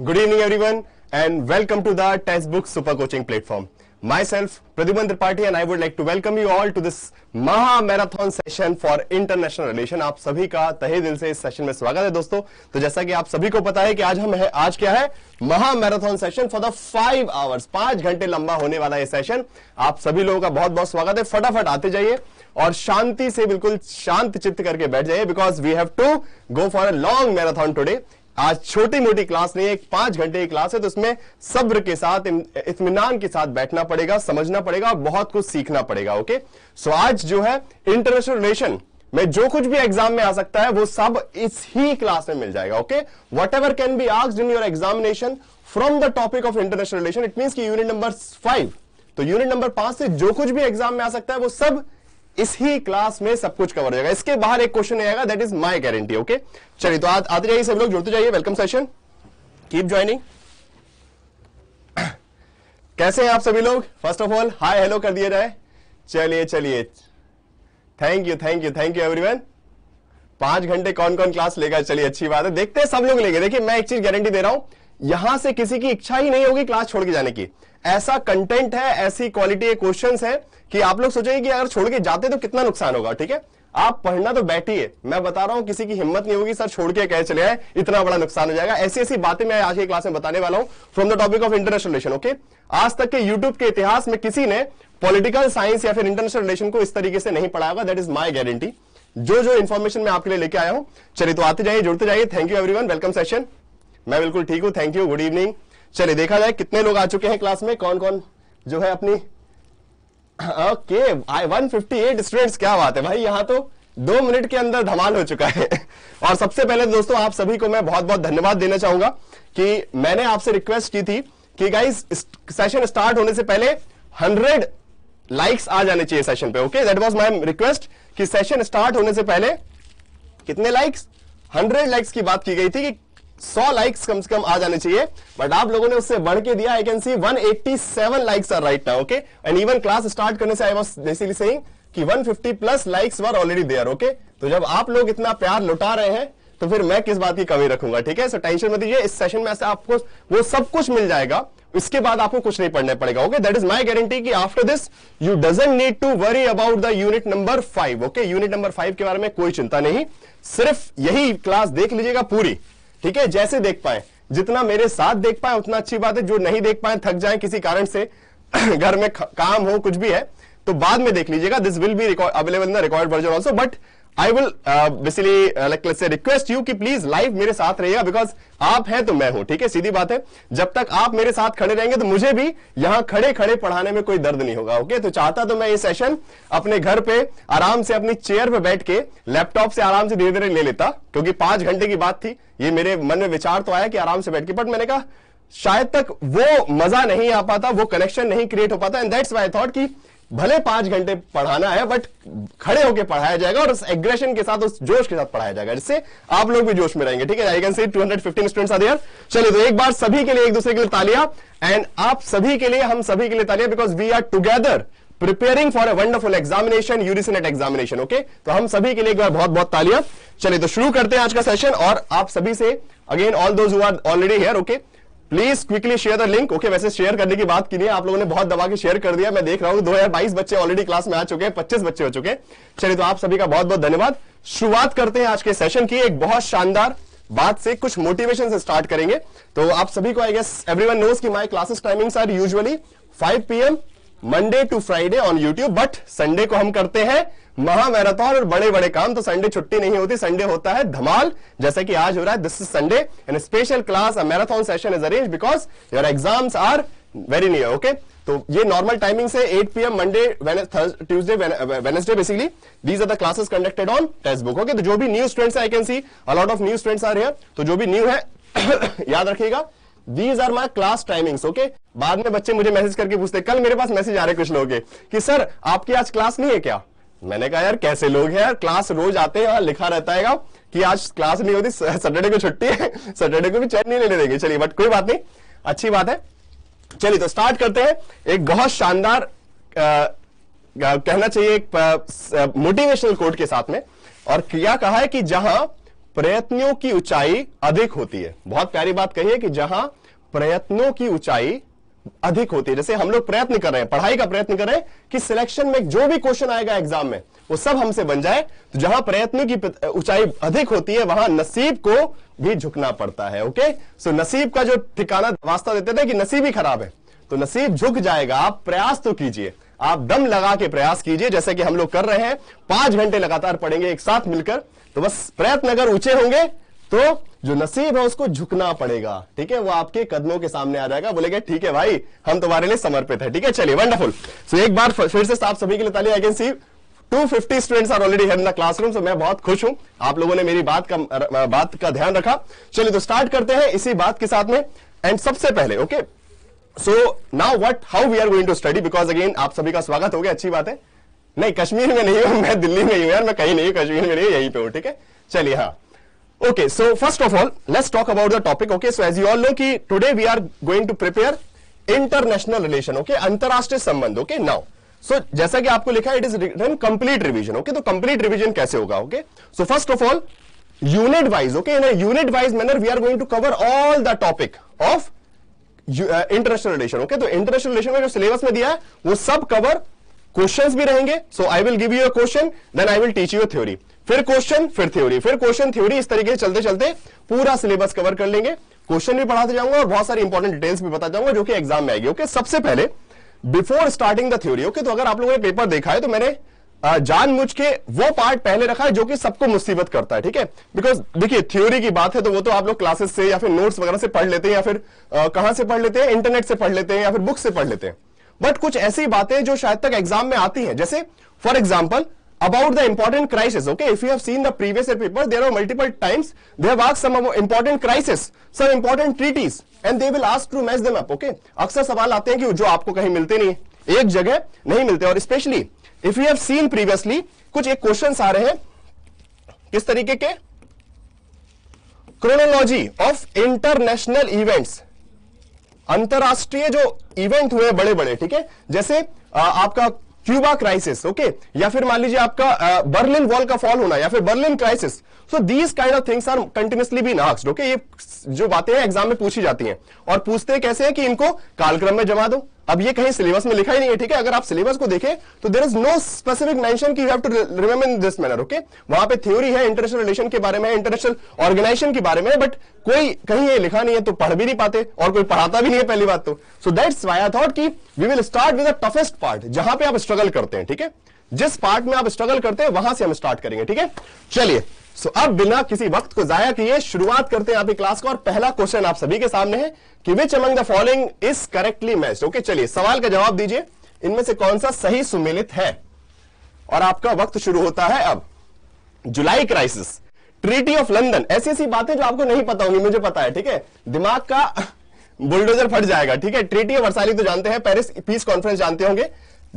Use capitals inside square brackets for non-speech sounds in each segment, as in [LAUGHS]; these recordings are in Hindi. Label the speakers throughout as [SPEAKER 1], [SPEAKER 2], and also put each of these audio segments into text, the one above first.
[SPEAKER 1] Good evening evening, everyone, and welcome to the Textbook Super Coaching Platform. Myself, Pradyuman Tripathi, and I would like to welcome you all to this महा marathon session for international relation आप सभी का तहे दिल से इस सेशन में स्वागत है दोस्तों तो जैसा कि आप सभी को पता है कि आज हम है आज क्या है महा marathon session for the five hours पांच घंटे लंबा होने वाला ये सेशन आप सभी लोगों का बहुत बहुत स्वागत है फटाफट आते जाइए और शांति से बिल्कुल शांत चित्त करके बैठ जाइए because we have to go for a long marathon today आज छोटी मोटी क्लास नहीं है एक पांच घंटे की क्लास है तो उसमें सब्र के साथ इतमान के साथ बैठना पड़ेगा समझना पड़ेगा और बहुत कुछ सीखना पड़ेगा ओके सो आज जो है इंटरनेशनल रिलेशन में जो कुछ भी एग्जाम में आ सकता है वो सब इस ही क्लास में मिल जाएगा okay whatever can be asked in your examination from the topic of international relation it mean की यूनिट नंबर फाइव तो यूनिट नंबर पांच से जो कुछ भी एग्जाम में आ सकता है वो सब इस ही क्लास में सब कुछ कवर होगा जाएगा इसके बाहर एक क्वेश्चन आएगा that is my guarantee okay चलिए तो आज आते जाइए सब लोग जुड़ते जाइए वेलकम सेशन कीप ज्वाइनिंग कैसे हैं आप सभी लोग first of all hi hello कर दिया जाए चलिए चलिए thank you thank you thank you everyone पांच घंटे कौन कौन क्लास लेगा चलिए अच्छी बात है देखते हैं सब लोग लेंगे देखिए मैं एक चीज गारंटी दे रहा हूं यहां से किसी की इच्छा ही नहीं होगी क्लास छोड़ के जाने की ऐसा कंटेंट है ऐसी क्वालिटी के क्वेश्चंस है कि आप लोग सोचेंगे कि अगर छोड़ के जाते तो कितना नुकसान होगा ठीक है आप पढ़ना तो बैठिए मैं बता रहा हूं किसी की हिम्मत नहीं होगी सर छोड़ के कह चले आए इतना बड़ा नुकसान हो जाएगा ऐसी ऐसी बातें मैं आज की क्लास में बताने वाला हूं from the topic of international relation okay आज तक के यूट्यूब के इतिहास में किसी ने पॉलिटिकल साइंस या फिर इंटरनेशनल रिलेशन को इस तरीके से नहीं पढ़ा होगा दैट इज माई गारंटी जो जो इन्फॉर्मेशन मैं आपके लिए लेके आया हूं चलिए तो आते जाइए जुड़ते जाइए thank you every welcome session मैं बिल्कुल ठीक हूँ थैंक यू गुड इवनिंग चलिए देखा जाए कितने लोग आ चुके हैं क्लास में कौन कौन जो है अपनी okay I one fifty eight students क्या बात है भाई यहाँ तो दो मिनट के अंदर धमाल हो चुका है और सबसे पहले दोस्तों आप सभी को मैं बहुत बहुत धन्यवाद देना चाहूंगा कि मैंने आपसे रिक्वेस्ट की थी कि गाइस सेशन स्टार्ट होने से पहले हंड्रेड लाइक्स आ जाने चाहिए सेशन पे okay that was my request कि सेशन स्टार्ट होने से पहले कितने लाइक्स हंड्रेड लाइक्स की बात की गई थी कि सौ लाइक्स कम से कम आ जाने चाहिए बट आप लोगों ने उससे बढ़ के दिया I can see 187 likes are right now okay and even class start करने से आई वॉज बेसिकली सेइंग कि 150 plus likes were already there okay तो जब आप लोग इतना प्यार लुटा रहे हैं तो फिर मैं किस बात की कमी रखूंगा ठीक है सो टेंशन मत दीजिए इस सेशन में से आपको वो सब कुछ मिल जाएगा इसके बाद आपको कुछ नहीं पढ़ना पड़ेगा okay that is my guarantee कि after this you doesn't need to worry about the unit number five okay unit number five के बारे में कोई चिंता नहीं सिर्फ यही क्लास देख लीजिएगा पूरी ठीक है जैसे देख पाए जितना मेरे साथ देख पाए उतना अच्छी बात है जो नहीं देख पाए थक जाए किसी कारण से [CLEARS THROAT] घर में काम हो कुछ भी है तो बाद में देख लीजिएगा this will be available in the record version also but I will basically like say request you कि प्लीज लाइव मेरे साथ रहेगा बिकॉज आप हैं तो मैं हूं ठीक है सीधी बात है जब तक आप मेरे साथ खड़े रहेंगे तो मुझे भी यहां खड़े खड़े पढ़ाने में कोई दर्द नहीं होगा ओके तो चाहता तो मैं ये सेशन अपने घर पे आराम से अपनी चेयर पे बैठ के लैपटॉप से आराम से धीरे धीरे ले लेता क्योंकि पांच घंटे की बात थी ये मेरे मन में विचार तो आया कि आराम से बैठ के बट मैंने कहा शायद तक वो मजा नहीं आ पाता वो कनेक्शन नहीं क्रिएट हो पाता एंड दैट्स वाई थॉट की भले पांच घंटे पढ़ाना है बट खड़े होकर पढ़ाया जाएगा और उस एग्रेशन के साथ उस जोश के साथ पढ़ाया जाएगा जिससे आप लोग भी जोश में रहेंगे ठीक है I can see 215 students are there चलिए तो एक बार सभी के लिए एक दूसरे के लिए तालियां एंड आप सभी के लिए हम सभी के लिए तालियां because we are together preparing for a wonderful examination यूरिसनेट एग्जामिनेशन ओके तो हम सभी के लिए एक बार बहुत बहुत तालियां चलिए तो शुरू करते हैं आज का सेशन और आप सभी से again all those who are already here okay please quickly share the link okay वैसे शेयर करने की बात की नहीं आप लोगों ने बहुत दबा के शेयर कर दिया मैं देख रहा हूँ बाईस बच्चे ऑलरेडी क्लास में आ चुके हैं 25 बच्चे हो चुके हैं चलिए तो आप सभी का बहुत बहुत धन्यवाद शुरुआत करते हैं आज के सेशन की एक बहुत शानदार बात से कुछ मोटिवेशन से स्टार्ट करेंगे तो आप सभी को I guess everyone knows की my classes timings are five P PM Monday to Friday on YouTube but Sunday को हम करते हैं महामैराथन और बड़े बड़े काम तो संडे छुट्टी नहीं होती संडे होता है धमाल जैसा कि आज हो रहा है this is Sunday and special class marathon session is arranged because your exams are very near okay तो ये नॉर्मल टाइमिंग से 8 PM Monday Tuesday Wednesday basically these are the classes conducted on text book okay तो जो भी new students I can see a lot of new students are here तो जो भी न्यू है [COUGHS] याद रखिएगा these are my class timings okay बाद में बच्चे मुझे मैसेज करके पूछते कल मेरे पास मैसेज आ रहे कुछ लोग कि सर आपकी आज क्लास नहीं है क्या मैंने कहा यार कैसे लोग हैं यार क्लास रोज आते हैं लिखा रहता है कि आज क्लास नहीं होती सैटरडे को छुट्टी है सैटरडे [LAUGHS] को भी चैन नहीं लेने देंगे चलिए बट कोई बात नहीं अच्छी बात है चलिए तो स्टार्ट करते हैं एक बहुत शानदार कहना चाहिए एक मोटिवेशनल कोट के साथ में और क्या कहा है कि जहां प्रयत्नों की ऊंचाई अधिक होती है बहुत प्यारी बात कही है कि जहां प्रयत्नों की ऊंचाई अधिक होती है जैसे हम लोग प्रयत्न कर रहे हैं पढ़ाई का प्रयत्न कर रहे हैं कि सिलेक्शन में जो भी क्वेश्चन आएगा एग्जाम में वो सब हमसे बन जाए तो जहां प्रयत्न की ऊंचाई अधिक होती है वहां नसीब को भी झुकना पड़ता है ओके सो नसीब का जो ठिकाना वास्ता देते थे कि नसीब ही खराब है तो नसीब झुक जाएगा आप प्रयास तो कीजिए आप दम लगा के प्रयास कीजिए जैसे कि हम लोग कर रहे हैं पांच घंटे लगातार पढ़ेंगे एक साथ मिलकर तो बस प्रयत्न अगर ऊंचे होंगे तो जो नसीब है उसको झुकना पड़ेगा ठीक है वो आपके कदमों के सामने आ जाएगा बोलेगा ठीक है भाई हम तुम्हारे लिए समर्पित है ठीक है चलिए वंडरफुल सो एक बार फिर से आप सभी के लिए ताली I can see 250 students are already in the classroom so मैं बहुत खुश हूं आप लोगों ने मेरी बात का बात का ध्यान रखा चलिए तो स्टार्ट करते हैं इसी बात के साथ में एंड सबसे पहले okay okay? So now what how we are going to study because again आप सभी का स्वागत हो गया अच्छी बात है नहीं कश्मीर में नहीं हूं मैं दिल्ली में हूं यार मैं कहीं नहीं हूं कश्मीर में नहीं यहीं पे हूं ठीक है चलिए हाँ okay so first of all let's talk about the topic okay so as you all know कि today we are going to prepare international relation okay अंतरराष्ट्रीय संबंध ओके नाउ सो जैसा कि आपको लिखा है it is written complete revision okay तो कंप्लीट रिविजन कैसे होगा okay so first of all unit wise okay unit wise manner we are going to cover all the topic of international relation okay तो इंटरनेशनल रिलेशन में जो सिलेबस में दिया है वो सब कवर क्वेश्चन भी रहेंगे so I will give you a question then I will teach you theory फिर क्वेश्चन फिर थ्योरी फिर क्वेश्चन थ्योरी इस तरीके से चलते चलते पूरा सिलेबस कवर कर लेंगे क्वेश्चन भी पढ़ाते जाऊंगा और बहुत सारी इंपॉर्टेंट डिटेल्स भी बता जाऊंगा जो कि एग्जाम में आएगी ओके okay? सबसे पहले before starting the theory okay तो अगर आप लोगों ने पेपर देखा है तो मैंने जानबूझ के वो पार्ट पहले रखा है जो कि सबको मुसीबत करता है ठीक है बिकॉज देखिए थ्योरी की बात है तो वो तो आप लोग क्लासेस से या फिर नोट्स वगैरह से पढ़ लेते हैं या फिर कहां से पढ़ लेते हैं इंटरनेट से पढ़ लेते हैं या फिर बुक से पढ़ लेते हैं बट कुछ ऐसी बातें जो शायद तक एग्जाम में आती हैं जैसे for example about the important crisis okay if you have seen the previous year paper there are multiple times they have asked some important crisis some important treaties and they will ask to match them up okay aksar sawal aate hain ki jo aapko kahin milte nahi ek jagah nahi milte aur specially if you have seen previously कुछ एक क्वेश्चन आ रहे हैं किस तरीके के क्रोनोलॉजी ऑफ इंटरनेशनल इवेंट्स अंतरराष्ट्रीय जो इवेंट हुए बड़े बड़े ठीक है जैसे आ, आपका क्यूबा क्राइसिस ओके या फिर मान लीजिए आपका बर्लिन वॉल का फॉल होना या फिर Berlin crisis so these kind of things are continuously been asked okay ये जो बातें हैं एग्जाम में पूछी जाती हैं और पूछते कैसे हैं कि इनको कालक्रम में जमा दो अब ये कहीं सिलेबस में लिखा ही नहीं है ठीक है अगर आप सिलेबस को देखें तो there is no specific mention की you have to remember in this manner okay वहां पे थ्योरी है इंटरनेशनल रिलेशन के बारे में इंटरनेशनल ऑर्गेनाइजेशन के बारे में बट कोई कहीं ये लिखा नहीं है तो पढ़ भी नहीं पाते और कोई पढ़ाता भी नहीं है पहली बात तो so that's why I thought की we will start with the toughest part जहां पे आप स्ट्रगल करते हैं ठीक है जिस पार्ट में आप स्ट्रगल करते हैं वहां से हम स्टार्ट करेंगे ठीक है चलिए सो अब बिना किसी वक्त को जाया किए शुरुआत करते हैं आपकी क्लास को और पहला क्वेश्चन आप सभी के सामने है कि which among the following is correctly match okay चलिए सवाल का जवाब दीजिए इनमें से कौन सा सही सुमेलित है और आपका वक्त शुरू होता है अब July crisis treaty of London ऐसी ऐसी बातें जो आपको नहीं पता होंगी मुझे पता है ठीक है दिमाग का बुलडोजर फट जाएगा ठीक है ट्रीटी ऑफ वर्साली तो जानते हैं पेरिस पीस कॉन्फ्रेंस जानते होंगे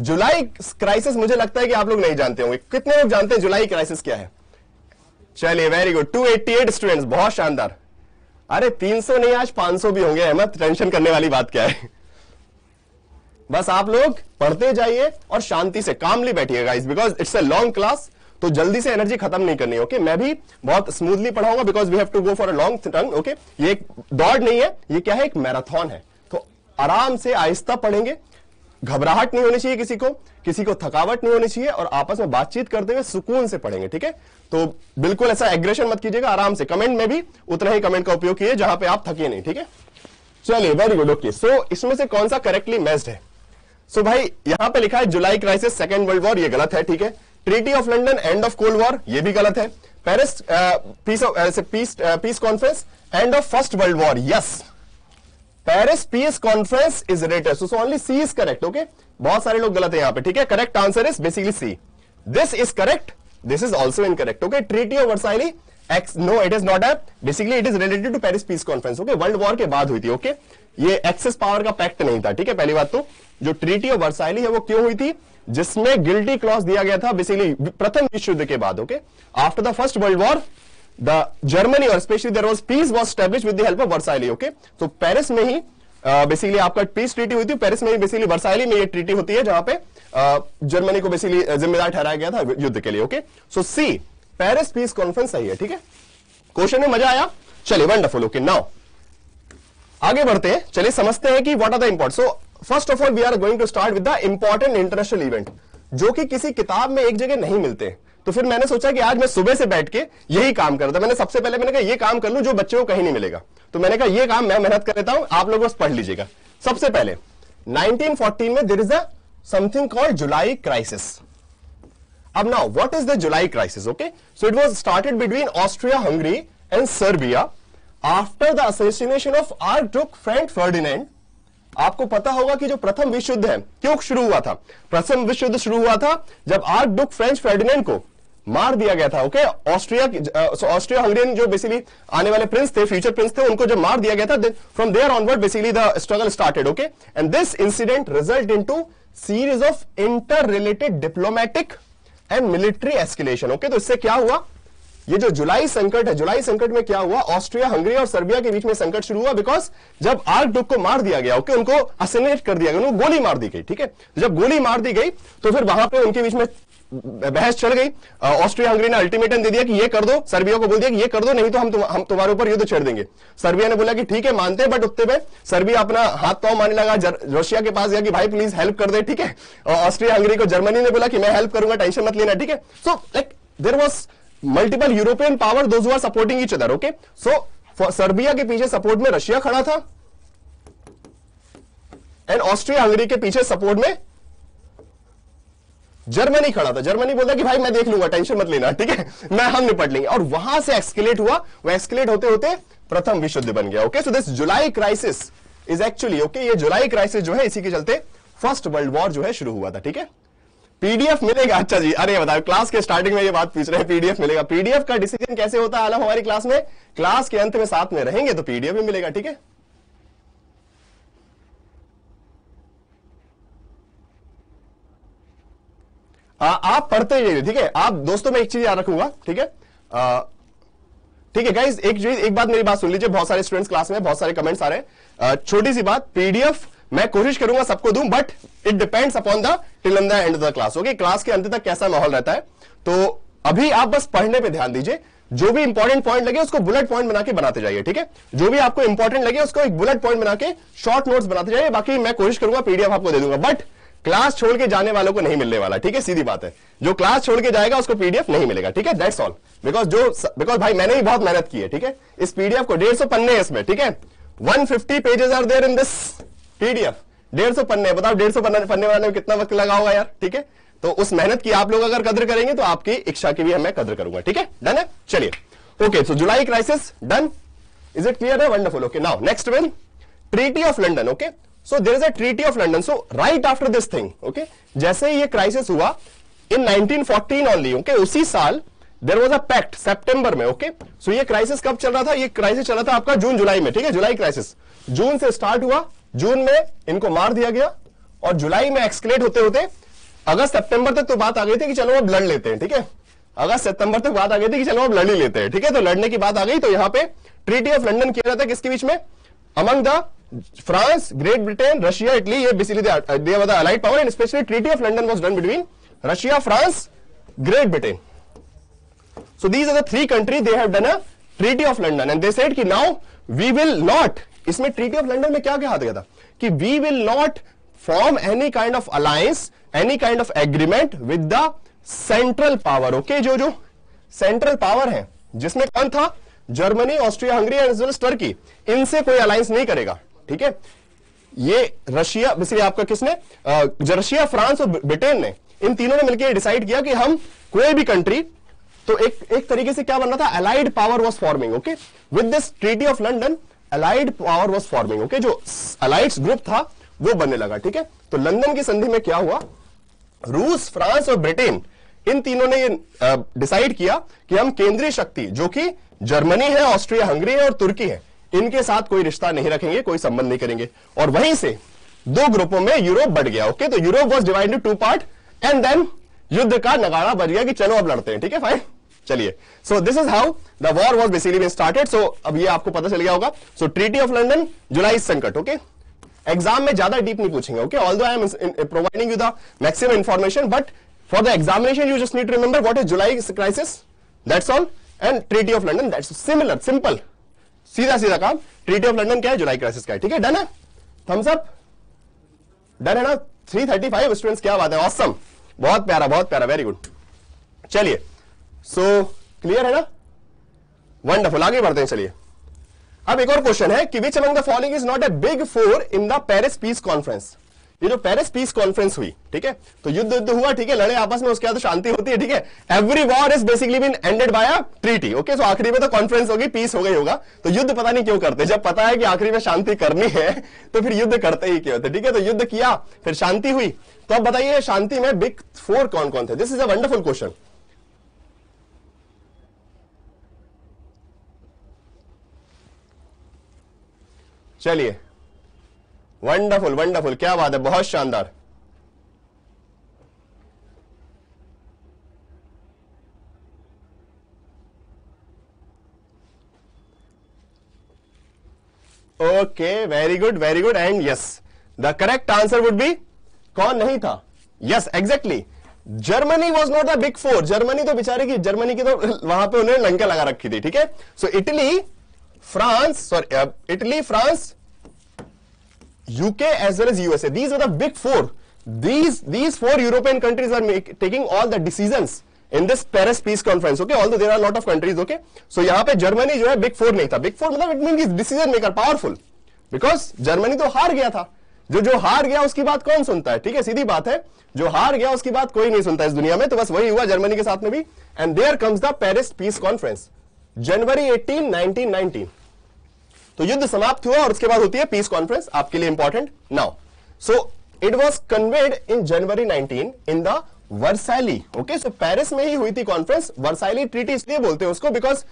[SPEAKER 1] जुलाई क्राइसिस मुझे लगता है कि आप लोग नहीं जानते होंगे कितने लोग जानते हैं जुलाई क्राइसिस क्या है चलिए वेरी गुड 288 स्टूडेंट्स बहुत शानदार अरे 300 नहीं आज 500 भी होंगे अहमद टेंशन करने वाली बात क्या है बस आप लोग पढ़ते जाइए और शांति से कामली बैठिए इस because it's a long class तो जल्दी से एनर्जी खत्म नहीं करनी ओके मैं भी बहुत स्मूथली पढ़ाऊंगा because we have to go for a long turn okay ये एक दौड़ नहीं है ये क्या है एक मैराथन है तो आराम से आहिस्ता पढ़ेंगे घबराहट नहीं होनी चाहिए किसी को किसी को थकावट नहीं होनी चाहिए और आपस में बातचीत करते हुए सुकून से पढ़ेंगे ठीक है तो बिल्कुल ऐसा एग्रेशन मत कीजिएगा आराम से कमेंट में भी उतना ही कमेंट का उपयोग किए जहां पे आप थके नहीं ठीक है चलिए वेरी गुड ओके सो इसमें से कौन सा करेक्टली मेस्ड है सो so, भाई यहां पर लिखा है July crisis second world war ये गलत है ठीक है treaty of London end of cold war ये भी गलत है Paris peace of peace conference end of first world war yes Paris peace conference is rightest so only C is correct okay बहुत सारे लोग गलत है यहां पे ठीक है correct answer is basically C this is correct this is also incorrect okay treaty of Versailles axis no it is not a basically it is related to Paris peace conference okay world war के बाद हुई थी ओके okay? ये एक्सेस पावर का पैक्ट नहीं था ठीक है पहली बात तो जो ट्रीटी ऑफ वर्साइली है वो क्यों हुई थी जिसमें गिल्टी क्लॉज दिया गया था बेसिकली प्रथम विश्व युद्ध के बाद okay after the first world war the Germany or especially there was peace was established with the help of Versailles. Okay, so Paris में ही बेसिकली uh, आपका पीस ट्रीटी हुई थी पेरिस में ही बेसिकली वर्साइली में ये ट्रीटी होती है जहां पे जर्मनी uh, को बेसिकली uh, जिम्मेदार ठहराया गया था युद्ध के लिए okay so C Paris peace conference सही है ठीक है क्वेश्चन में मजा आया चलिए वंडरफुल ओके नाउ आगे बढ़ते हैं चलिए समझते हैं कि what are the import so first of all we are going to start with the important international event जो कि किसी किताब में एक जगह नहीं मिलते हैं तो फिर मैंने सोचा कि आज मैं सुबह से बैठ के यही काम कर रहा था मैंने सबसे पहले मैंने कहा ये काम कर लू जो बच्चों को कहीं नहीं मिलेगा तो मैंने कहा ये काम मैं मेहनत कर लेता हूं आप लोग बस पढ़ लीजिएगा सबसे पहले 1914 में there is a something called July crisis अब now what is the July crisis okay so it was started between Austria Hungary and Serbia after the association of आर आर्कड्रुक फ्रेंड फर्डिनेंड आपको पता होगा कि जो प्रथम विश्व युद्ध है क्यों शुरू हुआ था प्रथम विश्व युद्ध शुरू हुआ था जब डुक फ्रेंच फर्डिनेंड को मार दिया गया था ओके ऑस्ट्रिया ऑस्ट्रिया हंगेरियन जो बेसिकली आने वाले प्रिंस थे फ्यूचर प्रिंस थे उनको जब मार दिया गया था from there onward basically the struggle started okay and this incident result into series of inter related diplomatic and military escalation okay तो इससे क्या हुआ ये जो जुलाई संकट है जुलाई संकट में क्या हुआ ऑस्ट्रिया हंगरी और सर्बिया के बीच में संकट शुरू हुआ बिकॉज जब आर्क डुक को मार दिया गया ओके okay? उनको असिनेट कर दिया गया उनको गोली मार दी गई ठीक है जब गोली मार दी गई तो फिर वहां पे उनके बीच में बहस चल गई ऑस्ट्रिया हंगरी ने अल्टीमेटम दे दिया कि ये कर दो सर्बिया को बोल दिया कि ये कर दो नहीं तो हम तुम, तो, हम तुम्हारे ऊपर युद्ध छेड़ देंगे सर्बिया ने बोला कि ठीक है मानते हैं बट उत्ते पे सर्बिया अपना हाथ पाव मारने लगा रशिया के पास गया कि भाई प्लीज हेल्प कर दे ठीक है ऑस्ट्रिया हंगरी को जर्मनी ने बोला कि मैं हेल्प करूंगा टेंशन मत लेना ठीक है so like there was multiple European power though supporting each other okay so Serbia के पीछे सपोर्ट में रशिया खड़ा था एंड ऑस्ट्रिया हंगरी के पीछे सपोर्ट में जर्मनी खड़ा था जर्मनी बोलता कि भाई मैं देख लूंगा टेंशन मत लेना ठीक है मैं हम निपट लेंगे और वहां से एक्सकेलेट हुआ वह एक्सकेलेट होते होते प्रथम विश्व युद्ध बन गया okay so this July crisis is actually okay ये जुलाई क्राइसिस जो है इसी के चलते फर्स्ट वर्ल्ड वॉर जो है शुरू हुआ था ठीक है पीडीएफ मिलेगा अच्छा जी अरे बताओ क्लास के स्टार्टिंग में ये बात पूछ रहे हैं पीडीएफ मिलेगा पीडीएफ का डिसीजन कैसे होता है आलम हमारी क्लास में क्लास के अंत में साथ में रहेंगे तो पीडीएफ भी मिलेगा ठीक है आ, हाँ, आप पढ़ते रहिए ठीक है आप दोस्तों में एक चीज याद रखूंगा ठीक है ठीक है गाइज एक चीज एक बात मेरी बात सुन लीजिए बहुत सारे स्टूडेंट्स क्लास में बहुत सारे कमेंट्स आ रहे हैं छोटी सी बात पीडीएफ मैं कोशिश करूंगा सबको दूं but it depends upon the till end of the class okay class के अंत तक कैसा माहौल रहता है तो अभी आप बस पढ़ने पे ध्यान दीजिए जो भी इंपॉर्टेंट पॉइंट लगे उसको बुलेट पॉइंट बना के बनाते जाइए ठीक है जो भी आपको इंपॉर्टेंट लगे उसको एक बुलेट पॉइंट बना के शॉर्ट नोट्स बनाते जाइए बाकी मैं कोशिश करूंगा पीडीएफ आपको दे दूंगा बट क्लास छोड़ के जाने वालों को नहीं मिलने वाला ठीक है सीधी बात है जो क्लास छोड़ के जाएगा उसको पीडीएफ नहीं मिलेगा ठीक है दैट्स ऑल बिकॉज जो बिकॉज भाई मैंने भी बहुत मेहनत की है ठीक है इस पीडीएफ को डेढ़ सौ पन्ने इसमें ठीक है one fifty pages are there in this PDF डेढ़ सौ पन्ने बताओ डेढ़ सौ पन्ने पन्ने वाले में कितना वक्त लगा होगा यार ठीक है तो उस मेहनत की आप लोग अगर कदर करेंगे तो आपकी इच्छा की भी मैं कदर करूंगा ठीक है डन है चलिए okay so July crisis done is it clear है wonderful okay now next will treaty of London okay so there is a treaty of London so right after this thing okay जैसे ये क्राइसिस हुआ इन 1914 ओनली ओके okay? उसी साल there was a pact September में ओके okay? सो so, ये क्राइसिस कब चल रहा था ये क्राइसिस चल रहा था आपका जून जुलाई में ठीक है जुलाई क्राइसिस जून से स्टार्ट हुआ जून में इनको मार दिया गया और जुलाई में एक्सक्लेट होते होते अगस्त सितंबर तक तो बात आ गई थी कि चलो अब लड़ लेते हैं ठीक है अगस्त सितंबर तक बात आ गई थी कि चलो अब लड़ ही लेते हैं ठीक है तो लड़ने की बात आ गई तो यहां पे ट्रीटी ऑफ लंडन किया जाता है किसके बीच में among the France Great Britain Russia Italy ये basically the allied power and specially treaty of London was done between Russia France Great Britain so these are the three country they have done a treaty of London and they said कि नाउ वी विल नॉट इसमें ट्रीटी ऑफ लंडन में क्या कहा गया था कि we will not form any kind of alliance any kind of agreement with the central power okay जो जो सेंट्रल पावर है जिसमें कौन था Germany Austria Hungary and Turkey इनसे कोई अलायंस नहीं करेगा ठीक है ये रशिया बेसिकली आपका किसने रशिया फ्रांस और ब्रिटेन ने इन तीनों ने मिलकर डिसाइड किया कि हम कोई भी कंट्री तो एक एक तरीके से क्या बन रहा था allied power was forming okay with this treaty of London allied power was forming okay जो अलाइड ग्रुप था वो बनने लगा ठीक है तो लंदन की संधि में क्या हुआ रूस फ्रांस और ब्रिटेन इन तीनों ने डिसाइड किया कि हम केंद्रीय शक्ति जो कि जर्मनी है ऑस्ट्रिया हंगरी है और तुर्की है इनके साथ कोई रिश्ता नहीं रखेंगे कोई संबंध नहीं करेंगे और वहीं से दो ग्रुपों में यूरोप बढ़ गया ओके तो Europe was divided to part and then युद्ध का नगाड़ा बज गया कि चलो अब लड़ते हैं ठीक है फाइन चलिए so this is how the war was basically been started so अब ये आपको पता चल गया होगा so treaty of London July संकट ओके एग्जाम में ज्यादा डीप नहीं पूछेंगे okay although I am providing you the maximum information but for the examination you just need to remember what is July crisis that's all and treaty of London that's similar simple सीधा सीधा काम ट्रीटी ऑफ लंडन क्या है जुलाई क्राइसिस का है ठीक है डन है थम्स अप डन है ना फाइव स्टूडेंट्स क्या बात है ऑसम awesome. बहुत प्यारा बहुत प्यारा वेरी गुड चलिए सो क्लियर है ना वंडरफुल आगे बढ़ते हैं चलिए अब एक और क्वेश्चन है कि which among the following is not a big four in the Paris peace conference ये जो पेरिस पीस कॉन्फ्रेंस हुई ठीक है तो युद्ध युद्ध हुआ ठीक है लड़े आपस में उसके बाद शांति होती है ठीक है every war is basically been ended by a treaty okay so आखिरी में तो कॉन्फ्रेंस होगी पीस हो गई होगा तो युद्ध पता नहीं क्यों करते जब पता है कि आखिरी में शांति करनी है तो फिर युद्ध करते ही क्यों होते ठीक है तो युद्ध किया फिर शांति हुई तो अब बताइए शांति में बिग फोर कौन कौन थे this is a wonderful question चलिए वंडरफुल वंडरफुल क्या बात है बहुत शानदार okay very good very good and yes the correct answer would be कौन नहीं था yes exactly Germany was not the big four Germany तो बेचारे की जर्मनी की तो [LAUGHS] वहां पे उन्होंने लंका लगा रखी थी ठीक है so Italy France sorry Italy France UK as well as USA. These are the big four. These, these four European countries are make, taking all the decisions in this Paris peace conference okay all there are lot of countries okay so यहाँ पे Germany जो है big four. नहीं था बिग फोर मतलब it mean decision maker powerful because Germany तो हार गया था जो जो हार गया उसकी बात कौन सुनता है ठीक है सीधी बात है जो हार गया उसकी बात कोई नहीं सुनता इस दुनिया में तो बस वही हुआ जर्मनी के साथ में भी and there comes the Paris peace conference January 18 1919 तो युद्ध समाप्त हुआ और उसके बाद होती है पीस कॉन्फ्रेंस आपके लिए important now so it was convened in January nineteen in the Versailles okay so Paris में ही हुई थी कॉन्फ्रेंस वर्साइली ट्रीटी इसलिए बोलते हैं उसको because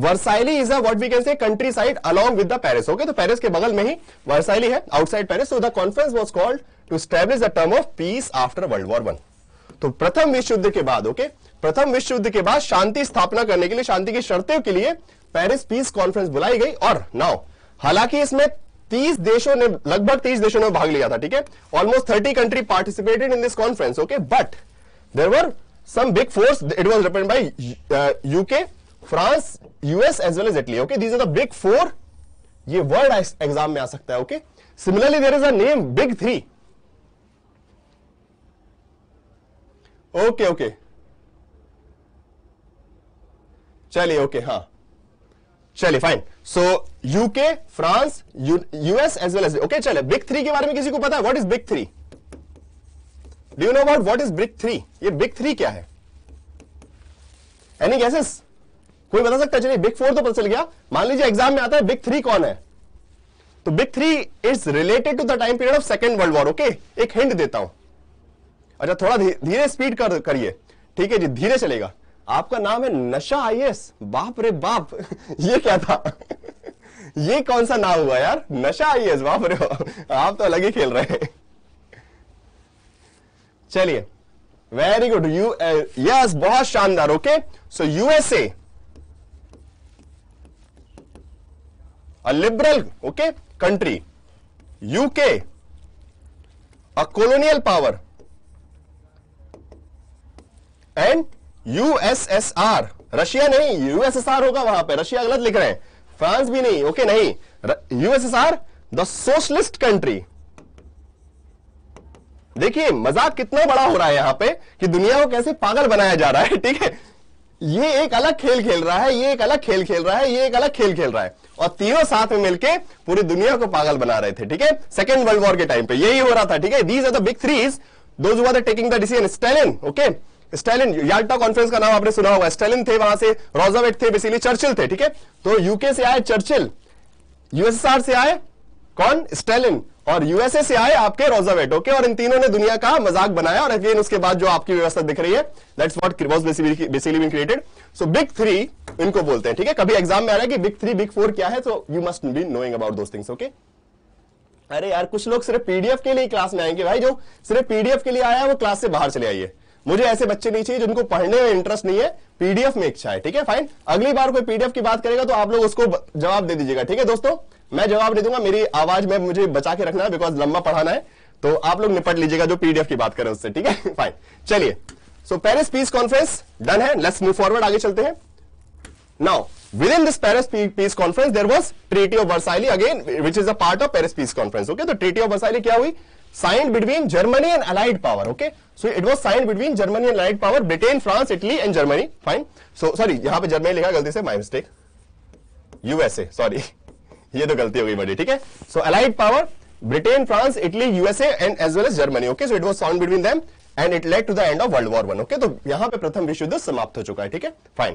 [SPEAKER 1] Versailles is a what we can say countryside along with the Paris okay तो पेरिस के बगल में ही वर्साइली है outside Paris so the conference was called to establish the term of peace after world war one तो प्रथम विश्व युद्ध के बाद ओके okay? प्रथम विश्व युद्ध के बाद शांति स्थापना करने के लिए शांति की शर्तों के लिए पेरिस पीस कॉन्फ्रेंस बुलाई गई और नाउ हालांकि इसमें 30 देशों ने लगभग 30 देशों ने भाग लिया था ठीक है almost 30 country participated in this conference okay but there were some big fours it was represent by UK France US as well as Italy okay these are the big four ये वर्ल्ड एग्जाम में आ सकता है okay similarly there is a name big three okay okay चलिए ओके हाँ चलिए fine so UK France US as well as okay चले बिग थ्री के बारे में किसी को पता है what is big three do you know about what is big three ये बिग थ्री क्या है एनी गैसेस कोई बता सकता है चलिए बिग फोर तो पता चल गया मान लीजिए एग्जाम में आता है बिग थ्री कौन है तो big three is related to the time period of second world war okay एक हिंट देता हूं अच्छा थोड़ा धीरे स्पीड कर करिए ठीक है जी धीरे चलेगा आपका नाम है नशा आई बाप रे बाप [LAUGHS] ये क्या था [LAUGHS] ये कौन सा नाम हुआ यार नशा आई बाप रे आप तो अलग ही खेल रहे चलिए वेरी गुड यू यस बहुत शानदार okay so USA a liberal okay country UK a colonial power and USSR Russia नहीं यूएसएसआर होगा वहां पर रशिया गलत लिख रहे हैं फ्रांस भी नहीं ओके नहीं यूएसएसआर द सोशलिस्ट कंट्री देखिए मजाक कितना बड़ा हो रहा है यहां पे कि दुनिया को कैसे पागल बनाया जा रहा है ठीक है ये एक अलग खेल खेल रहा है ये एक अलग खेल खेल रहा है ये एक अलग खेल खेल रहा है और तीनों साथ में मिलके पूरी दुनिया को पागल बना रहे थे ठीक है सेकेंड वर्ल्ड वॉर के टाइम पे यही हो रहा था ठीक है these are the big threes though taking the decision Stalin okay Stalin Yalta conference का नाम आपने सुना होगा स्टैलिन थे वहां से रोजावेट थे बेसिकली चर्चिल थे ठीक है तो यूके से आए चर्चिल यूएसएसआर से आए कौन स्टैलिन और यूएसए से आए आपके रोजावेट ओके और इन तीनों ने दुनिया का मजाक बनाया और अगेन उसके बाद जो आपकी व्यवस्था दिख रही है that's what was basically been created so big three इनको बोलते हैं ठीक है कभी एग्जाम में आ रहा है कि बिग थ्री बिग फोर क्या है so you must be knowing about those things okay अरे यार कुछ लोग सिर्फ पीडीएफ के लिए क्लास में आएंगे भाई जो सिर्फ पीडीएफ के लिए आया है वो क्लास से बाहर चले आइए मुझे ऐसे बच्चे नहीं चाहिए जिनको पढ़ने में इंटरेस्ट नहीं है पीडीएफ में इच्छा है ठीक है फाइन अगली बार कोई पीडीएफ की बात करेगा तो आप लोग उसको जवाब दे दीजिएगा ठीक है दोस्तों मैं जवाब दे दूंगा मेरी आवाज में मुझे बचा के रखना है बिकॉज लंबा पढ़ाना है तो आप लोग निपट लीजिएगा जो पीडीएफ की बात करें उससे ठीक है फाइन [LAUGHS] चलिए so Paris peace conference done है लेट्स मूव फॉरवर्ड आगे चलते हैं now in this Paris peace conference there was treaty of Versailles again which is a part of Paris peace conference okay तो ट्रीटी ऑफ वर्साइली क्या हुई? signed between Germany and Allied power. Okay, so it was signed between Germany and Allied power, Britain, France, Italy and Germany. Fine. So sorry, यहाँ पे Germany लिखा गलती से my mistake. USA. Sorry, ये तो गलती हो गई बड़ी. ठीक है. So Allied power, Britain, France, Italy, USA and as well as Germany. Okay, so it was signed between them and it led to the end of World War One. Okay, तो यहाँ पे प्रथम विश्व युद्ध समाप्त हो चुका है. ठीक है. Fine.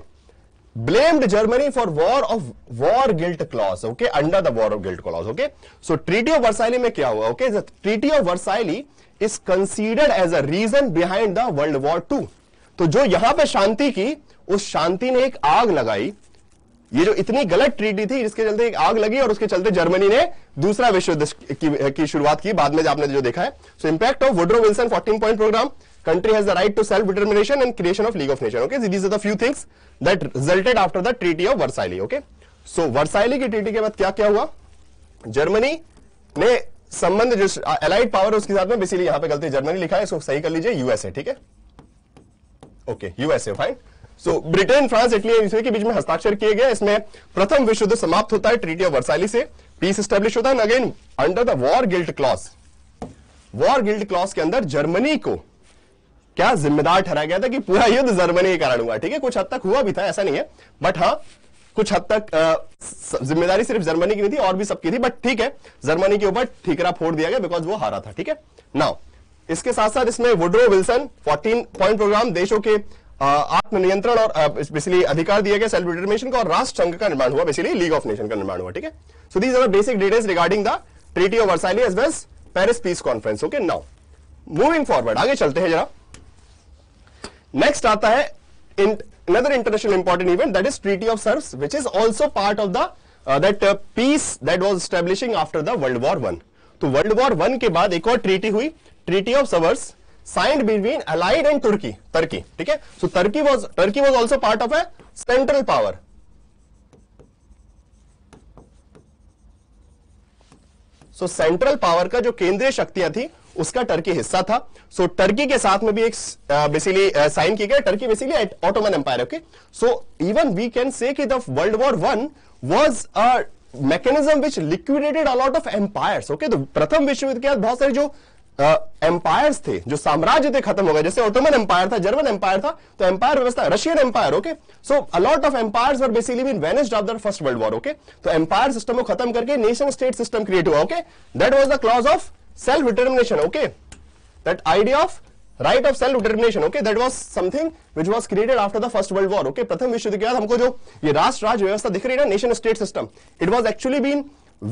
[SPEAKER 1] blamed Germany for war of war guilt clause, okay, under the war of guilt clause, okay. So Treaty of Versailles में क्या हुआ, okay, the Treaty of Versailles is considered as a reason behind the World War II. तो जो यहां पे शांति की, उस शांति ने एक आग लगाई, ये जो इतनी गलत ट्रीटी थी इसके चलते एक आग लगी और उसके चलते जर्मनी ने दूसरा विश्व युद्ध की, की शुरुआत की बाद में आपने जो देखा है so impact of Woodrow Wilson 14 point program country has the right to self-determination and creation of League of Nations. Okay, so these are the few things that resulted after the Treaty of Versailles. Okay, so Versailles की treaty के बाद क्या क्या हुआ? जर्मनी ने संबंध जो अलाइड पावर है उसके साथ में बेसिकली यहाँ पे गलती जर्मनी लिखा है इसको सही कर लीजिए यूएसए ठीक है okay USA fine so Britain France Italy USA के बीच में हस्ताक्षर किए गए इसमें प्रथम विश्व युद्ध समाप्त होता है ट्रीटी ऑफ वर्साइली से पीस स्टेब्लिश होता है again under the war guilt clause war guilt clause के अंदर जर्मनी को क्या जिम्मेदार ठहराया गया था कि पूरा युद्ध जर्मनी के कारण हुआ ठीक है कुछ हद तक हुआ भी था ऐसा नहीं है बट हाँ कुछ हद तक जिम्मेदारी सिर्फ जर्मनी की नहीं थी और भी सबकी थी बट ठीक है जर्मनी के ऊपर ठीकरा फोड़ दिया गया बिकॉज वो हारा था ठीक है नाउ इसके साथ साथ इसमें वुड्रो विल्सन 14 पॉइंट प्रोग्राम देशों के आत्मनियंत्रण और बेसिकली अधिकार दिए गए सेल्फ डिटर्मिनेशन का और राष्ट्र संघ का निर्माण हुआ बेसिकली लीग ऑफ नेशन का निर्माण हुआ ठीक है so these are basic details regarding the treaty of Versailles as well Paris peace conference okay now moving forward आगे चलते हैं जरा नेक्स्ट आता है another international important event that is Treaty of Sèvres, which is also part of the uh, that uh, peace that was establishing after the World War One. तो वर्ल्ड वॉर वन के बाद एक और ट्रीटी हुई treaty of Sevres signed between allied and तुर्की टर्की ठीक है so Turkey was Turkey was also part of a central power so central power का जो केंद्रीय शक्तियां थी उसका टर्की हिस्सा था सो so, टर्की के साथ में भी एक बेसिकली साइन किया गया Turkey basically Ottoman empire okay so even we can say कि the world war one was a mechanism which liquidated a lot of empire okay तो प्रथम विश्व युद्ध के बाद बहुत सारे जो एम्पायर्स uh, थे जो साम्राज्य थे खत्म हो गए जैसे ऑटोमन एम्पायर था जर्मन एम्पायर था तो एम्पायर व्यवस्था Russian empire okay so a lot of empires were basically been vanished of the first world war okay तो एम्पायर सिस्टम को खत्म करके नेशन स्टेट सिस्टम क्रिएट हुआ okay that was the clause of self determination okay that idea of right of self determination okay that was something which was created after the first world war okay pratham vishwa yuddh ke baad humko jo ye rashtra raj vyavastha dikh rahi hai na nation state system it was actually been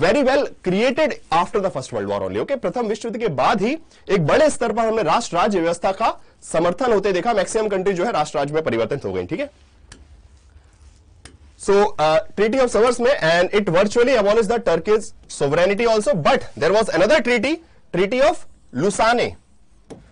[SPEAKER 1] very well created after the first world war only okay pratham vishwa yuddh ke baad hi ek bade star par humne rashtra raj vyavastha ka samarthan hote dekha maximum country jo hai rashtra raj mein parivartan ho गई theek hai so uh, treaty of sevres mein and it virtually abolished the turkish sovereignty also but there was another treaty Treaty of Lusane.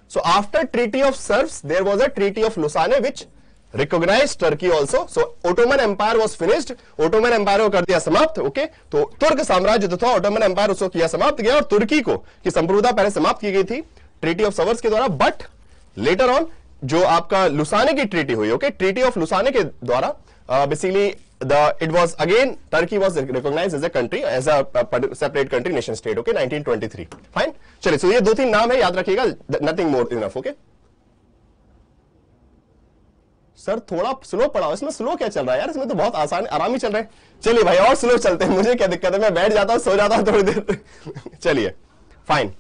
[SPEAKER 1] So after Treaty of Serfs, there was a Treaty of Lusane which recognized Turkey also. So Ottoman Empire was finished. Ottoman Empire ko kar diya samapt okay to turk samrajya jo tha Ottoman Empire उसको किया समाप्त गया और तुर्की को की संप्रभुता पहले समाप्त की गई थी ट्रीटी ऑफ सवर्स के द्वारा बट लेटर ऑन जो आपका लुसाने की ट्रीटी हुई ओके ट्रीटी ऑफ लुसाने के द्वारा basically the it was again Turkey was recognized as a country as a, a separate country nation state okay 1923 fine चलिए so ye do teen naam hai yaad rakhiyega nothing more more enough okay sir थोड़ा स्लो पढ़ाओ इसमें स्लो क्या चल रहा है यार इसमें तो बहुत आसान आराम ही चल रहे है चलिए भाई और स्लो चलते हैं मुझे क्या दिक्कत है मैं बैठ जाता हूं सो जाता हूं थोड़ी देर चलिए fine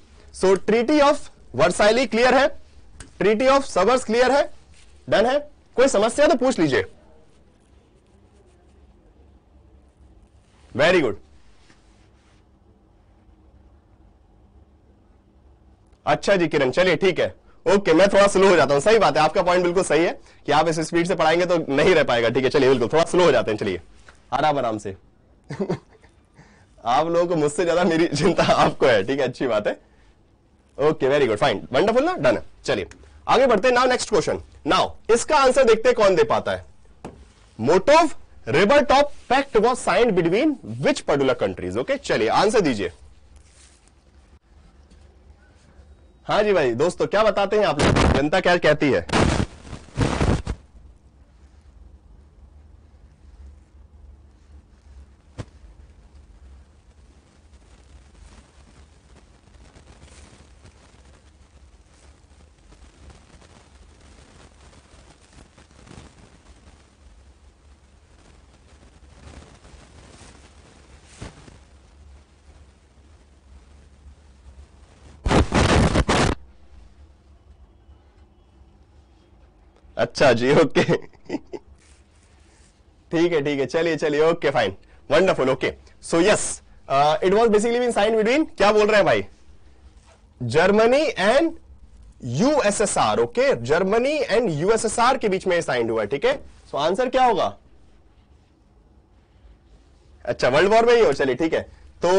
[SPEAKER 1] so treaty of Versailles clear है ट्रीटी ऑफ सबर्स क्लियर है डन है कोई समस्या तो पूछ लीजिए वेरी गुड अच्छा जी किरण चलिए ठीक है ओके मैं थोड़ा स्लो हो जाता हूं सही बात है आपका पॉइंट बिल्कुल सही है कि आप इस स्पीड से पढ़ाएंगे तो नहीं रह पाएगा ठीक है चलिए बिल्कुल थोड़ा स्लो हो जाते हैं चलिए आराम आराम से [LAUGHS] आप लोगों को मुझसे ज्यादा मेरी चिंता आपको है ठीक है अच्छी बात है okay very good fine wonderful ना डन चलिए आगे बढ़ते हैं नाउ नेक्स्ट क्वेश्चन नाउ इसका आंसर देखते कौन दे पाता है Molotov Ribbentrop pact was signed between which particular countries okay चलिए आंसर दीजिए हाँ जी भाई दोस्तों क्या बताते हैं आप लोग जनता क्या कहती है अच्छा जी ओके ठीक है ठीक है चलिए चलिए okay fine wonderful okay so yes it was basically been sign between क्या बोल रहे हैं भाई Germany and USSR okay Germany and USSR के बीच में साइन हुआ ठीक है सो आंसर क्या होगा अच्छा वर्ल्ड वॉर में ही हो चलिए ठीक है तो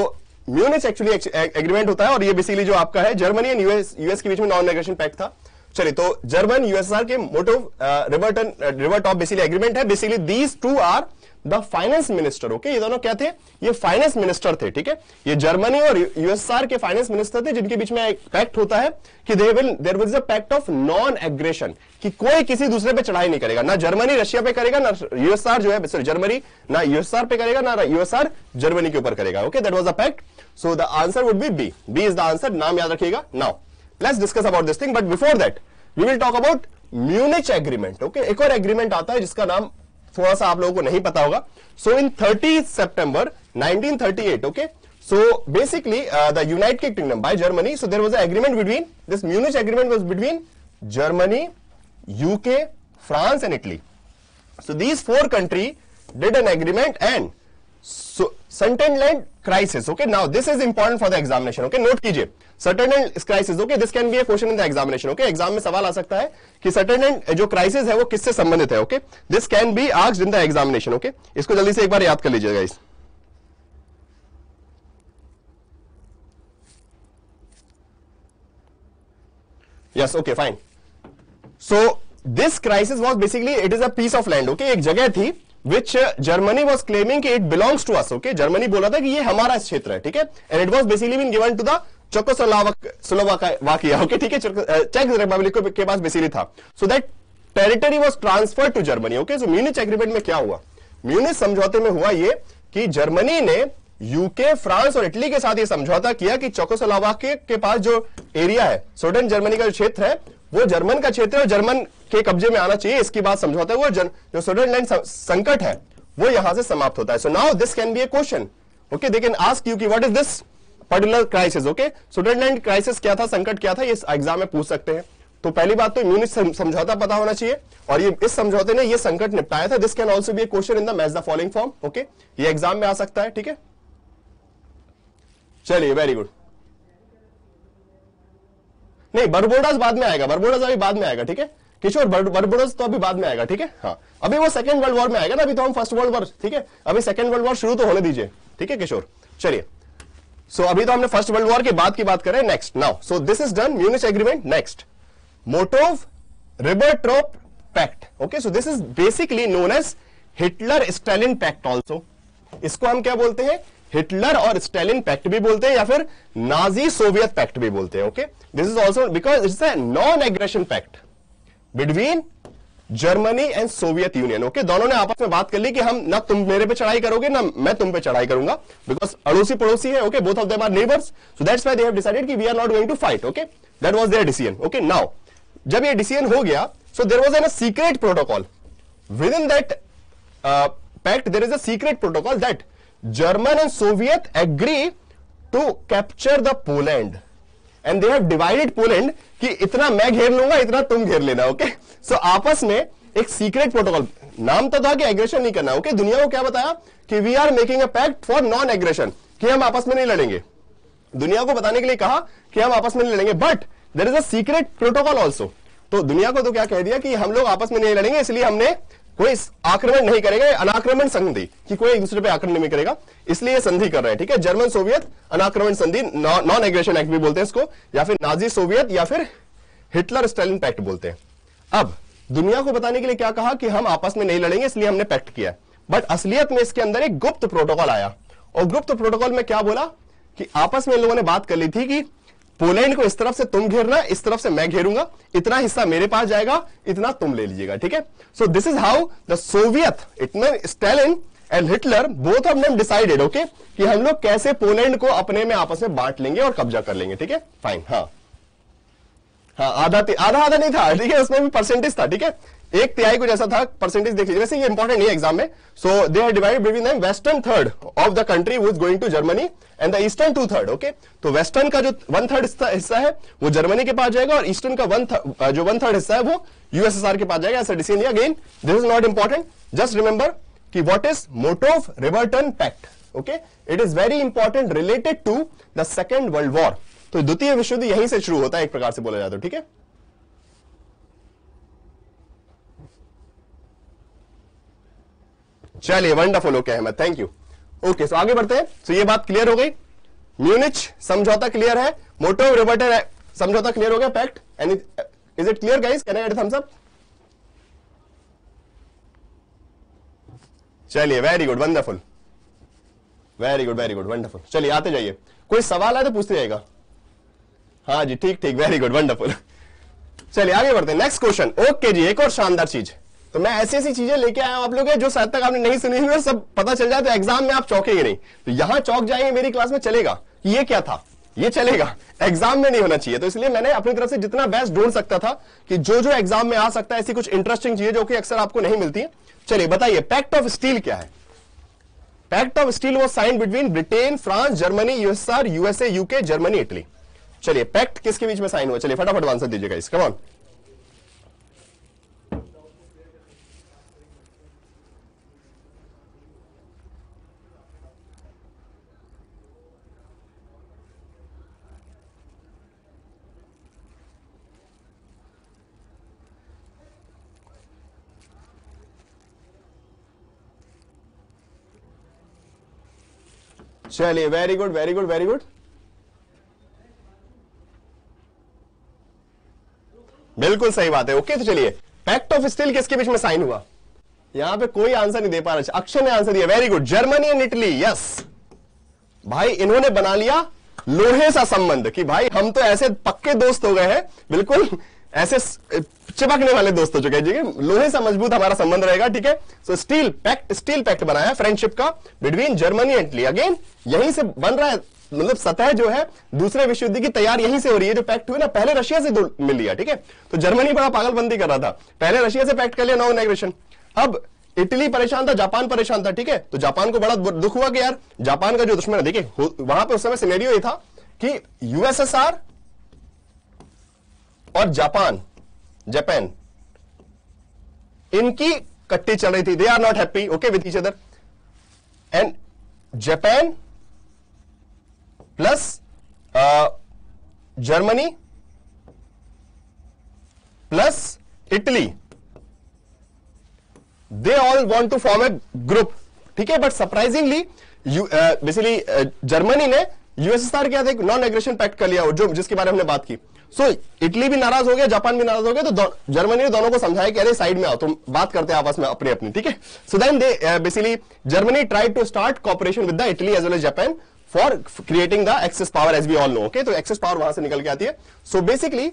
[SPEAKER 1] म्यूनिच एक्चुअली एग्रीमेंट होता है और ये बेसिकली जो आपका है जर्मनी एंड यूएस यूएस के बीच में नॉन नेगोशिएशन पैक्ट था चलिए तो जर्मन यूएसआर के मोटो रिवर्टन रिवर टॉप बेसिकली एग्रीमेंट है basically these two are the finance minister okay ये दोनों क्या थे ये फाइनेंस मिनिस्टर थे ठीक है ये जर्मनी और यूएसआर के फाइनेंस मिनिस्टर थे जिनके बीच में एक पैक्ट होता है कि they will there was a pact of non aggression कि कोई किसी दूसरे पे चढ़ाई नहीं करेगा ना जर्मनी रशिया पे करेगा ना यूएसआर जो है सॉरी जर्मनी ना यूएसआर पे करेगा ना यूएसआर जर्मनी के ऊपर करेगा okay that was a pact so the answer would be B B is the answer नाम याद रखिएगा now let's discuss about this thing but before that we will talk about Munich agreement okay एक और एग्रीमेंट आता है जिसका नाम थोड़ा सा आप लोगों को नहीं पता होगा so in thirty September 1938 okay so basically uh, the united kingdom by germany so there was an agreement between this munich agreement was between germany uk france and italy so these four country did an agreement and land crisis okay now this is important for the examination okay note कीजिए Sudetenland crisis okay this can be a question in the examination okay exam में सवाल आ सकता है कि सटरलैंड जो क्राइसिस है वो किससे संबंधित है ओके दिस कैन बी आज इन द एग्जामिनेशन ओके इसको जल्दी से एक बार याद कर लीजिएगा इस yes okay fine so this crisis was basically it is a piece of land okay एक जगह थी which Germany was claiming it belongs to us okay Germany बोला था कि ये हमारा क्षेत्र है ठीक है and it was basically been given to the चोको चेकोस्लोवाकिया ओके ठीक है चेक uh, रिपब्लिक के पास बेसिकली था so that territory was transfer to Germany okay so Munich agreement में क्या हुआ म्यूनिच समझौते में हुआ ये कि जर्मनी ने यूके फ्रांस और इटली के साथ ये समझौता किया कि चोकोसलावा के, के पास जो एरिया है सोडन जर्मनी का जो क्षेत्र है वो जर्मन का क्षेत्र है जर्मन के कब्जे में आना चाहिए इसकी बात समझौता वो जर, जो स्विट्जरलैंड संकट है वो यहां से समाप्त होता है so now this can be a question okay they can ask you की what is this particular crisis okay Switzerland crisis क्या था संकट क्या था ये एग्जाम में पूछ सकते हैं तो पहली बात तो म्यूनिच समझौता पता होना चाहिए और ये इस समझौते ने ये संकट निपटाया था this can also be a question in the match the following form okay ये एग्जाम में आ सकता है ठीक है चलिए वेरी गुड नहीं बरबोडास बाद में आएगा बरबोडास अभी बाद में आएगा ठीक है किशोर बरबोडस तो अभी बाद में आएगा ठीक है हाँ अभी वो सेकंड वर्ल्ड वॉर में आएगा ना अभी तो हम फर्स्ट वर्ल्ड वॉर ठीक है अभी सेकंड वर्ल्ड वॉर शुरू तो होने दीजिए ठीक है किशोर चलिए सो so, अभी तो हमने फर्स्ट वर्ल्ड वॉर के बाद की बात करें next now so this is done Munich agreement next Molotov Ribbentrop pact okay so this is basically known as Hitler Stalin pact also इसको हम क्या बोलते हैं हिटलर और स्टेलिन पैक्ट भी बोलते हैं या फिर नाजी सोवियत पैक्ट भी बोलते हैं okay this is also because it's a non aggression pact between Germany and Soviet union okay दोनों ने आपस में बात कर ली कि हम ना तुम मेरे पे चढ़ाई करोगे ना मैं तुम पे चढ़ाई करूंगा बिकॉज अड़ोसी पड़ोसी है okay both of them are neighbours so that's why they have decided कि we are not going to fight okay that was their decision okay now जब ये डिसीजन हो गया so there was an secret protocol within that pact there is a secret protocol that German and Soviet agree to capture the Poland. And they have divided Poland कि इतना मैं घेर लूंगा इतना तुम घेर लेना ओके okay? सो so, आपस में एक सीक्रेट प्रोटोकॉल नाम तो था कि एग्रेशन नहीं करना ओके okay? दुनिया को क्या बताया कि we are making a pact for non aggression कि हम आपस में नहीं लड़ेंगे दुनिया को बताने के लिए कहा कि हम आपस में नहीं लड़ेंगे but there is a secret protocol also तो दुनिया को तो क्या कह दिया कि हम लोग आपस में नहीं लड़ेंगे इसलिए हमने कोई आक्रमण नहीं करेगा अनाक्रमण संधि कि कोई एक दूसरे पे आक्रमण नहीं करेगा इसलिए संधि कर रहे हैं ठीक है जर्मन सोवियत अनाक्रमण संधि नॉन एग्रेशन एक्ट भी बोलते हैं इसको या फिर नाजी सोवियत या फिर हिटलर स्टालिन पैक्ट बोलते हैं अब दुनिया को बताने के लिए क्या कहा कि हम आपस में नहीं लड़ेंगे इसलिए हमने पैक्ट किया बट असलियत में इसके अंदर एक गुप्त प्रोटोकॉल आया और गुप्त प्रोटोकॉल में क्या बोला कि आपस में इन लोगों ने बात कर ली थी कि पोलैंड को इस तरफ से तुम घेरना इस तरफ से मैं घेरूंगा इतना हिस्सा मेरे पास जाएगा इतना तुम ले लीजिएगा ठीक है so this is how the Soviet it mean Stalin and Hitler both of them decided okay कि हम लोग कैसे पोलैंड को अपने में आपस में बांट लेंगे और कब्जा कर लेंगे ठीक है फाइन हाँ हाँ आधा आधा आधा नहीं था ठीक है उसमें भी परसेंटेज था ठीक है एक तिहाई को जैसा था परसेंटेज देख लीजिए वैसे ये इंपॉर्टेंट नहीं एग्जाम में so they are divided between them western third of the country वो is going to Germany and the eastern two third okay तो वेस्टर्न का जो वन थर्ड हिस्सा है वो जर्मनी के पास जाएगा और ईस्टर्न का वन जो वन थर्ड हिस्सा है वो यूएसएसआर के पास जाएगा ऐसा decision again this is not important just remember कि व्हाट इज मोटोव रिवर्टन pact okay it is very important related to the second world war तो द्वितीय विश्व युद्ध यहीं से शुरू होता है एक प्रकार से बोला जाता है ठीक है चलिए wonderful okay Ahmad thank you okay so आगे बढ़ते हैं सो so, ये बात क्लियर हो गई म्यूनिच समझौता क्लियर है मोटो रिवर्टर eh, समझौता क्लियर हो गया pact any is it clear guys can I thumbs up चलिए very good wonderful very good very good wonderful चलिए आते जाइए कोई सवाल आए तो पूछते जाएगा हाँ जी ठीक ठीक वेरी गुड वंडरफुल चलिए आगे बढ़ते हैं नेक्स्ट क्वेश्चन ओके जी एक और शानदार चीज तो मैं ऐसी ऐसी चीजें लेके आया हूं आप लोग जो शायद तक आपने नहीं सुनी हुई सब पता चल जाए तो एग्जाम में आप चौकेंगे नहीं तो यहां चौक जाएंगे मेरी क्लास में चलेगा कि ये क्या था ये चलेगा एग्जाम में नहीं होना चाहिए तो इसलिए मैंने अपनी तरफ से जितना बेस्ट ढूंढ सकता था कि जो जो एग्जाम में आ सकता है ऐसी कुछ इंटरेस्टिंग चीजें जो कि अक्सर आपको नहीं मिलती चलिए बताइए पैक्ट ऑफ स्टील क्या है pact of steel was sign between Britain France Germany USSR USA UK Germany Italy चलिए पैक्ट किसके बीच में साइन हुआ चलिए फटाफट आंसर दीजिएगा इसका कमान चलिए very good very good very good बिल्कुल सही बात है ओके तो चलिए पैक्ट ऑफ स्टील किसके बीच में साइन हुआ यहां पे कोई आंसर नहीं दे पा रहा अक्षय ने आंसर दिया very good Germany and Italy yes भाई इन्होंने बना लिया लोहे सा संबंध कि भाई हम तो ऐसे पक्के दोस्त हो गए हैं बिल्कुल ऐसे चिपकने वाले दोस्त हो चुके हैं लोहे से मजबूत हमारा संबंध रहेगा ठीक है so steel pact steel pact बनाया फ्रेंडशिप का between Germany and Italy again यहीं से बन रहा है मतलब सतह जो है दूसरे विश्व युद्ध की तैयार यहीं से हो रही है जो पैक्ट हुई ना पहले रशिया से मिल लिया ठीक है तो जर्मनी बड़ा पागलबंदी कर रहा था पहले रशिया से पैक्ट कर लिया नो इनग्रेशन अब इटली परेशान था जापान परेशान था ठीक है तो जापान को बड़ा दुख हुआ कि यार जापान का जो दुश्मन है देखिए वहां पर उस समय सिनेरियो ये था कि यूएसएसआर और जापान जापान इनकी कट्टी चल रही थी they are not happy okay with each other and Japan plus Germany plus Italy they all want to form a group ठीक है बट सरप्राइजिंगली बेसिकली जर्मनी ने यूएसएसआर साथ एक नॉन एग्रेशन पैक्ट कर लिया जो जिसके बारे में हमने बात की सो इटली भी नाराज हो गया जापान भी नाराज हो गया तो जर्मनी ने दोनों को समझाया कि अरे साइड में आओ तुम बात करते हैं आपस में अपने अपनी ठीक है so then they basically Germany tried to start cooperation with the Italy as well as Japan for creating the axis power as we all know okay तो एक्सेस पावर वहां से निकल के आती है सो बेसिकली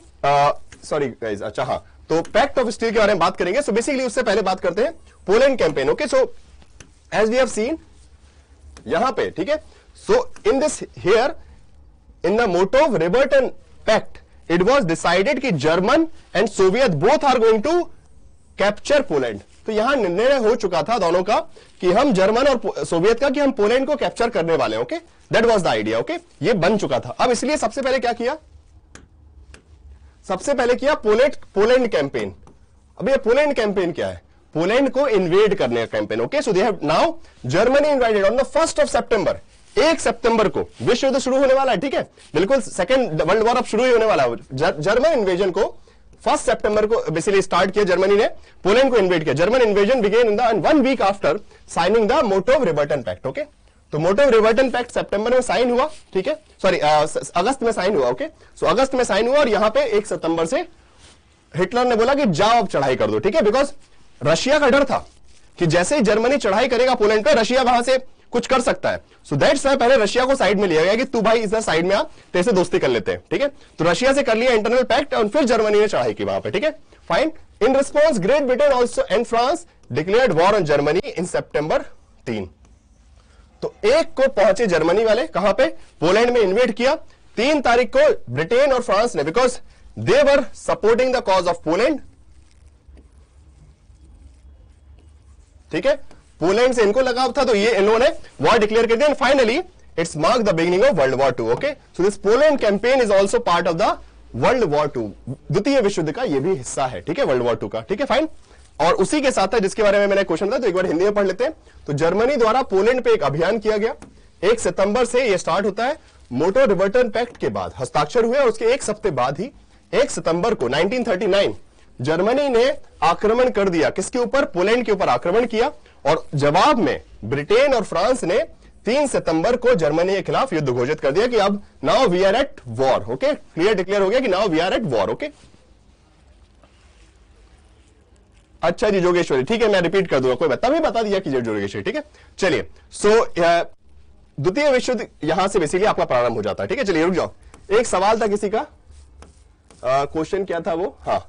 [SPEAKER 1] सॉरी गाइस अच्छा हां तो पैक्ट ऑफ स्टील के बारे में बात करेंगे सो so, बेसिकली उससे पहले बात करते हैं Poland campaign okay so as we have seen यहां पे ठीक है so in this here in the Molotov Ribbentrop pact it was decided कि German and Soviet both are going to capture Poland तो यहां निर्णय हो चुका था दोनों का कि हम जर्मन और सोवियत का कि हम पोलैंड को कैप्चर करने वाले okay that was the idea okay ये बन चुका था अब इसलिए सबसे पहले क्या किया सबसे पहले किया पोलैंड पोलैंड कैंपेन अब ये पोलैंड कैंपेन क्या है पोलैंड को इन्वेड करने का campaign okay so they have now Germany invited on the first of September एक सितंबर को विश्व युद्ध शुरू होने वाला है ठीक है बिल्कुल सेकेंड वर्ल्ड वॉर अब शुरू ही होने वाला है जर्मन इन्वेजन को फर्स्ट सितंबर को बेसिकली स्टार्ट किया जर्मनी ने पोलैंड को इन्वेट किया German invasion began in the one week after signing the Molotov Ribbentrop pact okay तो मोटो रिवर्टन पैक्ट सितंबर में साइन हुआ ठीक है सॉरी अगस्त में साइन हुआ ओके सो अगस्त में साइन हुआ और यहां पे एक सितंबर से हिटलर ने बोला कि जाओ अब चढ़ाई कर दो ठीक है बिकॉज रशिया का डर था कि जैसे ही जर्मनी चढ़ाई करेगा पोलैंड पर रशिया वहां से कुछ कर सकता है सो दैट वाई पहले रशिया को साइड में लिया गया कि तू भाई इस साइड में आ तेरे दोस्ती कर लेते हैं ठीक है तो रशिया से कर लिया इंटरनल पैक्ट और फिर जर्मनी ने चढ़ाई की वहां पर ठीक है fine in response Great Britain also and France declared war on Germany in September तीन तो एक को पहुंचे जर्मनी वाले कहां पे पोलैंड में इन्वेट किया तीन तारीख को ब्रिटेन और फ्रांस ने because they were supporting the cause of Poland ठीक है पोलैंड से इनको लगाव था तो ये इन्होंने वॉर डिक्लेयर कर दिया finally it's mark the beginning of world war two okay so this Poland campaign is also part of the world war two द्वितीय विश्व युद्ध का ये भी हिस्सा है ठीक है वर्ल्ड वॉर टू का ठीक है फाइन और उसी के साथ है जिसके बारे में मैंने क्वेश्चन था तो एक बार हिंदी में पढ़ लेते हैं तो जर्मनी द्वारा पोलैंड पे एक अभियान किया गया एक सितंबर से ये स्टार्ट होता है मोटो रिवर्टन पैक्ट के बाद हस्ताक्षर हुए और उसके एक सप्ते बाद ही एक सितंबर को 1939 जर्मनी ने आक्रमण कर दिया किसके ऊपर पोलैंड के ऊपर आक्रमण किया और जवाब में ब्रिटेन और फ्रांस ने 3 सितंबर को जर्मनी के खिलाफ युद्ध घोषित कर दिया कि अब now we are at war okay clear declare हो गया कि now we are at war okay अच्छा जी जोगेश्वरी ठीक है मैं रिपीट कर दूंगा कोई बता भी बता दिया कि जोगेश्वरी ठीक है चलिए सो द्वितीय विश्व युद्ध यहां से बेसिकली आपका प्रारंभ हो जाता है ठीक है चलिए रुक जाओ एक सवाल था किसी का क्वेश्चन क्या था वो हाँ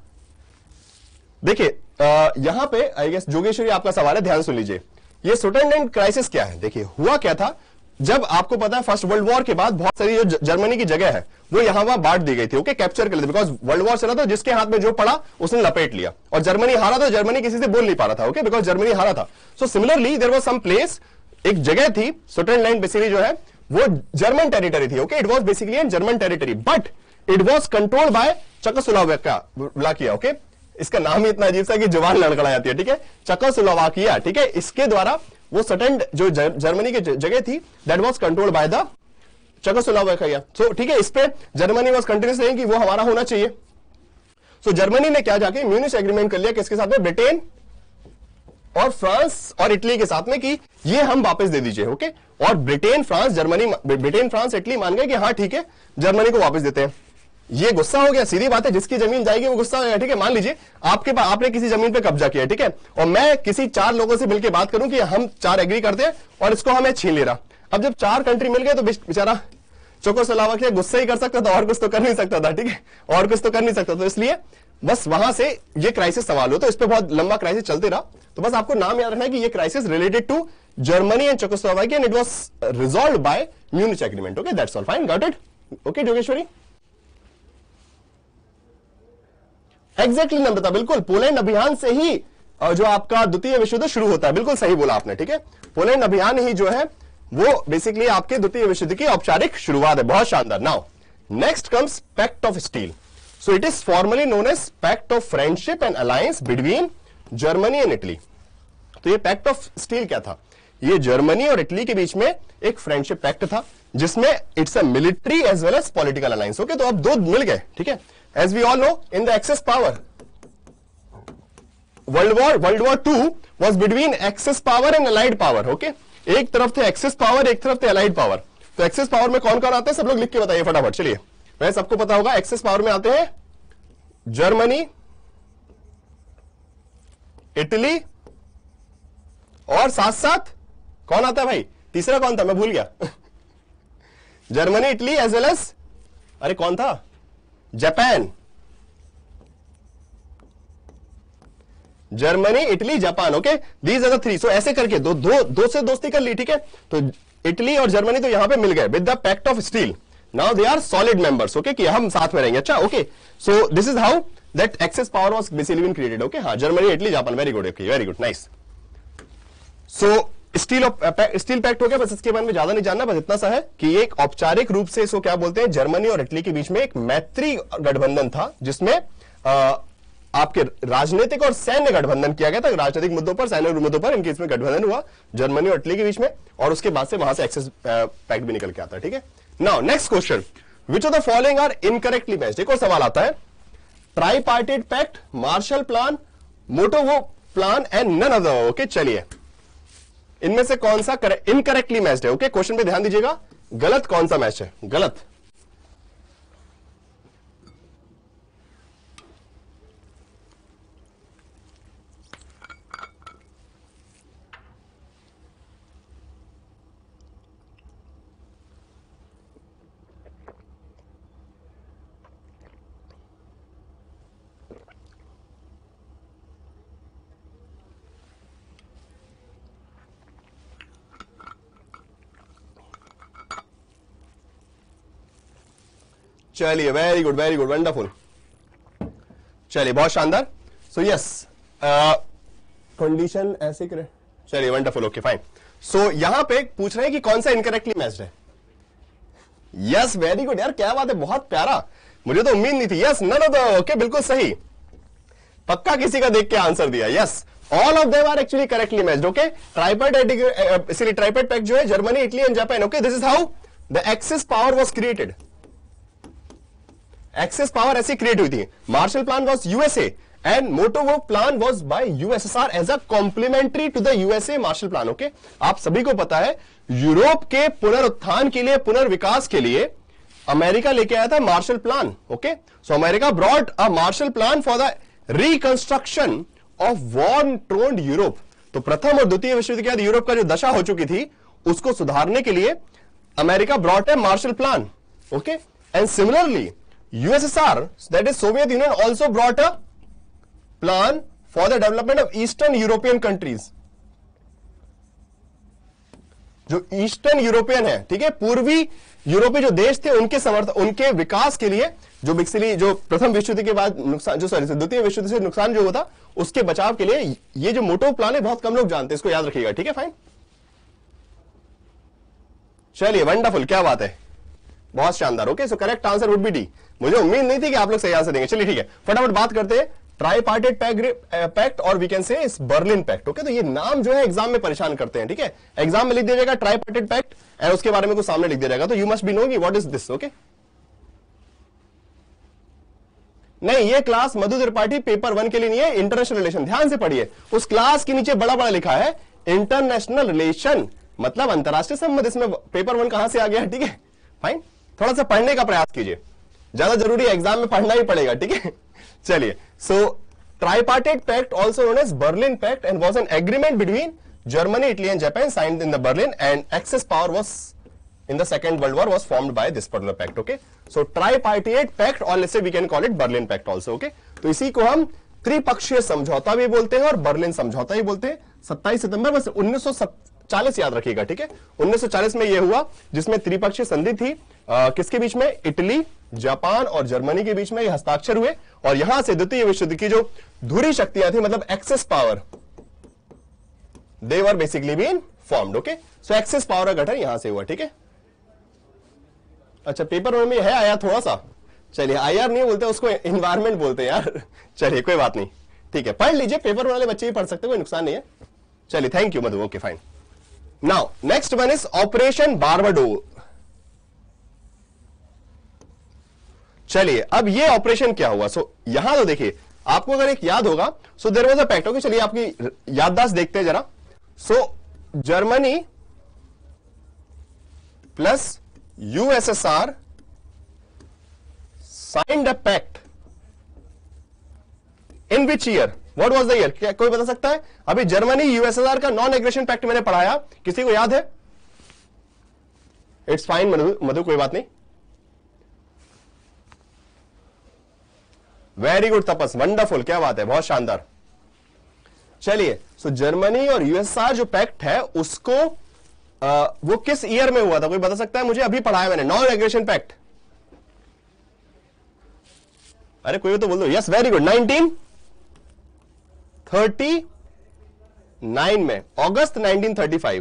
[SPEAKER 1] देखिए यहां पे आई गेस जोगेश्वरी आपका सवाल है ध्यान सुन लीजिए ये सुटेंडेंट क्राइसिस क्या है देखिए हुआ क्या था जब आपको पता है फर्स्ट वर्ल्ड वॉर के बाद बहुत सारी जो जर्मनी की जगह है वो यहां वहां बांट दी गई थी ओके कैप्चर कर लेते बिकॉज वर्ल्ड वॉर चला था जिसके हाथ में जो पड़ा उसने लपेट लिया और जर्मनी हारा था जर्मनी तो किसी से बोल नहीं पा रहा था ओके बिकॉज जर्मनी हारा था so similarly there was some place एक जगह थी सुटरलैंड बेसिकली जो है वो जर्मन टेरिटरी थी okay it was basically an German territory but it was control by Czechoslovakia okay इसका नाम ही इतना अजीब सा कि जवान लड़कड़ा जाती है ठीक है चकोस्लोवाकिया ठीक है इसके द्वारा वो सटन जो जर्मनी की जगह थी that was controlled by the Czechoslovakia so ठीक है इस पर जर्मनी वॉज कंट्रीज नहीं कि वो हमारा होना चाहिए सो so, जर्मनी ने क्या जाके म्यूनिश एग्रीमेंट कर लिया किसके साथ में ब्रिटेन और फ्रांस और इटली के साथ में कि ये हम वापस दे दीजिए ओके और Britain France Germany Britain France Italy मान गए कि हाँ ठीक है जर्मनी को वापस देते हैं ये गुस्सा हो गया सीधी बात है जिसकी जमीन जाएगी वो गुस्सा हो गया ठीक है मान लीजिए आपके पास आपने किसी जमीन पे कब्जा किया ठीक है और मैं किसी चार लोगों से मिलकर बात करूं कि हम चार एग्री करते हैं और इसको हमें छीन ले रहा अब जब चार कंट्री मिल गए तो बेचारा चोको सलावा के गुस्सा ही कर सकता था और कुछ तो कर नहीं सकता था ठीक है और कुछ तो कर नहीं सकता था इसलिए बस वहां से ये क्राइसिस सवाल हो तो इस पर बहुत लंबा क्राइसिस चलते रहा तो बस आपको नाम याद रखना है कि ये crisis related to Germany and Czechoslovakia and it was resolve by Munich agreement okay that's all fine got it okay Jogeshwari exactly exactly, Namrata बिल्कुल पोलैंड अभियान से ही जो आपका द्वितीय विश्व युद्ध शुरू होता है बिल्कुल सही बोला आपने ठीक है पोलैंड अभियान ही जो है वो बेसिकली आपके द्वितीय विश्व युद्ध की औपचारिक शुरुआत है बहुत शानदार now next comes pact of steel so it is formally known as pact of friendship and alliance between Germany and Italy तो ये पैक्ट ऑफ स्टील क्या था ये जर्मनी और इटली के बीच में एक फ्रेंडशिप पैक्ट था जिसमें it's a military as well as political alliance okay तो अब दो मिल गए ठीक है as we all know, in the Axis power. World War, World War II was between Axis power and Allied power, okay? एक तरफ थे एक्सिस पावर एक तरफ थे अलाइड पावर तो एक्सिस पावर में कौन कौन आते हैं सब लोग लिख के बताइए फटाफट चलिए वैसे सबको पता होगा एक्सिस पावर में आते हैं जर्मनी इटली और साथ साथ कौन आता है भाई तीसरा कौन था मैं भूल गया [LAUGHS] Germany Italy as well as अरे कौन था Japan Germany Italy Japan okay these are three so ऐसे करके दो दो दो से दोस्ती कर ली ठीक है तो इटली और जर्मनी तो यहां पे मिल गए with the pact of steel now they are solid members okay कि हम साथ में रहेंगे अच्छा okay so this is how that axis power was basically created okay हाँ Germany Italy Japan very good okay very good nice so steel steel pact हो गया बस इसके बारे में ज्यादा नहीं जानना बस इतना सा है कि एक औपचारिक रूप से इसको क्या बोलते हैं जर्मनी और इटली के बीच में एक मैत्री गठबंधन था जिसमें आपके राजनीतिक और सैन्य गठबंधन किया गया था राजनीतिक मुद्दों पर सैन्य मुद्दों पर इनके इसमें गठबंधन हुआ जर्मनी और इटली के बीच में और उसके बाद से वहां से एक्सेस पैक्ट भी निकल के आता है ठीक है now next question which of the following are incorrectly match एक और सवाल आता है tri pact Marshall plan Molotov plan and none other okay चलिए इनमें से कौन सा इनकरेक्टली मैच है ओके क्वेश्चन पे ध्यान दीजिएगा गलत कौन सा मैच है गलत चलिए very good very good wonderful चलिए बहुत शानदार सो यस कंडीशन ऐसे करें चलिए वंडरफुल ओके फाइन सो यहां पे पूछ रहे हैं कि कौन सा इनकरेक्टली मैच्ड है यस वेरी गुड यार क्या बात है बहुत प्यारा मुझे तो उम्मीद नहीं थी यस नन ऑफ ओके बिल्कुल सही पक्का किसी का देख के आंसर दिया yes all of them are actually correctly matched okay tripartite इसलिए ट्राइपेड पैक जो है Germany Italy and Japan okay this is how the axis power was created axis power ऐसी क्रिएट हुई थी Marshall plan was USA and Molotov plan was by USSR as a complementary to the USA Marshall plan okay आप सभी को पता है यूरोप के पुनरुत्थान के लिए पुनर्विकास के लिए अमेरिका लेके आया था Marshall plan okay so America brought a Marshall plan for the reconstruction of war torn Europe तो प्रथम और द्वितीय विश्व युद्ध के बाद यूरोप का जो दशा हो चुकी थी उसको सुधारने के लिए अमेरिका ब्रॉड है Marshall plan okay and similarly USSR, that is Soviet Union, also brought a plan for the development of Eastern European countries. जो ईस्टर्न यूरोपियन है ठीक है पूर्वी यूरोपीय जो देश थे उनके समर्थ उनके विकास के लिए जो बिक्सली जो प्रथम विश्व युद्ध के बाद नुकसान जो सॉरी द्वितीय विश्व युद्ध से नुकसान जो होता उसके बचाव के लिए ये जो मोटो प्लान है बहुत कम लोग जानते हैं इसको याद रखिएगा ठीक है फाइन चलिए वंडरफुल क्या बात है बहुत शानदार okay so correct answer would be D मुझे उम्मीद नहीं थी कि आप लोग सही आंसर देंगे चलिए ठीक है फटाफट बात करते हैं ट्राइपार्टेड पैक्ट और वी कैन से इस बर्लिन पैक्ट ओके तो ये नाम जो है एग्जाम में परेशान करते हैं ठीक है एग्जाम में लिख दिया जाएगा ट्राइपार्टेड पैक्ट एंड उसके बारे में कुछ सामने लिख दिया जाएगा तो you must be know what is this okay नहीं ये class Madhu Tripathi paper one के लिए नहीं है इंटरनेशनल रिलेशन ध्यान से पढ़िए उस क्लास के नीचे बड़ा बड़ा लिखा है इंटरनेशनल रिलेशन मतलब अंतरराष्ट्रीय संबंध इसमें पेपर वन कहां से आ गया ठीक है फाइन थोड़ा सा पढ़ने का प्रयास कीजिए ज्यादा जरूरी एग्जाम में पढ़ना ही पड़ेगा ठीक है चलिए so tripartite pact also known as Berlin pact and was an agreement between Germany Italy and Japan sign in the Berlin and axis power was in the second world war was form by this particular pact okay so tripartite pact also we can call it Berlin pact also okay तो इसी को हम त्रिपक्षीय समझौता भी बोलते हैं और बर्लिन समझौता भी बोलते हैं सत्ताईस सितंबर वैसे उन्नीस 1940 याद रखिएगा ठीक है 1940 में यह हुआ जिसमें त्रिपक्षीय संधि थी आ, किसके बीच में इटली जापान और जर्मनी के बीच में यह हस्ताक्षर हुए और यहां से द्वितीय विश्व युद्ध की जो धुरी शक्तियां थी मतलब axis power they've basically been formed okay so axis power का गठन यहां से हुआ ठीक है अच्छा पेपर में है आया थोड़ा सा चलिए आईआर नहीं बोलते उसको इन्वायरमेंट बोलते यार चलिए कोई बात नहीं ठीक है पढ़ लीजिए पेपर वाले बच्चे ही पढ़ सकते कोई नुकसान नहीं है चलिए thank you Madhu okay fine Now, next one is Operation Barbadour. चलिए अब ये ऑपरेशन क्या हुआ सो so, यहां तो देखिए आपको अगर एक याद होगा so there was a pact okay चलिए आपकी याददाश्त देखते हैं जरा so so, Germany plus USSR a pact in which year year what was the year क्या कोई बता सकता है अभी जर्मनी यूएसएसआर का नॉन एग्रेशन पैक्ट मैंने पढ़ाया किसी को याद है इट्स फाइन मधु मधु कोई बात नहीं वेरी गुड तपस वंडरफुल क्या बात है बहुत शानदार चलिए सो जर्मनी और यूएसआर जो पैक्ट है उसको आ, वो किस ईयर में हुआ था कोई बता सकता है मुझे अभी पढ़ाया मैंने नॉन एग्रेशन पैक्ट अरे कोई तो बोल दो yes very good nineteen thirty nine में अगस्त 1935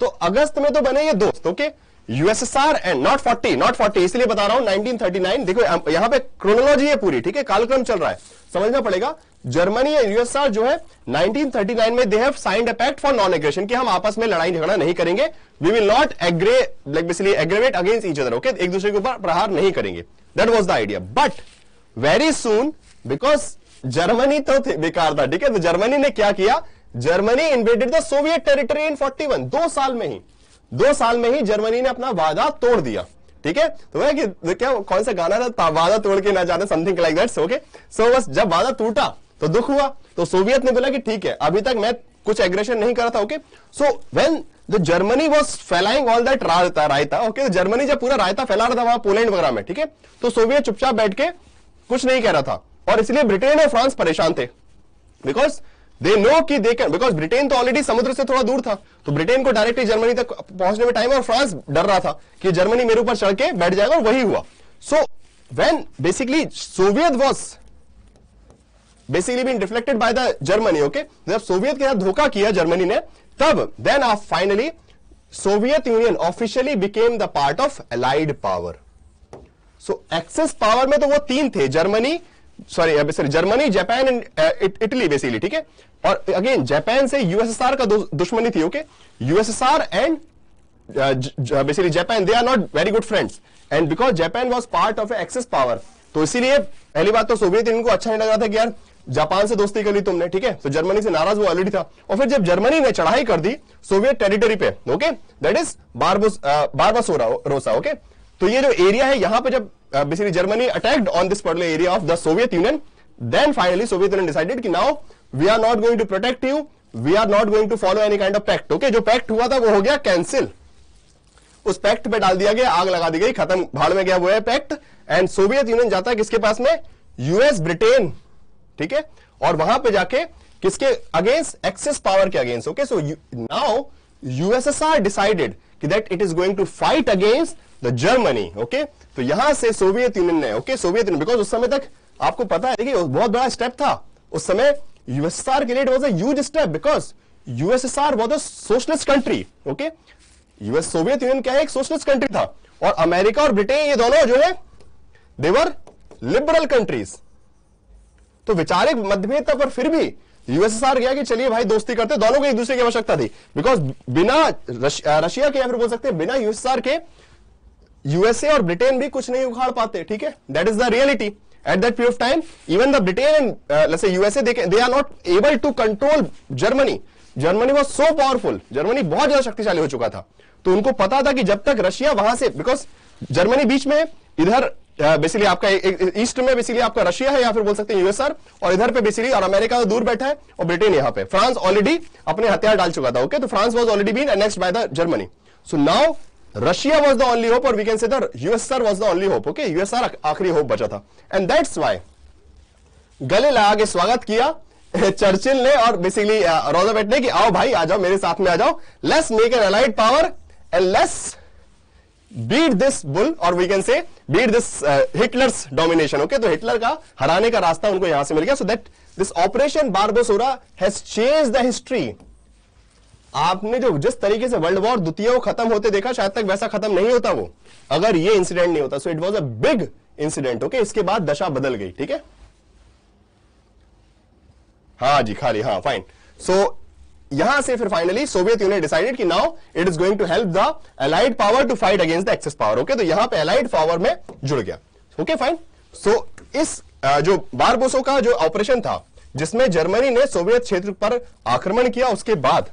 [SPEAKER 1] तो अगस्त में तो बने ये दोस्त okay USSR and not forty not forty इसलिए बता रहा हूं 1939 देखो यहां पे क्रोनोलॉजी है पूरी ठीक है कालक्रम चल रहा है समझना पड़ेगा जर्मनी एंड यूएसआर जो है 1939 में they have signed a pact for non aggression कि हम आपस में लड़ाई झगड़ा नहीं करेंगे we will not aggress like basically aggravate against each other okay एक दूसरे के ऊपर प्रहार नहीं करेंगे that was the idea but very soon because Germany तो बेकार था ठीक है तो जर्मनी ने क्या किया Germany invaded the Soviet territory in 41 दो साल में ही दो साल में ही जर्मनी ने अपना वादा तोड़ दिया ठीक है तो वह कि तो क्या कौन सा गाना था वादा तोड़ के ना जाना something like that's okay so बस जब वादा टूटा तो दुख हुआ तो सोवियत ने बोला कि ठीक है अभी तक मैं कुछ एग्रेशन नहीं करा था okay so when the Germany was फैलाइंग all that raita raita okay Germany जब पूरा रायता फैला रहा था वहां पोलैंड वगैरह में ठीक है तो सोवियत चुपचाप बैठ के कुछ नहीं कह रहा था और इसलिए ब्रिटेन और फ्रांस परेशान थे बिकॉज दे नो की दे कैन बिकॉज ब्रिटेन तो ऑलरेडी समुद्र से थोड़ा दूर था तो ब्रिटेन को डायरेक्टली जर्मनी तक पहुंचने में टाइम और फ्रांस डर रहा था कि जर्मनी मेरे ऊपर चढ़ के बैठ जाएगा और वही हुआ so when basically Soviet was basically been deflected by the Germany okay जब सोवियत के साथ धोखा किया जर्मनी ने तब देन आप finally Soviet Union officially became the part of allied power so axis power में तो वो तीन थे Germany sorry sorry Germany Japan and Italy basically ठीक है और अगेन जापान से यूएसएसआर का दुश्मनी थी okay USSR and basically Japan they are not very good friends and because Japan was part of axis power तो इसीलिए पहली बात तो सोवियत इनको को अच्छा नहीं लग रहा था कि यार जापान से दोस्ती कर ली तुमने ठीक है तो जर्मनी से नाराज वो ऑलरेडी था और फिर जब जर्मनी ने चढ़ाई कर दी सोवियत टेरिटरी पे okay that is Barbarossa Barbarossa रोसा ओके तो ये जो एरिया है यहां पर जब basically Germany attacked on this particular area of the Soviet Union then finally Soviet Union decided कि now we are not going to protect you we are not going to follow any kind of pact okay जो पैक्ट हुआ था वो हो गया कैंसिल उस पैक्ट पे डाल दिया गया आग लगा दी गई खत्म भाड़ में गया वो है पैक्ट एंड सोवियत यूनियन जाता है किसके पास में यूएस ब्रिटेन ठीक है और वहां पे जाके किसके अगेंस्ट एक्सिस पावर के against okay so now USSR decided कि that it is going to fight against the Germany okay तो यहां से सोवियत यूनियन ने ओके सोवियत यूनियन बिकॉज उस समय तक आपको पता है देखिए बहुत बड़ा स्टेप था उस समय यूएसएसआर के लिए was a step because USSR was a socialist country okay US Soviet Union क्या है एक सोशलिस्ट कंट्री था और अमेरिका और ब्रिटेन ये दोनों जो है देवर लिबरल कंट्रीज तो विचारिक मतभेद था पर फिर भी यूएसएसआर गया कि चलिए भाई दोस्ती करते दोनों को एक दूसरे की आवश्यकता थी बिकॉज बिना रशिया के या फिर बोल सकते हैं बिना यूएसएसआर के यूएसए और ब्रिटेन भी कुछ नहीं उखाड़ पाते ठीक है that is the reality at that period of time even the Britain USA they are not able to control Germany Germany was so powerful Germany बहुत ज्यादा शक्तिशाली हो चुका था तो उनको पता था कि जब तक रशिया वहां से बिकॉज जर्मनी बीच में इधर बेसिकली uh, आपका ईस्ट में बेसिकली आपका रशिया है या फिर बोल सकते हैं यूएसआर और इधर पे बेसिकली और अमेरिका तो दूर बैठा है और ब्रिटेन यहाँ पे फ्रांस ऑलरेडी अपने हथियार डाल चुका था ओके okay? तो France was already been annexed by the Germany so now Russia was the only hope और we can say the was the the hope okay USSR आखिरी होप बचा था एंड दैट्स वाई गले लगा के स्वागत किया [LAUGHS] चर्चिल ने और बेसिकली uh, रोजा ने कि आओ भाई आ जाओ मेरे साथ में आ जाओ let's make an allied power and let's beat this bull और we can say beat this Hitler's domination okay तो हिटलर का हराने का रास्ता उनको यहां से मिल गया so that this operation Barbarossa has change the history आपने जो जिस तरीके से वर्ल्ड वॉर द्वितीय को खत्म होते देखा शायद तक वैसा खत्म नहीं होता वो अगर ये इंसिडेंट नहीं होता so it was a big incident okay इसके बाद दशा बदल गई ठीक है हाँ जी खाली हाँ फाइन सो so, यहां से फिर फाइनली सोवियत यूनियन डिसाइडेड कि now it is going to help the allied power to fight against the axis power okay तो यहां पे अलाइड पावर में जुड़ गया ओके फाइन सो इस जो बारबोसो का जो ऑपरेशन था जिसमें जर्मनी ने सोवियत क्षेत्र पर आक्रमण किया उसके बाद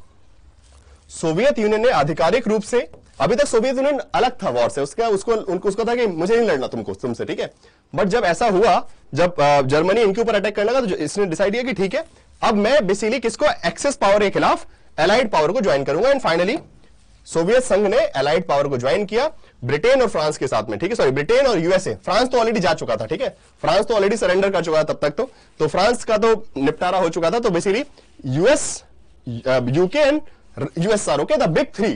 [SPEAKER 1] सोवियत यूनियन ने आधिकारिक रूप से अभी तक सोवियत यूनियन अलग था वॉर से उसका उसको उनको उसको था कि मुझे नहीं लड़ना तुमको तुमसे ठीक है बट जब ऐसा हुआ जब जर्मनी इनके ऊपर अटैक करने लगा तो इसने डिसाइड किया कि ठीक है अब मैं बेसिकली किसको एक्सेस पावर के खिलाफ एलाइड पावर को ज्वाइन करूंगा एंड फाइनली सोवियत संघ ने एलाइड पावर को ज्वाइन किया ब्रिटेन और फ्रांस के साथ में ठीक है सॉरी ब्रिटेन और यूएसए फ्रांस तो ऑलरेडी जा चुका था ठीक है फ्रांस तो ऑलरेडी सरेंडर कर चुका था तब तक तो तो फ्रांस का तो निपटारा हो चुका था तो basically US UK and USSR okay the big three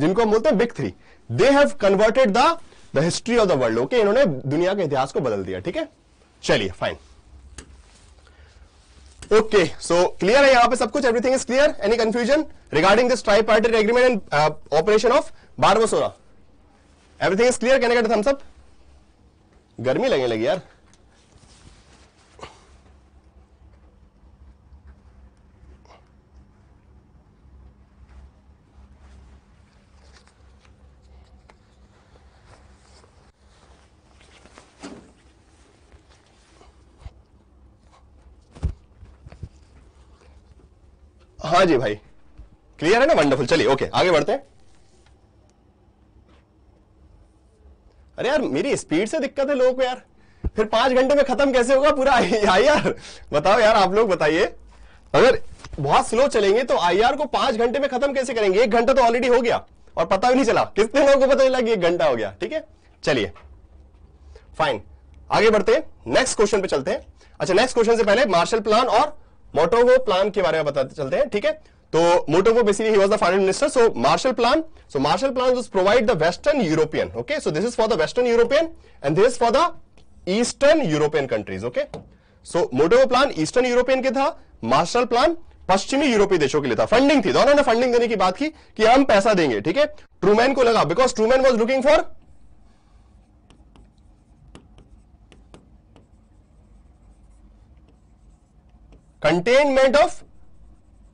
[SPEAKER 1] जिनको हम बोलते हैं big three they have converted the the history of the world okay इन्होंने दुनिया के इतिहास को बदल दिया ठीक है चलिए फाइन ओके सो क्लियर है यहां पे सब कुछ everything is clear any confusion regarding this tri party agreement and operation of Barbarossa everything is clear कहने का थम्स अप गर्मी लगने लगी यार हाँ जी भाई क्लियर है ना वंडरफुल चलिए ओके आगे बढ़ते अरे यार मेरी स्पीड से दिक्कत है लोगों को यार फिर पांच घंटे में खत्म कैसे होगा पूरा आई आर बताओ यार आप लोग बताइए अगर बहुत स्लो चलेंगे तो आई आर को पांच घंटे में खत्म कैसे करेंगे एक घंटा तो ऑलरेडी हो गया और पता भी नहीं चला कितने लोगों को पता चला कि एक घंटा हो गया ठीक है चलिए फाइन आगे बढ़ते हैं नेक्स्ट क्वेश्चन पे चलते हैं अच्छा नेक्स्ट क्वेश्चन से पहले मार्शल प्लान और मोटोगो प्लान के बारे में बताते चलते हैं ठीक है तो Molotov basically was the final minister so Marshall plan so Marshall plan provide the western European okay so this is for the western European and this for the eastern European countries okay so Molotov plan eastern European के था मार्शल प्लान पश्चिमी यूरोपीय देशों के लिए था फंडिंग थी दोनों ने फंडिंग देने की बात की कि हम पैसा देंगे ठीक है ट्रूमैन को लगा because Truman was looking for containment of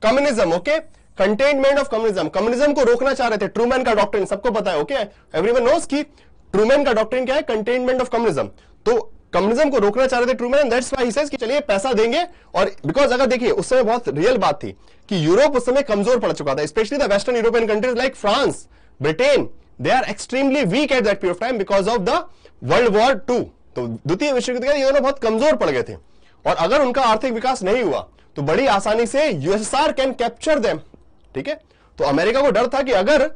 [SPEAKER 1] communism okay containment of communism communism को रोकना चाह रहे थे ट्रूमैन का डॉक्टर सबको पता है ओके एवरीवन नोस की ट्रूमैन का डॉक्टर क्या है कंटेनमेंट ऑफ कम्युनिज्म तो कम्युनिज्म को रोकना चाह रहे थे Truman that's why he says कि चलिए पैसा देंगे और बिकॉज अगर देखिए उस समय बहुत रियल बात थी कि यूरोप उस समय कमजोर पड़ चुका था specially the western European countries like France Britain they are extremely weak at that period of time because of the world war two तो द्वितीय विश्व युद्ध के ये दोनों बहुत कमजोर पड़ गए थे और अगर उनका आर्थिक विकास नहीं हुआ तो बड़ी आसानी से यूएसएसआर कैन कैप्चर देम ठीक है तो अमेरिका को डर था कि अगर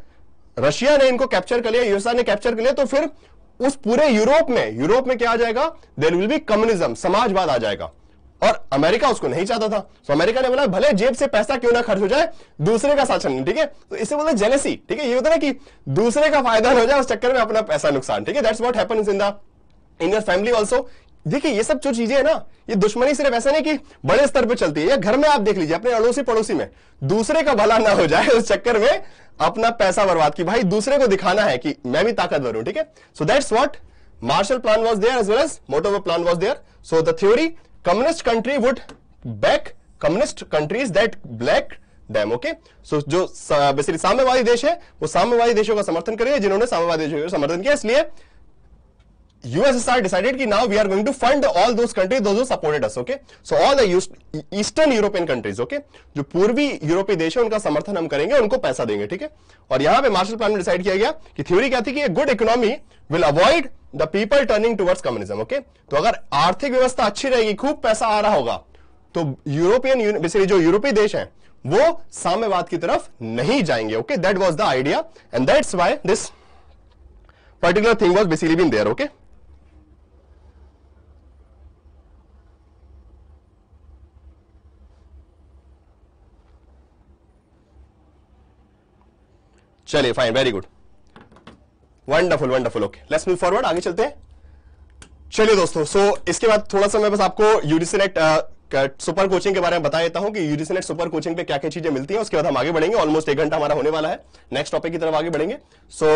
[SPEAKER 1] रशिया ने इनको कैप्चर कर लिया यूएसआर ने कैप्चर कर लिया तो फिर उस पूरे यूरोप में यूरोप में क्या आ जाएगा देर विल बी कम्युनिज्म समाजवाद आ जाएगा और अमेरिका उसको नहीं चाहता था तो अमेरिका ने बोला भले जेब से पैसा क्यों ना खर्च हो जाए दूसरे का शासन ठीक है तो इसे बोलते जेलेसी ठीक है ये होता है ना कि दूसरे का फायदा हो जाए उस चक्कर में अपना पैसा नुकसान ठीक है that's what happens in the in your family also देखिए ये सब जो चीजें है ना ये दुश्मनी सिर्फ ऐसा नहीं कि बड़े स्तर पे चलती है या घर में आप देख लीजिए अपने अड़ोसी पड़ोसी में दूसरे का भला ना हो जाए उस चक्कर में अपना पैसा बर्बाद की भाई दूसरे को दिखाना है कि मैं भी ताकतवर हूं ठीक है so that's what Marshall plan was there as well as मोटोवर plan was there so the theory communist country would back communist countries that black dam okay so जो बेसिकली साम्यवादी देश है वो साम्यवादी देशों का समर्थन करिए जिन्होंने साम्यवादी देशों का समर्थन किया इसलिए USSR decided that now we are going to fund all those countries those who supported us okay so all the Eastern European countries okay जो पूर्वी यूरोपीय देश है उनका समर्थन हम करेंगे उनको पैसा देंगे ठीक है और यहां पे मार्शल प्लान में डिसाइड किया गया कि थ्योरी क्या थी कि good economy will avoid the people turning towards communism okay तो अगर आर्थिक व्यवस्था अच्छी रहेगी खूब पैसा आ रहा होगा तो यूरोपियन बेसिकली जो यूरोपीय देश है वो साम्यवाद की तरफ नहीं जाएंगे okay that was the idea and that's why this particular thing was basically been there okay चलिए fine very good wonderful wonderful okay let's move forward आगे चलते हैं चलिए दोस्तों सो so, इसके बाद थोड़ा सा मैं बस आपको यूनिसेनेट सुपर कोचिंग के बारे में बता देता हूं कि यूनिसेनेट सुपर कोचिंग पे क्या क्या चीजें मिलती हैं उसके बाद हम आगे बढ़ेंगे ऑलमोस्ट एक घंटा हमारा होने वाला है नेक्स्ट टॉपिक की तरफ आगे बढ़ेंगे सो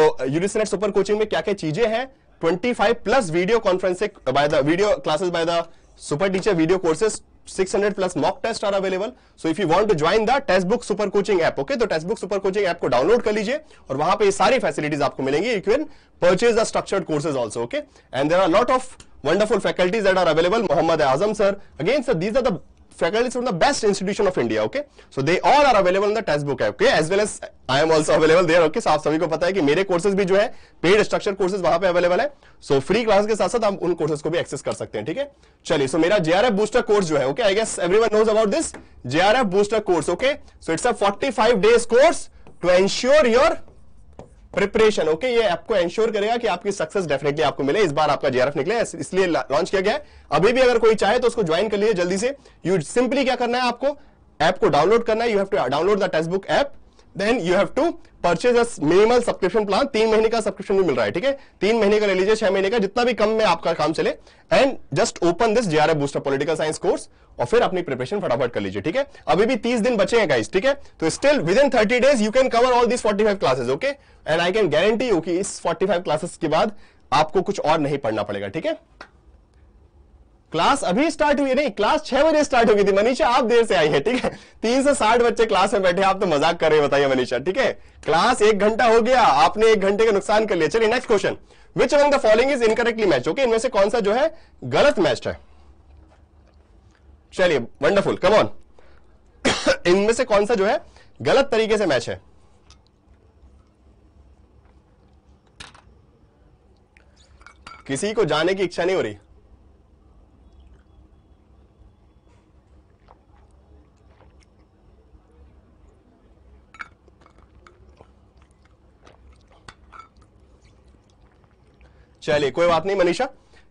[SPEAKER 1] so, सुपर कोचिंग में क्या क्या चीजें हैं twenty plus video conferencing by the video classes by the super teacher video courses 600 plus mock test are available. So if you want to join the textbook super coaching app, okay, तो textbook super coaching app को download कर लीजिए और वहां पे ये सारी facilities आपको मिलेंगी. You can purchase the structured courses also, okay. And there are a lot of wonderful faculties that are available. Muhammad Azam sir. Again, sir, these are the faculties from the best institution of India. Okay, so they all are available in the textbook. Okay, as well as I am also available there. Okay, so आप सभी को पता है कि मेरे courses भी जो है paid structure courses वहाँ पे available है. So free class के साथ साथ आप उन courses को भी access कर सकते हैं. ठीक है? चलिए, so मेरा JRF booster course जो है, okay, I guess everyone knows about this JRF booster course. Okay, so it's a 45 days course to ensure your preparation okay ये आपको एंश्योर करेगा कि आपकी सक्सेस डेफिनेटली आपको मिले इस बार आपका जेआरएफ निकले इसलिए लॉन्च किया गया है अभी भी अगर कोई चाहे तो उसको ज्वाइन कर लीजिए जल्दी से यू सिंपली क्या करना है आपको ऐप को डाउनलोड करना है you have to download the text book app then you have to purchase minimal subscription plan तीन महीने का सब्सक्रिप्शन भी मिल रहा है ठीक है तीन महीने का ले लीजिए छह महीने का जितना भी कम में आपका काम चले and just open this GRA booster political science course और फिर अपनी प्रिपरेशन फटाफट कर लीजिए ठीक है अभी भी तीस दिन बचे हैं गाइस ठीक है तो still within thirty days you can cover all this forty five classes okay and I can guarantee you कि इस फोर्टी फाइव क्लासेस के बाद आपको कुछ और नहीं पढ़ना पड़ेगा ठीक है क्लास अभी स्टार्ट हुई नहीं क्लास छह बजे स्टार्ट गई थी मनीषा आप देर से आई है ठीक है तीन से साठ बच्चे क्लास में बैठे आप तो मजाक कर रहे बताइए मनीषा ठीक है क्लास एक घंटा हो गया आपने एक घंटे का नुकसान कर लिया चलिए next question which among the following is incorrectly match okay इनमें से कौन सा जो है गलत मैच है चलिए वंडरफुल कम ऑन इनमें से कौन सा जो है गलत तरीके से मैच है किसी को जाने की इच्छा नहीं हो रही चलिए कोई बात नहीं मनीषा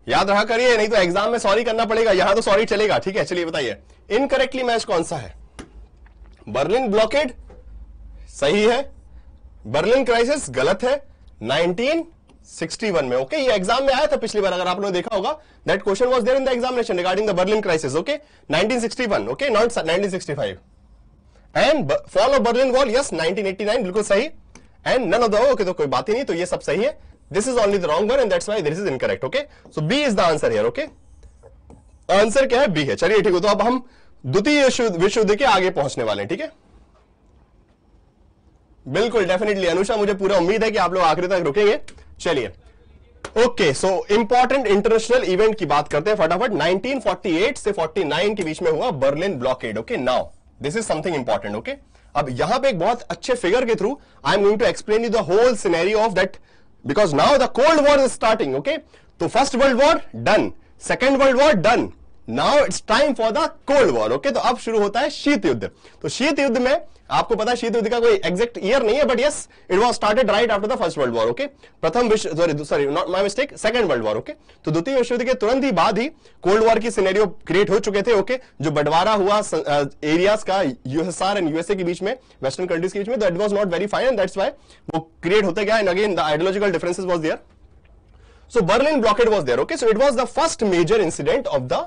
[SPEAKER 1] याद रहा करिए नहीं तो एग्जाम में सॉरी करना पड़ेगा यहां तो सॉरी चलेगा ठीक है चलिए बताइए इनकरेक्टली मैच कौन सा है बर्लिन ब्लॉकेड सही है बर्लिन क्राइसिस गलत है 1961 में ओके ये एग्जाम में आया था पिछली बार अगर आप लोगों ने देखा होगा that question was there in the examination regarding the Berlin crisis okay 1961 okay not 1965 and fall of Berlin wall yes 1989 बिल्कुल सही and none of the okay तो कोई बात ही नहीं तो ये सब सही है This is only the wrong one and that's why this is incorrect. Okay. So B is the answer here. Okay. Answer क्या है बी है चलिए ठीक हो तो अब हम द्वितीय विश्व युद्ध के आगे पहुंचने वाले हैं ठीक है बिल्कुल डेफिनेटली अनुषा मुझे पूरा उम्मीद है कि आप लोग आखिर तक रुकेंगे चलिए okay so important international event की बात करते हैं फटाफट 1948 से 49 के बीच में हुआ Berlin blockade okay now this is something important okay अब यहां पे एक बहुत अच्छे फिगर के through I am going to explain you the whole scenario of that because now the cold war is starting okay so first world war done second world war done now it's time for the cold war okay तो अब शुरू होता है शीत युद्ध तो शीत युद्ध में आपको पता है शीत युद्ध का कोई एग्जैक्ट ईयर नहीं है but yes it was started right after the first world war okay प्रथम विश्व sorry sorry not my mistake second world war okay तो द्वितीय विश्व युद्ध के तुरंत ही बाद ही कोल्ड वॉर की सिनेरियो क्रिएट हो चुके थे ओके okay? जो बंटवारा हुआ एरियाज का यूएसआर एंड यूएसए के बीच में वेस्टर्न कंट्रीज के बीच में that was not very fine and that's why वो क्रिएट होते गया and again the ideological differences was there so Berlin blockade was there okay so it was the first major incident of the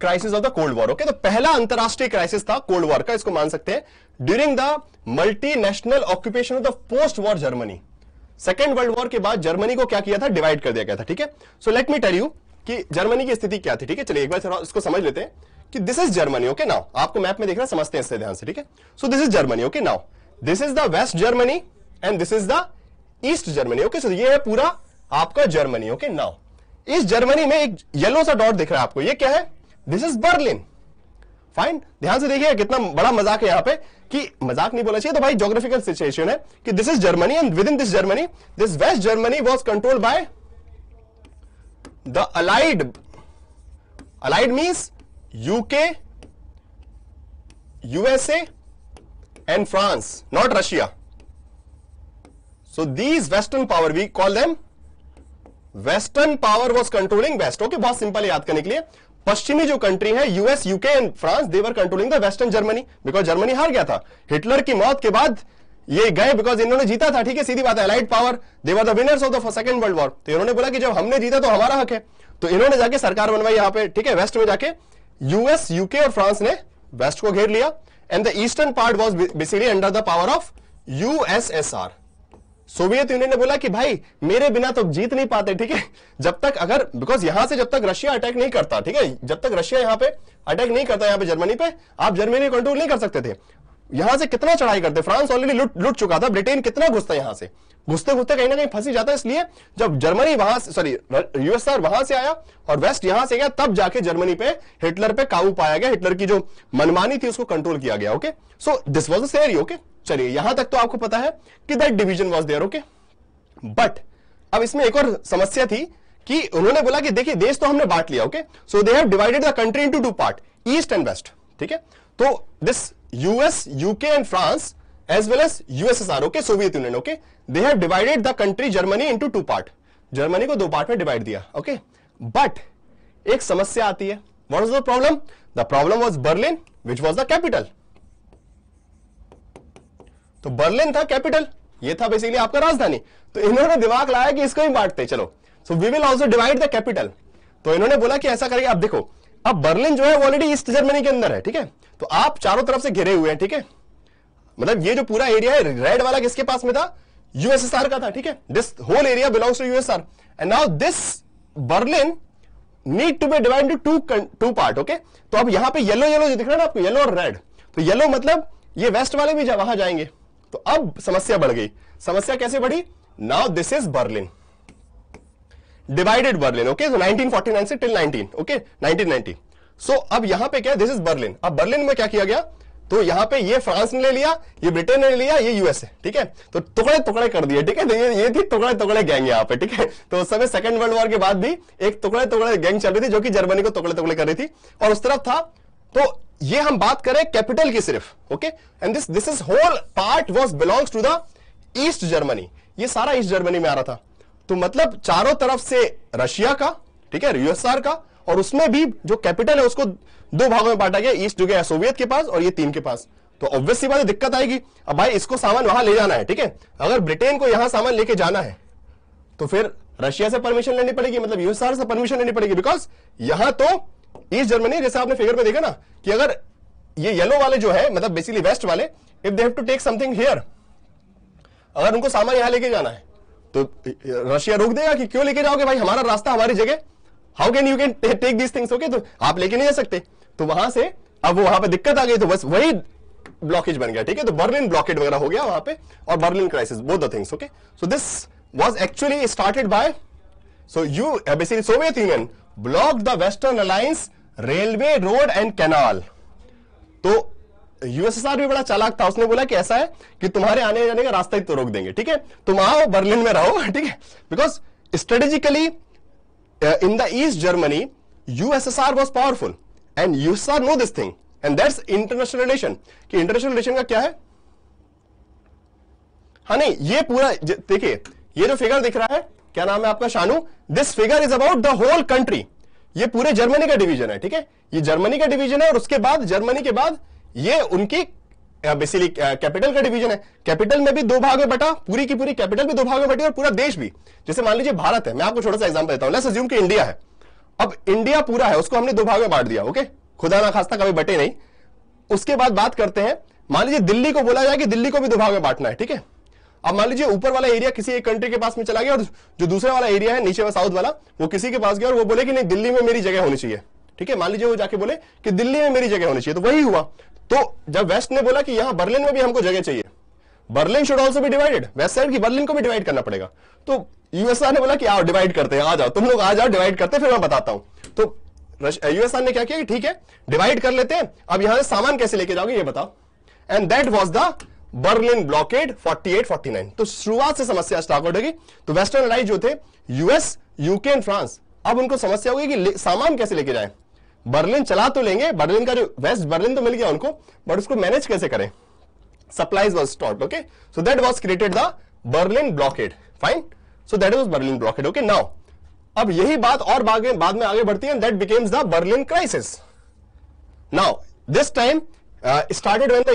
[SPEAKER 1] crisis of the cold war okay तो पहला अंतरराष्ट्रीय क्राइसिस था कोल्ड वॉर का इसको मान सकते हैं during the multinational occupation of the post war Germany second world war के बाद जर्मनी को क्या किया था डिवाइड कर दिया गया था ठीक है so let me tell you कि जर्मनी की स्थिति क्या थी ठीक है चलिए एक बार इसको समझ लेते हैं कि this is Germany okay now आपको मैप में देखना समझते हैं इससे ध्यान से ठीक है so this is Germany okay now this is the west Germany and this is the east Germany okay so ये है पूरा आपका जर्मनी ओके नाउ इस जर्मनी में एक येलो सा डॉट दिख रहा है आपको ये क्या है दिस इज बर्लिन फाइन ध्यान से देखिए कितना बड़ा मजाक है यहां पे कि मजाक नहीं बोला चाहिए तो भाई जोग्राफिकल सिचुएशन है कि this is Germany and within this Germany this west Germany was control by the allied allied means UK USA and France not Russia so these western power we call them western power was controlling west okay बहुत सिंपल याद करने के लिए पश्चिमी जो कंट्री है US UK and France they were controlling the western Germany because Germany हार गया था हिटलर की मौत के बाद ये गए बिकॉज इन्होंने जीता था ठीक है सीधी बात है allied power they were the winners of the second world war तो इन्होंने बोला कि जब हमने जीता तो हमारा हक है तो इन्होंने जाके सरकार बनवाई यहां पे ठीक है वेस्ट में जाके यूएस यूके और फ्रांस ने वेस्ट को घेर लिया and the eastern part was basically under the power of USSR Soviet Union ने बोला कि भाई मेरे बिना तो जीत नहीं पाते ठीक है जब तक अगर बिकॉज यहां से जब तक रशिया अटैक नहीं करता ठीक है जब तक रशिया यहां पे अटैक नहीं करता यहां पे जर्मनी पे आप जर्मनी कंट्रोल नहीं कर सकते थे यहां से कितना चढ़ाई करते फ्रांस ऑलरेडी लुट लुट चुका था ब्रिटेन कितना घुसता यहां से घुसते घुसते कहीं ना कहीं फंसी जाता है इसलिए जब जर्मनी वहां सॉरी यूएसआर वहां से आया और वेस्ट यहां से गया तब जाके जर्मनी पे हिटलर पे काबू पाया गया हिटलर की जो मनमानी थी उसको कंट्रोल किया गया okay so this was a okay चलिए यहां तक तो आपको पता है कि that division was there okay but अब इसमें एक और समस्या थी कि उन्होंने बोला कि देखिए देश तो हमने बांट लिया okay so they have divided the country into two part east and west ठीक है तो this US, UK and France as well as USSR, okay, Soviet Union, okay. They have divided the country Germany into two part. Germany को दो part में divide दिया, okay. But एक समस्या आती है. What was the problem? The problem was Berlin, which was the capital. तो बर्लिन था कैपिटल ये था बेसिकली आपका राजधानी तो इन्होंने दिमाग लाया कि इसको ही बांटते चलो so we will also divide the capital तो इन्होंने बोला कि ऐसा करेंगे आप देखो अब बर्लिन जो है वो ऑलरेडी ईस्ट जर्मनी के अंदर है ठीक है तो आप चारों तरफ से घिरे हुए हैं ठीक है मतलब ये जो पूरा एरिया है रेड वाला किसके पास में था यूएसएसआर का था ठीक है this whole area belongs to USSR and now this Berlin need to be divide to two part okay तो अब यहां पे येलो येलो जो दिख रहा है ना आपको येलो और रेड तो येलो मतलब ये वेस्ट वाले भी जा, वहां जाएंगे तो अब समस्या बढ़ गई समस्या कैसे बढ़ी now this is Berlin divided Berlin okay so से till 19 okay okay? 1990 so so, अब यहां पे क्या दिस इज बर्लिन अब बर्लिन में क्या किया गया तो यहां पे ये फ्रांस ने ले लिया ये ब्रिटेन ने ले लिया ये यूएसए ठीक है तो टुकड़े टुकड़े कर दिए ठीक है तो ये ये थी टुकड़े टुकड़े गैंग यहाँ पे ठीक है तो उस समय सेकंड वर्ल्ड वॉर के बाद भी एक टुकड़े टुकड़े गैंग चल रही थी जो कि जर्मनी को टुकड़े टुकड़े कर रही थी और उस तरफ था तो ये हम बात करें कैपिटल की सिर्फ okay and this this is whole part was belongs to the east Germany ये सारा ईस्ट जर्मनी में आ रहा था तो मतलब चारों तरफ से रशिया का ठीक है यूएसआर का और उसमें भी जो कैपिटल है उसको दो भागों में बांटा गया ईस्ट जो गया सोवियत के पास और ये तीन के पास तो ऑब्वियसली बात दिक्कत आएगी अब भाई इसको सामान वहां ले जाना है ठीक है अगर ब्रिटेन को यहां सामान लेके जाना है तो फिर रशिया से परमिशन लेनी पड़ेगी मतलब यूएसआर से परमिशन लेनी पड़ेगी बिकॉज यहां तो ईस्ट जर्मनी जैसे आपने फिगर में देखा ना कि अगर ये येलो वाले जो है मतलब बेसिकली वेस्ट वाले if they have to take something here अगर उनको सामान यहां लेके जाना है तो रशिया रोक देगा कि क्यों लेके जाओगे भाई हमारा रास्ता हमारी जगह how can you can take this things okay तो आप लेके नहीं जा सकते तो वहां से अब वो वहां पर दिक्कत आ गई तो बस वही ब्लॉकेज बन गया ठीक है तो बर्लिन ब्लॉकेट वगैरह हो गया वहां पे और Berlin crisis both the things okay so this was actually started by so you basically Soviet Union block the western alliance railway road and canal तो यूएसएसआर भी बड़ा चालाक था उसने बोला कि ऐसा है कि तुम्हारे आने जाने का रास्ता ही तो रोक देंगे ठीक है तुम आओ बर्लिन में रहो ठीक है because strategically in the east Germany USSR was powerful and USSR know this thing and that's international relation कि इंटरनेशनल रिलेशन का क्या है हा नहीं ये पूरा देखिए ये जो फिगर दिख रहा है क्या नाम है आपका Shanu this figure is about the whole country ये पूरे जर्मनी का डिवीजन है ठीक है ये जर्मनी का डिवीजन है और उसके बाद जर्मनी के बाद ये उनकी बेसिकली कैपिटल का डिवीजन है कैपिटल में भी दो भाग में बटा पूरी की पूरी कैपिटल भी दो भाग में बटी और पूरा देश भी जैसे मान लीजिए भारत है मैं आपको छोटा सा एग्जांपल देता हूं लेट्स अज्यूम कि इंडिया है अब इंडिया पूरा है उसको हमने दो भाग में बांट दिया ओके खुदा ना खास्ता कभी बटे नहीं उसके बाद बात करते हैं मान लीजिए दिल्ली को बोला जाए कि दिल्ली को भी दो भाग में बांटना है ठीक है अब मान लीजिए ऊपर वाला एरिया किसी एक कंट्री के पास में चला गया और जो दूसरा वाला एरिया है नीचे वाला साउथ वाला वो किसी के पास गया और वो बोले कि नहीं दिल्ली में मेरी जगह होनी चाहिए ठीक है मान लीजिए वो जाके बोले कि दिल्ली में मेरी जगह होनी चाहिए तो वही हुआ तो जब वेस्ट ने बोला कि यहां बर्लिन में भी हमको जगह चाहिए बर्लिन शुड ऑल्सो भी डिवाइडेड वेस्ट साइड की बर्लिन को भी डिवाइड करना पड़ेगा तो यूएसआर ने बोला कि आओ डिवाइड करते हैं आ जाओ तुम लोग आ जाओ डिवाइड करते फिर मैं बताता हूं तो यूएसआर ने क्या किया ठीक है डिवाइड कर लेते हैं अब यहां से सामान कैसे लेके जाओगे ये बताओ and that was the Berlin blockade 48 49 तो शुरुआत से समस्या स्टार्ट होगी तो वेस्टर्न अलाइज जो थे यूएस यूके एंड फ्रांस अब उनको समस्या होगी कि सामान कैसे लेके जाए बर्लिन चला तो लेंगे बर्लिन का जो वेस्ट बर्लिन तो मिल गया उनको बट उसको मैनेज कैसे करें supplies was stopped okay so that was created the Berlin blockade fine so that was Berlin blockade okay now अब यही बात और बाद में आगे बढ़ती है that becomes the Berlin crisis now this time started when the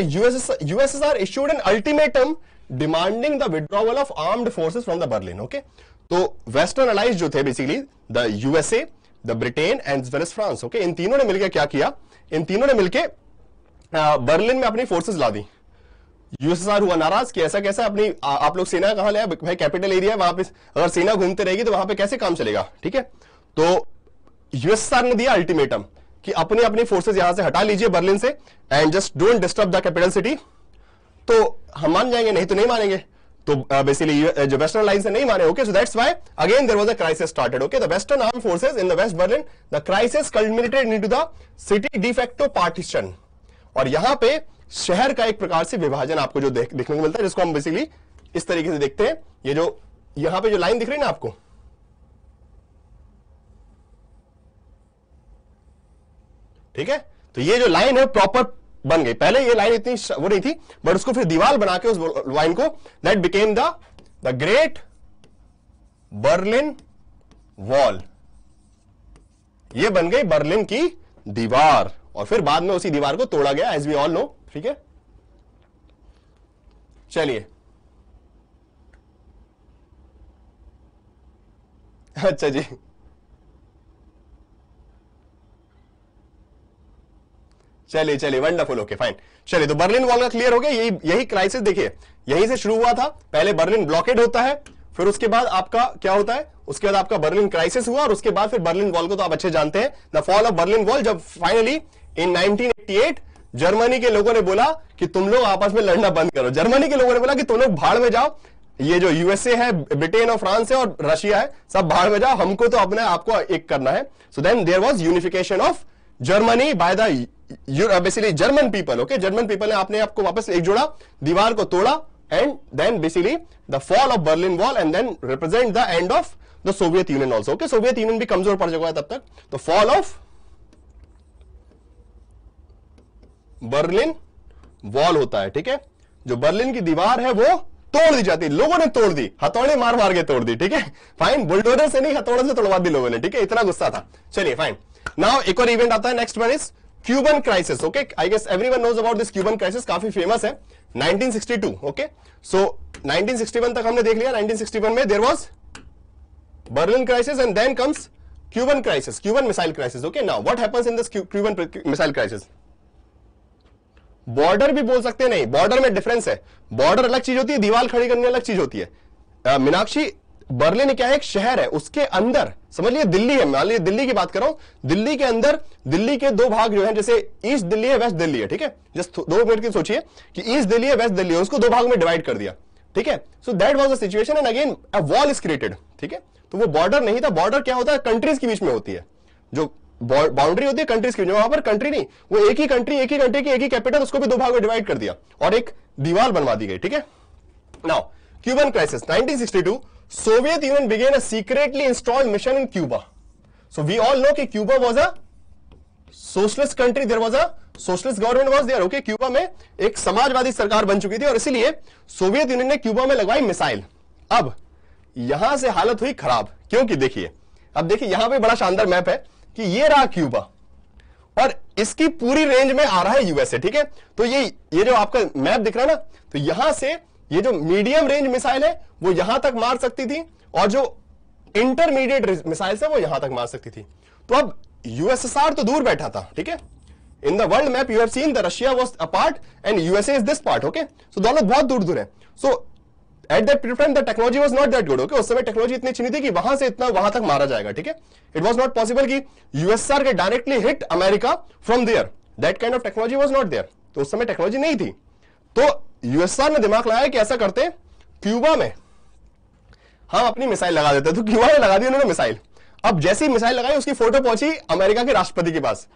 [SPEAKER 1] USSR issued an ultimatum demanding the withdrawal of armed forces from the Berlin okay तो वेस्टर्न अलाइज जो थे basically the USA the Britain and well S France okay इन तीनों ने मिलकर क्या किया इन तीनों ने मिलकर बर्लिन में अपनी फोर्सेस ला दी यूएसएसआर हुआ नाराज कि ऐसा कैसा अपनी आ, आप लोग सेना कहां ले भाई कैपिटल एरिया वहां पे अगर सेना घूमते रहेगी तो वहां पे कैसे काम चलेगा ठीक है तो यूएसएसआर ने दिया अल्टीमेटम कि अपनी अपनी फोर्सेस यहां से हटा लीजिए बर्लिन से and just don't disturb the capital city तो हम मान जाएंगे नहीं तो नहीं मानेंगे तो बेसिकली uh, uh, जो वेस्टर्न लाइन से नहीं माने okay so that's why again there was a crisis started okay the western arm forces in the west Berlin the crisis culminated into the city de facto partition और यहां पे शहर का एक प्रकार से विभाजन आपको जो देख, देखने को मिलता है जिसको हम बेसिकली इस तरीके से देखते हैं ये जो यहां पे जो लाइन दिख रही है ना आपको ठीक है तो ये जो लाइन है प्रॉपर बन गई पहले ये लाइन इतनी वो नहीं थी बट उसको फिर दीवार बना के उस लाइन को that became the the great Berlin wall ये बन गई बर्लिन की दीवार और फिर बाद में उसी दीवार को तोड़ा गया एज वी ऑल नो ठीक है चलिए [LAUGHS] अच्छा जी चलिए चलिए वंडरफुल ओके फाइन चलिए तो बर्लिन वॉल का क्लियर हो गया यही यही क्राइसिस देखिए यही से शुरू हुआ था पहले बर्लिन ब्लॉकेड होता है फिर उसके बाद आपका क्या होता है उसके बाद आपका बर्लिन क्राइसिस हुआ और उसके बाद फिर बर्लिन वॉल को तो आप अच्छे जानते हैं the fall of Berlin wall जब फाइनली इन 1988 जर्मनी के लोगों ने बोला कि तुम लोग आपस में लड़ना बंद करो जर्मनी के लोगों ने बोला कि तुम लोग भाड़ में जाओ ये जो यूएसए है ब्रिटेन और फ्रांस है और रशिया है सब भाड़ में जाओ हमको तो अपने आपको एक करना है so then there was unification of Germany by the basically German people okay German people ने आपने आपको वापस एक जोड़ा दीवार को तोड़ा and then basically the fall of Berlin wall and then represent the end of the Soviet Union also okay Soviet Union भी कमजोर पड़ चुका है तब तक तो फॉल ऑफ बर्लिन वॉल होता है ठीक है जो बर्लिन की दीवार है वो तोड़ दी जाती है लोगों ने तोड़ दी हथौड़े मार मार के तोड़ दी ठीक है फाइन बुलडोजर से नहीं हथौड़े से तोड़वा दी लोगों ने ठीक है इतना गुस्सा था चलिए फाइन नाउ एक और इवेंट आता है next one is Cuban crisis okay I guess everyone knows about this Cuban crisis काफी फेमस है 1962 ओके सो 1961 तक हमने देख लिया 1961 में there was Berlin crisis and then comes Cuban crisis Cuban missile crisis okay now what happens in this Cuban missile crisis? Border भी बोल सकते हैं नहीं बॉर्डर में डिफरेंस है बॉर्डर अलग चीज होती है दीवार खड़ी करने अलग चीज होती है मीनाक्षी बर्लिन क्या है एक शहर है उसके अंदर समझ लिए दिल्ली है मान लीजिए दिल्ली की बात कर रहा हूं दिल्ली के अंदर दिल्ली के दो भाग जो है जैसे ईस्ट दिल्ली है वेस्ट दिल्ली है ठीक है जस्ट दो मिनट की सोचिए कि ईस्ट दिल्ली है वेस्ट दिल्ली है उसको दो भाग में डिवाइड कर दिया ठीक है so that was the situation and again a wall is created ठीक है तो वो बॉर्डर नहीं था बॉर्डर क्या होता है कंट्रीज के बीच में होती है जो बाउंड्री होती है कंट्रीज की वहां पर कंट्री नहीं वो एक ही कंट्री एक ही कंट्री की एक ही कैपिटल उसको भी दो भाग में डिवाइड कर दिया और एक दीवार बनवा दी गई ठीक है now Cuban crisis 1962 Soviet Union began a secretly installed mission in Cuba. So we all know कि Cuba was a socialist country. There was a socialist government was there. Okay, Cuba में एक समाजवादी सरकार बन चुकी थी और इसीलिए सोवियत यूनियन ने क्यूबा में लगवाई मिसाइल अब यहां से हालत हुई खराब क्योंकि देखिए अब देखिए यहां पे बड़ा शानदार मैप है कि ये रहा क्यूबा और इसकी पूरी रेंज में आ रहा है यूएसए ठीक है तो ये ये जो आपका मैप दिख रहा है ना तो यहां से ये जो मीडियम रेंज मिसाइल है वो यहां तक मार सकती थी और जो इंटरमीडिएट मिसाइल है वो यहां तक मार सकती थी तो अब यूएसएसआर तो दूर बैठा था ठीक है in the world map you have seen the Russia was a part and USA is this part okay so दोनों बहुत दूर दूर है so at that time the technology was not that good okay उस समय टेक्नोलॉजी इतनी अच्छी थी कि वहां से इतना वहां तक मारा जाएगा ठीक है इट वाज नॉट पॉसिबल कि यूएसएसआर के directly hit America from there that kind of technology was not there तो उस समय टेक्नोलॉजी नहीं थी तो यूएसआर ने दिमाग लगाया कि ऐसा करते क्यूबा में हम अपनी मिसाइल लगा देते तो क्यूबा में लगा दी उन्होंने मिसाइल अब जैसी मिसाइल लगाई उसकी फोटो पहुंची अमेरिका के राष्ट्रपति के पास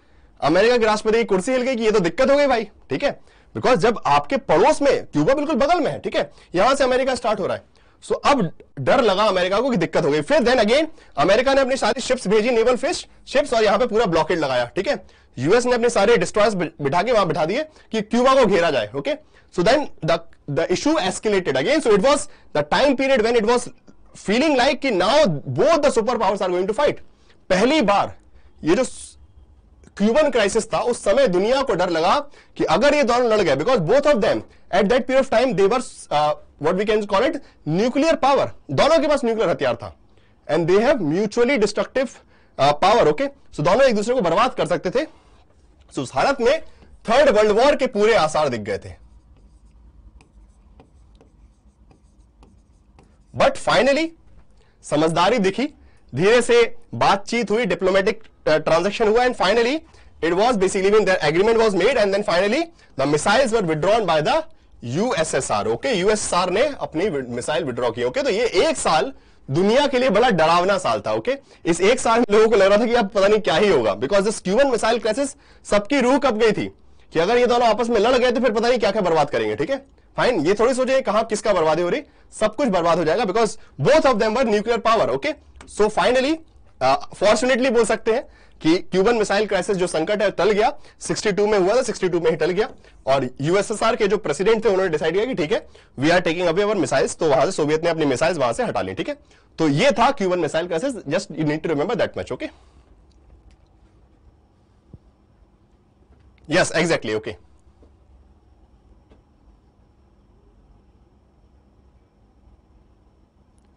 [SPEAKER 1] अमेरिका के राष्ट्रपति की कुर्सी हिल गई कि ये तो दिक्कत हो गई भाई ठीक है बिकॉज जब आपके पड़ोस में क्यूबा बिल्कुल बगल में है ठीक है यहां से अमेरिका स्टार्ट हो रहा है सो अब डर लगा अमेरिका को कि दिक्कत हो गई फिर देन अगेन अमेरिका ने अपनी सारी शिप्स भेजी नेवल फिश शिप्स और यहां पे पूरा ब्लॉकेट लगाया ठीक है यूएस ने अपने सारे डिस्ट्रॉयर्स बिठा के वहां बिठा दिए कि क्यूबा को घेरा जाए okay so then the the issue escalated again so it was the time period when it was feeling like कि now both the super powers are going to fight पहली बार ये जो क्यूबन क्राइसिस था उस समय दुनिया को डर लगा कि अगर ये दोनों लड़ गए because both of them at that period of time there what we can call it nuclear power दोनों के पास न्यूक्लियर हथियार था and they have mutually destructive power okay so दोनों एक दूसरे को बर्बाद कर सकते थे तो उस हालत में थर्ड वर्ल्ड वॉर के पूरे आसार दिख गए थे बट फाइनली समझदारी दिखी धीरे से बातचीत हुई डिप्लोमेटिक ट्रांजेक्शन uh, हुआ and finally it was basically mean there agreement was made and then finally the missiles were withdrawn by the USSR okay USSR ने अपनी मिसाइल विड्रॉ की ओके okay? तो ये एक साल दुनिया के लिए बड़ा डरावना साल था ओके इस एक साल में लोगों को लग रहा था कि अब पता नहीं क्या ही होगा because this Cuban missile crisis सबकी रूह कब गई थी कि अगर ये दोनों आपस में लड़ गए तो फिर पता नहीं क्या क्या बर्बाद करेंगे ठीक है फाइन ये थोड़ी सोचे कहा किसका बर्बादी हो रही सब कुछ बर्बाद हो जाएगा because both of them were nuclear power okay so finally fortunately बोल सकते हैं कि क्यूबन मिसाइल क्राइसिस जो संकट है टल गया 62 में हुआ था 62 में ही टल गया और यूएसएसआर के जो प्रेसिडेंट थे उन्होंने डिसाइड किया कि ठीक है we are taking away our missiles तो वहां से सोवियत ने अपनी मिसाइल्स वहां से हटा ली ठीक है तो ये था Cuban missile crisis just you need to remember that much okay yes exactly okay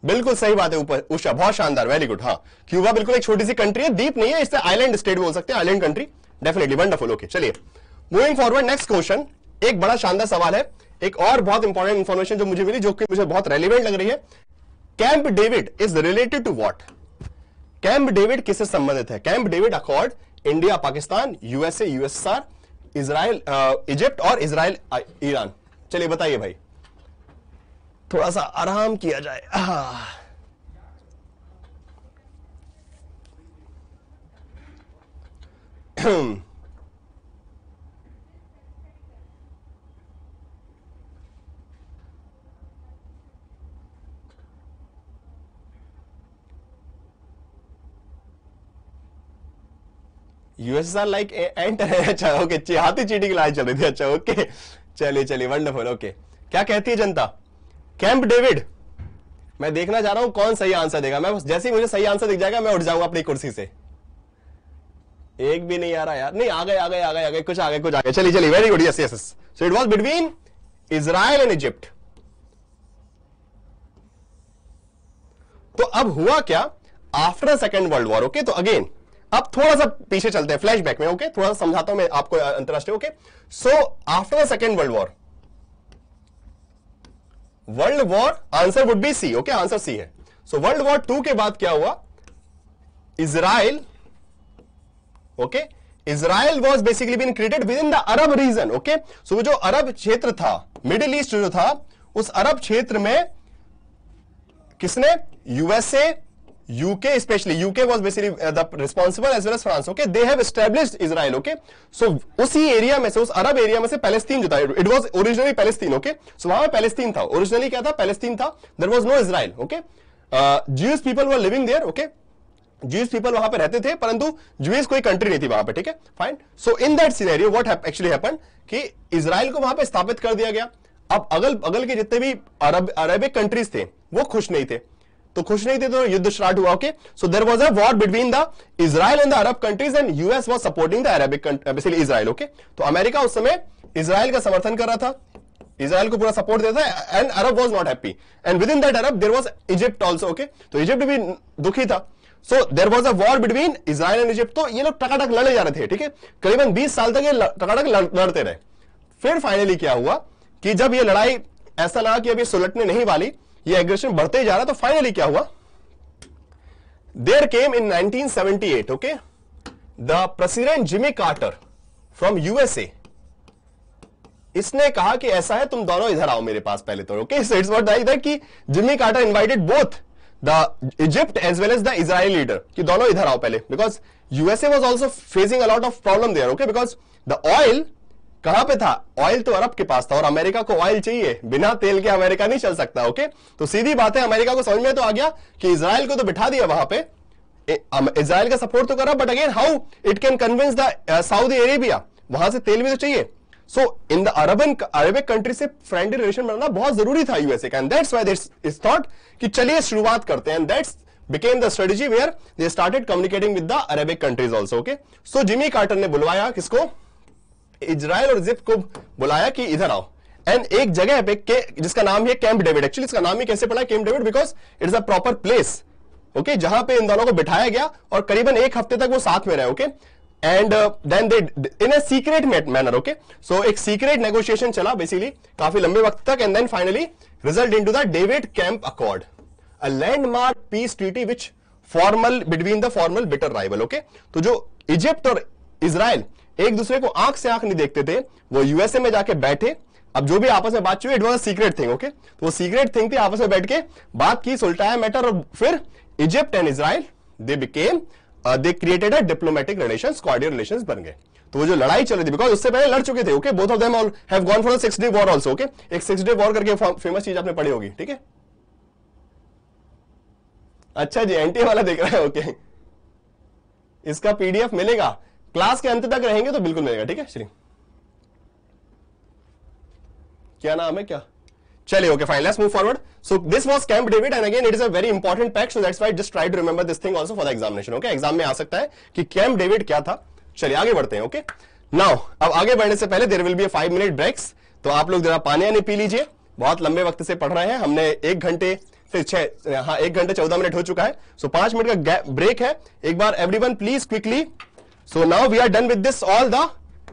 [SPEAKER 1] बिल्कुल सही बात है ऊपर उषा बहुत शानदार वेरी गुड हाँ क्यूबा बिल्कुल एक छोटी सी कंट्री है दीप नहीं है इससे आइलैंड स्टेट बोल सकते हैं island country definitely wonderful okay चलिए मूविंग फॉरवर्ड नेक्स्ट क्वेश्चन एक बड़ा शानदार सवाल है एक और बहुत इंपॉर्टेंट इंफॉर्मेशन जो मुझे मिली जो कि मुझे बहुत रेलिवेंट लग रही है Camp David is related to what Camp David किससे संबंधित है Camp David accord India Pakistan USA USSR Israel Egypt और इसराइल ईरान चलिए बताइए भाई थोड़ा सा आराम किया जाए यूएसएसआर लाइक एंटर है अच्छा ओके हाथी चीटी की लड़ाई चल रही थी अच्छा ओके चलिए चलिए वंडरफुल ओके क्या कहती है जनता कैंप डेविड मैं देखना चाह रहा हूं कौन सही आंसर देगा मैं जैसे ही मुझे सही आंसर दिख जाएगा मैं उठ जाऊंगा अपनी कुर्सी से एक भी नहीं आ रहा यार नहीं आ गए आ गए आ गए आ गए कुछ आ गए कुछ आ गए चलिए चलिए very good yes yes so it was between Israel and Egypt तो अब हुआ क्या after second world war okay तो अगेन अब थोड़ा सा पीछे चलते हैं फ्लैशबैक में ओके okay? थोड़ा सा समझाता हूं मैं आपको अंतरराष्ट्रीय okay so after the second world war world war answer would be C okay answer C है सो वर्ल्ड वॉर टू के बाद क्या हुआ Israel okay Israel was basically been created within the Arab region okay so वो जो अरब क्षेत्र था मिडिल ईस्ट जो था उस अरब क्षेत्र में किसने USA UK especially, UK was basically uh, the responsible as well as France, okay, they have established Israel, okay, so usi area mein se us arab area mein se palestine jo tha it was originally Palestine, okay, so wahan palestine tha originally kya tha palestine tha there was no Israel, okay, uh, Jewish people were living there, okay, jewish people wahan pe rehte the parantu jewish koi country nahi thi wahan pe theek hai fine so in that scenario what what actually happened ki israel ko wahan pe sthapit kar diya gaya ab agal agal ke jitne bhi arab arabic countries the wo khush nahi the तो खुश नहीं थे तो युद्ध स्टार्ट हुआ okay so there was a war between the Israel and the Arab countries and US was supporting the Arabic basically Israel okay तो अमेरिका उस समय इसराइल का समर्थन कर रहा था इसराइल को पूरा सपोर्ट देता है and Arab was not happy and within that Arab there was Egypt also okay तो इजिप्ट भी दुखी था so there was a war between Israel and Egypt तो ये लोग टकाटक लड़े जा रहे थे ठीक है करीबन बीस साल तक ये टकाटक लड़ते रहे फिर फाइनली क्या हुआ कि जब ये लड़ाई ऐसा लगा कि अब सुलटने नहीं वाली ये एग्रेशन बढ़ते ही जा रहा तो फाइनली क्या हुआ there came in 1978 okay the president Jimmy Carter from USA इसने कहा कि ऐसा है तुम दोनों इधर आओ मेरे पास पहले तो ओके इट्स व्हाट दैट कि Jimmy Carter invited both the Egypt as well as the Israel leader कि दोनों इधर आओ पहले because USA was also facing a lot of problem there okay because the oil कहां पे था ऑयल तो अरब के पास था और अमेरिका को ऑयल चाहिए बिना तेल के अमेरिका नहीं चल सकता ओके तो सीधी बात है अमेरिका को समझ में तो आ गया कि इसराइल को तो बिठा दिया वहां पे इसराइल का सपोर्ट तो करा but again how it can convince the Saudi Arabia वहां से तेल भी तो चाहिए so in the urban Arabic country से फ्रेंडली रिलेशन बनाना बहुत जरूरी था यूएसए का and that's why this is thought कि चलिए शुरुआत करते हैं and that's became the strategy where they started communicating with the Arabic countries also okay so Jimmy Carter ने बुलवाया किसको इजराइल और जिप को बुलाया कि इधर आओ एंड एक जगह पे के, जिसका नाम है कैंप डेविड एक्चुअली इसका नाम ही कैसे पड़ा Camp David because it is a proper place okay जहां पे इन दोनों को बिठाया गया और करीबन एक हफ्ते तक वो साथ में रहे okay and then they in a secret manner okay so एक सीक्रेट नेगोशिएशन चला बेसिकली काफी लंबे वक्त तक and then finally result into the David camp accord a landmark peace treaty which formal between the formal bitter rival okay तो जो इजिप्ट और इसराइल एक दूसरे को आंख से आंख नहीं देखते थे वो यूएसए में जाके बैठे अब जो भी आपस में बात हुई it was secret thing okay तो वो सीक्रेट थिंग थी आपस में बैठ के बात की सुलटाया मैटर और फिर Egypt and Israel they became they created a diplomatic relation cordial relation बन गए तो वो जो लड़ाई चल रही थी बिकॉज उससे पहले लड़ चुके थे okay both of them all have gone for six day war also okay एक सिक्स डे वॉर करके फेमस चीज आपने पढ़ी होगी ठीक है अच्छा जी एनटीए वाला देख रहा है ओके okay. इसका पीडीएफ मिलेगा क्लास के अंत तक रहेंगे तो बिल्कुल मिलेगा ठीक है श्री क्या नाम है क्या चलिए okay fine let's move forward so this was Camp David and again it is a very important pacts that's why just try to remember this thing also for the examination okay exam में आ सकता है कि कैंप डेविड क्या था चलिए आगे बढ़ते हैं ओके नाउ अब आगे बढ़ने से पहले there will be five minute breaks तो आप लोग जरा पानी यानी पी लीजिए बहुत लंबे वक्त से पढ़ रहे हैं हमने एक घंटे से छह हाँ एक घंटे चौदह मिनट हो चुका है सो so, पांच मिनट का ब्रेक है एक बार everyone please quickly so now we are done with this all the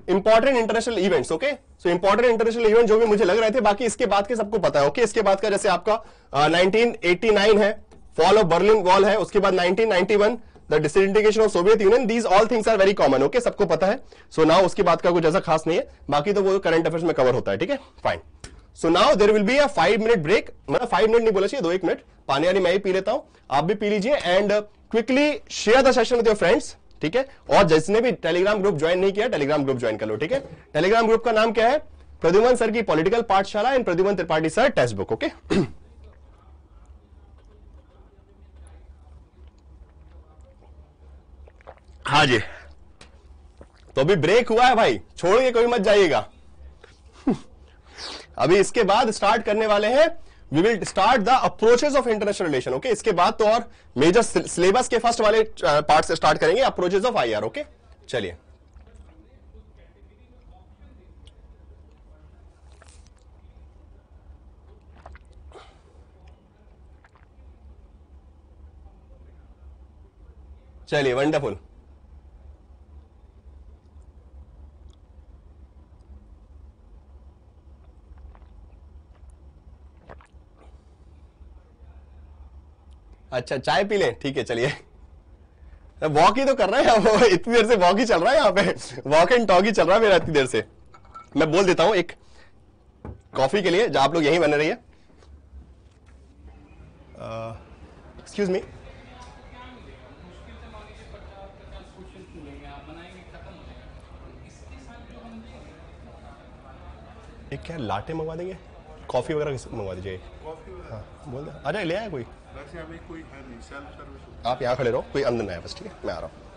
[SPEAKER 1] important international events okay so important international event जो भी मुझे लग रहे थे बाकी इसके बाद के सबको पता है ओके okay? इसके बाद का जैसे आपका uh, है फॉल ऑफ बर्लिन वॉल है उसके बाद 1991 the of Soviet Union these all things are very common okay सबको पता है सो so नाउ उसके बाद का कुछ ऐसा खास नहीं है बाकी तो वो करंट अफेयर्स में कवर होता है ठीक है fine so now there will be a five minute break मतलब फाइव मिनट नहीं बोला चाहिए दो एक मिनट पानी वाली मैं ही पी लेता हूं आप भी पी लीजिए and quickly share the session with your friends ठीक है और जिसने भी टेलीग्राम ग्रुप ज्वाइन नहीं किया टेलीग्राम ग्रुप ज्वाइन कर लो ठीक है टेलीग्राम ग्रुप का नाम क्या है प्रद्युमन सर की पॉलिटिकल पाठशाला and Pradyuman Tripathi sir text book okay हाँ जी तो अभी ब्रेक हुआ है भाई छोड़ के कोई मत जाइएगा [CLEARS THROAT] अभी इसके बाद स्टार्ट करने वाले हैं we will start the approaches of international relation okay इसके बाद तो और मेजर सिलेबस के फर्स्ट वाले पार्ट से स्टार्ट करेंगे अप्रोचेस ऑफ आर ओके चलिए चलिए वंडरफुल अच्छा चाय पी लें ठीक है चलिए वॉक ही तो कर रहे हैं वो इतनी देर से वॉक ही चल रहा है यहाँ पे वॉक एंड टॉक ही चल रहा है मेरा इतनी देर से मैं बोल देता हूँ एक कॉफी के लिए जो आप लोग यहीं बने रहिए एक्सक्यूज मी एक क्या लाटे मंगवा देंगे कॉफ़ी वगैरह मंगवा दीजिए हाँ बोल दे आ जाए ले आए कोई
[SPEAKER 2] वैसे हमें कोई है नहीं सेल्फ सर्विस
[SPEAKER 1] आप यहाँ खड़े रहो कोई अंदर ना है बस ठीक है मैं आ रहा हूँ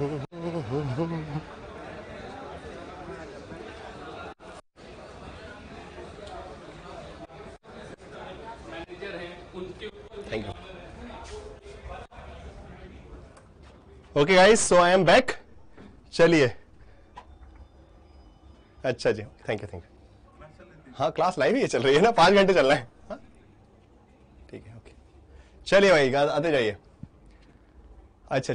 [SPEAKER 1] thank you okay guys so I am back चलिए अच्छा जी थैंक यू थैंक यू हाँ क्लास लाइव ही चल रही है ना पांच घंटे चल रहे है हाँ? ठीक है ओके चलिए भाई आते जाइए अच्छा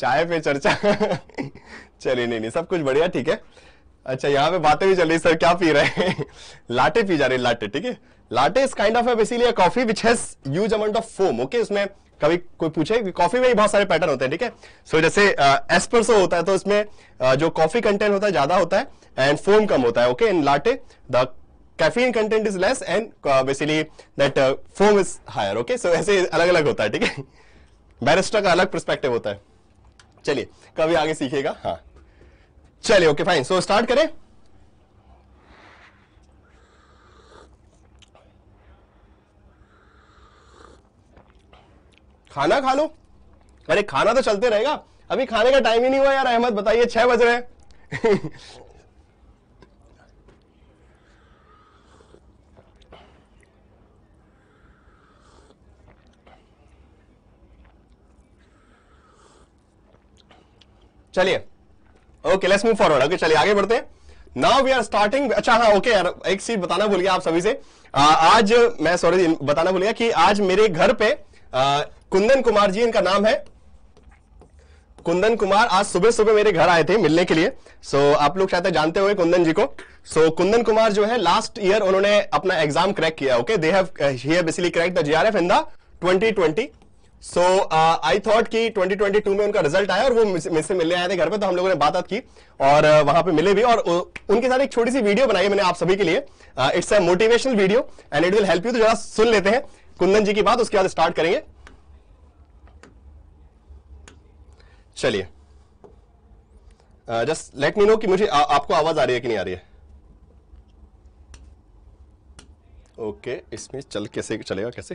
[SPEAKER 1] चाय पे चर्चा चलिए नहीं नहीं सब कुछ बढ़िया ठीक है अच्छा यहाँ पे बातें भी चल रही सर क्या पी रहे हैं लाटे पी जा हैं लाटे ठीक है लाटे इज काइंड ऑफ है basically coffee which has huge amount of foam okay इसमें कभी कोई पूछे कॉफी में ही बहुत सारे पैटर्न होते हैं ठीक है सो so, जैसे एस्पर्सो uh, होता है तो इसमें आ, uh, जो कॉफी कंटेंट होता है ज्यादा होता है एंड फोम कम होता है okay in latte the caffeine content is less and basically that foam is higher okay so ऐसे अलग अलग होता है ठीक है बैरिस्टर का अलग परस्पेक्टिव होता है चलिए कभी आगे सीखेगा हाँ चलिए ओके फाइन सो स्टार्ट करें खाना खा लो अरे खाना तो चलते रहेगा अभी खाने का टाइम ही नहीं हुआ यार अहमद बताइए छह बज रहे हैं चलिए okay let's move forward okay चलिए आगे बढ़ते हैं नाउ वी आर स्टार्टिंग अच्छा हाँ ओके यार एक चीज बताना भूल गया आप सभी से आ, आज मैं सॉरी बताना भूल गया कि आज मेरे घर पे आ, कुंदन कुमार जी इनका नाम है कुंदन कुमार आज सुबह सुबह मेरे घर आए थे मिलने के लिए सो so, आप लोग शायद जानते हुए कुंदन जी को सो so, कुंदन कुमार जो है लास्ट ईयर उन्होंने अपना एग्जाम क्रैक किया okay they have basically crack the GRF in the 2020 so I thought कि 2022 में उनका रिजल्ट आया और वो मुझसे मिलने आए थे घर पे तो हम लोगों ने बात की और uh, वहां पे मिले भी और uh, उनके साथ एक छोटी सी वीडियो बनाई मैंने आप सभी के लिए it's a motivational video and it will help you तो जरा सुन लेते हैं कुंदन जी की बात उसके बाद स्टार्ट करेंगे चलिए जस्ट लेट मी नो कि मुझे आ, आपको आवाज आ रही है कि नहीं आ रही है ओके okay, इसमें चल कैसे चलेगा कैसे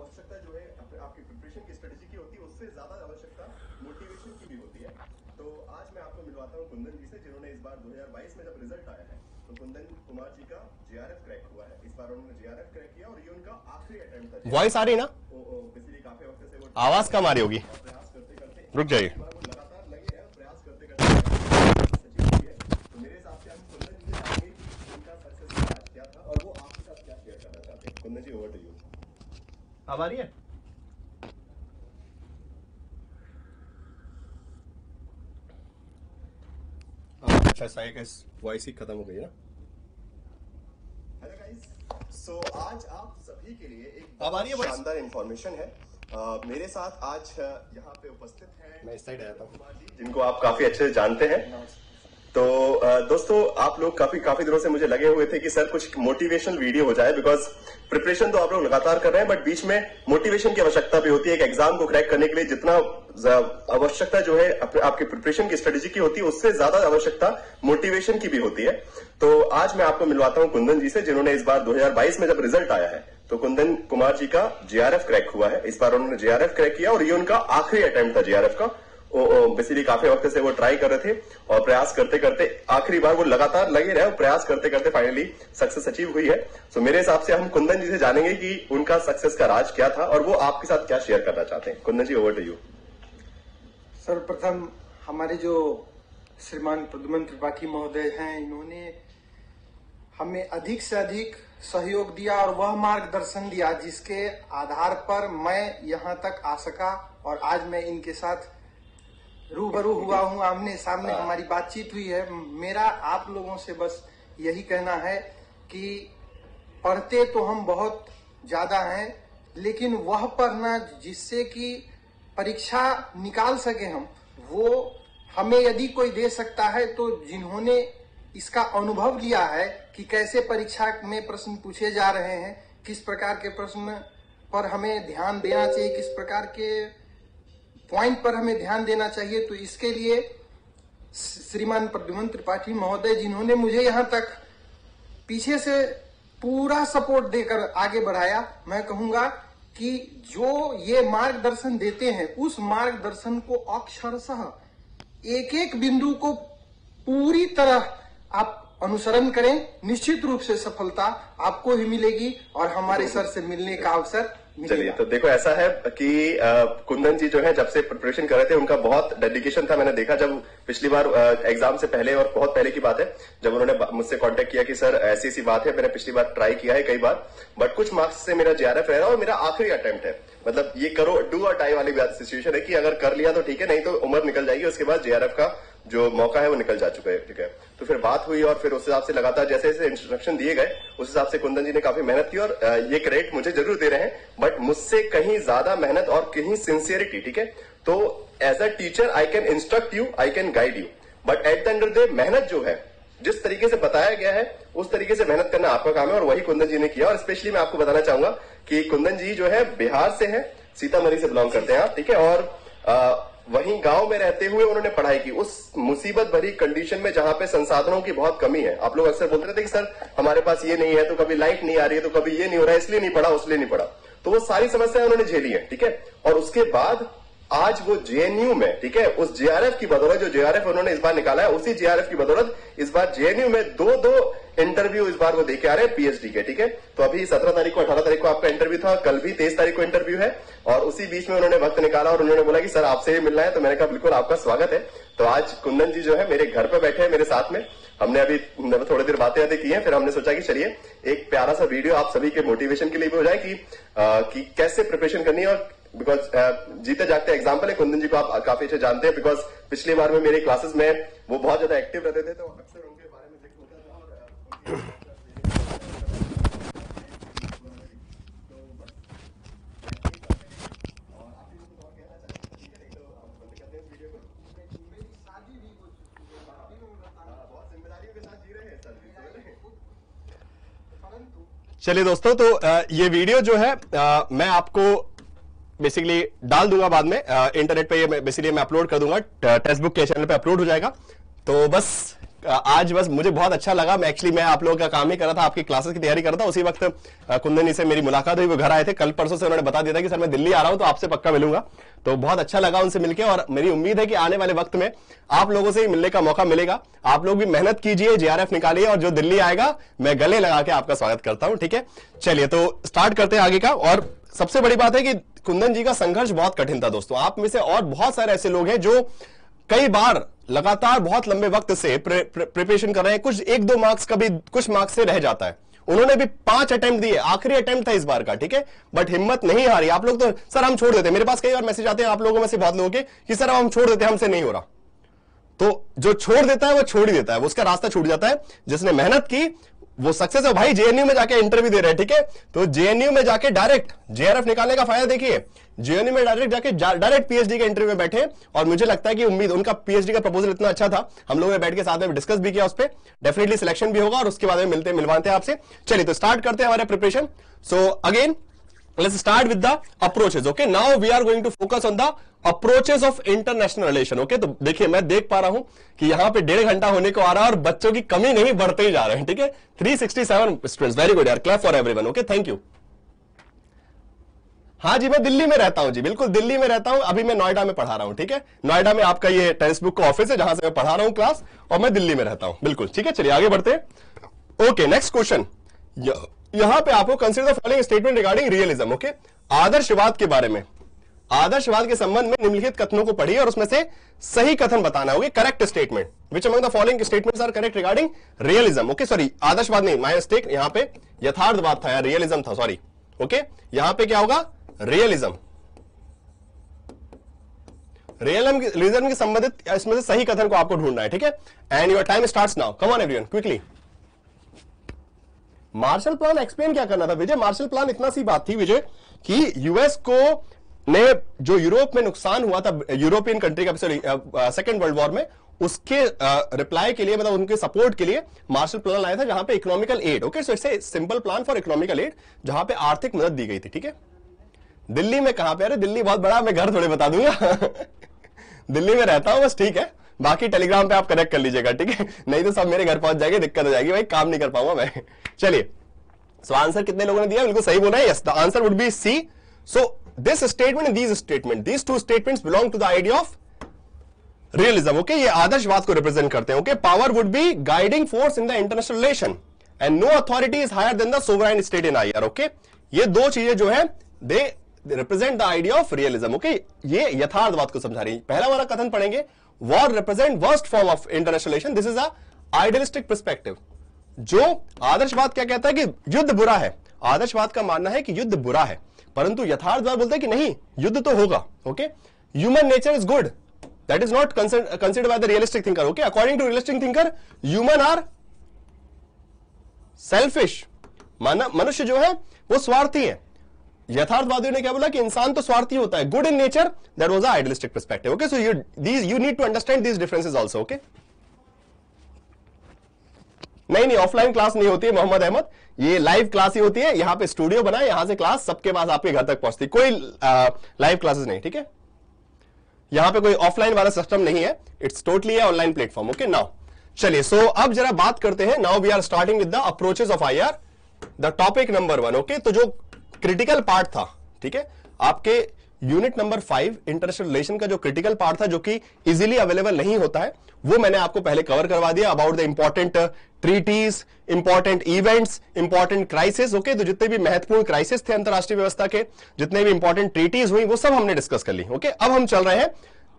[SPEAKER 1] आवश्यकता जो है आप, आपकी प्रिपरेशन की स्ट्रेटेजी की होती है उससे ज्यादा आवश्यकता मोटिवेशन की भी होती है तो आज मैं आपको मिलवाता हूँ कुंदन जी से जिन्होंने इस बार 2022 में जब रिजल्ट आया है तो कुंदन कुमार जी का जेआरएफ क्रैक हुआ है इस बार उन्होंने जेआरएफ क्रैक किया और ये उनका आखिरी अटेम्प्ट था वॉइस आ रही ना बेसिकली काफी वक्त से आवाज कम आ रही होगी रुक जाइए जी से अब आ रही है वॉइस हाँ, अच्छा, ही खत्म हो गई ना हेलो सो आज आप सभी के लिए एक शानदार इंफॉर्मेशन है Uh, मेरे साथ आज यहाँ पे उपस्थित हैं मैं इस साइड आया था जिनको आप काफी अच्छे से जानते हैं तो दोस्तों आप लोग काफी काफी दिनों से मुझे लगे हुए थे कि सर कुछ मोटिवेशनल वीडियो हो जाए बिकॉज प्रिपरेशन तो आप लोग लगातार कर रहे हैं बट बीच में मोटिवेशन की आवश्यकता भी होती है एक एग्जाम को क्रैक करने के लिए जितना आवश्यकता जो है आपके प्रिपरेशन की स्ट्रेटेजी की होती है उससे ज्यादा आवश्यकता मोटिवेशन की भी होती है तो आज मैं आपको मिलवाता हूं कुंदन जी से जिन्होंने इस बार दो में जब रिजल्ट आया है तो कुंदन कुमार जी का जेआरएफ क्रैक हुआ है इस बार उन्होंने जेआरएफ क्रैक किया और ये उनका आखिरी अटेम्प्ट था जीआरएफ का वो बेसिकली काफी वक्त से वो ट्राई कर रहे थे और प्रयास करते करते आखिरी बार वो लगातार लगे रहे और प्रयास करते करते फाइनली सक्सेस अचीव हुई है सो so, मेरे हिसाब से हम कुंदन जी से जानेंगे कि उनका सक्सेस का राज क्या था और वो आपके साथ क्या शेयर करना चाहते हैं Kundan ji over to you
[SPEAKER 2] सर्वप्रथम हमारे जो श्रीमान प्रदुमन त्रिपाठी महोदय हैं इन्होंने हमें अधिक से अधिक सहयोग दिया और वह मार्गदर्शन दिया जिसके आधार पर मैं यहाँ तक आ सका और आज मैं इनके साथ रूबरू हुआ हूँ आमने सामने हाँ। हमारी बातचीत हुई है मेरा आप लोगों से बस यही कहना है कि पढ़ते तो हम बहुत ज्यादा हैं लेकिन वह पढ़ना जिससे कि परीक्षा निकाल सके हम वो हमें यदि कोई दे सकता है तो जिन्होंने इसका अनुभव लिया है कि कैसे परीक्षा में प्रश्न पूछे जा रहे हैं किस प्रकार के प्रश्न पर हमें ध्यान देना चाहिए किस प्रकार के पॉइंट पर हमें ध्यान देना चाहिए तो इसके लिए श्रीमान प्रद्युमन त्रिपाठी महोदय जिन्होंने मुझे यहाँ तक पीछे से पूरा सपोर्ट देकर आगे बढ़ाया मैं कहूंगा कि जो ये मार्गदर्शन देते हैं उस मार्गदर्शन को अक्षरशह एक एक बिंदु को पूरी तरह आप अनुसरण करें निश्चित रूप से सफलता आपको ही मिलेगी और हमारे सर से मिलने का अवसर
[SPEAKER 1] चलिए तो देखो ऐसा है कि कुंदन जी जो है जब से प्रिपरेशन कर रहे थे उनका बहुत डेडिकेशन था मैंने देखा जब पिछली बार एग्जाम से पहले और बहुत पहले की बात है जब उन्होंने मुझसे कांटेक्ट किया कि सर ऐसी ऐसी बात है मैंने पिछली बार ट्राई किया है कई बार बट कुछ मार्क्स से मेरा जेआरएफ रह रहा और मेरा आखिरी अटेम्प्ट है मतलब ये करो डू और टाई वाली सिचुएशन है कि अगर कर लिया तो ठीक है नहीं तो उम्र निकल जाएगी उसके बाद जे का जो मौका है वो निकल जा चुका है ठीक है तो फिर बात हुई और फिर उस हिसाब से लगातार जैसे जैसे इंस्ट्रक्शन दिए गए उस हिसाब से कुंदन जी ने काफी मेहनत की और ये क्रेडिट मुझे जरूर दे रहे हैं बट मुझसे कहीं ज्यादा मेहनत और कहीं सिंसियरिटी ठीक है तो as a teacher I can instruct you I can guide you but at the end of the मेहनत जो है जिस तरीके से बताया गया है उस तरीके से मेहनत करना आपका काम है और वही कुंदन जी ने किया और स्पेशली मैं आपको बताना चाहूंगा कि कुंदन जी जो है बिहार से है सीतामढ़ी से बिलोंग करते हैं आप ठीक है और वहीं गांव में रहते हुए उन्होंने पढ़ाई की उस मुसीबत भरी कंडीशन में जहां पे संसाधनों की बहुत कमी है आप लोग अक्सर बोलते रहते कि सर हमारे पास ये नहीं है तो कभी लाइट नहीं आ रही है तो कभी ये नहीं हो रहा है इसलिए नहीं पढ़ा उसलिए नहीं पढ़ा तो वो सारी समस्याएं उन्होंने झेली है ठीक है और उसके बाद आज वो जेएनयू में ठीक है उस जेआरएफ की बदौलत जो जेआरएफ उन्होंने इस बार निकाला है उसी जेआरएफ की बदौलत इस बार जेएनयू में दो दो इंटरव्यू इस बार वो देके आ रहे हैं पीएचडी के ठीक है तो अभी सत्रह तारीख को अठारह तारीख को आपका इंटरव्यू था कल भी तेईस तारीख को इंटरव्यू है और उसी बीच में उन्होंने वक्त निकाला और उन्होंने बोला कि सर आपसे ही मिलना है तो मैंने कहा बिल्कुल आपका स्वागत है तो आज कुंदन जी जो है मेरे घर पर बैठे हैं मेरे साथ में हमने अभी मतलब थोड़ी देर बातें बातें की हैं फिर हमने सोचा कि चलिए एक प्यारा सा वीडियो आप सभी के मोटिवेशन के लिए भी हो जाए कि, आ, कि कैसे प्रिपरेशन करनी है और बिकॉज uh, जीते जाते एग्जाम्पल है कुंदन जी को आप काफी अच्छे जानते हैं बिकॉज पिछली बार में मेरे क्लासेस में वो बहुत ज्यादा एक्टिव रहते थे तो अक्सर उनके बारे में जिक्र होता था और uh, चलिए दोस्तों तो uh, ये वीडियो जो है मैं आपको बेसिकली डाल दूंगा बाद में इंटरनेट पे बेसिकली मैं अपलोड कर दूंगा टेक्स्ट बुक के चैनल पे अपलोड हो जाएगा तो बस आज बस मुझे बहुत अच्छा लगा मैं एक्चुअली मैं आप लोगों का काम ही कर रहा था आपकी क्लासेस की तैयारी कर रहा था उसी वक्त कुंदनी से मेरी मुलाकात हुई वो घर आए थे कल परसों से उन्होंने बता दिया था कि सर मैं दिल्ली आ रहा हूं तो आपसे पक्का मिलूंगा तो बहुत अच्छा लगा उनसे मिलकर और मेरी उम्मीद है कि आने वाले वक्त में आप लोगों से ही मिलने का मौका मिलेगा आप लोग भी मेहनत कीजिए जे निकालिए और जो दिल्ली आएगा मैं गले लगा के आपका स्वागत करता हूँ ठीक है चलिए तो स्टार्ट करते हैं आगे का और सबसे बड़ी बात है कि कुंदन जी का संघर्ष बहुत कठिन था दोस्तों आप में से और बहुत सारे ऐसे लोग हैं जो कई बार लगातार बहुत लंबे वक्त से प्रिपरेशन कर रहे हैं कुछ एक दो मार्क्स भी कुछ मार्क्स से रह जाता है उन्होंने भी पांच अटेम्प्ट दिए आखिरी अटेम्प्ट था इस बार का ठीक है बट हिम्मत नहीं हारी आप लोग तो सर हम छोड़ देते मेरे पास कई बार मैसेज आते हैं आप लोगों में से बहुत लोगों के कि सर हम छोड़ देते हमसे नहीं हो रहा तो जो छोड़ देता है वो छोड़ ही देता है उसका रास्ता छूट जाता है जिसने मेहनत की वो सक्सेस है भाई जेएनयू में जाके इंटरव्यू दे रहे हैं ठीक है तो जेएनयू में जाके डायरेक्ट जेआरएफ निकालने का फायदा देखिए जेएनयू में डायरेक्ट जाके डायरेक्ट पीएचडी के इंटरव्यू में बैठे और मुझे लगता है कि उम्मीद उनका पीएचडी का प्रपोजल इतना अच्छा था हम लोगों ने बैठ के साथ में डिस्कस भी किया उस पर डेफिनेटली सिलेक्शन भी होगा और उसके बाद में मिलते मिलवाते हैं आपसे चलिए तो स्टार्ट करते हैं हमारे preparation so again let's start with the approaches okay now we are going to focus on the approaches of international relation okay तो देखिए मैं देख पा रहा हूं कि यहां पे डेढ़ घंटा होने को आ रहा है और बच्चों की कमी नहीं बढ़ते ही जा रहे हैं ठीक है 367 स्टूडेंट वेरी गुड यार clap for one okay thank you हाँ जी मैं दिल्ली में रहता हूं जी बिल्कुल दिल्ली में रहता हूं अभी मैं नोएडा में पढ़ा रहा हूं ठीक है नोएडा में आपका ये टेक्स्ट बुक का ऑफिस है जहां से मैं पढ़ा रहा हूं क्लास और मैं दिल्ली में रहता हूं बिल्कुल ठीक है चलिए आगे बढ़ते ओके नेक्स्ट क्वेश्चन यहां पे आपको consider the following statement regarding realism okay आदर्शवाद के बारे में आदर्शवाद के संबंध में निम्नलिखित कथनों को पढ़िए और उसमें से सही कथन बताना होगी correct statement which among the following statements are correct regarding realism okay sorry आदर्शवाद नहीं माई मिस्टेक यहां पे यथार्थवाद था या रियलिज्म था सॉरी ओके यहां पे क्या होगा रियलिज्म रियलिज्म के संबंधित इसमें से सही कथन को आपको ढूंढना है ठीक है and your time start now come on everyone quickly Marshall plan explain क्या करना था विजय मार्शल प्लान इतना सी बात थी विजय कि यूएस को ने जो यूरोप में नुकसान हुआ था यूरोपियन कंट्री का सॉरी सेकेंड वर्ल्ड वॉर में उसके रिप्लाई के लिए मतलब उनके सपोर्ट के लिए मार्शल प्लान लाया था जहां पे economical aid okay so it's simple plan for economical aid जहां पे आर्थिक मदद दी गई थी ठीक है दिल्ली में कहां पे अरे दिल्ली बहुत बड़ा मैं घर थोड़े बता दूंगा [LAUGHS] दिल्ली में रहता हूं बस ठीक है बाकी टेलीग्राम पे आप कनेक्ट कर लीजिएगा ठीक है नहीं तो सब मेरे घर पहुंच जाएंगे दिक्कत हो जाएगी भाई काम नहीं कर पाऊंगा मैं चलिए सो आंसर कितने लोगों ने दिया बिल्कुल सही बोला है yes the answer would be C so this statement and these statement these two statement belong to the idea of realism okay ये आदर्शवाद को रिप्रेजेंट करते हैं okay power would be guiding force in the international relation and no authority is higher than the sovereign state in IR okay ये दो चीजें जो है they represent the idea of realism okay ये यथार्थवाद को समझा रही है पहला वाला कथन पढ़ेंगे war represent worst form of internationalism this is a perspective जो आदर्शवाद क्या कहता है कि युद्ध बुरा है आदर्शवाद का मानना है कि युद्ध बुरा है परंतु यथार्थवाद बोलता है कि नहीं युद्ध तो होगा okay human nature is good that is not consider by the realistic thinker okay according to realistic thinker human are selfish मनुष्य जो है वो स्वार्थी है यथार्थवादियों ने क्या बोला कि इंसान तो स्वार्थी होता है good in nature that was idealistic perspective okay so you these you need to understand these differences also okay नहीं नहीं ऑफलाइन क्लास नहीं होती है मोहम्मद अहमद ये लाइव क्लास ही होती है यहां पे स्टूडियो बना यहां से क्लास सबके पास आपके घर तक पहुंचती कोई लाइव क्लासेस नहीं ठीक है यहां पे कोई ऑफलाइन वाला सिस्टम नहीं है it's totally online platform okay now चलिए सो अब जरा बात करते हैं now we are starting with the approaches of I R the topic number one okay तो जो क्रिटिकल पार्ट था ठीक है आपके unit number five international relation का जो क्रिटिकल पार्ट था जो कि इजीली अवेलेबल नहीं होता है वो मैंने आपको पहले कवर करवा दिया about the important treaties important events important crisis okay तो जितने भी महत्वपूर्ण क्राइसिस थे अंतर्राष्ट्रीय व्यवस्था के जितने भी इंपॉर्टेंट ट्रीटीज हुई वो सब हमने डिस्कस कर ली ओके okay? अब हम चल रहे हैं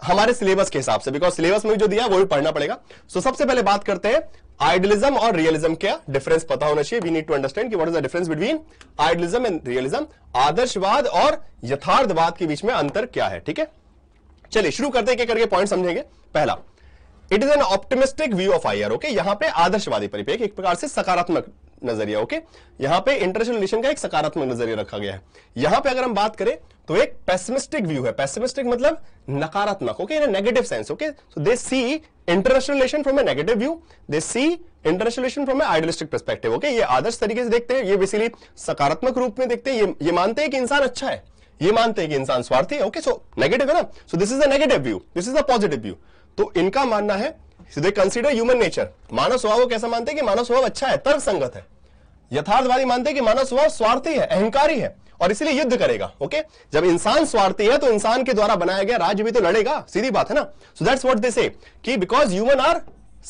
[SPEAKER 1] हमारे सिलेबस के हिसाब से बिकॉज सिलेबस में जो दिया वो भी पढ़ना पड़ेगा सो so, सबसे पहले बात करते हैं आइडियलिज्म और रियलिज्म क्या डिफरेंस पता होना चाहिए वी नीड टू अंडरस्टैंड कि what is the difference between idealism and realism आदर्शवाद और यथार्थवाद के बीच में अंतर क्या है ठीक है चलिए शुरू करते हैं करके पॉइंट समझेंगे पहला it is an optimistic view of I okay यहां पे आदर्शवादी परिपेक्ष एक प्रकार से सकारात्मक नजरिया ओके यहां पे इंटरनेशनल रिलेशन का एक सकारात्मक नजरिया रखा गया है यहां पे अगर हम बात करें तो एक पेसिमिस्टिक व्यू है पेसिमिस्टिक मतलब नकारात्मक okay in negative sense okay so they see international relation from a negative view they see international relation from a idealistic perspective okay ये आदर्श तरीके से देखते हैं ये बेसिकली सकारात्मक रूप में देखते हैं ये ये मानते हैं कि इंसान अच्छा है ये मानते हैं कि इंसान स्वार्थी है ओके सो नेगेटिव है ना so this is a negative view this is a positive view तो इनका मानना है दे कंसीडर ह्यूमन नेचर मानव स्वभाव कैसा मानते हैं कि मानव स्वभाव अच्छा है तर्क संगत है यथार्थवादी मानते हैं कि मानव स्वभाव स्वार्थी है अहंकारी है और इसलिए युद्ध करेगा ओके जब इंसान स्वार्थी है तो इंसान के द्वारा बनाया गया राज्य भी तो लड़ेगा सीधी बात है ना सो दैट्स व्हाट दे से कि because human are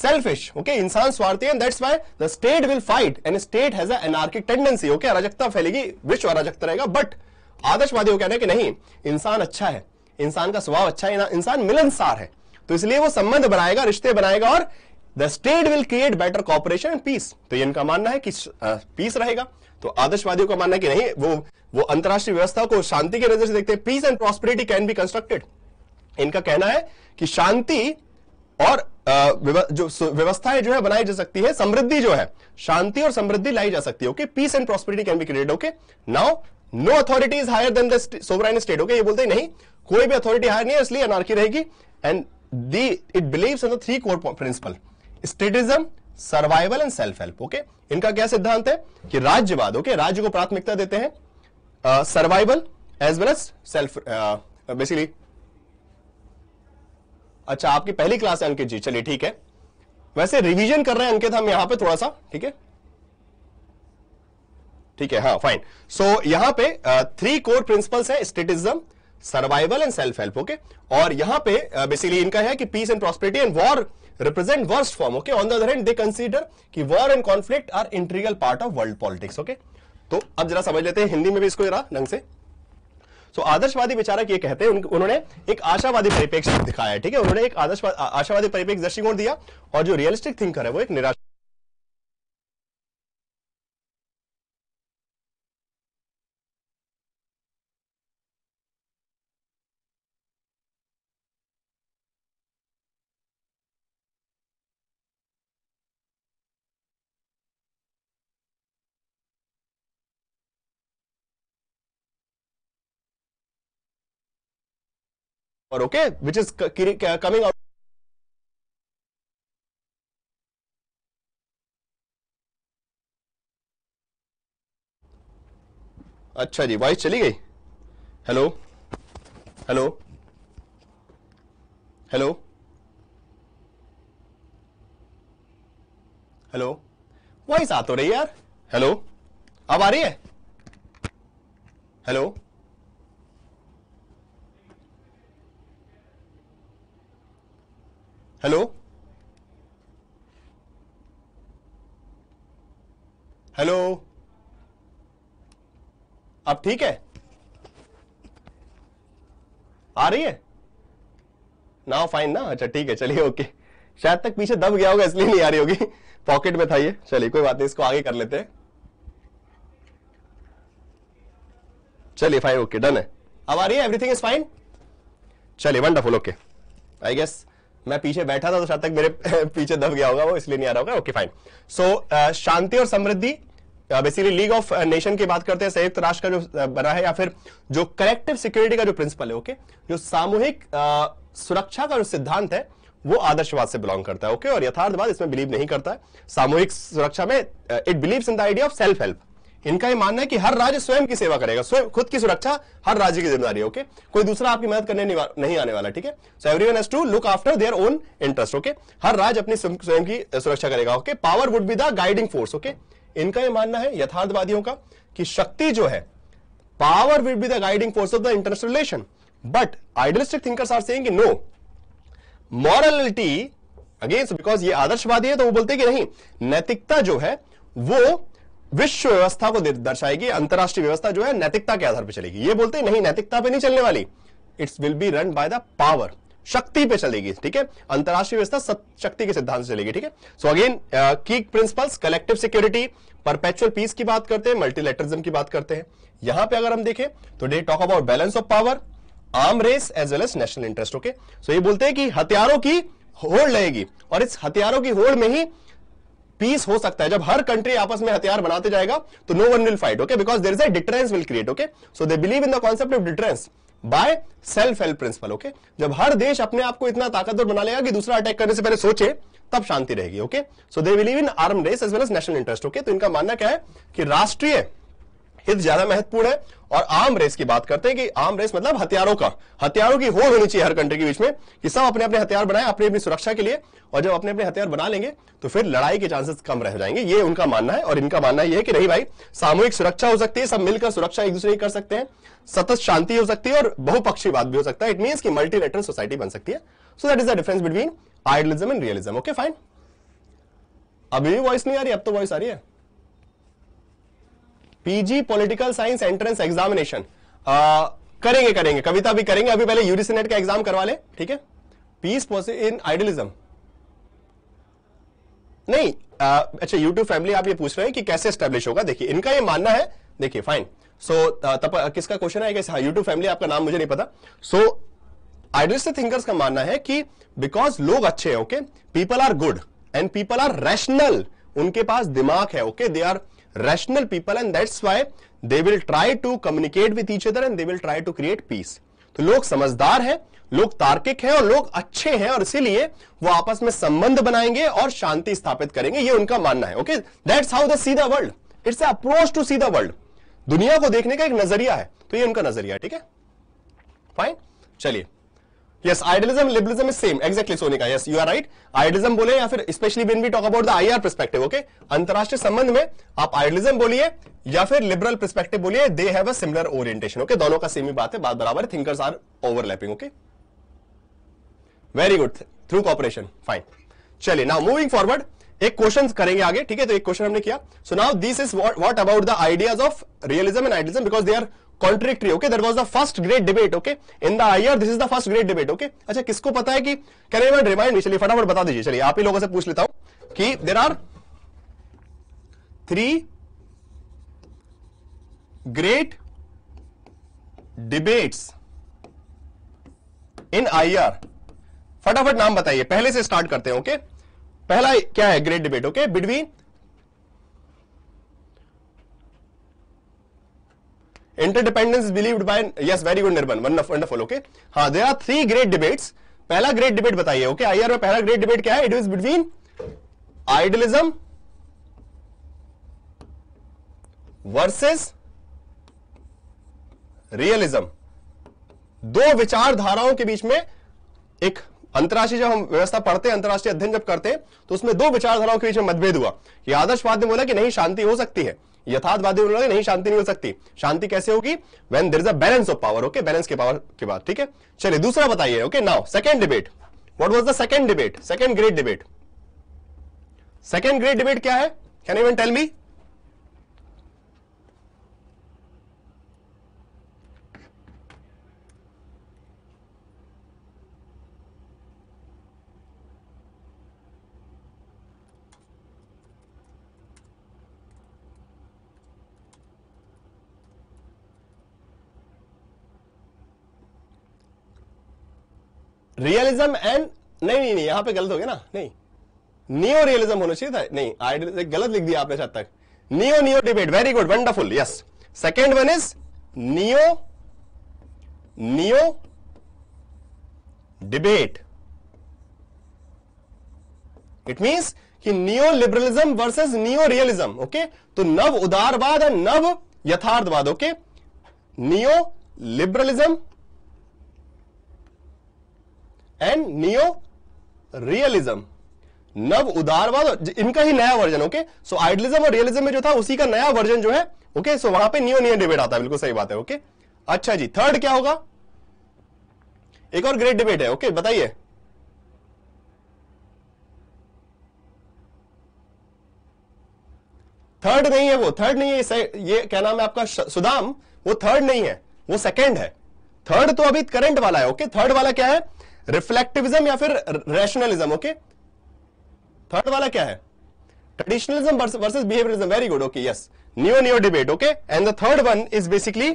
[SPEAKER 1] selfish okay इंसान स्वार्थी है that's why the state will fight and state has anarchic tendency okay अराजकता फैलेगी विश्व अराजकता रहेगा बट आदर्शवादी को कहना है कि नहीं इंसान अच्छा है इंसान का स्वभाव अच्छा है इंसान मिलनसार है तो इसलिए वो संबंध बनाएगा रिश्ते बनाएगा और the state will create better cooperation and peace तो ये इनका मानना है कि पीस रहेगा तो आदर्शवादियों का मानना है कि नहीं वो वो अंतर्राष्ट्रीय व्यवस्था को शांति की नजर से देखते हैं peace and prosperity can be constructed इनका कहना है कि शांति और जो व्यवस्थाएं जो है बनाई जा सकती है समृद्धि जो है शांति और समृद्धि लाई जा सकती है okay peace and prosperity can be created okay now no authority is higher than the sovereign state okay ये बोलते नहीं कोई भी अथॉरिटी हायर नहीं है इसलिए अनार्की रहेगी and the it believes in the three core principle statism survival and self help okay इनका क्या सिद्धांत है कि राज्यवाद ओके okay? राज्य को प्राथमिकता देते हैं survival as well as self basically अच्छा आपकी पहली क्लास है अंकित जी चलिए ठीक है वैसे रिवीजन कर रहे हैं अंकित हम यहां पे थोड़ा सा ठीक है ठीक है हाँ फाइन सो so, यहां पे थ्री कोर प्रिंसिपल्स हैं statism survival and self help okay और यहां पे बेसिकली इनका है कि peace and prosperity and war represent worst form okay on the other hand they consider कि war and conflict are integral part of world politics okay तो अब जरा समझ लेते हैं हिंदी में भी इसको जरा ढंग से सो so, आदर्शवादी विचारक ये कहते हैं उन, उन्होंने एक आशावादी परिप्रेक्ष्य दिखाया है ठीक है उन्होंने एक आदर्श आशावादी परिप्रेक्ष्य दृष्टिकोण दिया और जो रियलिस्टिक थिंकर है वो एक निराश or okay which is coming out अच्छा जी वॉइस चली गई hello hello hello hello voice आ तो रही यार हेलो अब आ रही है हेलो हेलो हेलो अब ठीक है आ रही है ना फाइन ना अच्छा ठीक है चलिए ओके शायद तक पीछे दब गया होगा इसलिए नहीं आ रही होगी पॉकेट में था ये चलिए कोई बात नहीं इसको आगे कर लेते हैं चलिए फाइन ओके डन है अब आ रही है एवरीथिंग इज फाइन चलिए वंडरफुल ओके आई गेस मैं पीछे बैठा था तो शायद तक मेरे [LAUGHS] पीछे दब गया होगा वो इसलिए नहीं आ रहा होगा ओके फाइन सो शांति और समृद्धि बेसिकली लीग ऑफ नेशन की बात करते हैं संयुक्त राष्ट्र का जो uh, बना है या फिर जो करेक्टिव सिक्योरिटी का जो प्रिंसिपल है ओके okay? जो सामूहिक uh, सुरक्षा का जो सिद्धांत है वो आदर्शवाद से बिलोंग करता है ओके okay? और यथार्थवाद इसमें बिलीव नहीं करता है सामूहिक सुरक्षा में it believes in the idea of self help इनका ये मानना है कि हर राज्य स्वयं की सेवा करेगा स्वयं खुद की सुरक्षा हर राज्य की जिम्मेदारी ओके कोई दूसरा आपकी मदद करने नहीं, आने वाला ठीक है so every one to look after their own interest okay हर राज्य अपनी स्वयं की सुरक्षा करेगा okay power would be the guiding force okay इनका यह मानना है यथार्थवादियों का कि शक्ति जो है power will be the guiding force of the international relation but idealistic thinkers are saying no morality against because ये आदर्शवादी है तो वो बोलते कि नहीं नैतिकता जो है वो विश्व व्यवस्था को दर्शाएगी अंतरराष्ट्रीय व्यवस्था जो है नैतिकता के आधार पर चलेगी ये बोलते नहीं नैतिकता पे नहीं चलने वाली it's will be run by the power शक्ति पे चलेगी ठीक है अंतरराष्ट्रीय व्यवस्था शक्ति के सिद्धांत से चलेगी ठीक है सो अगेन की principles collective security perpetual peace की बात करते हैं मल्टीलेटरिज्म की बात करते हैं यहां पे अगर हम देखें तो they talk about balance of power arm race as well as national interest okay so ये बोलते हैं कि हथियारों की होड़ लगेगी और इस हथियारों की होड़ में ही पीस हो सकता है जब हर कंट्री आपस में हथियार बनाते जाएगा तो no one will fight okay because there is a deterrence will create okay so they believe in the concept of deterrence by self help principle okay जब हर देश अपने आप को इतना ताकतवर बना लेगा कि दूसरा अटैक करने से पहले सोचे तब शांति रहेगी okay so they believe in arm race as well as national interest okay तो इनका मानना क्या है कि राष्ट्रीय हित ज्यादा महत्वपूर्ण है और आम रेस की बात करते हैं कि आम रेस मतलब हथियारों का हथियारों की होड़ होनी चाहिए हर कंट्री के बीच में कि सब अपने अपने हथियार बनाए अपनी अपनी सुरक्षा के लिए और जब अपने अपने हथियार बना लेंगे तो फिर लड़ाई के चांसेस कम रह जाएंगे ये उनका मानना है और इनका मानना यह है कि नहीं भाई सामूहिक सुरक्षा हो सकती है सब मिलकर सुरक्षा एक दूसरे की कर सकते हैं सतत शांति हो सकती है और बहुपक्षीवाद भी हो सकता है इट मीन की मल्टीलेटरल सोसाइटी बन सकती है so that is the difference between idealism and realism okay fine अभी वॉइस नहीं आ रही अब तो वॉइस आ रही है PG political science entrance examination करेंगे करेंगे कविता भी करेंगे अभी पहले यूरिसनेट का एग्जाम करवा ले ठीक है पीस इन आइडियलिज्म नहीं आ, अच्छा यूट्यूब फैमिली आप ये पूछ रहे हैं कि कैसे स्टैब्लिश होगा देखिए इनका ये मानना है देखिए फाइन सो so, तप किसका क्वेश्चन है कैसे यूट्यूब फैमिली आपका नाम मुझे नहीं पता सो आइडियलिस्ट थिंकर्स का मानना है कि बिकॉज लोग अच्छे हैं okay people are good and people are rational उनके पास दिमाग है okay they are rational people and that's why they will try to communicate with each other and they will try to create peace तो लोग समझदार हैं लोग तार्किक हैं और लोग अच्छे हैं और इसीलिए वो आपस में संबंध बनाएंगे और शांति स्थापित करेंगे ये उनका मानना है okay that's how the see the world it's approach to see the world दुनिया को देखने का एक नजरिया है तो ये उनका नजरिया ठीक है फाइन चलिए yes idealism liberalism is same exactly sonika yes you are right idealism बोले या फिर especially when we talk about the IR perspective okay अंतरराष्ट्रीय संबंध में आप idealism बोलिए या फिर liberal perspective बोलिए they have a similar orientation okay दोनों का सेम ही बात है बात बराबर thinkers are overlapping okay very good through cooperation fine चलिए now moving forward एक क्वेश्चन करेंगे आगे ठीक है तो एक क्वेश्चन हमने किया so now this is what about the ideas of realism and idealism because they are contradictory okay that was the first great debate okay in the IR this is the first great debate okay अच्छा किसको पता है कि कैन एवरीवन रिमाइंड मी चलिए फटाफट बता दीजिए चलिए आप ही लोगों से पूछ लेता हूं कि there are three great debates in IR फटाफट नाम बताइए पहले से स्टार्ट करते हैं ओके okay? पहला क्या है great debate okay between interdependence believed by yes very good Nirban wonderful okay हाँ there are three great debates पहला ग्रेट डिबेट बताइए ओके आई में पहला ग्रेट डिबेट क्या है it is between idealism versus realism दो विचारधाराओं के बीच में एक अंतरराष्ट्रीय जब हम व्यवस्था पढ़ते हैं अंतरराष्ट्रीय अध्ययन जब करते हैं तो उसमें दो विचारधाराओं के बीच में मतभेद हुआ कि आदर्शवाद ने बोला कि नहीं शांति हो सकती है यथार्थवादी बोलोगे नहीं शांति नहीं हो सकती शांति कैसे होगी when there is a balance of power okay balance के पावर के बाद ठीक है चलिए दूसरा बताइए okay now second debate what was the second debate second great debate second great debate क्या है can even tell me realism and नहीं नहीं नहीं यहां पे गलत हो गया ना नहीं नियो रियलिज्म होना चाहिए था नहीं आइडियल गलत लिख दिया आपने तक neo neo debate very good wonderful yes second one is neo neo debate it means कि neo liberalism versus neo realism okay तो नव उदारवाद एंड नव यथार्थवाद okay neo liberalism and neo realism नव उदारवाद इनका ही नया वर्जन ओके सो आइडलिज्म और रियलिज्म में जो था उसी का नया वर्जन जो है ओके okay? सो so, वहां पे नियो नियो डिबेट आता है बिल्कुल सही बात है ओके okay? अच्छा जी थर्ड क्या होगा एक और ग्रेट डिबेट है ओके okay? बताइए थर्ड नहीं है वो थर्ड नहीं है ये क्या नाम है आपका सुदाम वो थर्ड नहीं है वो सेकंड है थर्ड तो अभी करंट वाला है ओके थर्ड वाला क्या है रिफ्लेक्टिविज्म या फिर रैशनलिज्म ओके थर्ड वाला क्या है traditionalism versus behaviourism very good okay yes new new debate okay and the third one is basically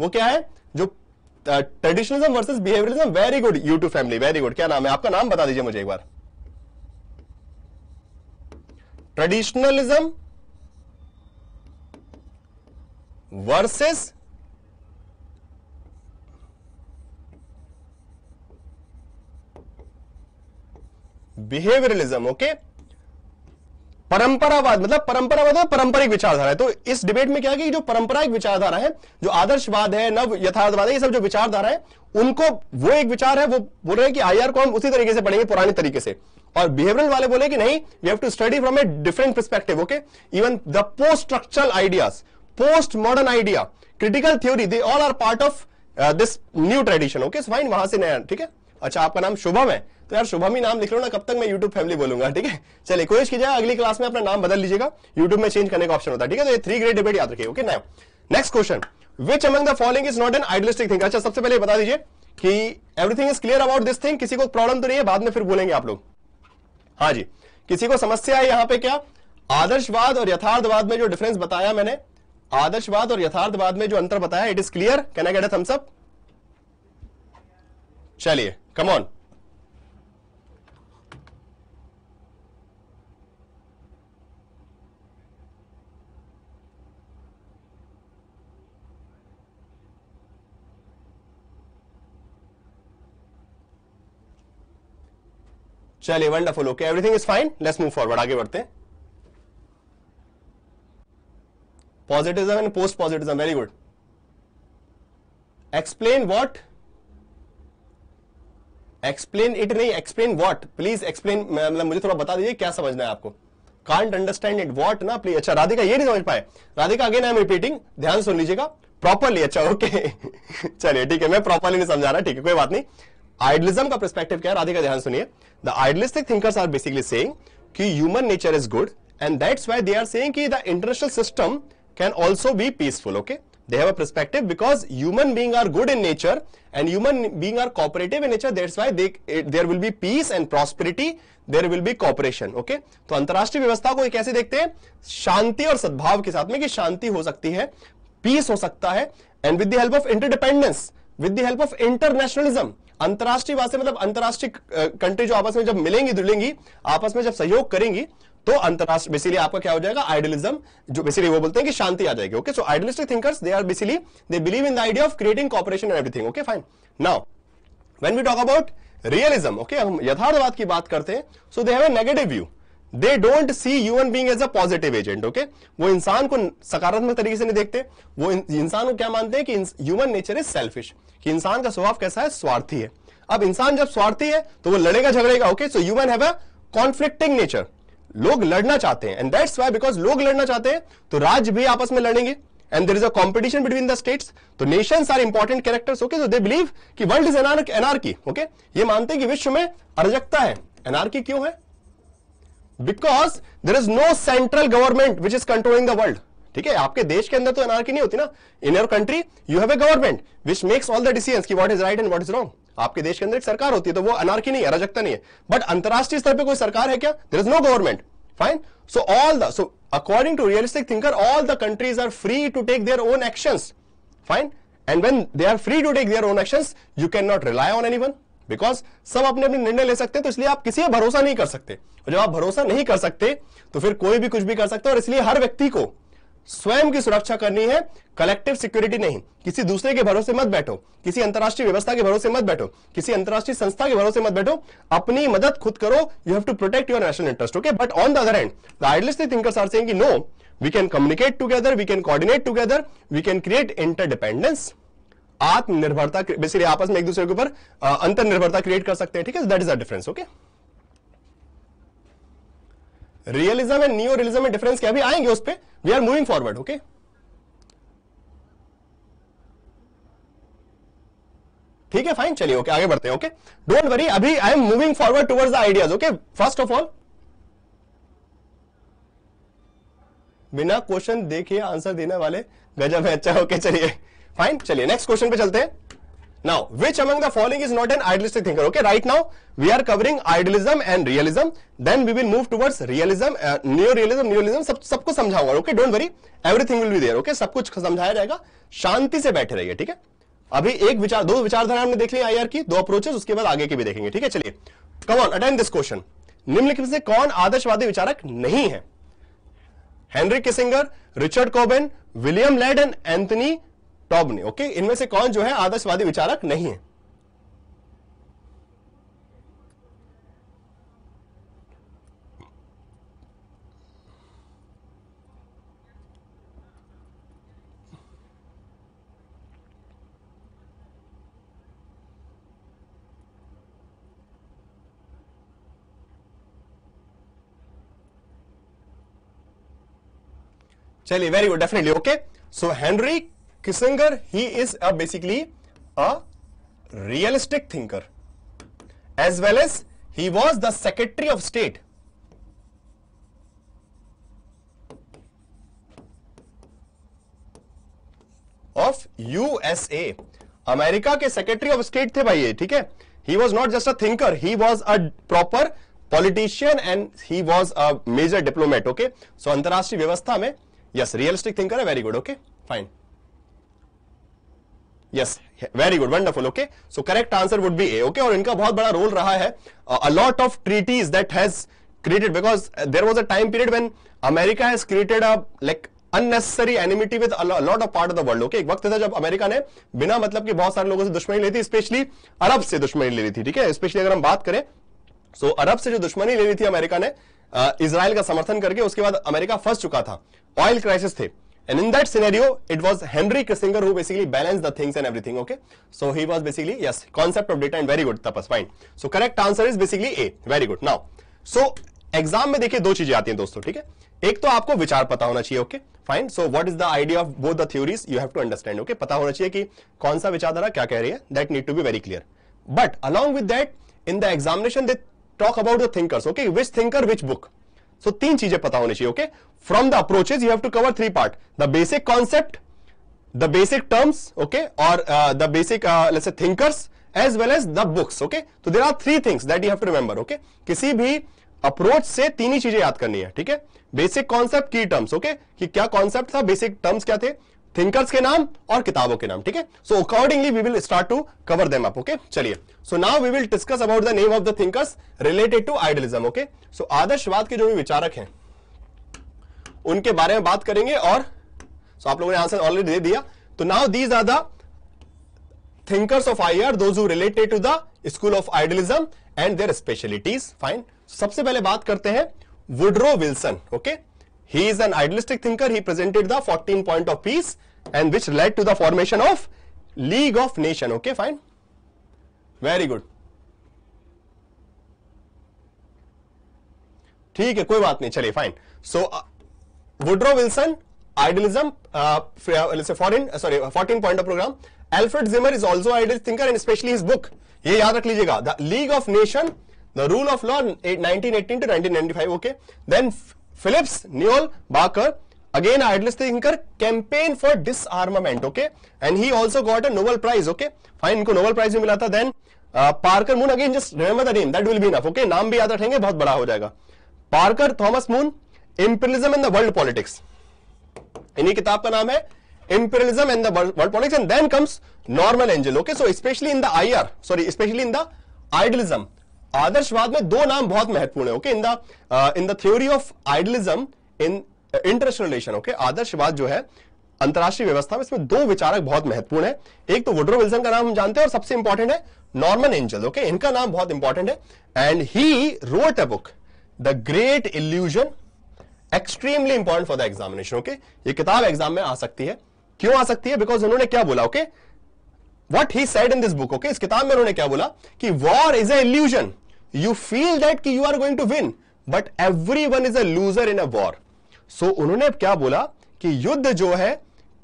[SPEAKER 1] वो क्या है जो traditionalism versus behaviourism very good YouTube family very good क्या नाम है आपका नाम बता दीजिए मुझे एक बार ट्रेडिशनलिज्म वर्सेस बिहेवियरलिज्म ओके परंपरावाद मतलब परंपरावाद और पारंपरिक विचारधारा है तो इस डिबेट में क्या है कि जो परंपरागत विचारधारा है जो आदर्शवाद है नव यथार्थवाद है ये सब जो विचारधारा है उनको वो एक विचार है वो बोल रहे हैं कि आईआर को हम उसी तरीके से पढ़ेंगे पुराने तरीके से और बिहेवियरल वाले बोले कि नहीं you have to study from a different perspective okay even the post structural ideas post modern idea critical theory they all are part of this new tradition okay fine वहां से नया ठीक है अच्छा आपका नाम शुभम है तो यार शुभम ही नाम लिख लो ना कब तक मैं यूट्यूब फैमिली बोलूंगा ठीक है चलिए कोशिश कीजिएगा अगली क्लास में अपना नाम बदल लीजिएगा यूट्यूब में चेंज करने का ऑप्शन होता है ठीक है तो थ्री ग्रेट डिबेट याद रखिए ओके ना next question which among the following is not an idealistic thing अच्छा सबसे पहले बता दीजिए कि everything is clear about this thing किसी को प्रॉब्लम तो नहीं है बाद में फिर बोलेंगे आप लोग हाँ जी किसी को समस्या है यहाँ पे क्या आदर्शवाद और यथार्थवाद में जो डिफरेंस बताया मैंने आदर्शवाद और यथार्थवाद में जो अंतर बताया it is clear can I get a thumbs up चलिए ऑन चलिए wonderful okay everything is fine let's move forward आगे बढ़ते positivism and post positivism very good explain what explain it नहीं एक्सप्लेन वॉट प्लीज एक्सप्लेन मतलब मुझे थोड़ा बता दीजिए क्या समझना है आपको कांट अंडरस्टैंड इट वॉट ना प्लीज अच्छा राधिका ये नहीं समझ पाए Radhika again I am repeating ध्यान सुन लीजिएगा प्रॉपरली अच्छा ओके [LAUGHS] चलिए ठीक है मैं प्रॉपरली नहीं समझा रहा ठीक है कोई बात नहीं आइडलिज्म का प्रस्पेक्टिव क्या है राधे का ध्यान सुनिए the idealistic thinkers are basically saying कि human nature is good and that's why they are saying कि the international system can also be peaceful okay they have a perspective because human being are good in nature and human being are cooperative in nature that's why they will be peace and prosperity and will be will okay तो अंतरराष्ट्रीय व्यवस्था को कैसे देखते हैं शांति और सद्भाव के साथ में कि शांति हो सकती है पीस हो सकता है and with the help of interdependence with the help of internationalism अंतर्राष्ट्रीय वास्ते मतलब अंतर्राष्ट्रीय कंट्री जो आपस में जब मिलेंगी दुलेंगी आपस में जब सहयोग करेंगी तो अंतरराष्ट्रीय बेसिकली आपका क्या हो जाएगा आइडियलिज्म जो बेसिकली वो बोलते हैं कि शांति आ जाएगी okay so idealistic thinkers they are basically they believe in the idea of creating cooperation and everything okay fine now when we talk about realism okay हम यथार्थवाद की बात करते हैं so they have a negative view they don't see human being as a positive agent okay वो इंसान को सकारात्मक तरीके से नहीं देखते वो इंसान को क्या मानते हैं कि ह्यूमन नेचर इज सेल्फिश कि इंसान का स्वभाव कैसा है स्वार्थी है अब इंसान जब स्वार्थी है तो वो लड़ेगा झगड़ेगा okay so human have a conflicting nature लोग लड़ना चाहते हैं एंड दैट्स वाई बिकॉज लोग लड़ना चाहते हैं तो राज्य भी आपस में लड़ेंगे and there is a competition between the states तो nations are important characters okay तो दे बिलीव कि वर्ल्ड इज एनार्की ओके ये मानते हैं कि विश्व में अराजकता है एनार्की क्यों है because there is no central government which is controlling the world ठीक है आपके देश के अंदर तो एनआरकी नहीं होती ना in your country you have a government which makes all the decision की what is right and what is wrong आपके देश के अंदर एक सरकार होती है तो वो अनारकी नहीं है अराजकता नहीं है बट अंतरराष्ट्रीय स्तर पर कोई सरकार है क्या there is no government fine so all according to realistic thinker all the countries are free to take their own action fine and when they are free to take to own action you can not cannot on any one because सब अपने अपने निर्णय ले सकते हैं तो इसलिए आप किसी पर भरोसा नहीं कर सकते और जब आप भरोसा नहीं कर सकते तो फिर कोई भी कुछ भी कर सकते और इसलिए हर व्यक्ति को स्वयं की सुरक्षा करनी है कलेक्टिव सिक्योरिटी नहीं किसी दूसरे के भरोसे मत बैठो किसी अंतर्राष्ट्रीय व्यवस्था के भरोसे मत बैठो किसी अंतर्राष्ट्रीय संस्था के भरोसे मत बैठो अपनी मदद खुद करो you have to protect your national interest okay but on the other end the thinkers are saying कि no we can communicate together we can coordinate together we can create interdependence आत्मनिर्भरता बेसिकली आपस में एक दूसरे के ऊपर अंतर निर्भरता क्रिएट कर सकते हैं ठीक है that is a difference okay realism and new realism में डिफरेंस क्या भी आएंगे उस पर we are moving forward okay ठीक है फाइन चलिए ओके आगे बढ़ते हैं ओके डोंट वरी अभी I am moving forward towards the ideas okay first of all बिना क्वेश्चन देखे आंसर देने वाले गजब है अच्छा ओके चलिए फाइन चलिए नेक्स्ट क्वेश्चन पे चलते हैं now which among the following is not an idealistic thinker okay right now we are covering idealism and realism then we will move towards realism new realism new realism सब सबको समझाऊंगा okay don't worry everything will be there okay सब कुछ समझाया जाएगा शांति से बैठे रहिए ठीक है अभी एक विचार दो विचारधारा हमने देख ली आईआर की दो अप्रोचेस उसके बाद आगे के भी देखेंगे ठीक है चलिए come on attend this question निम्नलिखित से कौन आदर्शवादी विचारक नहीं है Henry Kissinger Richard Cobden William Ladd and Anthony Taub ने ओके इनमें से कौन जो है आदर्शवादी विचारक नहीं है चलिए very good definitely okay so Henry Kissinger he is a basically a realistic thinker as well as he was the secretary of state of USA America के सेक्रेटरी ऑफ स्टेट थे भाई ये ठीक है he was not just a thinker he was a proper politician and he was a major diplomat okay so अंतरराष्ट्रीय व्यवस्था में यस रियलिस्टिक थिंकर है very good okay fine yes very good wonderful okay so correct answer would be A okay और इनका बहुत बड़ा रोल रहा है a lot of treaties that has created because there was a time period when America has created a like unnecessary enmity with lot of part of the world okay एक वक्त था जब अमेरिका ने बिना मतलब के बहुत सारे लोगों से दुश्मनी ली थी स्पेशली अरब से दुश्मनी ले ली थी ठीक है स्पेशली अगर हम बात करें सो so, अरब से जो दुश्मनी ले ली थी अमेरिका ने इसराइल uh, का समर्थन करके उसके बाद अमेरिका फंस चुका था ऑयल क्राइसिस थे And in that scenario, it was Henry Kissinger who basically balanced the things and everything, okay? So he was basically, yes, concept of data and very good, Tapas, fine. So correct answer is basically A, very good. Now, so exam में देखिए दो चीजें आती हैं दोस्तों ठीक है एक तो आपको विचार पता होना चाहिए okay fine so what is the idea of both the theories you have to understand okay पता होना चाहिए कि कौन सा विचारधारा क्या कह रही है that need to be very clear but along with that in the examination they talk about the thinkers okay which thinker which book so तीन चीजें पता होनी चाहिए okay okay? from the approaches you have to cover three part the basic concept the basic terms okay or uh, the basic uh, let's say thinkers as well as the books okay so there are three things that you have to remember okay kisi bhi approach se teen hi cheeze yaad karni hai theek hai basic concept key terms okay ki kya concept tha basic terms kya the thinkers ke naam aur kitabon ke naam theek hai so accordingly we will start to cover them up okay chaliye so now we will discuss about the name of the thinkers related to idealism okay so adarshvad ke jo bhi vicharak hain उनके बारे में बात करेंगे और सो so आप लोगों ने आंसर ऑलरेडी दे दिया तो now these are the thinkers of I R who related to the school of idealism and their specialities. सबसे पहले बात करते हैं Woodrow Wilson okay he is an idealistic thinker he presented the fourteen point of peace and which led to the formation of League of Nation okay fine very good ठीक है कोई बात नहीं चलिए fine so Woodrow Wilson idealism foreign sorry fourteen point of program Alfred Zimmern is also ideal thinker and specially is book ये याद रख लीजिएगा the League of Nation the rule of law nineteen eighteen to nineteen okay then Philips Noel Baker again idealist thinker campaign for disarmament okay and he also got a Nobel prize okay fine इनको नोबल प्राइज भी मिला था then Parker Moon again just remember the name that will be enough okay नाम भी याद रखेंगे बहुत बड़ा हो जाएगा Parker Thomas Moon imperialism in the world politics इन्हीं किताब का नाम है in the world politics and then comes Norman Angell okay so specially in the I R sorry specially in the idealism आदर्शवाद में दो नाम बहुत महत्वपूर्ण है okay in the in the theory of idealism in international relation okay आदर्शवाद जो है अंतर्राष्ट्रीय व्यवस्था में इसमें दो विचारक बहुत महत्वपूर्ण है एक तो वुड्रो विल्सन का नाम हम जानते हैं और सबसे इंपॉर्टेंट है नॉर्मन एंजल ओके इनका नाम बहुत इंपॉर्टेंट है and he wrote a book the great illusion extremely important for the examination okay ये किताब एग्जाम में आ सकती है क्यों आ सकती है बिकॉज उन्होंने क्या बोला okay what he said in this book okay इस किताब में उन्होंने क्या बोला कि war is illusion you feel that कि you are going to win but every one is a loser in a war so उन्होंने क्या बोला कि युद्ध जो है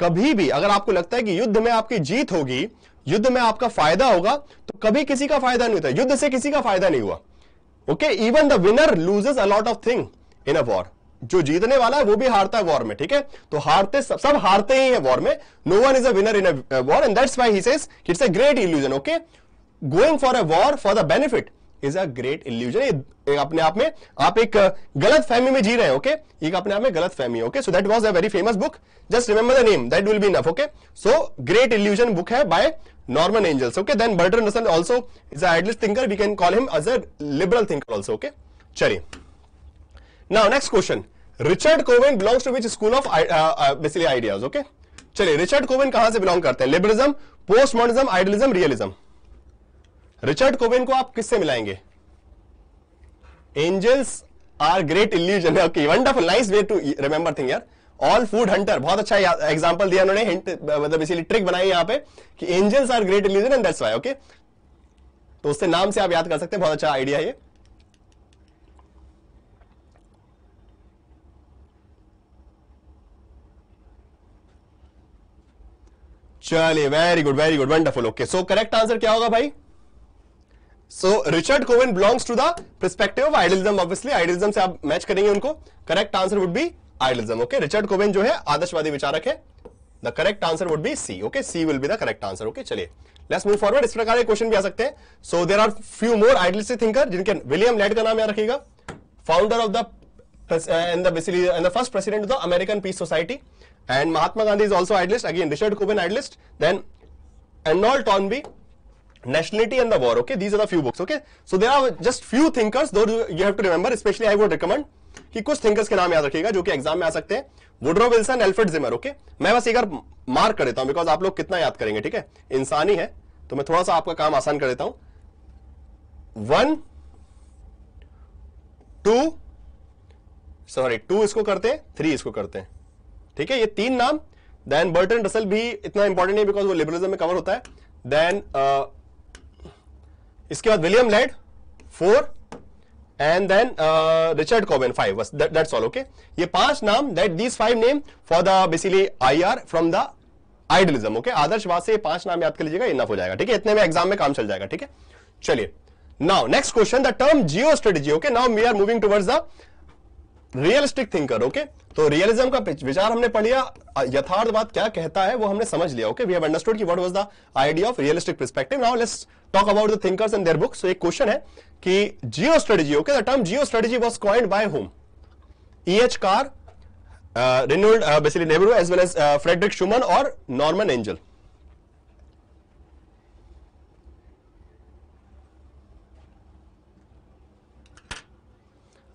[SPEAKER 1] कभी भी अगर आपको लगता है कि युद्ध में आपकी जीत होगी युद्ध में आपका फायदा होगा तो कभी किसी का फायदा नहीं होता युद्ध से किसी का फायदा नहीं हुआ okay even the winner loses a lot of thing in a war जो जीतने वाला है वो भी हारता है वॉर में ठीक है तो हारते सब, सब हारते ही है वॉर में no one is a winner in war and that's why he it's a great illusion okay going for a war for the benefit is a great illusion अपने आप में आप एक uh, गलत फहमी में जी रहे हैं ओके okay? एक अपने आप में गलत फहमी okay so that was a very famous book just remember the name that will be enough okay so great illusion book है by Norman Angell okay then Burton also is a idealist thinker we can call him as a liberal thinker also okay चलिए now next question Richard Cobden belongs to which school of basically ideas okay चलिए रिचर्ड कोविन कहां से बिलोंग करते हैं लिबरिज्म post modernism idealism realism Richard Cobden को आप किससे मिलाएंगे Angell are great illusion okay wonderful nice way to remember thing यार ऑल फूड हंटर बहुत अच्छा एग्जांपल दिया उन्होंने हिंट मतलब इसीलिए ट्रिक बनाई यहां पे कि Angell are great illusion and that's why okay तो उससे नाम से आप याद कर सकते हैं बहुत अच्छा आइडिया है ये चलिए very good very good wonderful okay so correct answer क्या होगा भाई so Richard Cobden belongs to the perspective of idealism obviously idealism से आप मैच करेंगे उनको correct answer would be idealism okay Richard Cobden जो है आदर्शवादी विचारक है the correct answer would be C okay C will be the correct answer okay चलिए लेट्स मूव फॉरवर्ड इस प्रकार के क्वेश्चन भी आ सकते हैं so there are few more idealistic thinker जिनके विलियम लेड का नाम याद रखिएगा founder of the and the basically and the first president of the American peace society and Mahatma Gandhi is also idealist, again Richard Coben idealist, then Arnold Toynbee, Nationality and the War, okay, these are the few books, okay. So there are just few thinkers, though you have to remember, especially I would recommend, कि कुछ thinkers के नाम याद रखिएगा जो कि एग्जाम में आ सकते हैं Woodrow Wilson Alfred Zimmern okay मैं बस एक बार मार्क कर देता हूं बिकॉज आप लोग कितना याद करेंगे ठीक है इंसानी है तो मैं थोड़ा सा आपका काम आसान कर देता हूं वन टू सॉरी टू इसको करते हैं थ्री इसको करते हैं ठीक है ये तीन नाम देन बर्टन रसल भी इतना इंपॉर्टेंट है बिकॉज वो लिबरलिज्म में कवर होता है देन uh, इसके बाद William Ladd four and then Richard Cobden five बस दैट्स ऑल ओके ये पांच नाम that these five name for the basically I R from the idealism okay आदर्शवाद से ये पांच नाम याद कर लीजिएगा इनफ हो जाएगा ठीक है इतने में एग्जाम में काम चल जाएगा ठीक है चलिए now next question the term geo strategy okay now we are moving towards the realistic thinker okay तो रियलिज्म का विचार हमने पढ़ लिया यथार्थ बात क्या कहता है वो हमने समझ लिया ओके वी हैव अंडरस्टूड की what was the idea of realistic perspective now let's talk about the thinkers and their books एक क्वेश्चन है कि geo strategy okay the term geo strategy was coined by whom E H Carr Reinhold basically Niebuhr as well as Frederick Schuman और नॉर्मन एंजल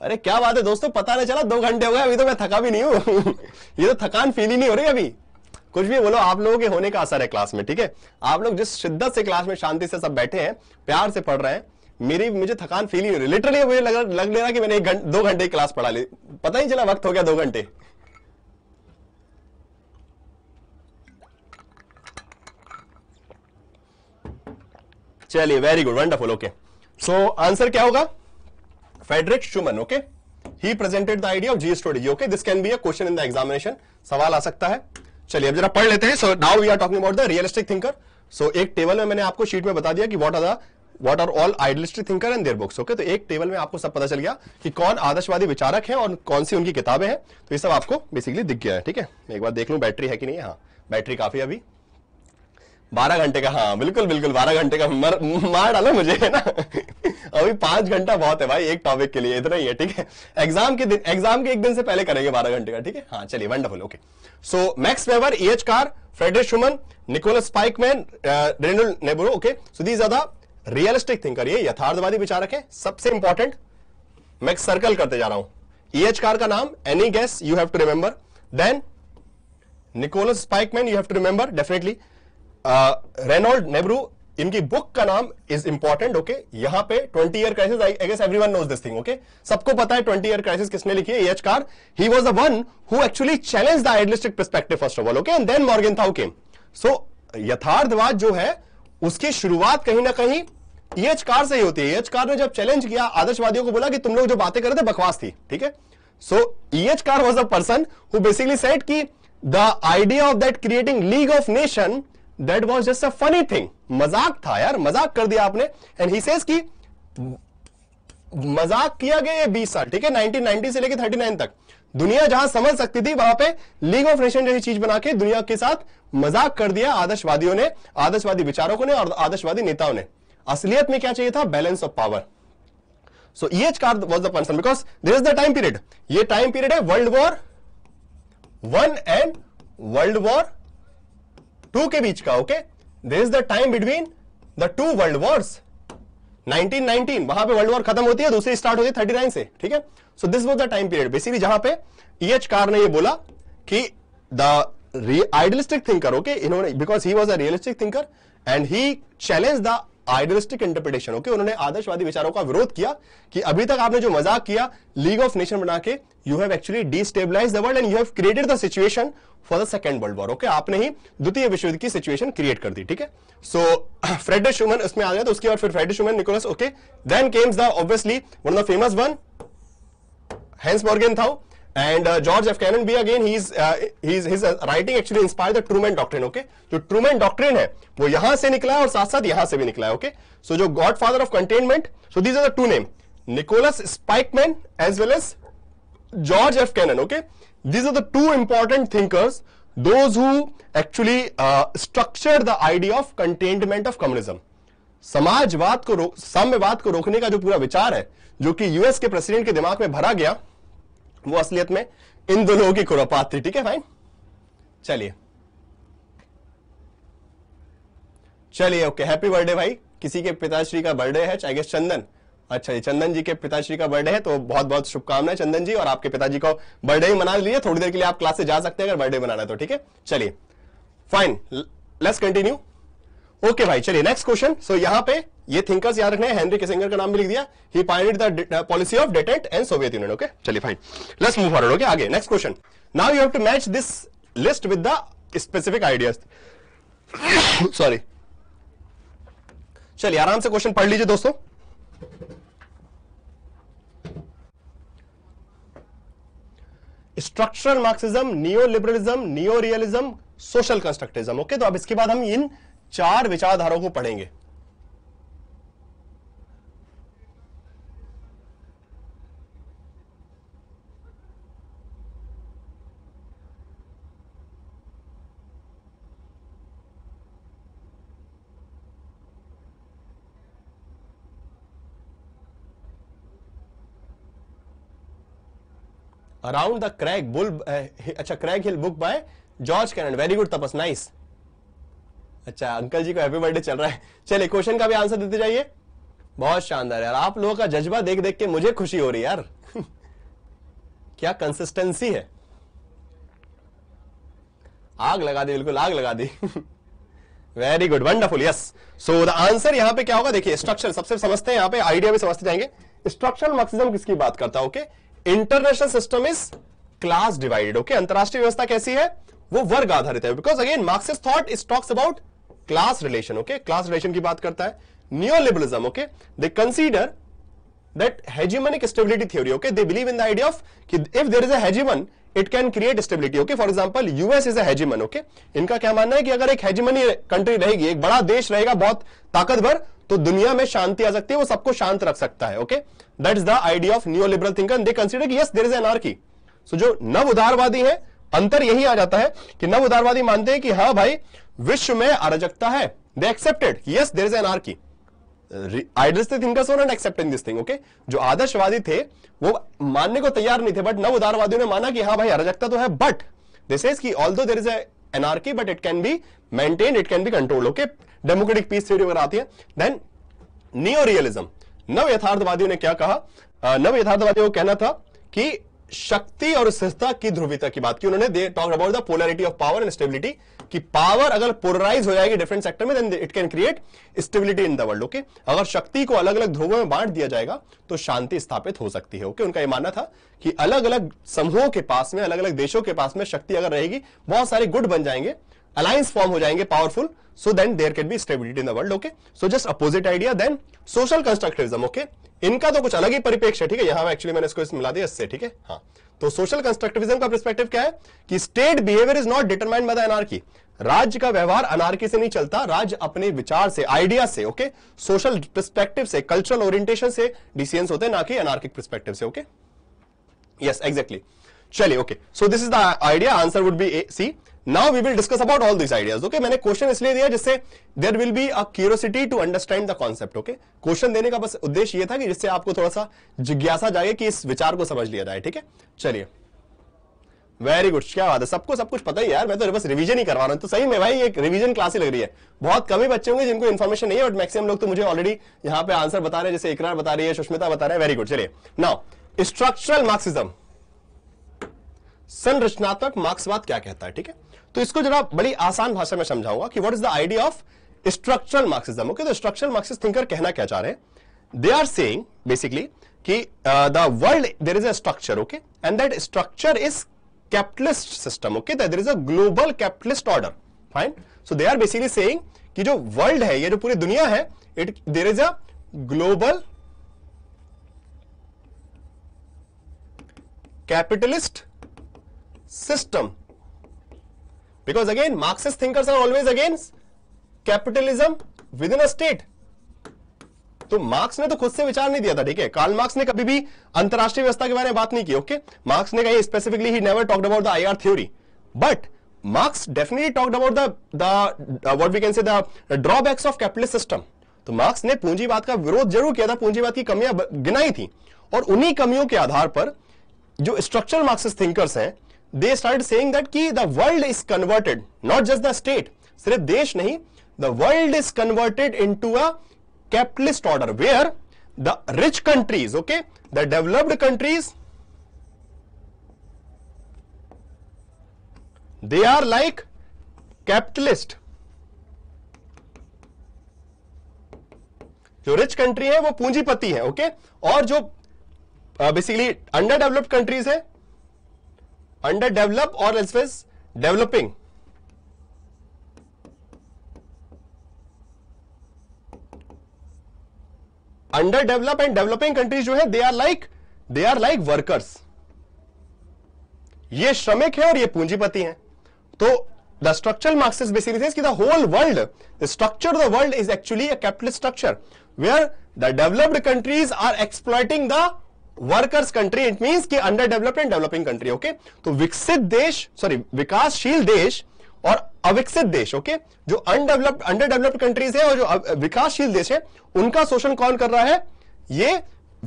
[SPEAKER 1] अरे क्या बात है दोस्तों पता नहीं चला दो घंटे हो गए अभी तो मैं थका भी नहीं हूँ [LAUGHS] ये तो थकान फील ही नहीं हो रही अभी कुछ भी बोलो आप लोगों के होने का असर है क्लास में ठीक है आप लोग जिस शिद्दत से क्लास में शांति से सब बैठे हैं प्यार से पढ़ रहे हैं मेरी मुझे थकान फील ही हो रही लिटरली मुझे लग लग रहा कि मैंने एक घंटे दो घंटे की क्लास पढ़ा ली पता ही चला वक्त हो गया दो घंटे चलिए very good wonderful okay so answer क्या होगा Frederick Schuman okay he presented the idea of geo strategy, okay this can be a question in the examination सवाल आ सकता है चलिए अब जरा पढ़ लेते हैं so now we are talking about the realistic thinker so एक टेबल में मैंने आपको शीट में बता दिया कि what are the what are all idealistic thinker and their books okay तो एक टेबल में आपको सब पता चल गया कि कौन आदर्शवादी विचारक है और कौन सी उनकी किताबें हैं तो ये सब आपको बेसिकली दिख गया है ठीक है एक बार देख लू बैटरी है कि नहीं हाँ बैटरी काफी अभी बारह घंटे का हाँ बिल्कुल बिल्कुल बारह घंटे का मर मार डालो मुझे है ना अभी पांच घंटा बहुत है भाई एक टॉपिक के लिए इतना ही है ठीक है एग्जाम के दिन एग्जाम के एक दिन से पहले करेंगे बारह घंटे का ठीक है हाँ चलिए wonderful okay so Max Weber E H Carr Frederick Schuman Nicholas Spykman Reinhold Niebuhr okay so these are the realistic thinker ये यथार्थवादी विचारक है सबसे इंपॉर्टेंट मैं सर्कल करते जा रहा हूं ई एच कार का नाम any guess you have to remember then Nicholas Spykman you have to remember definitely Reinhold Niebuhr इनकी बुक का नाम इज इंपॉर्टेंट ओके यहां पे 20 year crisis I guess everyone knows this thing okay सबको पता है 20 ईयर क्राइसिस किसने लिखी है H Carr he was a one who actually challenge the idealistic perspective first of all okay and then Morgenthau came so यथार्थवाद जो है उसकी शुरुआत कहीं ना कहीं एच कार से ही होती है एच कार ने जब चैलेंज किया आदर्शवादियों को बोला कि तुम लोग जो बातें कर रहे थे बकवास थी ठीक है so H Carr was a person who basically set की the idea of that creating league of nation that was just a funny thing मजाक था यार मजाक कर दिया आपने एंड ही सेज कि मजाक किया गया ये 20 साल ठीक है 1990 से लेके 39 तक दुनिया जहां समझ सकती थी वहां पे लीग ऑफ नेशन जैसी चीज बना के दुनिया के साथ मजाक कर दिया आदर्शवादियों ने आदर्शवादी विचारकों ने और आदर्शवादी नेताओं ने असलियत में क्या चाहिए था बैलेंस ऑफ पावर सो ये Carr was the concern because this is the time period ये टाइम पीरियड है world war one and world war two के बीच का okay this the time between the two world wars 1919 वहां पे वर्ल्ड वॉर खत्म होती है दूसरी स्टार्ट होती है 39 से ठीक है so this was the time period basically जहां पे ईएच e कार ने ये बोला कि द आइडियलिस्टिक थिंकर ओके इन्होंने because he was a realistic thinker and he challenge the idealistic interpretation okay उन्होंने आदर्शवादी विचारों का विरोध किया कि अभी तक आपने जो मजाक किया लीग ऑफ नेशन बना के you have actually destabilise the world and you have created the situation for the second world war okay आपने ही द्वितीय विश्व युद्ध की सिचुएशन क्रिएट कर दी ठीक है सो फ्रेडरिक शुमन इसमें आ गया तो उसके बाद फिर Frederick Schuman Nicholas okay then comes the obviously one of the famous one Hans Morgenthau था And uh, George F. Cannon भी again he's uh, he's his uh, writing actually inspired the Truman Doctrine. Okay, जो Truman Doctrine hai wo yahan se nikla hai aur sath sath yahan se bhi nikla hai Okay, so jo Godfather of Containment, so these are the two name, Nicholas Spikeman as well as George F. Cannon. Okay, these are the two important thinkers, those who actually uh, structured the idea of containment of communism. samajvad ko साम्यवाद ko rokne ka jo pura vichar hai jo ki us ke president ke dimag mein bhara gaya वो असलियत में इन दोनों की खुरापात थी ठीक है फाइन चलिए चलिए ओके हैप्पी बर्थडे भाई किसी के पिताश्री का बर्थडे है चाहे चंदन अच्छा जी चंदन जी के पिताश्री का बर्थडे है तो बहुत बहुत शुभकामनाएं चंदन जी और आपके पिताजी को बर्थडे ही मना लीजिए थोड़ी देर के लिए आप क्लास से जा सकते हैं अगर बर्थडे मनाना तो ठीक है चलिए फाइन लेट्स कंटिन्यू ओके भाई चलिए नेक्स्ट क्वेश्चन सो यहां पे ये थिंकर्स याद रखने हेनरी किसिंगर का नाम भी लिख दिया he pioneered the policy of detente and Soviet union okay चलिए fine let's move forward okay आगे next question now you have to match this list with the specific ideas sorry चलिए आराम से क्वेश्चन पढ़ लीजिए दोस्तों structural Marxism neo liberalism neo realism social constructivism okay तो अब इसके बाद हम इन चार विचारधाराओं को पढ़ेंगे अराउंड द क्रैक बुल अच्छा cragged hill book by George Kennan very good Tapas nice अच्छा अंकल जी को हैप्पी बर्थडे चल रहा है चलिए क्वेश्चन का भी आंसर देते जाइए बहुत शानदार यार आप लोगों का जज्बा देख देख के मुझे खुशी हो रही है यार क्या कंसिस्टेंसी है आग लगा दी बिल्कुल आग लगा दी very good wonderful yes so the answer यहां पे क्या होगा देखिए स्ट्रक्चर सबसे समझते हैं यहां पे आइडिया भी समझते जाएंगे स्ट्रक्चरल मार्क्सिज्म किसकी बात करता है okay international system is class divided okay अंतरराष्ट्रीय व्यवस्था कैसी है वो वर्ग आधारित है because again Marxist thought is talks about class relation okay class relation की बात करता है neoliberalism okay they consider that hegemonic stability theory okay they believe in the idea of कि if there is a hegemon it can create stability okay for example US is a hegemon okay इनका क्या मानना है कि अगर एक हेजिमनी कंट्री रहेगी एक बड़ा देश रहेगा बहुत ताकतवर तो दुनिया में शांति आ सकती है वो सबको शांत रख सकता है okay that is the idea of new liberal thinker they consider yes there is की सो जो नव उदारवादी है अंतर यही आ जाता है कि नव उदारवादी मानते हैं कि हाँ भाई विश्व में अराजकता है they accepted yes there is anarchy जो आदर्शवादी थे वो मानने को तैयार नहीं थे बट नव उदारवादियों ने माना कि हाँ भाई अराजकता तो है बट दिस इज की ऑल दो there is anarchy but it can be maintain it can be control okay democratic peace theory वगैरह आती है देन नियो रियलिज्म नव यथार्थवादियों ने क्या कहा नव यथार्थवादियों का कहना था कि शक्ति और स्थिरता की ध्रुवीयता की बात की उन्होंने they talk about the polarity of power and stability कि पावर अगर पोलराइज हो जाएगी डिफरेंट सेक्टर में it can create stability in the world okay अगर शक्ति को अलग अलग ध्रुवों में बांट दिया जाएगा तो शांति स्थापित हो सकती है ओके okay? उनका यह मानना था कि अलग अलग समूहों के पास में अलग अलग देशों के पास में शक्ति अगर रहेगी बहुत सारे गुड बन जाएंगे अलायंस फॉर्म हो जाएंगे powerful so then there can be stability in the world okay so just opposite idea then social constructivism okay इनका तो कुछ अलग ही परिपेक्ष है ठीक है यहां एक्चुअली मैंने इसको इस मिला दिया इससे ठीक है हाँ तो सोशल कंस्ट्रक्टिविज्म का परस्पेक्टिव क्या है कि state behaviour is not determined by the anarchy राज्य का व्यवहार अनारकी से नहीं चलता राज्य अपने विचार से आइडिया से ओके सोशल परस्पेक्टिव से कल्चरल ओरिएंटेशन से डिसीजन होते हैं ना कि अनार्किक परस्पेक्टिव से ओके यस एग्जैक्टली चलिए okay so this is the idea answer would be A C now we will discuss about all this ideas okay मैंने क्वेश्चन इसलिए दिया जिससे there will be a curiosity to understand the concept okay question देने का बस उद्देश्य यह था कि जिससे आपको थोड़ा सा जिज्ञासा जाए कि इस विचार को समझ लिया जाए ठीक है चलिए वेरी गुड क्या बात है सबको सब कुछ पता ही यार मैं तो बस रिवीजन ही करवा रहा हूं तो सही में भाई एक रिवीजन क्लास ही लग रही है बहुत कम ही बच्चे होंगे जिनको इन्फॉर्मेशन नहीं है बट मैक्सिमम लोग तो मुझे ऑलरेडी यहां पे आंसर बता रहे हैं जैसे इकरार बता रही है सुष्मिता बता रहे हैं वेरी गुड चलिए नाउ स्ट्रक्चरल मार्क्सिज्म संरचनात्मक मार्क्सवाद क्या कहता है ठीक है तो इसको जरा बड़ी आसान भाषा में समझाऊंगा कि what is the idea of structural Marxism okay तो स्ट्रक्चरल मार्क्सिस्ट थिंकर कहना क्या चाह रहे हैं दे आर सेइंग बेसिकली कि the world there is a structure okay and that structure is capitalist system okay there is a global capitalist order fine so they are basically saying कि जो वर्ल्ड है ये जो पूरी दुनिया है it there is a global capitalist system because again marxist thinkers are always against capitalism within a state तो मार्क्स ने तो खुद से विचार नहीं दिया था ठीक है कार्ल मार्क्स ने कभी भी अंतरराष्ट्रीय व्यवस्था के बारे में बात नहीं की ओके मार्क्स ने कहा specifically he never talked about the IR theory but Marx definitely talked about the the what we can say the drawbacks of capitalist system तो मार्क्स ने पूंजीवाद का विरोध जरूर किया था पूंजीवाद की कमियां गिनाई थी और उन्हीं कमियों के आधार पर जो स्ट्रक्चरल मार्क्सिस्ट थिंकर्स हैं they start saying that the world is converted not just the state सिर्फ देश नहीं the world is converted into a capitalist order where the rich countries okay the developed countries they are like capitalist जो रिच कंट्री है वो पूंजीपति है ओके okay? और जो बेसिकली अंडर डेवलप्ड कंट्रीज है अंडर डेवलप और as developing under develop and developing countries जो है they are like they are like workers ये श्रमिक है और ये पूंजीपति हैं तो the structure Marxist basically says कि the whole world the structure of the world is actually a capitalist structure where the developed countries are exploiting the workers country it means कि underdeveloped and developing country okay तो विकसित देश सॉरी विकासशील देश और अविकसित देश ओके okay? जो अनडेवलप्ड अंडर डेवलप्ड कंट्रीज है और जो विकासशील देश है उनका शोषण कौन कर रहा है ये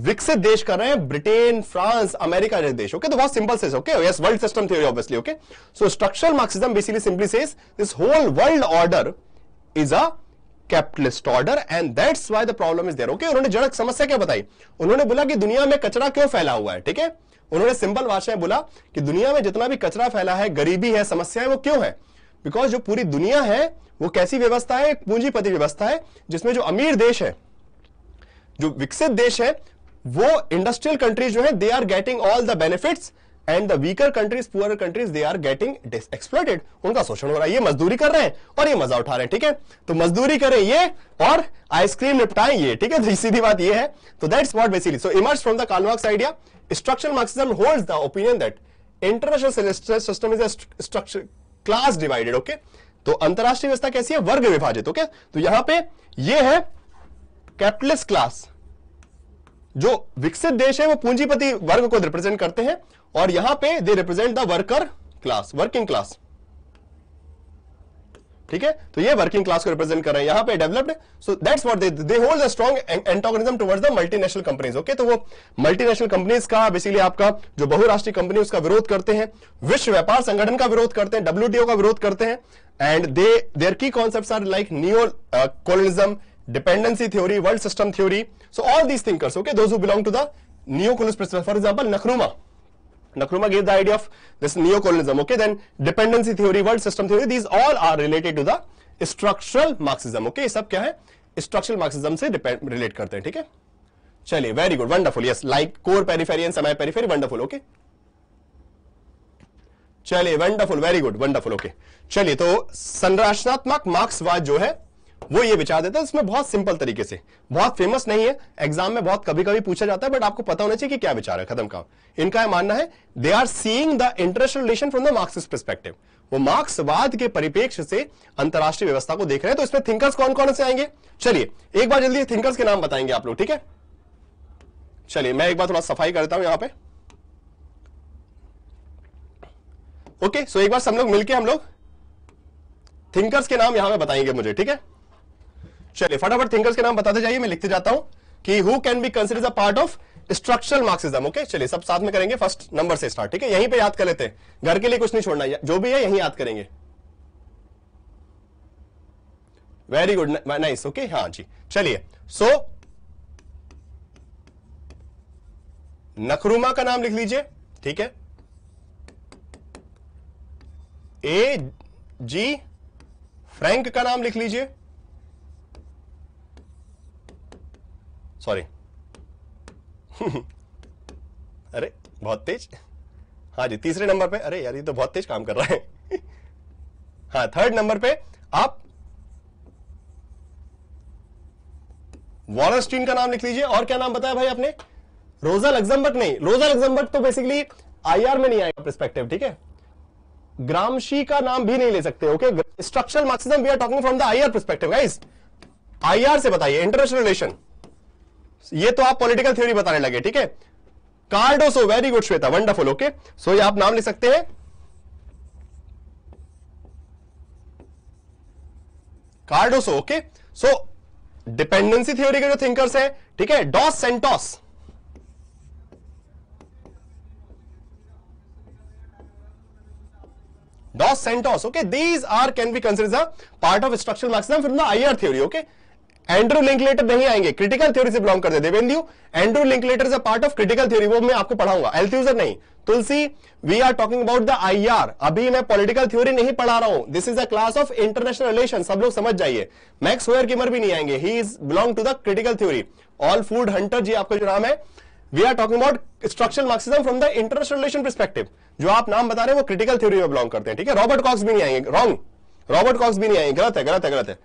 [SPEAKER 1] विकसित देश कर रहे हैं ब्रिटेन फ्रांस अमेरिका जैसे देश ओके तो बहुत सिंपल से okay yes world system theory obviously okay so structural Marxism basically simply says this whole world order is a capitalist order and that's why the problem is there okay उन्होंने जनक समस्या क्या बताई उन्होंने बोला कि दुनिया में कचरा क्यों फैला हुआ है ठीक है उन्होंने सिंपल भाषा में बोला कि दुनिया में जितना भी कचरा फैला है गरीबी है समस्या है वो क्यों है बिकॉज जो पूरी दुनिया है वो कैसी व्यवस्था है पूंजीपति व्यवस्था है जिसमें जो अमीर देश है जो विकसित देश है वो इंडस्ट्रियल कंट्रीज जो है they are getting all the benefits and the weaker countries poor countries they are getting exploited उनका शोषण हो रहा है ये मजदूरी कर रहे हैं और ये मजा उठा रहे हैं ठीक है तो मजदूरी करें ये और आइसक्रीम निपटाएं ये ठीक है तो सीधी बात ये है तो that's what basically so emerge from the Karl Marx idea structural Marxism holds the opinion that international system is a structure class divided okay तो अंतरराष्ट्रीय व्यवस्था कैसी है वर्ग विभाजित ओके okay? तो यहां पे ये है कैपिटलिस्ट क्लास जो विकसित देश है वो पूंजीपति वर्ग को रिप्रेजेंट करते हैं और यहां पे they represent the worker class working class ठीक है तो ये वर्किंग क्लास को रिप्रेजेंट कर रहे हैं यहां पे developed so that's what they they hold a strong antagonism towards the multinational companies okay तो वो मल्टीनेशनल कंपनीज का बेसिकली आपका जो बहुराष्ट्रीय कंपनी उसका विरोध करते हैं विश्व व्यापार संगठन का विरोध करते हैं डब्ल्यूटीओ का विरोध करते हैं and they their key concepts are like neo colonialism dependency theory, world system theory. So all these thinkers, okay, those who belong to the neo-colonialist principle. For example, Nkrumah. Nkrumah gave the idea of this neo-colonialism. Okay, then dependency theory, world system theory. These all are related to the structural Marxism. Okay, सब क्या है? Structural Marxism से relate करते हैं, ठीक है? चलिए, very good, wonderful. Yes, like core periphery and semi periphery, wonderful. Okay. चलिए wonderful very good wonderful okay चलिए तो संरचनात्मक मार्क्सवाद जो है वो ये विचार देता है इसमें बहुत सिंपल तरीके से बहुत फेमस नहीं है एग्जाम में बहुत कभी कभी पूछा जाता है बट आपको पता होना चाहिए कि क्या विचार है खत्म का इनका यह मानना है they are seeing the international relation from the Marxist perspective वो मार्क्सवाद के परिपेक्ष से अंतर्राष्ट्रीय व्यवस्था को देख रहे हैं तो इसमें थिंकर्स कौन कौन से आएंगे चलिए एक बार जल्दी थिंकर्स के नाम बताएंगे आप लोग ठीक है चलिए मैं एक बार थोड़ा सफाई करता हूं यहां पर ओके सो एक बार सब लोग मिलकर हम लोग थिंकर्स के नाम यहां पर बताएंगे मुझे ठीक है चलिए फटाफट थिंकर्स के नाम बताते जाइए मैं लिखते जाता हूं कि who can be consider a part of structural Marxism okay चलिए सब साथ में करेंगे फर्स्ट नंबर से स्टार्ट ठीक है यहीं पे याद कर लेते हैं घर के लिए कुछ नहीं छोड़ना जो भी है यहीं याद करेंगे वेरी गुड नाइस ओके हाँ जी चलिए सो so, नखरुमा का नाम लिख लीजिए ठीक है ए जी फ्रैंक का नाम लिख लीजिए सॉरी अरे बहुत तेज हाँ जी तीसरे नंबर पे अरे यार ये तो बहुत तेज काम कर रहा है हाँ थर्ड नंबर पे आप वॉरेस्टीन का नाम लिख लीजिए और क्या नाम बताया भाई आपने रोजा लग्जमबर्ग नहीं रोजा लग्जमबर्ग तो बेसिकली आईआर में नहीं आएगा प्रस्पेक्टिव ठीक है ग्रामशी का नाम भी नहीं ले सकते okay structural Marxism we are talking from the IR perspective guys IR से बताइए इंटरनेशनल रिलेशन ये तो आप पॉलिटिकल थ्योरी बताने लगे ठीक है Cardoso very good Shweta wonderful okay so ये आप नाम लिख सकते हैं Cardoso okay so dependency theory के जो थिंकर्स हैं ठीक है dos Santos dos Santos okay these are can be consider part of structural maximum from I R theory okay okay? Andrew Linklater नहीं आएंगे क्रिटिकल थ्योरी से बिलोंग करते देवेंद्यू Andrew Linklater is a part of critical theory वो मैं आपको पढ़ाऊंगा एल्थ्यूजर नहीं Tulsi we are talking about the IR अभी मैं पॉलिटिकल थ्योरी नहीं पढ़ा रहा हूं this is a class of international relation सब लोग समझ जाइए मैक्स होयर किमर भी नहीं आएंगे he is belong to the critical theory all food hunter ji आपका जो नाम है we are talking about structural Marxism from the international relation perspective जो आप नाम बता रहे हैं वो क्रिटिकल थ्योरी में बिलोंग करते हैं ठीक है रॉबर्ट कॉक्स भी नहीं आएंगे रॉन्ग रॉबर्ट कॉक्स भी नहीं आएंगे गलत है गलत है गलत है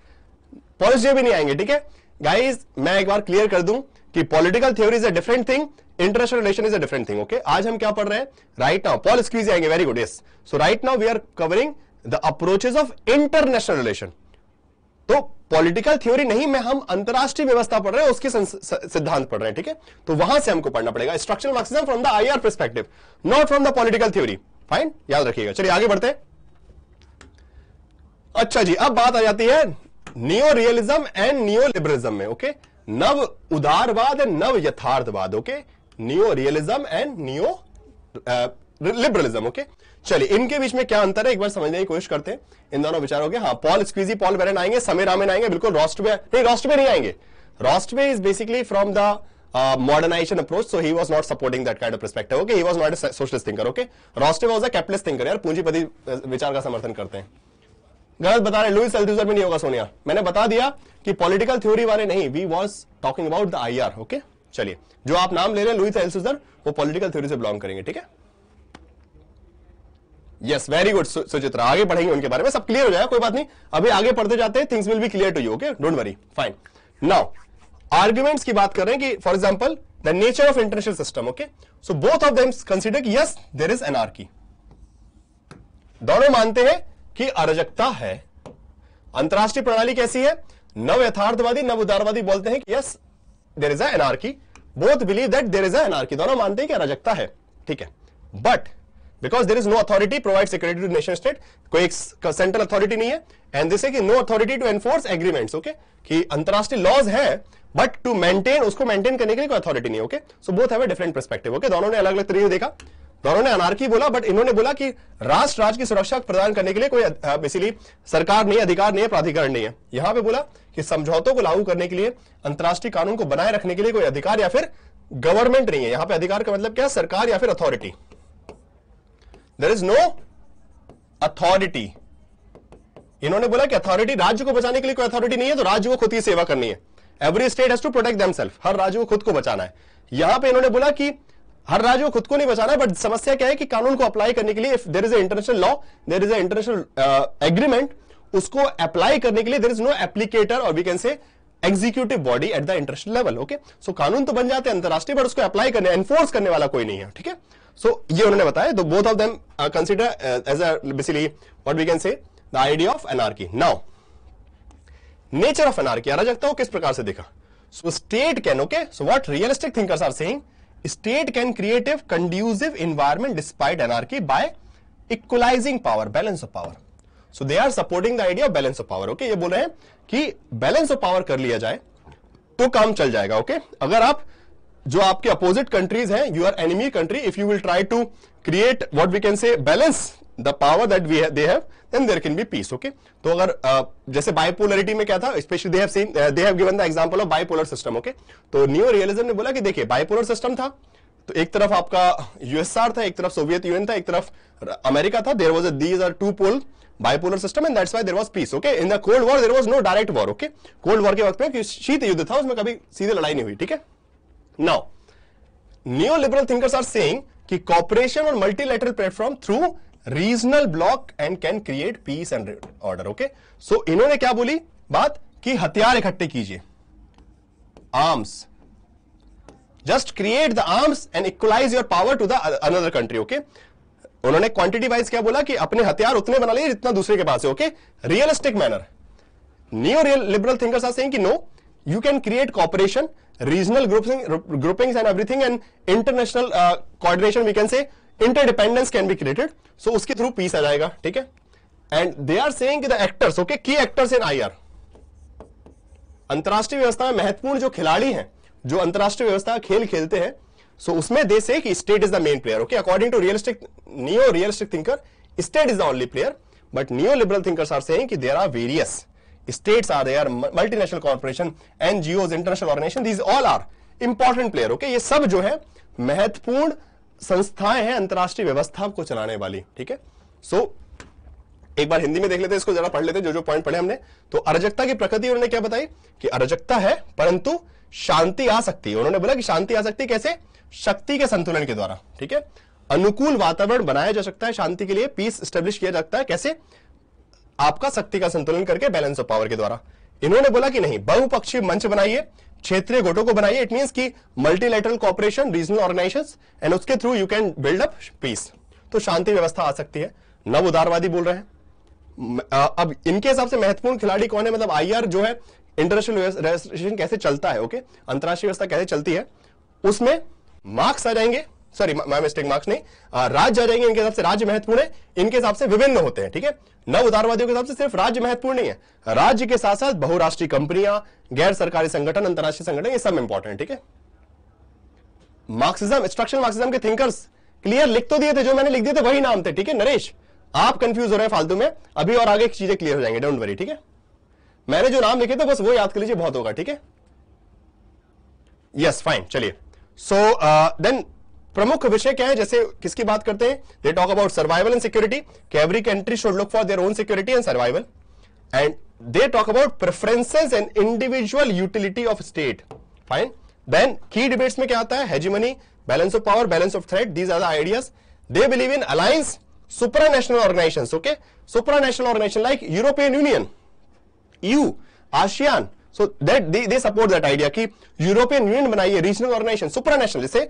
[SPEAKER 1] पॉलिट्स भी नहीं आएंगे ठीक है गाइज मैं एक बार क्लियर कर दूं कि political theory is a different thing international relation is a different thing okay आज हम क्या पढ़ रहे हैं राइट नाउ पॉल स्क्वीज आएंगे very good yes so right now we are covering the approaches of international relation तो पॉलिटिकल थ्योरी नहीं में हम अंतरराष्ट्रीय व्यवस्था पढ़ रहे हैं उसके सिद्धांत पढ़ रहे हैं ठीक है थीके? तो वहां से हमको पढ़ना पड़ेगा structural Marxism from the IR perspective not from the political theory fine याद रखिएगा चलिए आगे बढ़ते हैं अच्छा जी अब बात आ जाती है neo realism and neo liberalism में ओके नव उदारवाद एंड नव यथार्थवाद okay neo realism and neo liberalism okay चलिए इनके बीच में क्या अंतर है एक बार समझने की कोशिश करते हैं इन दोनों विचारों के हाँ पॉल स्क्वीजी पॉल बैरन आएंगे समय रामेन आएंगे बिल्कुल रॉस्ट में नहीं रॉस्ट में नहीं आएंगे रॉस्ट में is basically from the modernisation approach so he was not supporting supporting kind of of okay okay he was not a socialist thinker okay Rostov was a capitalist यार पूंजीपति uh, विचार का समर्थन करते हैं गलत बता रहे लुइस एल्थ्यूजर भी नहीं होगा सोनिया मैंने बता दिया कि पॉलिटिकल थ्योरी वाले नहीं we was talking about the I R okay चलिए जो आप नाम ले रहे हैं लुइस एल्थ्यूजर वो पॉलिटिकल थ्योरी से बिलोंग करेंगे ठीक है यस वेरी गुड सुचित्रा आगे पढ़ेंगे उनके बारे में सब क्लियर हो जाएगा कोई बात नहीं अभी आगे पढ़ते जाते हैं things will be clear to you okay don't worry fine now arguments की बात कर रहे हैं कि for example the nature of international system okay so both of them consider yes there is anarchy दोनों मानते हैं की अराजकता है अंतरराष्ट्रीय प्रणाली कैसी है नव यथार्थवादी नव उदारवादी बोलते हैं कि yes there is anarchy both believe that there is anarchy दोनों मानते हैं कि अराजकता है ठीक है but because there is no authority provide security to nation state कोई एक सेंट्रल अथॉरिटी नहीं है एंड दिस कि no authority to enforce agreements okay कि अंतरराष्ट्रीय लॉज है बट टू मेंटेन उसको मेंटेन करने के लिए कोई अथॉरिटी नहीं okay so both have a different perspective okay दोनों ने अलग अलग तरीके देखा दोनों ने अनारकी बोला बट इन्होंने बोला कि राष्ट्र राज्य की सुरक्षा प्रदान करने के लिए कोई बेसिकली सरकार नहीं अधिकार नहीं है प्राधिकरण नहीं है यहां पे बोला कि समझौतों को लागू करने के लिए अंतर्राष्ट्रीय कानून को बनाए रखने के लिए कोई अधिकार या फिर गवर्नमेंट नहीं है यहां पे अधिकार का मतलब क्या है सरकार या फिर authority there is no authority इन्होंने बोला कि अथॉरिटी राज्य को बचाने के लिए कोई अथॉरिटी नहीं है तो राज्य को खुद की सेवा करनी है every state has to protect themselves हर राज्य को खुद को बचाना है यहां पे इन्होंने बोला कि हर राज्य को खुद को नहीं बचाना बट समस्या क्या है कि कानून को अप्लाई करने के लिए if there is international law there is international agreement उसको अप्लाई करने के लिए देर इज नो एप्लीकेटर और we can say executive body at the international level okay so कानून तो बन जाते हैं अंतरराष्ट्रीय बट उसको अप्लाई करने एनफोर्स करने वाला कोई नहीं है ठीक है सो ये उन्होंने बताया तो both of them consider as a basically we can say the idea of anarchy now nature of anarchy अराजकता हूं किस प्रकार से देखा so state can okay so what realistic thinkers are saying state can creative conducive environment despite anarchy by equalising power balance of power so they are supporting the idea of balance of power okay ये बोल रहे हैं कि बैलेंस ऑफ पावर कर लिया जाए तो काम चल जाएगा ओके okay? अगर आप जो आपके अपोजिट कंट्रीज हैं you are enemy country if you will try to create what we can say balance the power that we they have then there can be peace okay तो अगर uh, जैसे बायपोलरिटी में क्या था specially they have seen they have given the example of bipolar system okay तो न्यू रियलिज्म ने बोला कि देखिए बाइपोलर सिस्टम था तो एक तरफ आपका यूएसआर था एक तरफ सोवियत यूनियन था एक तरफ अमेरिका था there was a these are two pole bipolar system and that's why there was peace okay in the cold war there was no direct war okay cold war के वक्त में शीत युद्ध था उसमें कभी सीधे लड़ाई नहीं हुई ठीक है now new liberal thinkers are saying कि कॉपरेशन और multilateral platform through regional block and can create peace and order okay so इन्होंने क्या बोली बात कि हथियार इकट्ठे कीजिए arms just create the arms and equalise your power to the another country okay उन्होंने क्वांटिटी वाइज क्या बोला कि अपने हथियार उतने बना लिए जितना दूसरे के पास है okay realistic manner new real liberal thinkers are saying कि no you can create cooperation regional grouping groupings and everything and international coordination we can say interdependence can be created so उसके थ्रू पीस आ जाएगा ठीक है and they are saying the actors okay की एक्टर्स इन आईआर अंतरराष्ट्रीय व्यवस्था में महत्वपूर्ण जो खिलाड़ी हैं जो अंतरराष्ट्रीय व्यवस्था खेल खेलते हैं सो so उसमें दे से कि state is the main player okay according to realistic neo realistic thinker state is the only player but neo liberal thinkers are saying कि there are various states are there multinational corporation NGO international organisation these all are important player okay ये सब जो है महत्वपूर्ण संस्थाएं हैं अंतर्राष्ट्रीय व्यवस्था को चलाने वाली ठीक है सो so, एक बार हिंदी में देख लेते हैं इसको जरा पढ़ लेते हैं जो जो पॉइंट पढ़े हमने तो अराजकता की प्रकृति उन्होंने क्या बताई कि अराजकता है परंतु शांति आ सकती है उन्होंने बोला कि शांति आ सकती है कैसे शक्ति के संतुलन के द्वारा ठीक है अनुकूल वातावरण बनाया जा सकता है शांति के लिए पीस स्टेब्लिश किया जा सकता है कैसे आपका शक्ति का संतुलन करके बैलेंस ऑफ पावर के द्वारा इन्होंने बोला कि नहीं बहुपक्षीय मंच बनाइए क्षेत्रीय गोटों को बनाइए इट मीन की multilateral cooperation regional organisation and उसके through you can build up peace तो शांति व्यवस्था आ सकती है नव उदारवादी बोल रहे हैं अब इनके हिसाब से महत्वपूर्ण खिलाड़ी कौन है मतलब आईआर जो है इंटरनेशनल रजिस्ट्रेशन कैसे चलता है ओके अंतरराष्ट्रीय व्यवस्था कैसे चलती है उसमें मार्क्स आ जाएंगे सॉरी माई मिस्टेक मार्क्स नहीं राज्य आ जाएंगे इनके हिसाब से राज्य महत्वपूर्ण है इनके हिसाब से विभिन्न होते हैं ठीक है नव उदारवादियों के हिसाब से सिर्फ राज्य महत्वपूर्ण नहीं है राज्य के साथ साथ बहुराष्ट्रीय कंपनियां गैर सरकारी संगठन अंतर्राष्ट्रीय संगठन ये सब इंपॉर्टेंट ठीक है मार्क्सिज्म स्ट्रक्चरल मार्क्सिज्म के थिंकर्स क्लियर लिख तो दिए थे जो मैंने लिख दिए थे वही नाम थे ठीक है नरेश आप कंफ्यूज हो रहे हैं फालतू में अभी और आगे चीजें क्लियर हो जाएंगे डोंट वरी ठीक है मैंने जो नाम लिखे थे बस वो याद कर लीजिए बहुत होगा ठीक है यस फाइन चलिए सो देन uh, प्रमुख विषय क्या है जैसे किसकी बात करते हैं they talk about survival and security every country should look for their own security and survival and they talk about preference and individual utility of state fine then key debates में क्या आता है hegemony balance of power balance of threat these are the ideas they believe in alliance supernational organisation okay supernational organisation like European Union you ASEAN so that they support that idea की यूरोपियन यूनियन बनाइए रीजनल ऑर्गेनाइजेशन सुपरनेशनल जैसे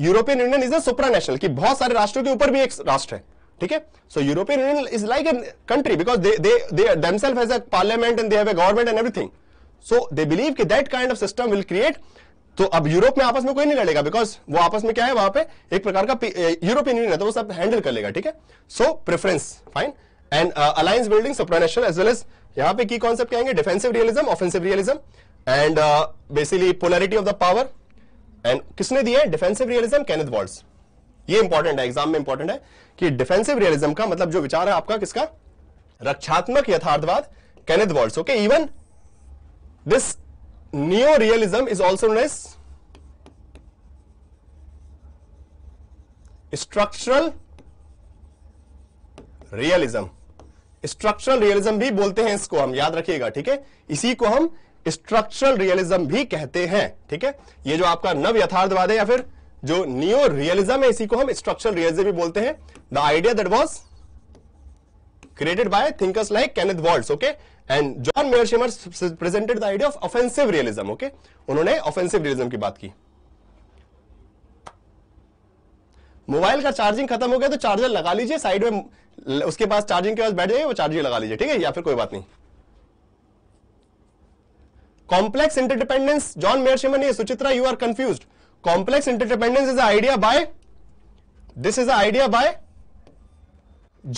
[SPEAKER 1] European Union is a supranational कि बहुत सारे राष्ट्रों के ऊपर भी एक राष्ट्र है ठीक है so European Union is like a country because they they they themselves has a parliament and they have a government and everything so they believe कि that kind of system will create तो अब यूरोप में आपस में कोई नहीं लड़ेगा बिकॉज वो आपस में क्या है वहां पे एक प्रकार का यूरोपियन यूनियन है तो वो सब हैंडल कर लेगा ठीक है so preference fine and alliance building supranational as well as यहां पे की कॉन्सेप्ट क्या defensive realism offensive realism and basically polarity of the power and किसने दिए डिफेंसिव रियलिज्म कैनेथ वॉल्स ये इंपॉर्टेंट है एग्जाम में इंपॉर्टेंट है कि डिफेंसिव रियलिज्म का मतलब जो विचार है आपका किसका रक्षात्मक यथार्थवाद Kenneth Waltz okay even this neo realism is also known as structural realism structural realism भी बोलते हैं इसको हम याद रखिएगा ठीक है इसी को हम स्ट्रक्चरल रियलिज्म भी कहते हैं ठीक है ये जो आपका नव यथार्थवाद है या फिर जो नियो रियलिज्म है इसी को हम स्ट्रक्चरल रियलिज्म भी बोलते हैं the idea that was created by thinkers like Kenneth Waltz, okay and John Mearsheimer presented the idea of offensive realism okay उन्होंने ऑफेंसिव रियलिज्म की बात की मोबाइल का चार्जिंग खत्म हो गया तो चार्जर लगा लीजिए साइड में उसके पास चार्जिंग के पास बैठ जाइए वो चार्जिंग लगा लीजिए ठीक है या फिर कोई बात नहीं complex interdependence John mearsheimer is suchitra you are confuse complex interdependence is the idea by this is the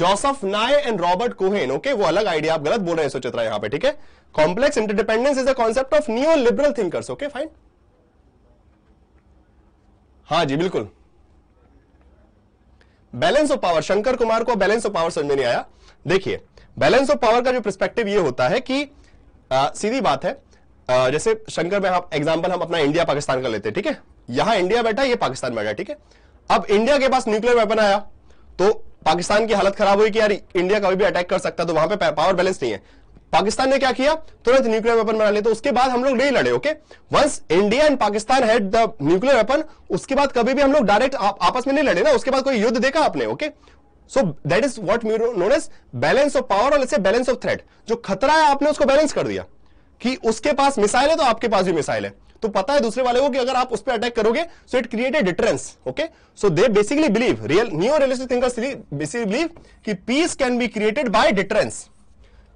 [SPEAKER 1] Joseph Nye and Robert Keohane okay वो अलग आइडिया आप गलत बोल रहे हैं सुचित्रा यहां पे ठीक है complex interdependence is a concept of new liberal thinkers okay fine हाँ जी बिल्कुल balance of power Shankar Kumar को बैलेंस ऑफ पावर समझ में नहीं आया देखिए बैलेंस ऑफ पावर का जो प्रस्पेक्टिव ये होता है कि आ, सीधी बात है जैसे शंकर में हम एग्जाम्पल हम अपना इंडिया पाकिस्तान का लेते हैं ठीक है यहां इंडिया बैठा ये पाकिस्तान बैठा ठीक है अब इंडिया के पास न्यूक्लियर वेपन आया तो पाकिस्तान की हालत खराब हुई कि यार इंडिया कभी भी अटैक कर सकता तो वहां पे पावर बैलेंस नहीं है पाकिस्तान ने क्या किया तुरंत न्यूक्लियर वेपन बना लिया तो उसके बाद हम लोग नहीं लड़े okay once India and Pakistan had the nuclear weapon उसके बाद कभी भी हम लोग डायरेक्ट आप, आपस में नहीं लड़े ना उसके बाद कोई युद्ध देखा आपने okay so that is what known as balance of power और बैलेंस ऑफ थ्रेट जो खतरा है आपने उसको बैलेंस कर दिया कि उसके पास मिसाइल है तो आपके पास भी मिसाइल है तो पता है दूसरे वाले को कि अगर आप उस पर अटैक करोगे so it create a deterrence okay so they basically believe real new realistic thinkers basically believe कि peace can be created by deterrence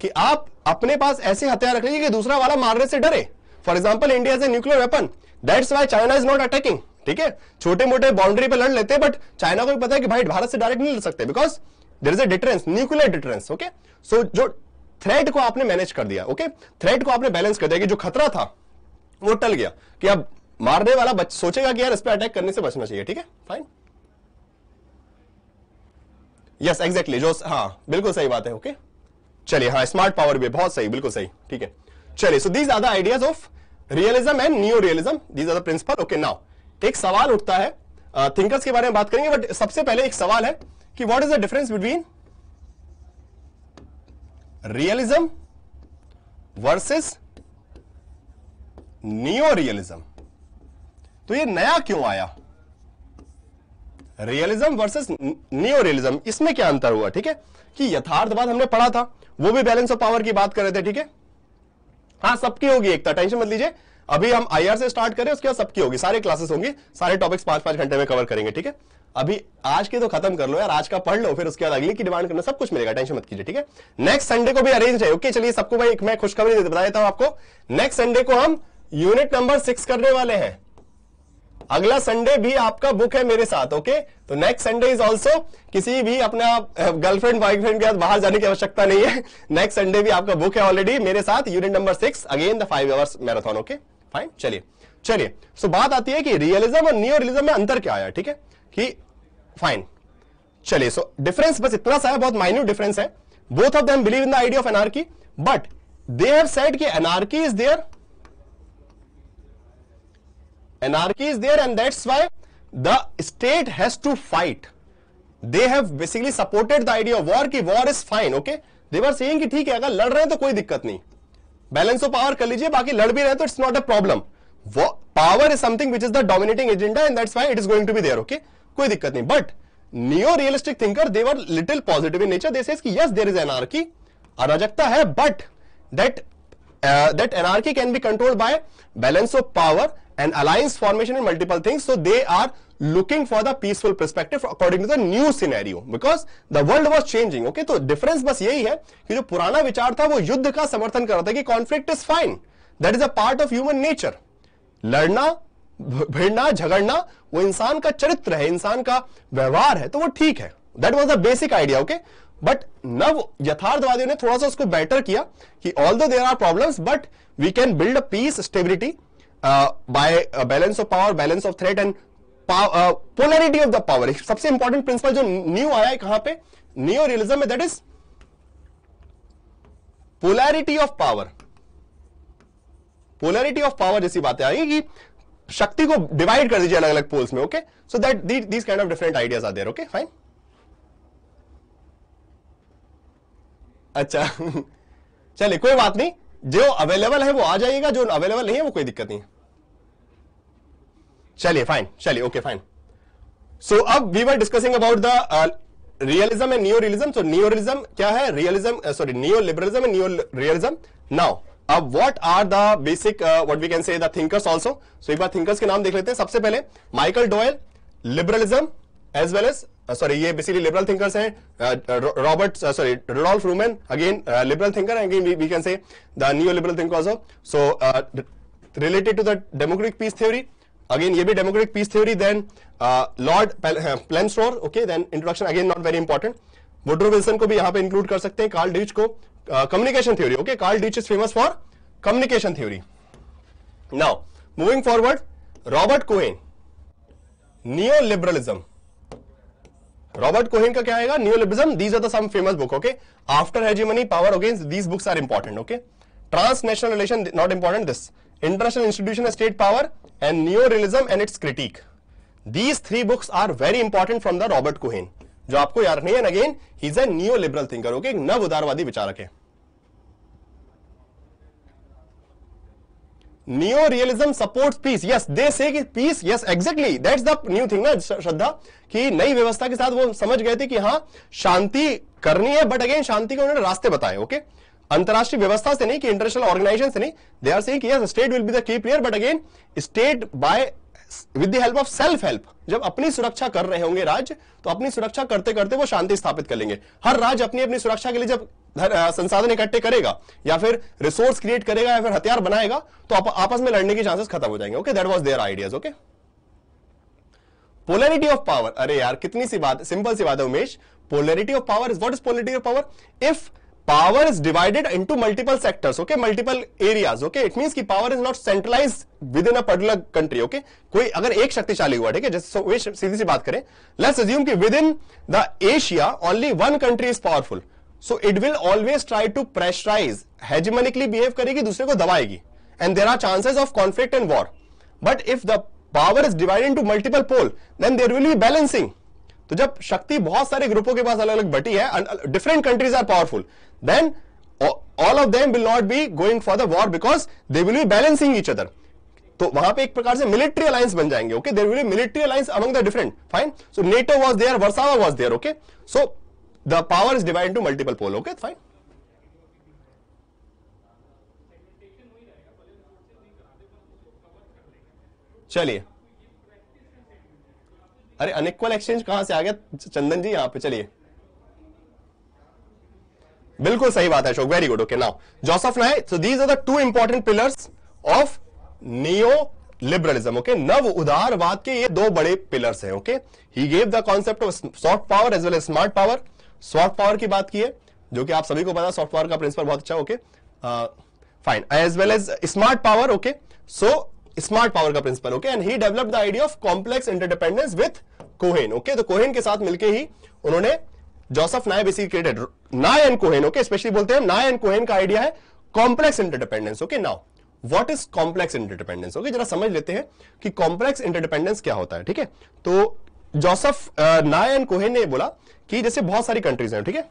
[SPEAKER 1] कि आप अपने पास ऐसे हथियार रख लीजिए कि दूसरा वाला मारने से डरे फॉर एग्जाम्पल इंडिया से nuclear weapon that's why China is not attacking ठीक है छोटे मोटे बाउंड्री पे लड़ लेते हैं बट चाइना को भी पता है कि भाई भारत से डायरेक्ट नहीं लड़ सकते because there is a deterrence nuclear deterrence okay so जो थ्रेट को आपने मैनेज कर दिया ओके थ्रेट को आपने बैलेंस कर दिया कि जो खतरा था वो टल गया कि अब मारने वाला बच, सोचेगा कि यार इस पर अटैक करने से बचना चाहिए ठीक है फाइन यस एग्जैक्टली जो हाँ बिल्कुल सही बात है ओके चलिए हाँ स्मार्ट पावर भी बहुत सही बिल्कुल सही ठीक है चलिए so these are the ideas of realism and new realism these are the principle okay now एक सवाल उठता है थिंकर्स uh, के बारे में बात करेंगे बट सबसे पहले एक सवाल है कि what is the difference between realism versus neo realism तो ये नया क्यों आया रियलिज्म वर्सेस नियो रियलिज्म इसमें क्या अंतर हुआ ठीक है कि यथार्थवाद हमने पढ़ा था वो भी बैलेंस ऑफ पावर की बात कर रहे थे ठीक है हाँ सबकी होगी एकता टेंशन मत लीजिए अभी हम आईआर से स्टार्ट करें उसके बाद सबकी होगी सारे क्लासेस होंगी सारे टॉपिक्स पांच पांच घंटे में कवर करेंगे ठीक है अभी आज के तो खत्म कर लो यार आज का पढ़ लो फिर उसके बाद अगली की डिमांड करना सब कुछ मिलेगा टेंशन मत कीजिए ठीक है नेक्स्ट संडे को भी अरेंज है ओके चलिए सबको भाई एक मैं खुशखबरी बता देता हूं आपको नेक्स्ट संडे को हम यूनिट नंबर सिक्स करने वाले हैं अगला संडे भी आपका बुक है मेरे साथ ओके तो नेक्स्ट संडे इज ऑल्सो किसी भी अपना गर्लफ्रेंड बॉयफ्रेंड के साथ बाहर जाने की आवश्यकता नहीं है नेक्स्ट संडे भी आपका बुक है ऑलरेडी मेरे साथ unit number six again the five hours marathon okay fine चलिए चलिए सो तो बात आती है कि रियलिज्म और न्यू रियलिज्म में अंतर क्या आया ठीक है कि फाइन चलिए सो डिफरेंस बस इतना सा है बहुत माइन्यूट डिफरेंस है both of them believe in the idea of anarchy but they have said कि anarchy is there anarchy is there and that's why the state has to fight they have basically supported the idea of war की war is fine okay they were saying कि ठीक है अगर लड़ रहे हैं तो कोई दिक्कत नहीं बैलेंस ऑफ पावर कर लीजिए बाकी लड़ भी रहे तो इट्स नॉट अ प्रॉब्लम वो power is something which is the dominating agenda and that's why it is going to be there okay कोई दिक्कत नहीं but neo realistic thinker they were little positive in nature they says कि यस देयर इज एनआरकी अराजकता है but that that anarchy can be controlled by balance of power and alliance formation in multiple things so they are looking for the peaceful perspective according to the new scenario because the world was changing okay तो difference बस यही है कि जो पुराना विचार था वो युद्ध का समर्थन कर रहा था कि conflict is fine that is a part of human nature लड़ना भिड़ना झगड़ना वो इंसान का चरित्र है इंसान का व्यवहार है तो वो ठीक है that was the basic idea okay but नव यथार्थवादियों ने थोड़ा सा उसको बेटर किया कि ऑल दो there are problems but we can build a peace stability by balance of power balance of threat and polarity of the power सबसे इंपॉर्टेंट प्रिंसिपल जो न्यू आया है कहां पे न्यू रियलिज्म में that is polarity of power polarity of power जैसी बातें आई कि शक्ति को डिवाइड कर दीजिए अलग अलग पोल्स में okay so that these kind of different ideas are there okay fine अच्छा [LAUGHS] चलिए कोई बात नहीं जो अवेलेबल है वो आ जाएगा जो अवेलेबल नहीं है वो कोई दिक्कत नहीं है चलिए फाइन चलिए ओके फाइन सो अब we were discussing about the realism and neo realism so neo realism क्या है realism sorry neo liberalism and neo realism now अब what are the basic what we can say the thinkers also so एक बार थिंकर्स के नाम देख लेते हैं सबसे पहले Michael Doyle liberalism as well as sorry ये बेसिकली लिबरल थिंकर्स हैं Robert sorry Rudolph Rummel again liberal thinker again we can say the neo liberal thinker also so related to the democratic peace theory again ये भी democratic peace theory then lord plain store okay then introduction again not very important Woodrow Wilson को भी यहां पे इंक्लूड कर सकते हैं कार्ल डिच को communication theory okay Karl Deutsch is famous for communication theory now moving forward Robert Keohane neo liberalism Robert Keohane का क्या आएगा neo liberalism these are the some famous book okay after money power against these books are important okay transnational relation not important this international institution of State Power and Neo-Realism and its Critique. These three books are very important from the Robert Cohen. जो आपको याद रखनी है again he is a new liberal thinker okay नव उदारवादी विचारक है neo realism support peace yes they say कि peace yes exactly that's the new thing ना श्रद्धा कि नई व्यवस्था के साथ वो समझ गए थे कि हां शांति करनी है बट अगेन शांति के उन्होंने रास्ते बताए ओके okay? अंतरराष्ट्रीय व्यवस्था से नहीं कि इंटरनेशनल ऑर्गेनाइजेशन से नहीं दे आर सेइंग कि yes state will be the key player but again state by with the help of self help जब अपनी सुरक्षा कर रहे होंगे राज्य तो अपनी सुरक्षा करते करते वो शांति स्थापित कर लेंगे हर राज्य अपनी अपनी सुरक्षा के लिए जब संसाधन इकट्ठे करेगा या फिर रिसोर्स क्रिएट करेगा या फिर हथियार बनाएगा तो आप, आपस में लड़ने के चांसेस खत्म हो जाएंगे okay that was there ideas okay polarity of power अरे यार कितनी सी बात सिंपल सी बात है Umesh polarity of power is what is polarity of power if power is divided multiple sectors okay multiple areas okay it it means power is not centralize within a particular country okay कोई अगर एक शक्तिशाली हुआ ठीक है जैसे सीधी सी बात करें लेट्स अज्यूम कि within the Asia only one country is powerful so it will always try to pressurize hegemonically behave करेगी दूसरे को दबाएगी and there are chances of conflict and war but if the power is divided to multiple pole then there will be balancing तो जब शक्ति बहुत सारे ग्रुपों के पास अलग अलग बटी है different countries are powerful then all of them will not be going for the war because they will be balancing each other. तो वहां पे एक प्रकार से मिलिट्री अलायंस बन जाएंगे okay there will military alliance among the different fine so NATO was there Warsaw was there okay so the power is divide to multiple pole okay fine चलिए अरे अनइक्वल एक्सचेंज कहां से आ गया चंदन जी यहां पे चलिए बिल्कुल सही बात है Ashok very good okay now Joseph Nye so these are the two important pillars of neo liberalism okay नव उदारवाद के ये दो बड़े पिलर्स हैं okay he gave the concept of soft power as well as smart power soft power की बात की है जो कि आप सभी को पता सॉफ्ट पावर का प्रिंसिपल बहुत अच्छा okay fine as well as smart power okay so smart power का principle okay and he develop the idea of complex interdependence with Keohane okay तो कोहेन के साथ मिलकर ही उन्होंने Joseph Nye basically created Nye and Keohane okay specially बोलते हैं नाय एंड कोहेन का आइडिया है complex interdependence okay now what is complex interdependence okay जरा समझ लेते हैं कि कॉम्प्लेक्स इंटरडिपेंडेंस क्या होता है ठीक है तो जोसफ नाय एंड कोहेन ने बोला कि जैसे बहुत सारी कंट्रीज हैं ठीक है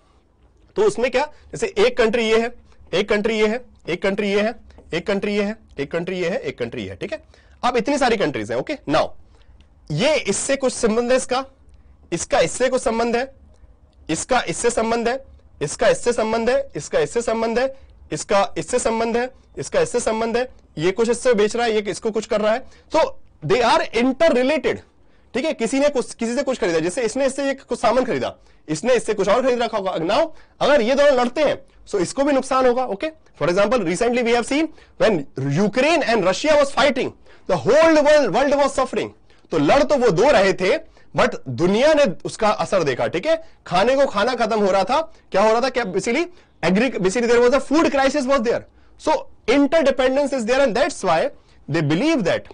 [SPEAKER 1] तो उसमें क्या जैसे एक कंट्री ये है एक कंट्री ये है एक कंट्री ये है एक कंट्री ये है एक कंट्री ये है एक कंट्री ये है ठीक है अब इतनी सारी कंट्रीज हैं ओके नाउ ये इससे कुछ संबंध है इसका इसका इससे कुछ संबंध है इसका इससे संबंध है इसका इससे संबंध है इसका इससे संबंध है इसका इससे संबंध है इसका इससे संबंध है ये कुछ इससे बेच रहा है ये इसको कुछ कर रहा है तो दे आर इंटर रिलेटेड ठीक है किसी ने कुछ किसी से कुछ खरीदा जैसे इसने इससे कुछ सामान खरीदा इसने इससे कुछ और खरीद रखा होगा नाउ अगर ये दोनों लड़ते हैं सो इसको भी नुकसान होगा okay for example recently we have seen when Ukraine and Russia was fighting the whole world world was suffering तो लड़ तो वो दो रहे थे बट दुनिया ने उसका असर देखा ठीक है खाने को खाना खत्म हो रहा था क्या हो रहा था क्या basically agree basically there was a food crisis was there so interdependence is there and that's why they believe that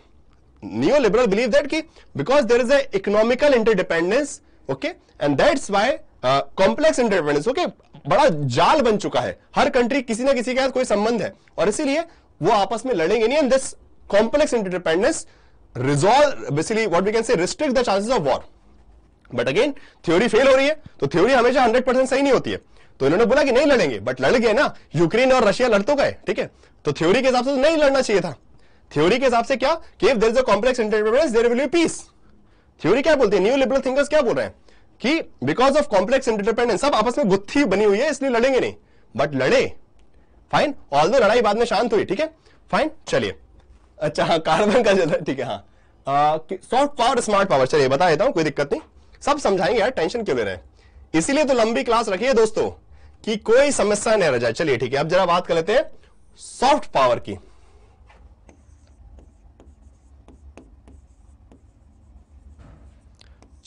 [SPEAKER 1] new liberal believe that कि because there is a economical interdependence okay and that's why complex interdependence okay बड़ा जाल बन चुका है हर कंट्री किसी ना किसी के साथ कोई संबंध है और इसीलिए वो आपस में लड़ेंगे नहीं and this complex interdependence resolve basically what we can say restrict the chances of war but again theory fail हो रही है तो थ्योरी हमेशा हंड्रेड परसेंट सही नहीं होती है तो इन्होंने बोला कि नहीं लड़ेंगे बट लड़ गए ना यूक्रेन और रशिया लड़ तो गए ठीक है तो थ्योरी के हिसाब से तो नहीं लड़ना चाहिए था थ्योरी के हिसाब से क्या complex interpretation there will be peace theory क्या बोलती है न्यू लिबरल थिंकर्स क्या बोल रहे हैं कि बिकॉज ऑफ कॉम्प्लेक्स इंटरडिपेंडेंस सब आपस में गुत्थी बनी हुई है इसलिए लड़ेंगे नहीं बट लड़े फाइन ऑल दो लड़ाई बाद में शांत हुई ठीक है फाइन चलिए अच्छा हाँ कार्बन का ज्यादा ठीक है हाँ सॉफ्ट पावर स्मार्ट पावर चलिए बता देता हूँ कोई दिक्कत नहीं सब समझाएंगे यार टेंशन क्यों ले रहे हैं इसीलिए तो लंबी क्लास रखी है दोस्तों कि कोई समस्या नहीं रह जाए चलिए ठीक है अब जरा बात कर लेते हैं सॉफ्ट पावर की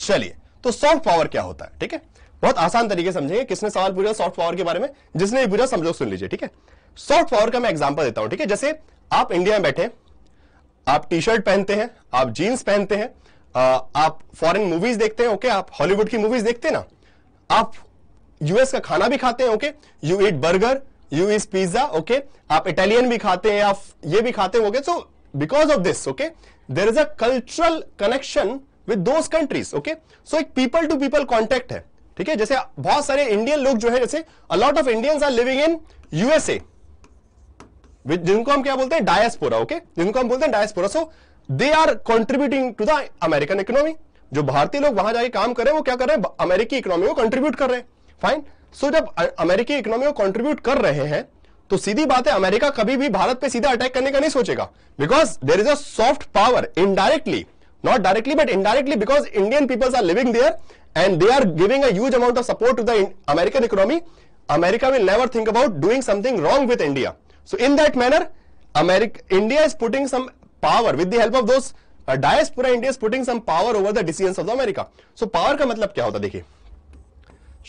[SPEAKER 1] चलिए तो सॉफ्ट पावर क्या होता है ठीक है बहुत आसान तरीके समझेंगे किसने सवाल पूछा सॉफ्ट पावर के बारे में जिसने भी पूछा समझो सुन लीजिए ठीक है सॉफ्ट पावर का मैं एग्जांपल देता हूं ठीक है जैसे आप इंडिया में बैठे आप टी शर्ट पहनते हैं आप जीन्स पहनते हैं आप फॉरेन मूवीज देखते हैं ओके आप हॉलीवुड की मूवीज देखते हैं ना आप यूएस का खाना भी खाते हैं okay you eat burger you is pizza okay आप इटालियन भी खाते हैं आप ये भी खाते okay so because of this okay there is a cultural connection with two countries okay so एक पीपल टू पीपल कॉन्टेक्ट है ठीक है जैसे बहुत सारे इंडियन लोग जो है जैसे a lot of Indians are living in USA जिनको हम क्या बोलते हैं डायस्पोरा ओके okay? जिनको हम बोलते हैं diaspora so they are contributing to the American economy जो भारतीय लोग वहां जाके काम कर रहे हैं वो क्या कर रहे हैं अमेरिकी इकोनॉमी को कंट्रीब्यूट कर रहे हैं फाइन सो जब अमेरिकी इकोनॉमी को कंट्रीब्यूट कर रहे हैं तो सीधी बात है अमेरिका कभी भी भारत पे सीधा अटैक करने का नहीं सोचेगा because there is a soft power indirectly not directly but indirectly because Indian peoples are living there and they are giving a huge amount of support to the American economy America will never think about doing something wrong with India so in that manner America India is putting some power with the help of those uh, diaspora India is putting some power over the decisions of the America. So power का मतलब क्या होता है देखिए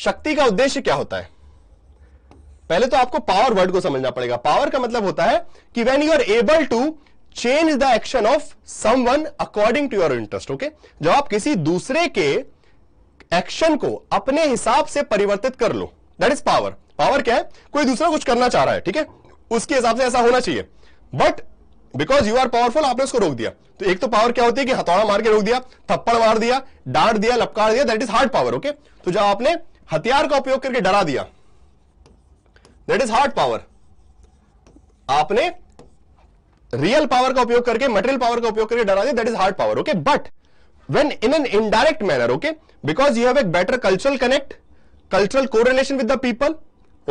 [SPEAKER 1] शक्ति का उद्देश्य क्या होता है पहले तो आपको power word को समझना पड़ेगा power का मतलब होता है कि when you are able to change the action of someone according to your interest okay जब आप किसी दूसरे के एक्शन को अपने हिसाब से परिवर्तित कर लो दैट इज पावर पावर क्या है कोई दूसरा कुछ करना चाह रहा है ठीक है उसके हिसाब से ऐसा होना चाहिए but because you are powerful आपने उसको रोक दिया तो एक तो पावर क्या होती है कि हथौड़ा मार के रोक दिया थप्पड़ मार दिया डांट दिया लपकार दिया that is hard power okay तो जब आपने हथियार का उपयोग करके डरा दिया दैट इज हार्ड पावर आपने रियल पावर का उपयोग करके मटेरियल पावर का उपयोग करके डरा दिया that is hard power okay but when in an indirect manner okay because you have a better cultural connect cultural correlation with the people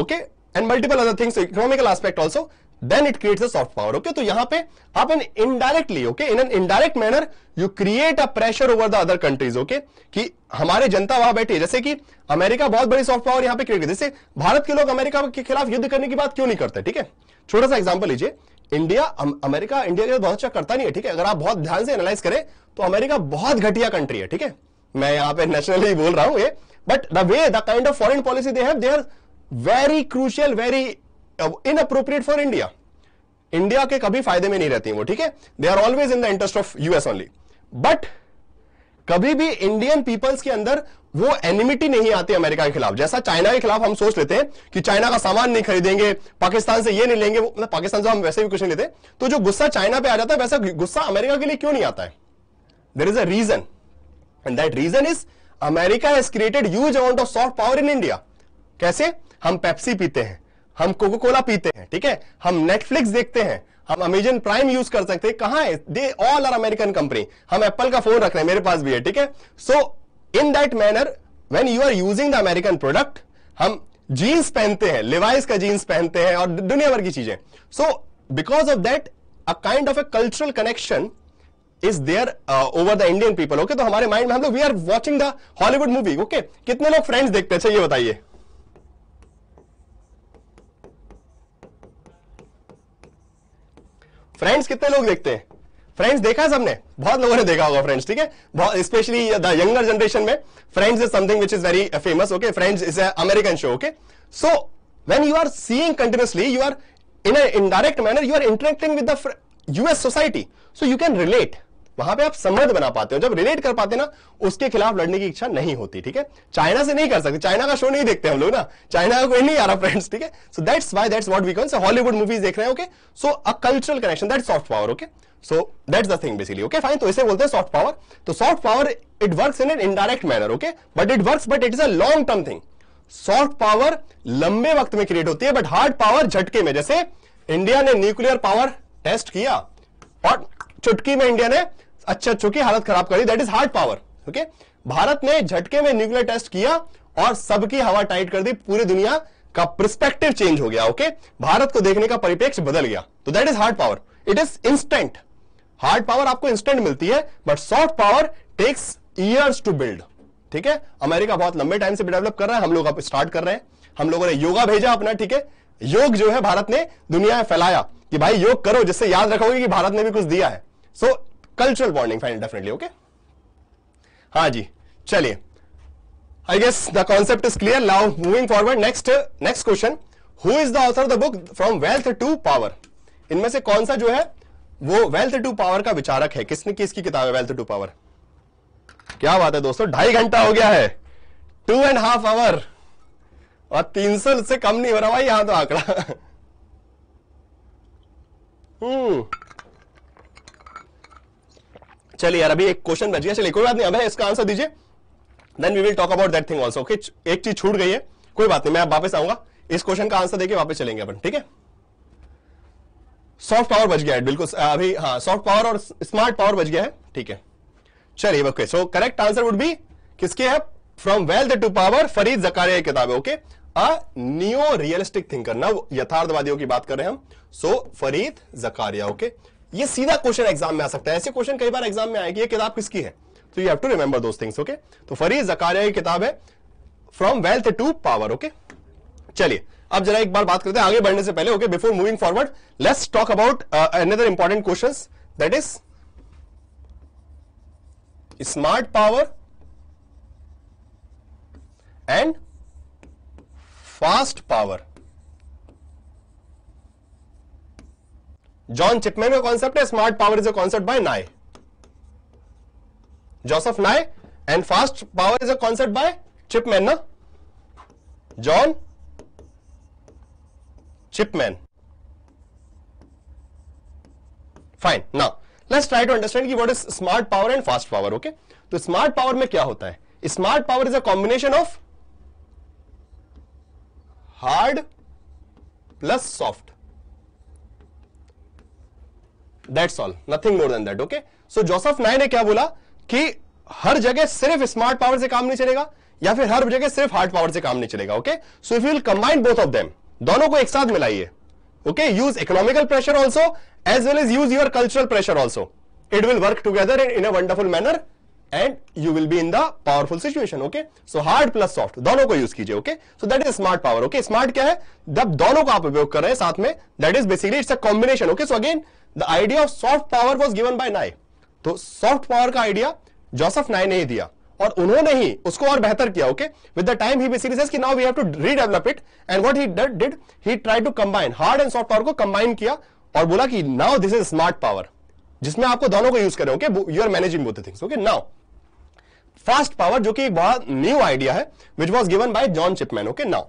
[SPEAKER 1] okay and multiple other things economical aspect also then it creates a soft power okay तो यहां पे आप an indirectly okay in an indirect manner you create a pressure over the other countries okay कि हमारे जनता वहां बैठी है जैसे कि अमेरिका बहुत बड़ी सॉफ्ट पावर यहां पे क्रिएट जैसे भारत के लोग अमेरिका के खिलाफ युद्ध करने की बात क्यों नहीं करते ठीक है छोटा सा एग्जाम्पल लीजिए इंडिया अमेरिका इंडिया के बहुत अच्छा करता नहीं है ठीक है अगर आप बहुत ध्यान से एनालाइज करें तो अमेरिका बहुत घटिया कंट्री है ठीक है मैं यहां पे नेशनली बोल रहा हूं ये but the way the kind of foreign policy they have they are very crucial very in appropriate for India India के कभी फायदे में नहीं रहती वो ठीक है they are always in the interest of US only but कभी भी इंडियन पीपल्स के अंदर वो एनिमिटी नहीं आती अमेरिका के खिलाफ जैसा चाइना के खिलाफ हम सोच लेते हैं कि चाइना का सामान नहीं खरीदेंगे पाकिस्तान से ये नहीं लेंगे वो मतलब पाकिस्तान से हम वैसे भी कुछ नहीं लेते तो जो गुस्सा चाइना पे आ जाता है वैसा गुस्सा अमेरिका के लिए क्यों नहीं आता है there is a reason and that reason is America has created huge amount of soft power in India कैसे हम पेप्सी पीते हैं हम कोको कोला पीते हैं ठीक है हम नेटफ्लिक्स देखते हैं हम अमेजन प्राइम यूज कर सकते हैं कहां है they all are American company हम एप्पल का फोन रख रहे हैं मेरे पास भी है ठीक है so in that manner when you are using the American product हम जीन्स पहनते हैं लिवाइस का जीन्स पहनते हैं और दुनिया भर की चीजें so because of that a kind of a cultural connection is there over the Indian people okay तो हमारे माइंड में हम लोग we are watching the Hollywood movie okay कितने लोग फ्रेंड्स देखते हैं अच्छा, ये बताइए फ्रेंड्स कितने लोग देखते हैं फ्रेंड्स देखा सबने बहुत लोगों ने देखा होगा फ्रेंड्स ठीक है स्पेशली द यंगर जनरेशन में Friends is something which is very famous okay Friends is American show okay so when you are seeing continuously you are in a indirect manner you are interacting with the US society so you can relate वहां पे आप संबंध बना पाते हो जब रिलेट कर पाते ना उसके खिलाफ लड़ने की इच्छा नहीं होती ठीक है चाइना से नहीं कर सकते चाइना का शो नहीं देखते हम लोग ना चाइना का कोई नहीं आ रहा फ्रेंड्स ठीक है so that's why that's what we call Hollywood movies देख रहे हैं okay so a cultural connection that soft power okay so that's the thing basically okay fine तो इसे बोलते हैं सॉफ्ट पावर तो soft power it work in an indirect manner okay but it work but it is a long term thing soft power लंबे वक्त में क्रिएट होती है बट हार्ड पावर झटके में जैसे इंडिया ने न्यूक्लियर पावर टेस्ट किया और चुटकी में इंडिया ने अच्छा चूंकि हालत खराब करी that is hard power okay Bharat ने झटके में न्यूक्लियर टेस्ट किया और सबकी हवा टाइट कर दी पूरी दुनिया का प्रस्पेक्टिव चेंज हो गया ओके okay? भारत को देखने का परिपेक्ष बदल गया तो that is hard power it is instant hard power आपको इंस्टेंट मिलती है but soft power takes years to build ठीक है अमेरिका बहुत लंबे टाइम से डेवलप कर रहा है हम लोग अब स्टार्ट कर रहे हैं हम लोगों ने योगा भेजा अपना ठीक है योग जो है भारत ने दुनिया में फैलाया कि भाई योग करो जिससे याद रखोगे कि भारत ने भी कुछ दिया है so so, cultural bonding final definitely okay हाँ जी चलिए I guess the concept is clear now moving forward next next question who is the author of the book from wealth to power इनमें से कौन सा जो है वो वेल्थ टू पावर का विचारक है किसने किसकी किताब है वेल्थ टू पावर क्या बात है दोस्तों ढाई घंटा हो गया है टू एंड हाफ आवर और तीन सौ से कम नहीं हो रहा भाई यहां तो आंकड़ा [LAUGHS] हम्म चलिए यार अभी एक क्वेश्चन बच गया चलिए कोई बात नहीं अभय इसका आंसर दीजिए then we will talk about that thing also एक चीज छूट गई है कोई बात नहीं मैं वापस आऊंगा इस क्वेश्चन का आंसर देके वापस चलेंगे अपन ठीक है सॉफ्ट पावर बच गया है बिल्कुल अभी हाँ सॉफ्ट पावर और स्मार्ट पावर बच गया है ठीक है चलिए okay so correct answer would be किसके है from wealth to power Fareed Zakaria किताब है okay a neo realistic thinker ना यथार्थवादियों की बात कर रहे हैं हम so so, Fareed Zakaria okay okay? ये सीधा क्वेश्चन एग्जाम में आ सकता है ऐसे क्वेश्चन कई बार एग्जाम में आएगी कि ये किताब किसकी है तो you have to remember those things okay तो फरी जकारिया की किताब है from wealth to power okay चलिए अब जरा एक बार बात करते हैं आगे बढ़ने से पहले okay before moving forward let's talk about another important question that is smart power and fast power John Chipman का कॉन्सेप्ट है smart power is a concept by Nye Joseph Nye and fast power is a concept by Chipman ना जॉन चिपमैन फाइन ना लेट्स ट्राई टू अंडरस्टैंड की what is smart power and fast power okay तो स्मार्ट पावर में क्या होता है smart power is a combination of hard plus soft that's all nothing more than that okay so Joseph Nye ने क्या बोला कि हर जगह सिर्फ स्मार्ट पावर से काम नहीं चलेगा या फिर हर जगह सिर्फ हार्ड पावर से काम नहीं चलेगा okay so if you combine both of them दोनों को एक साथ मिलाइए okay use economical pressure also as well as use your cultural pressure also it will work together in a wonderful manner and you will be in the powerful situation okay so hard plus soft दोनों को यूज कीजिए okay so that is smart power okay smart क्या है जब दोनों को आप उपयोग कर रहे हैं साथ में that is basically it's a combination okay so again the idea of soft power was given by Nye तो सॉफ्ट पावर का आइडिया जोसफ नाई ने ही दिया और उन्होंने ही उसको और बेहतर किया okay with the time he basically says कि now we have to redevelop it and what he did he tried to combine hard and soft power को कंबाइन किया और बोला कि now this is smart power जिसमें आपको दोनों को यूज करें okay you are managing both things okay now fast power जो कि एक बहुत न्यू आइडिया है which was given by John चिपमैन okay now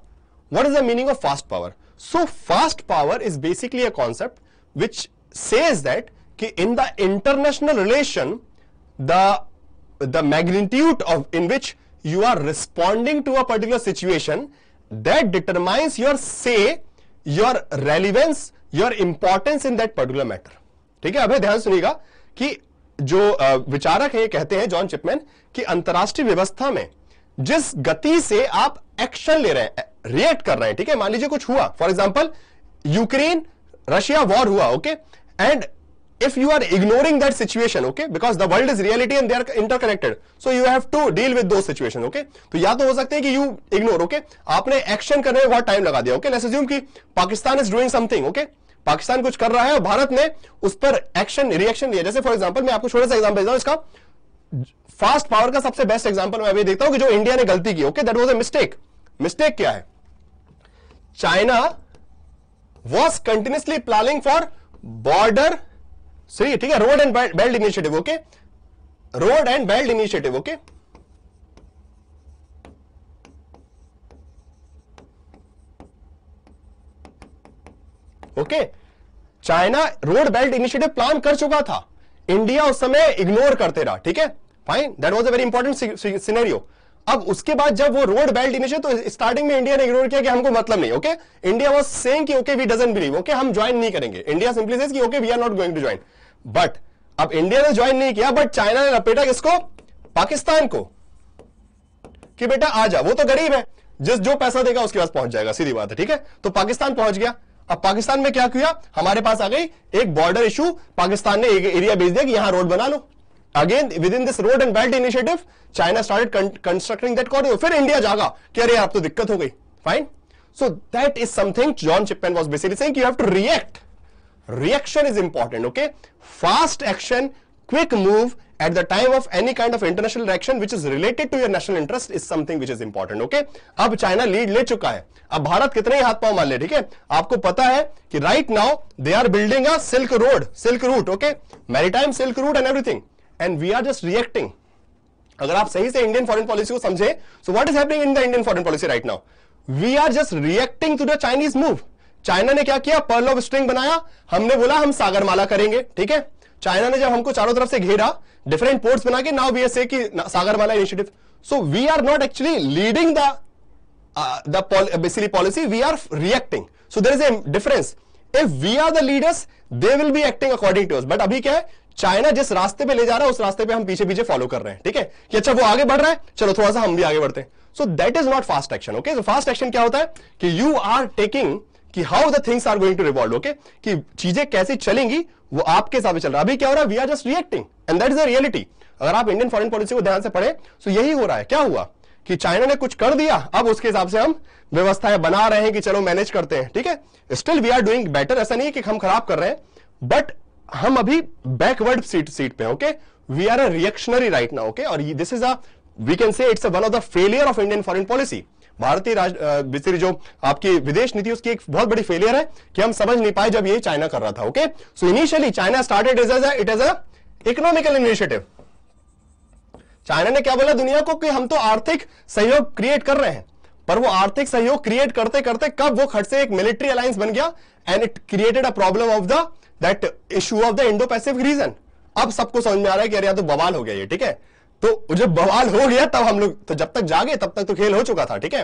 [SPEAKER 1] what is the meaning of fast power so fast power is basically a concept which says that ki in the international relation, the, the magnitude of in which you are responding to a particular situation that determines your say, your relevance, your importance in that particular matter. theek hai abhi dhyan suniyega ki जो विचारक है कहते हैं जॉन चिपमैन कि अंतरराष्ट्रीय व्यवस्था में जिस गति से आप एक्शन ले रहे हैं रिएक्ट कर रहे हैं ठीक है मान लीजिए कुछ हुआ for example Ukraine Russia war हुआ okay okay? and if you are ignoring that situation okay because the world is reality and they are interconnected so you have to deal with those situation okay तो या तो हो सकते हैं कि you ignore okay आपने action करने में बहुत time लगा दिया okay let's assume कि Pakistan is doing something okay Pakistan कुछ कर रहा है और भारत ने उस पर एक्शन रिएक्शन लिया जैसे फॉर एग्जांपल मैं आपको छोटा सा एग्जांपल देता हूं इसका फास्ट पावर का सबसे बेस्ट एग्जांपल मैं अभी देखता हूं कि जो इंडिया ने गलती की okay that was a mistake mistake क्या है China was continuously planning for border सही ठीक है road and belt initiative okay road and belt initiative okay okay China road belt initiative plan कर चुका था इंडिया उस समय इग्नोर करते रहा ठीक है fine that was a very important scenario अब उसके बाद जब वो रोड बेल्ट इनिशियल तो स्टार्टिंग में इंडिया ने इग्नोर किया कि हमको मतलब नहीं ओके इंडिया वॉज सेम कि okay we doesn't believe okay हम ज्वाइन नहीं करेंगे इंडिया सिंपली सेज कि okay we are not going to join but अब इंडिया ने ज्वाइन नहीं किया बट चाइना ने लपेटा किसको पाकिस्तान को कि बेटा आ जा वो तो गरीब है जिस जो पैसा देगा उसके पास पहुंच जाएगा सीधी बात है ठीक है तो पाकिस्तान पहुंच गया अब पाकिस्तान में क्या किया हमारे पास आ गई एक बॉर्डर इशू पाकिस्तान ने एक एरिया भेज दिया कि यहां रोड बना लो again within this road and belt initiative China started constructing that corridor फिर इंडिया जागा कि अरे आप तो दिक्कत हो गई fine so that is something John Chipman was basically saying you have to react reaction is important okay fast action quick move at the time of any kind of international reaction which is related to your national interest is something which is important okay अब चाइना लीड ले चुका है अब भारत कितने ही हाथ पांव मान ले ठीक है आपको पता है कि right now they are building a silk road silk route okay maritime silk route and everything and we are just reacting अगर आप सही से इंडियन फॉरन पॉलिसी को समझे so what is happening in the Indian foreign policy right now we are just reacting to the Chinese move China ने क्या किया पर्ल ऑफ स्ट्रिंग बनाया हमने बोला हम सागरमाला करेंगे ठीक है चाइना ने जब हमको चारों तरफ से घेरा डिफरेंट पोर्ट्स बना के नाउ ए की Sagarmala initiative so we are not actually leading the the basically policy we are reacting so there is a difference if we are the leaders they will be acting according to us but अभी क्या है चाइना जिस रास्ते पे ले जा रहा है उस रास्ते पे हम पीछे पीछे फॉलो कर रहे हैं ठीक है कि अच्छा वो आगे बढ़ रहा है चलो थोड़ा सा हम भी आगे बढ़ते हैं so that is not fast action okay fast action क्या होता है कि यू आर टेकिंग कि how the things are going to revolve okay कि चीजें कैसे चलेंगी वो आपके हिसाब से चल रहा है अभी क्या हो रहा है we are just reacting and that is a reality अगर आप इंडियन फॉरन पॉलिसी को ध्यान से पढ़े तो यही हो रहा है क्या हुआ कि चाइना ने कुछ कर दिया अब उसके हिसाब से हम व्यवस्थाएं बना रहे हैं कि चलो मैनेज करते हैं ठीक है still we are doing better ऐसा नहीं है कि हम खराब कर रहे हैं बट हम अभी बैकवर्ड सीट सीट पे okay we are a reactionary right ना ओके और this is a we can say it's one of the failure of Indian foreign policy भारतीय राज जो आपकी विदेश नीति उसकी एक बहुत बड़ी फेलियर है कि हम समझ नहीं पाए जब ये चाइना कर रहा था okay so initially China started is it as a economical initiative China ने क्या बोला दुनिया को कि हम तो आर्थिक सहयोग क्रिएट कर रहे हैं पर वो आर्थिक सहयोग क्रिएट करते करते कब वो खट से एक मिलिट्री अलायंस बन गया and it created a problem of the that issue of the Indo Pacific region अब सबको समझ में आ रहा है कि अरे यार तो बवाल हो गया ये ठीक है तो जब बवाल हो गया तब हम लोग तो जब तक जागे तब तक तो खेल हो चुका था ठीक है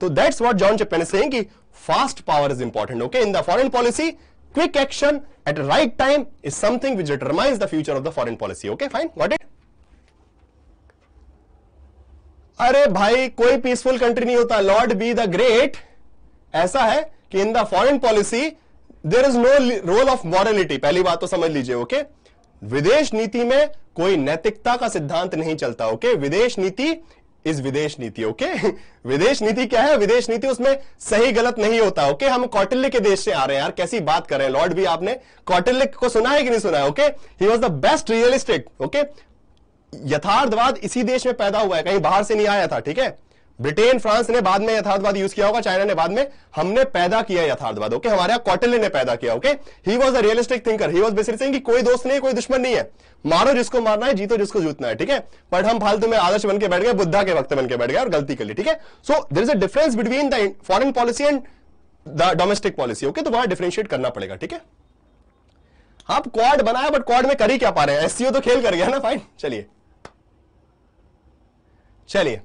[SPEAKER 1] तो that's what John Chapin is saying कि fast power is important okay in the foreign policy quick action at right time is something which determines the future of the foreign policy okay fine got it अरे भाई कोई पीसफुल कंट्री नहीं होता लॉर्ड बी द ग्रेट ऐसा है कि in the foreign policy there is no role of morality पहली बात तो समझ लीजिए ओके विदेश नीति में कोई नैतिकता का सिद्धांत नहीं चलता ओके विदेश नीति इज विदेश नीति ओके [LAUGHS] विदेश नीति क्या है विदेश नीति उसमें सही गलत नहीं होता ओके हम कौटिल्य के देश से आ रहे हैं यार कैसी बात कर रहे हैं लॉर्ड भी आपने कौटिल्य को सुना है कि नहीं सुना है okay he was the best realistic okay यथार्थवाद इसी देश में पैदा हुआ है कहीं बाहर से नहीं आया था ठीक है ब्रिटेन फ्रांस ने बाद में यथार्थवाद यूज किया होगा चाइना ने बाद में हमने पैदा किया यथार्थवाद ओके हमारे यहाँ कौटल्य ने पैदा किया okay he was a realistic thinker he was basically कि कोई दोस्त नहीं कोई दुश्मन नहीं है मारो जिसको मारना है जीतो जिसको जीतना है ठीक है बट हम फालतू में आदर्श बन के बैठ गए बुद्धा के वक्त बन के बैठ गए और गलती कर ली ठीक है so there is a difference between the foreign policy and the domestic policy okay तो वहां डिफ्रेंशिएट करना पड़ेगा ठीक है आप क्वाड बनाया बट क्वाड में कर ही क्या पा रहे हैं एससीओ तो खेल कर गया ना फाइन चलिए चलिए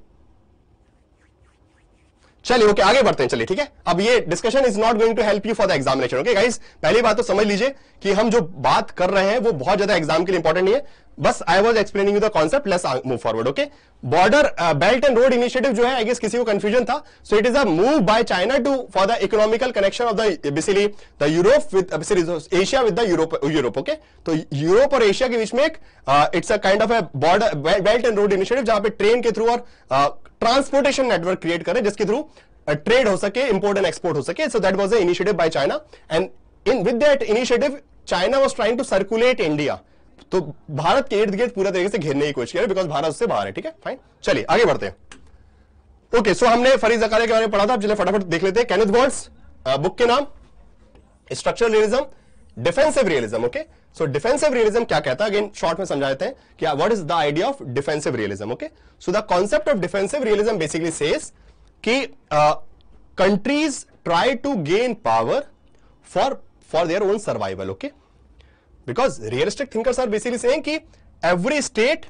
[SPEAKER 1] चलिए ओके आगे बढ़ते हैं चलिए ठीक है अब ये discussion is not going to help you for the examination okay guys पहली बात तो समझ लीजिए कि हम जो बात कर रहे हैं वो बहुत ज्यादा एग्जाम के लिए इंपॉर्टेंट नहीं है बस I was explaining you the concept let's move forward okay border belt and road initiative जो है आई गेस किसी को कंफ्यूजन था so it is a move by China to for the economical connection of the basically the Europe with Asia with the Europe Europe okay तो यूरोप और एशिया के बीच में एक it's a kind of a border belt and road initiative जहां पे ट्रेन के थ्रू और uh, ट्रांसपोर्टेशन नेटवर्क क्रिएट करें जिसके थ्रू ट्रेड हो सके इंपोर्ट एंड एक्सपोर्ट हो सके so that was initiative by China and in with that initiative China was trying to circulate India तो भारत के इर्द गिर्द पूरा तरीके से घेरने की कोशिश करें बिकॉज भारत उससे बाहर है ठीक है फाइन चलिए आगे बढ़ते हैं ओके okay, सो so हमने फरीज अकारे के बारे में पढ़ा था अब चले फटाफट देख लेते हैं कैनिथ गॉल्स बुक के नाम structuralism defensive realism okay so defensive realism क्या कहता है अगेन शॉर्ट में समझा देते हैं कि what is the idea of defensive realism okay so the concept of defensive realism basically says कि countries try to gain power for for their own survival okay because realistic thinkers are basically saying कि every state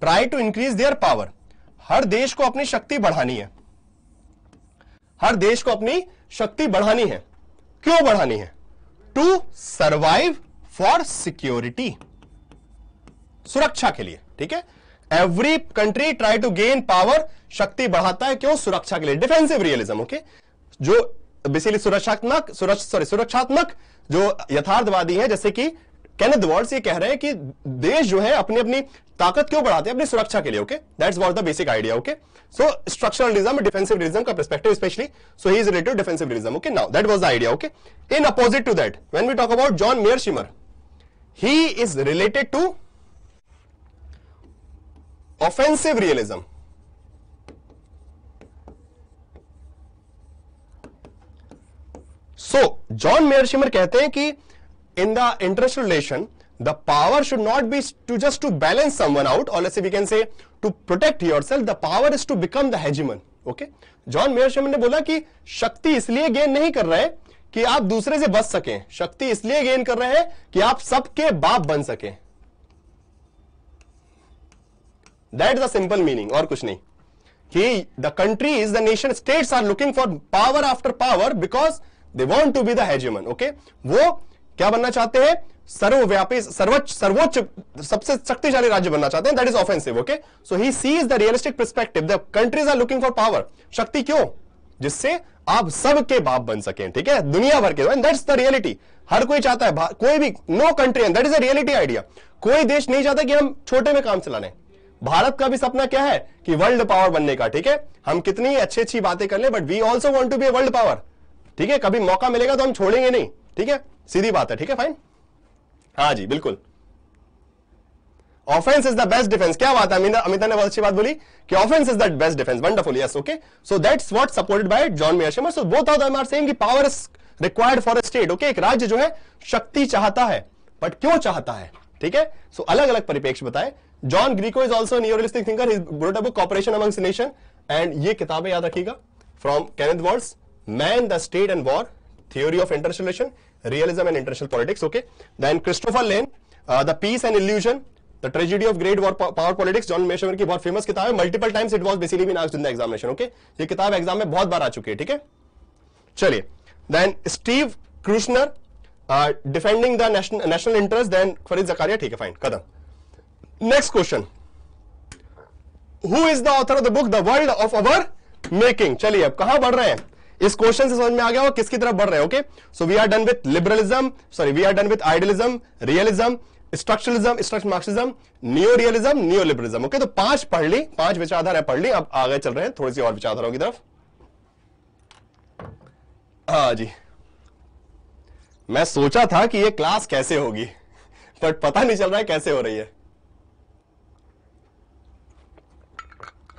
[SPEAKER 1] try to increase their power हर देश को अपनी शक्ति बढ़ानी है हर देश को अपनी शक्ति बढ़ानी है क्यों बढ़ानी है टू सर्वाइव फॉर सिक्योरिटी सुरक्षा के लिए ठीक है every country try to gain power शक्ति बढ़ाता है क्यों सुरक्षा के लिए डिफेंसिव रियलिज्म ओके जो बेसिकली सुरक्षात्मक सुरक्षा सॉरी सुरक्षात्मक जो यथार्थवादी है जैसे कि कैनेथ वॉर्ड्स ये कह रहे हैं कि देश जो है अपनी अपनी ताकत क्यों बढ़ाते हैं अपनी सुरक्षा के लिए okay that's what the basic idea okay so structuralism defensive का perspective specially so he is related defensive realism okay now that was the idea okay in opposite to that when we talk about John Mearsheimer he is related to offensive realism so John Mearsheimer कहते हैं कि in the interest relation, the power should not be to just to balance someone out or let's say we can say to protect yourself the power is to become the hegemon okay John Mearsheimer ने बोला कि शक्ति इसलिए गेन नहीं कर रहे कि आप दूसरे से बच सकें शक्ति इसलिए गेन कर रहे ki aap sabke baap ban sake that is the simple meaning aur kuch nahi ki the country is the nation states are looking for power after power because they want to be the hegemon okay wo क्या बनना चाहते हैं सर्वव्यापी सर्वोच्च सर्वोच्च सबसे शक्तिशाली राज्य बनना चाहते हैं that is offensive okay so he sees the realistic perspective the countries are looking for power शक्ति क्यों जिससे आप सबके बाप बन सके ठीक है दुनिया भर के दैट्स द रियलिटी हर कोई चाहता है कोई भी no country and that is a reality idea कोई देश नहीं चाहता कि हम छोटे में काम चलाने भारत का भी सपना क्या है कि वर्ल्ड पावर बनने का ठीक है हम कितनी अच्छी अच्छी बातें कर ले but we also want to be world power ठीक है कभी मौका मिलेगा तो हम छोड़ेंगे नहीं ठीक है सीधी बात है ठीक है फाइन हाँ जी बिल्कुल offense is the best defense क्या बात है अमिता ने बहुत अच्छी बात बोली कि offense is the best defense wonderful yes okay so that's what supported by John Mayer so both of them are saying कि power is required for a state okay एक राज्य जो है शक्ति चाहता है बट क्यों चाहता है ठीक है सो अलग अलग परिपेक्ष बताए John Grieco is also neorealistic thinker wrote book cooperation amongst nation and ये किताबें याद रखिएगा from Kenneth Waltz man the state and war theory of international relation realism and international politics. Okay. Then Christopher Lane, uh, the peace and illusion, the tragedy of great war power politics. John Mearsheimer ki bahut famous kitab hai Multiple times it was basically been asked in the examination. Okay. ye kitab exam mein bahut bar aa chuki hai theek hai chaliye Then Steve krushner uh, defending the national national interest. Then Farid Zakaria. theek hai Fine. खत्म. Next question. Who is the author of the book The World of Our Making? chaliye ab kahan badh rahe hain इस क्वेश्चन से समझ में आ गया होगा किसकी तरफ बढ़ रहे okay so we are done with liberalism sorry we are done with idealism realism structuralism structure Marxism neo realism neo liberalism okay तो पांच पढ़ ली पांच विचारधारा पढ़ ली अब आगे चल रहे हैं थोड़ी सी और विचारधाराओं की तरफ हाँ जी मैं सोचा था कि ये क्लास कैसे होगी बट पता नहीं चल रहा है कैसे हो रही है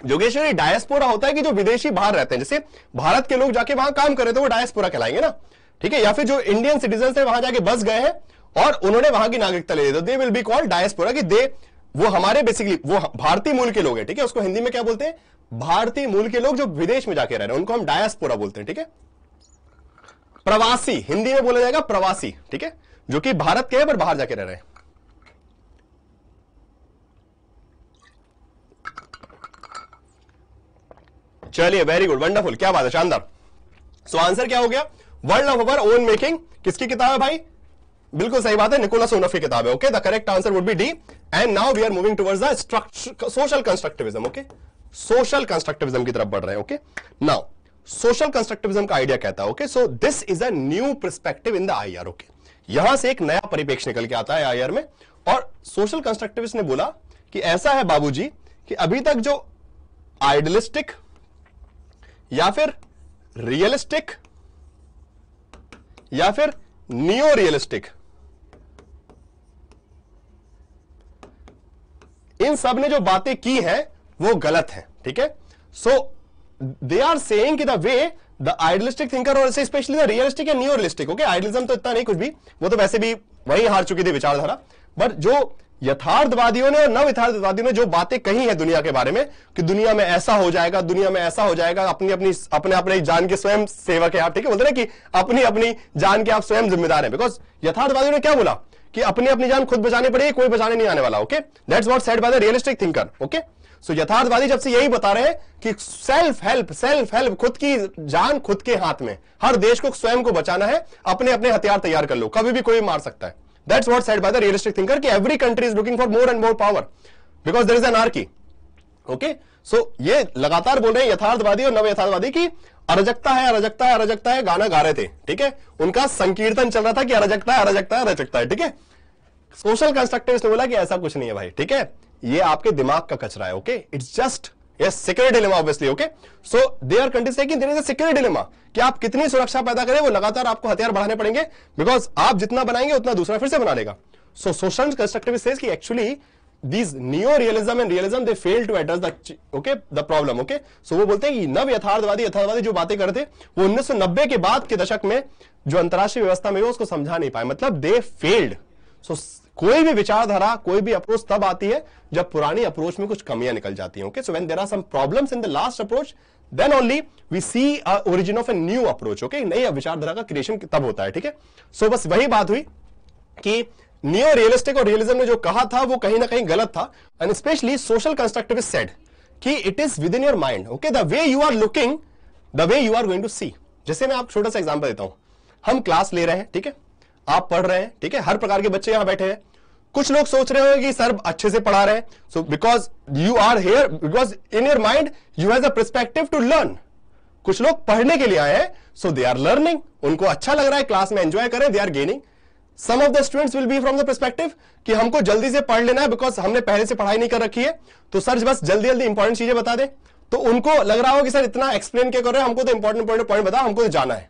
[SPEAKER 1] जोगेश्वरी डायस्पोरा होता है कि जो विदेशी बाहर रहते हैं जैसे भारत के लोग जाके वहां काम कर रहे थे तो वो डायस्पोरा कहलाएंगे ना ठीक है या फिर जो इंडियन सिटीजन है वहां जाके बस गए हैं और उन्होंने वहां की नागरिकता ले ली तो they will be called diaspora कि दे वो हमारे बेसिकली वो भारतीय मूल के लोग हैं ठीक है उसको हिंदी में क्या बोलते हैं भारतीय मूल के लोग जो विदेश में जाके रह रहे हैं उनको हम डायस्पोरा बोलते हैं ठीक है प्रवासी हिंदी में बोला जाएगा प्रवासी ठीक है जो कि भारत के हैं पर बाहर जाके रह रहे हैं चलिए वेरी गुड वंडरफुल क्या बात है शानदार सो आंसर क्या हो गया world of our own making किसकी किताब है भाई बिल्कुल सही बात है निकोला सोनफ की किताब है okay the correct answer would be D and now we are moving towards the structure social constructivism okay social constructivism की तरफ बढ़ रहे हैं ओके नाउ सोशल कंस्ट्रक्टिविज्म का आइडिया कहता है okay so this is a new perspective in the IR okay यहां से एक नया परिपेक्ष निकल के आता है आईआर में और सोशल कंस्ट्रक्टिविस्ट ने बोला कि ऐसा है बाबूजी कि अभी तक जो आइडलिस्टिक या फिर रियलिस्टिक या फिर नियो रियलिस्टिक इन सब ने जो बातें की हैं वो गलत हैं ठीक है सो दे आर सेइंग कि the way the idealistic thinker और स्पेशली द रियलिस्टिक या नियो रियलिस्टिक ओके आइडियलिज्म तो इतना नहीं कुछ भी वो तो वैसे भी वही हार चुकी थी विचारधारा बट जो यथार्थवादियों ने और नव यथार्थवादियों ने जो बातें कही है दुनिया के बारे में कि दुनिया में ऐसा हो जाएगा दुनिया में ऐसा हो जाएगा अपनी अपनी अपने अपने जान के स्वयं सेवक है आप ठीक है बोलते ना कि अपनी अपनी जान के आप स्वयं जिम्मेदार हैं बिकॉज यथार्थवादियों ने क्या बोला कि अपनी अपनी जान खुद बचाने पड़ेगी कोई बचाने नहीं आने वाला okay that's what set by the realistic thinker okay so यथार्थवादी जब से यही बता रहे हैं कि सेल्फ हेल्प सेल्फ हेल्प खुद की जान खुद के हाथ में हर देश को स्वयं को बचाना है अपने अपने हथियार तैयार कर लो कभी भी कोई मार सकता है That's what said by the realistic thinker कि every country is looking for more and more power because there is an anarchy. Okay? so, ये लगातार बोल रहे हैं यथार्थवादी और नव यथार्थवादी की अराजकता है अरजकता है अरजकता है गाना गा रहे थे ठीक है उनका संकीर्तन चल रहा था कि अरजकता है अरजकता है अरजकता है ठीक है सोशल कंस्ट्रक्टिव ने बोला कि ऐसा कुछ नहीं है भाई ठीक है ये आपके दिमाग का कचरा है okay it's just yes security dilemma obviously okay so they are countries saying there is a security dilemma कि आप कितनी सुरक्षा पैदा करें वो लगातार आपको हथियार बढ़ाने पड़ेंगे बिकॉज आप जितना बनाएंगे उतना दूसरा फिर से बना लेगा सो सोशल कंस्ट्रक्टिव सेज कि actually these neo-realism and realism they fail to address the okay the problem okay so वो बोलते हैं कि नव यथार्थवादी यथार्थवादी जो बातें करते वो 1990 के बाद के दशक में जो अंतरराष्ट्रीय व्यवस्था में उसको समझा नहीं पाए मतलब दे फेल्ड सो so, कोई भी विचारधारा कोई भी अप्रोच तब आती है जब पुरानी अप्रोच में कुछ कमियां निकल जाती है okay so when there are some problem in the last approach then only we see origin of a new approach okay नई विचारधारा का क्रिएशन तब होता है ठीक है सो बस वही बात हुई कि नियो रियलिस्टिक और रियलिज्म ने जो कहा था वो कहीं ना कहीं गलत था and specially social constructive is said कि it is within your mind okay the way you are looking the way you are going to see जैसे मैं आप छोटा सा एग्जाम्पल देता हूं हम क्लास ले रहे हैं ठीक है आप पढ़ रहे हैं ठीक है हर प्रकार के बच्चे यहां बैठे हैं कुछ लोग सोच रहे होंगे कि सर अच्छे से पढ़ा रहे हैं so because you are here because in your mind you has a perspective to learn कुछ लोग पढ़ने के लिए आए हैं सो दे आर लर्निंग उनको अच्छा लग रहा है क्लास में एंजॉय करें they are gaining some of the students will be from the perspective कि हमको जल्दी से पढ़ लेना है बिकॉज हमने पहले से पढ़ाई नहीं कर रखी है तो सर बस जल्दी जल्दी इंपॉर्टेंट चीजें बता दें तो उनको लग रहा हो कि सर इतना एक्सप्लेन क्या कर रहे हैं हमको तो इंपॉर्टेंट इंपॉर्टेंट पॉइंट बता हमको तो जाना है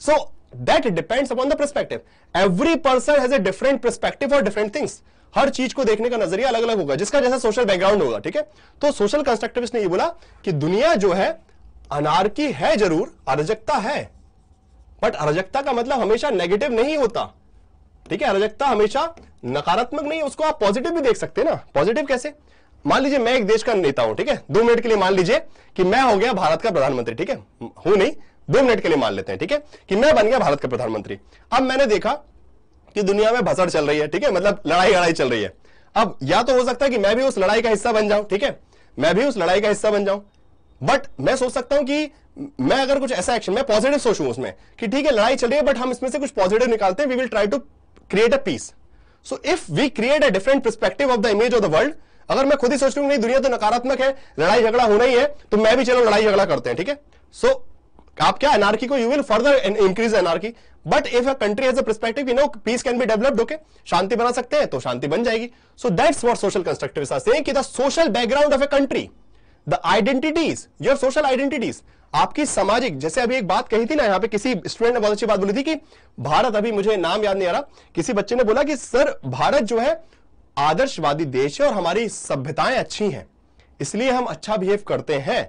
[SPEAKER 1] so so, that depends upon the perspective every person has a different perspective और डिफरेंट थिंग्स हर चीज को देखने का नजरिया अलग अलग होगा जिसका जैसा सोशल बैकग्राउंड होगा ठीक है तो सोशल कंस्ट्रक्टिविस्ट ने ये बोला कि दुनिया जो है अनारकी है जरूर अराजकता है बट अराजकता का मतलब हमेशा नेगेटिव नहीं होता ठीक है अराजकता हमेशा नकारात्मक नहीं उसको आप पॉजिटिव भी देख सकते हैं ना पॉजिटिव कैसे मान लीजिए मैं एक देश का नेता हूं ठीक है दो मिनट के लिए मान लीजिए कि मैं हो गया भारत का प्रधानमंत्री ठीक है हूं नहीं दो मिनट के लिए मान लेते हैं ठीक है कि मैं बन गया भारत का प्रधानमंत्री अब मैंने देखा कि दुनिया में भसड़ चल रही है ठीक है मतलब लड़ाई लड़ाई चल रही है अब या तो हो सकता है कि मैं भी उस लड़ाई का हिस्सा बन जाऊं ठीक है मैं भी उस लड़ाई का हिस्सा बन जाऊं बट मैं सोच सकता हूं कि मैं अगर कुछ ऐसा एक्शन मैं पॉजिटिव सोचू उसमें कि ठीक है लड़ाई चल रही है बट हम इसमें से कुछ पॉजिटिव निकालते हैं we will try to create a peace so if we create a different perspective of the image of the world अगर मैं खुद ही सोच हूँ नहीं दुनिया तो नकारात्मक है लड़ाई झगड़ा होना ही है तो मैं भी चलो लड़ाई झगड़ा करते हैं ठीक है सो so, आप क्या एनआरकी को you will further increase anarchy but if a country as a perspective you know peace can be developed okay शांति बना सकते हैं तो शांति बन जाएगी so that's what social constructive कि the social background of a country the identities your social identities आपकी सामाजिक जैसे अभी एक बात कही थी ना यहाँ पे किसी स्टूडेंट ने बहुत अच्छी बात बोली थी कि भारत अभी मुझे नाम याद नहीं आ रहा किसी बच्चे ने बोला कि सर भारत जो है आदर्शवादी देश है और हमारी सभ्यताएं अच्छी हैं इसलिए हम अच्छा बिहेव करते हैं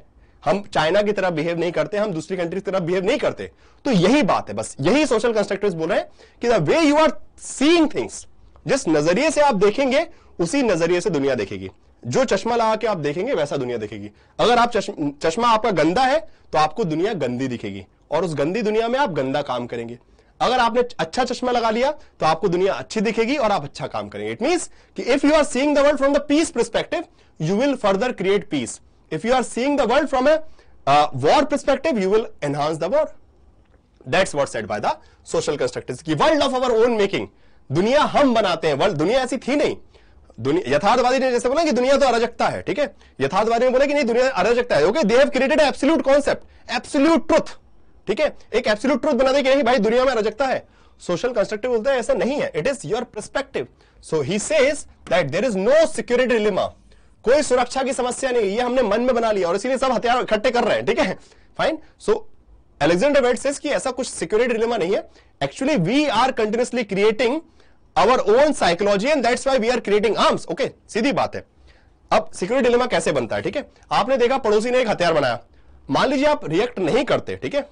[SPEAKER 1] हम चाइना की तरह बिहेव नहीं करते हम दूसरी कंट्री की तरह बिहेव नहीं करते तो यही बात है बस यही सोशल कंस्ट्रक्टिव बोल रहे हैं कि the way you are seeing things जिस नजरिए से आप देखेंगे उसी नजरिए से दुनिया देखेगी जो चश्मा लगा के आप देखेंगे वैसा दुनिया देखेगी अगर आप चश्मा आपका गंदा है तो आपको दुनिया गंदी दिखेगी और उस गंदी दुनिया में आप गंदा काम करेंगे अगर आपने अच्छा चश्मा लगा लिया तो आपको दुनिया अच्छी दिखेगी और आप अच्छा काम करेंगे इट मीन कि if you are seeing the world from the peace perspective you will further create peace If you are seeing the world from a uh, war perspective, you will enhance the war. That's what said by the social constructives. कि world of our own making. दुनिया हम बनाते हैं वर्ल्ड दुनिया ऐसी थी नहीं यथार्थवादी ने जैसे बोला कि दुनिया तो अराजकता है ठीक है यथार्थवादी ने बोला कि नहीं दुनिया अराजकता है okay they have created absolute concept absolute truth ठीक है एक एब्सोल्यूट ट्रुथ बना दे कि नहीं भाई दुनिया में अराजकता है सोशल कंस्ट्रक्टिव बोलते हैं ऐसा नहीं है it is your perspective so he says that there is no security dilemma कोई सुरक्षा की समस्या नहीं ये हमने मन में बना लिया और इसीलिए सब हथियार इकट्ठे कर रहे हैं ठीक है फाइन सो एलेक्जेंडर वेट से ऐसा कुछ सिक्योरिटी डिलेमा नहीं है actually we are continuously creating our own psychology and that's why we are creating arms okay सीधी बात है अब सिक्योरिटी डिलेमा कैसे बनता है ठीक है आपने देखा पड़ोसी ने एक हथियार बनाया मान लीजिए आप रिएक्ट नहीं करते ठीक है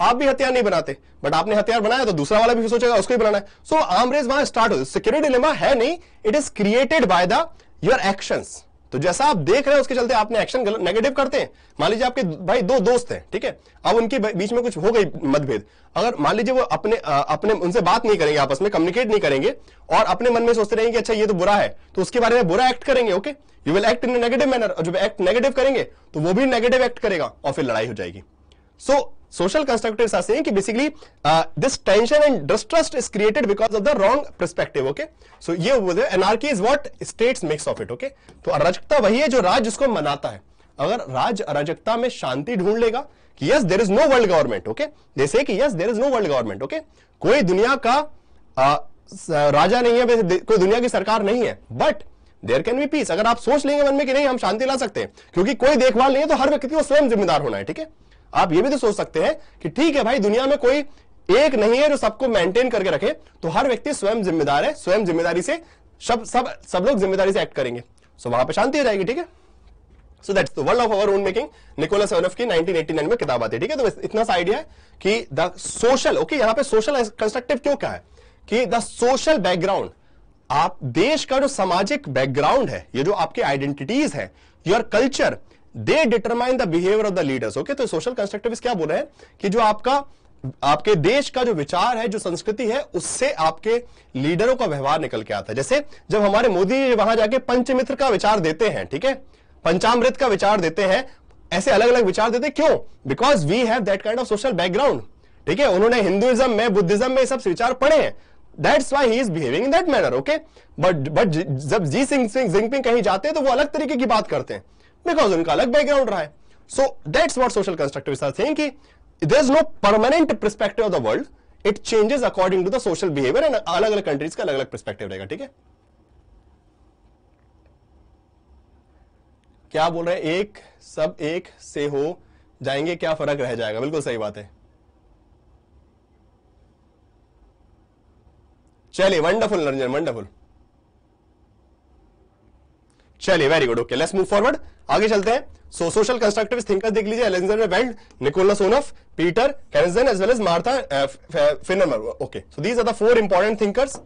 [SPEAKER 1] आप भी हथियार नहीं बनाते बट आपने हथियार बनाया तो दूसरा वाला भी सोचेगा उसको भी बनाना है सो आर्म रेस वहां स्टार्ट हो सिक्योरिटी डिलेमा है नहीं it is created by the your actions तो जैसा आप देख रहे हैं उसके चलते आपने एक्शन नेगेटिव करते हैं मान लीजिए आपके भाई दो दोस्त हैं ठीक है अब उनके बीच में कुछ हो गई मतभेद अगर मान लीजिए वो अपने आ, अपने उनसे बात नहीं करेंगे आपस में कम्युनिकेट नहीं करेंगे और अपने मन में सोचते रहेंगे अच्छा ये तो बुरा है तो उसके बारे में बुरा एक्ट करेंगे okay you will act in negative manner और जब एक्ट नेगेटिव करेंगे तो वो भी नेगेटिव एक्ट करेगा और फिर लड़ाई हो जाएगी so so, social constructive are saying basically uh, this tension and distrust is created because of the wrong perspective okay so ye anarchy is what states makes of it okay to तो अराजकता वही है जो राज्य उसको मनाता है अगर राज अराजकता में शांति ढूंढ लेगा कि yes there is no world government okay जैसे कि yes there is no world government okay कोई दुनिया का आ, uh, राजा नहीं है कोई दुनिया की सरकार नहीं है but there can be peace अगर आप सोच लेंगे मन में कि नहीं हम शांति ला सकते हैं क्योंकि कोई देखभाल नहीं है तो हर व्यक्ति को स्वयं जिम्मेदार होना है ठीक है आप ये भी तो सोच सकते हैं कि ठीक है भाई दुनिया में कोई एक नहीं है जो सबको मेंटेन करके रखे तो हर व्यक्ति स्वयं जिम्मेदार है स्वयं जिम्मेदारी से सब सब सब लोग जिम्मेदारी से एक्ट करेंगे सो वहां पर शांति हो जाएगी ठीक है so that's the world of our own making Nicholas Onuf की 1989 में किताब आती है ठीक है तो इतना सा आइडिया है कि द सोशल ओके यहां पे सोशल कंस्ट्रक्टिव क्यों क्या है कि द सोशल बैकग्राउंड आप देश का जो सामाजिक बैकग्राउंड है ये जो आपकी आइडेंटिटीज है your culture they determine the behaviour of the leaders okay तो सोशल कंस्ट्रक्टिव क्या बोल रहे हैं कि जो आपका आपके देश का जो विचार है जो संस्कृति है उससे आपके लीडरों का व्यवहार निकल के आता है जैसे जब हमारे मोदी वहां जाके पंचमित्र का विचार देते हैं ठीक है पंचामृत का विचार देते हैं ऐसे अलग अलग विचार देते क्यों because we have that kind of social background ठीक है उन्होंने हिंदुइज्म में बुद्धिज्म में सब विचार पढ़े हैं that's why he is behaving in that manner okay but but जब जी सिंह सिंह जिंगपिंग कहीं जाते हैं तो वो अलग तरीके की बात करते हैं बिकॉज उनका अलग बैकग्राउंड रहा है so that's what social constructive कि is no permanent perspective of the world it changes according to the social behaviour and अलग अलग कंट्रीज का अलग अलग परस्पेक्टिव रहेगा ठीक है क्या बोल रहे हैं एक सब एक से हो जाएंगे क्या फर्क रह जाएगा बिल्कुल सही बात है चलिए वंडरफुल रंजन वंडरफुल चलिए very good okay let's move forward आगे चलते हैं सो सोशल कंस्ट्रक्टिव थिंकर्स देख लीजिए Alexander Wendt Nicholas Onuf Peter Katzenstein as well as Martha Finnemore okay so these are the four important thinkers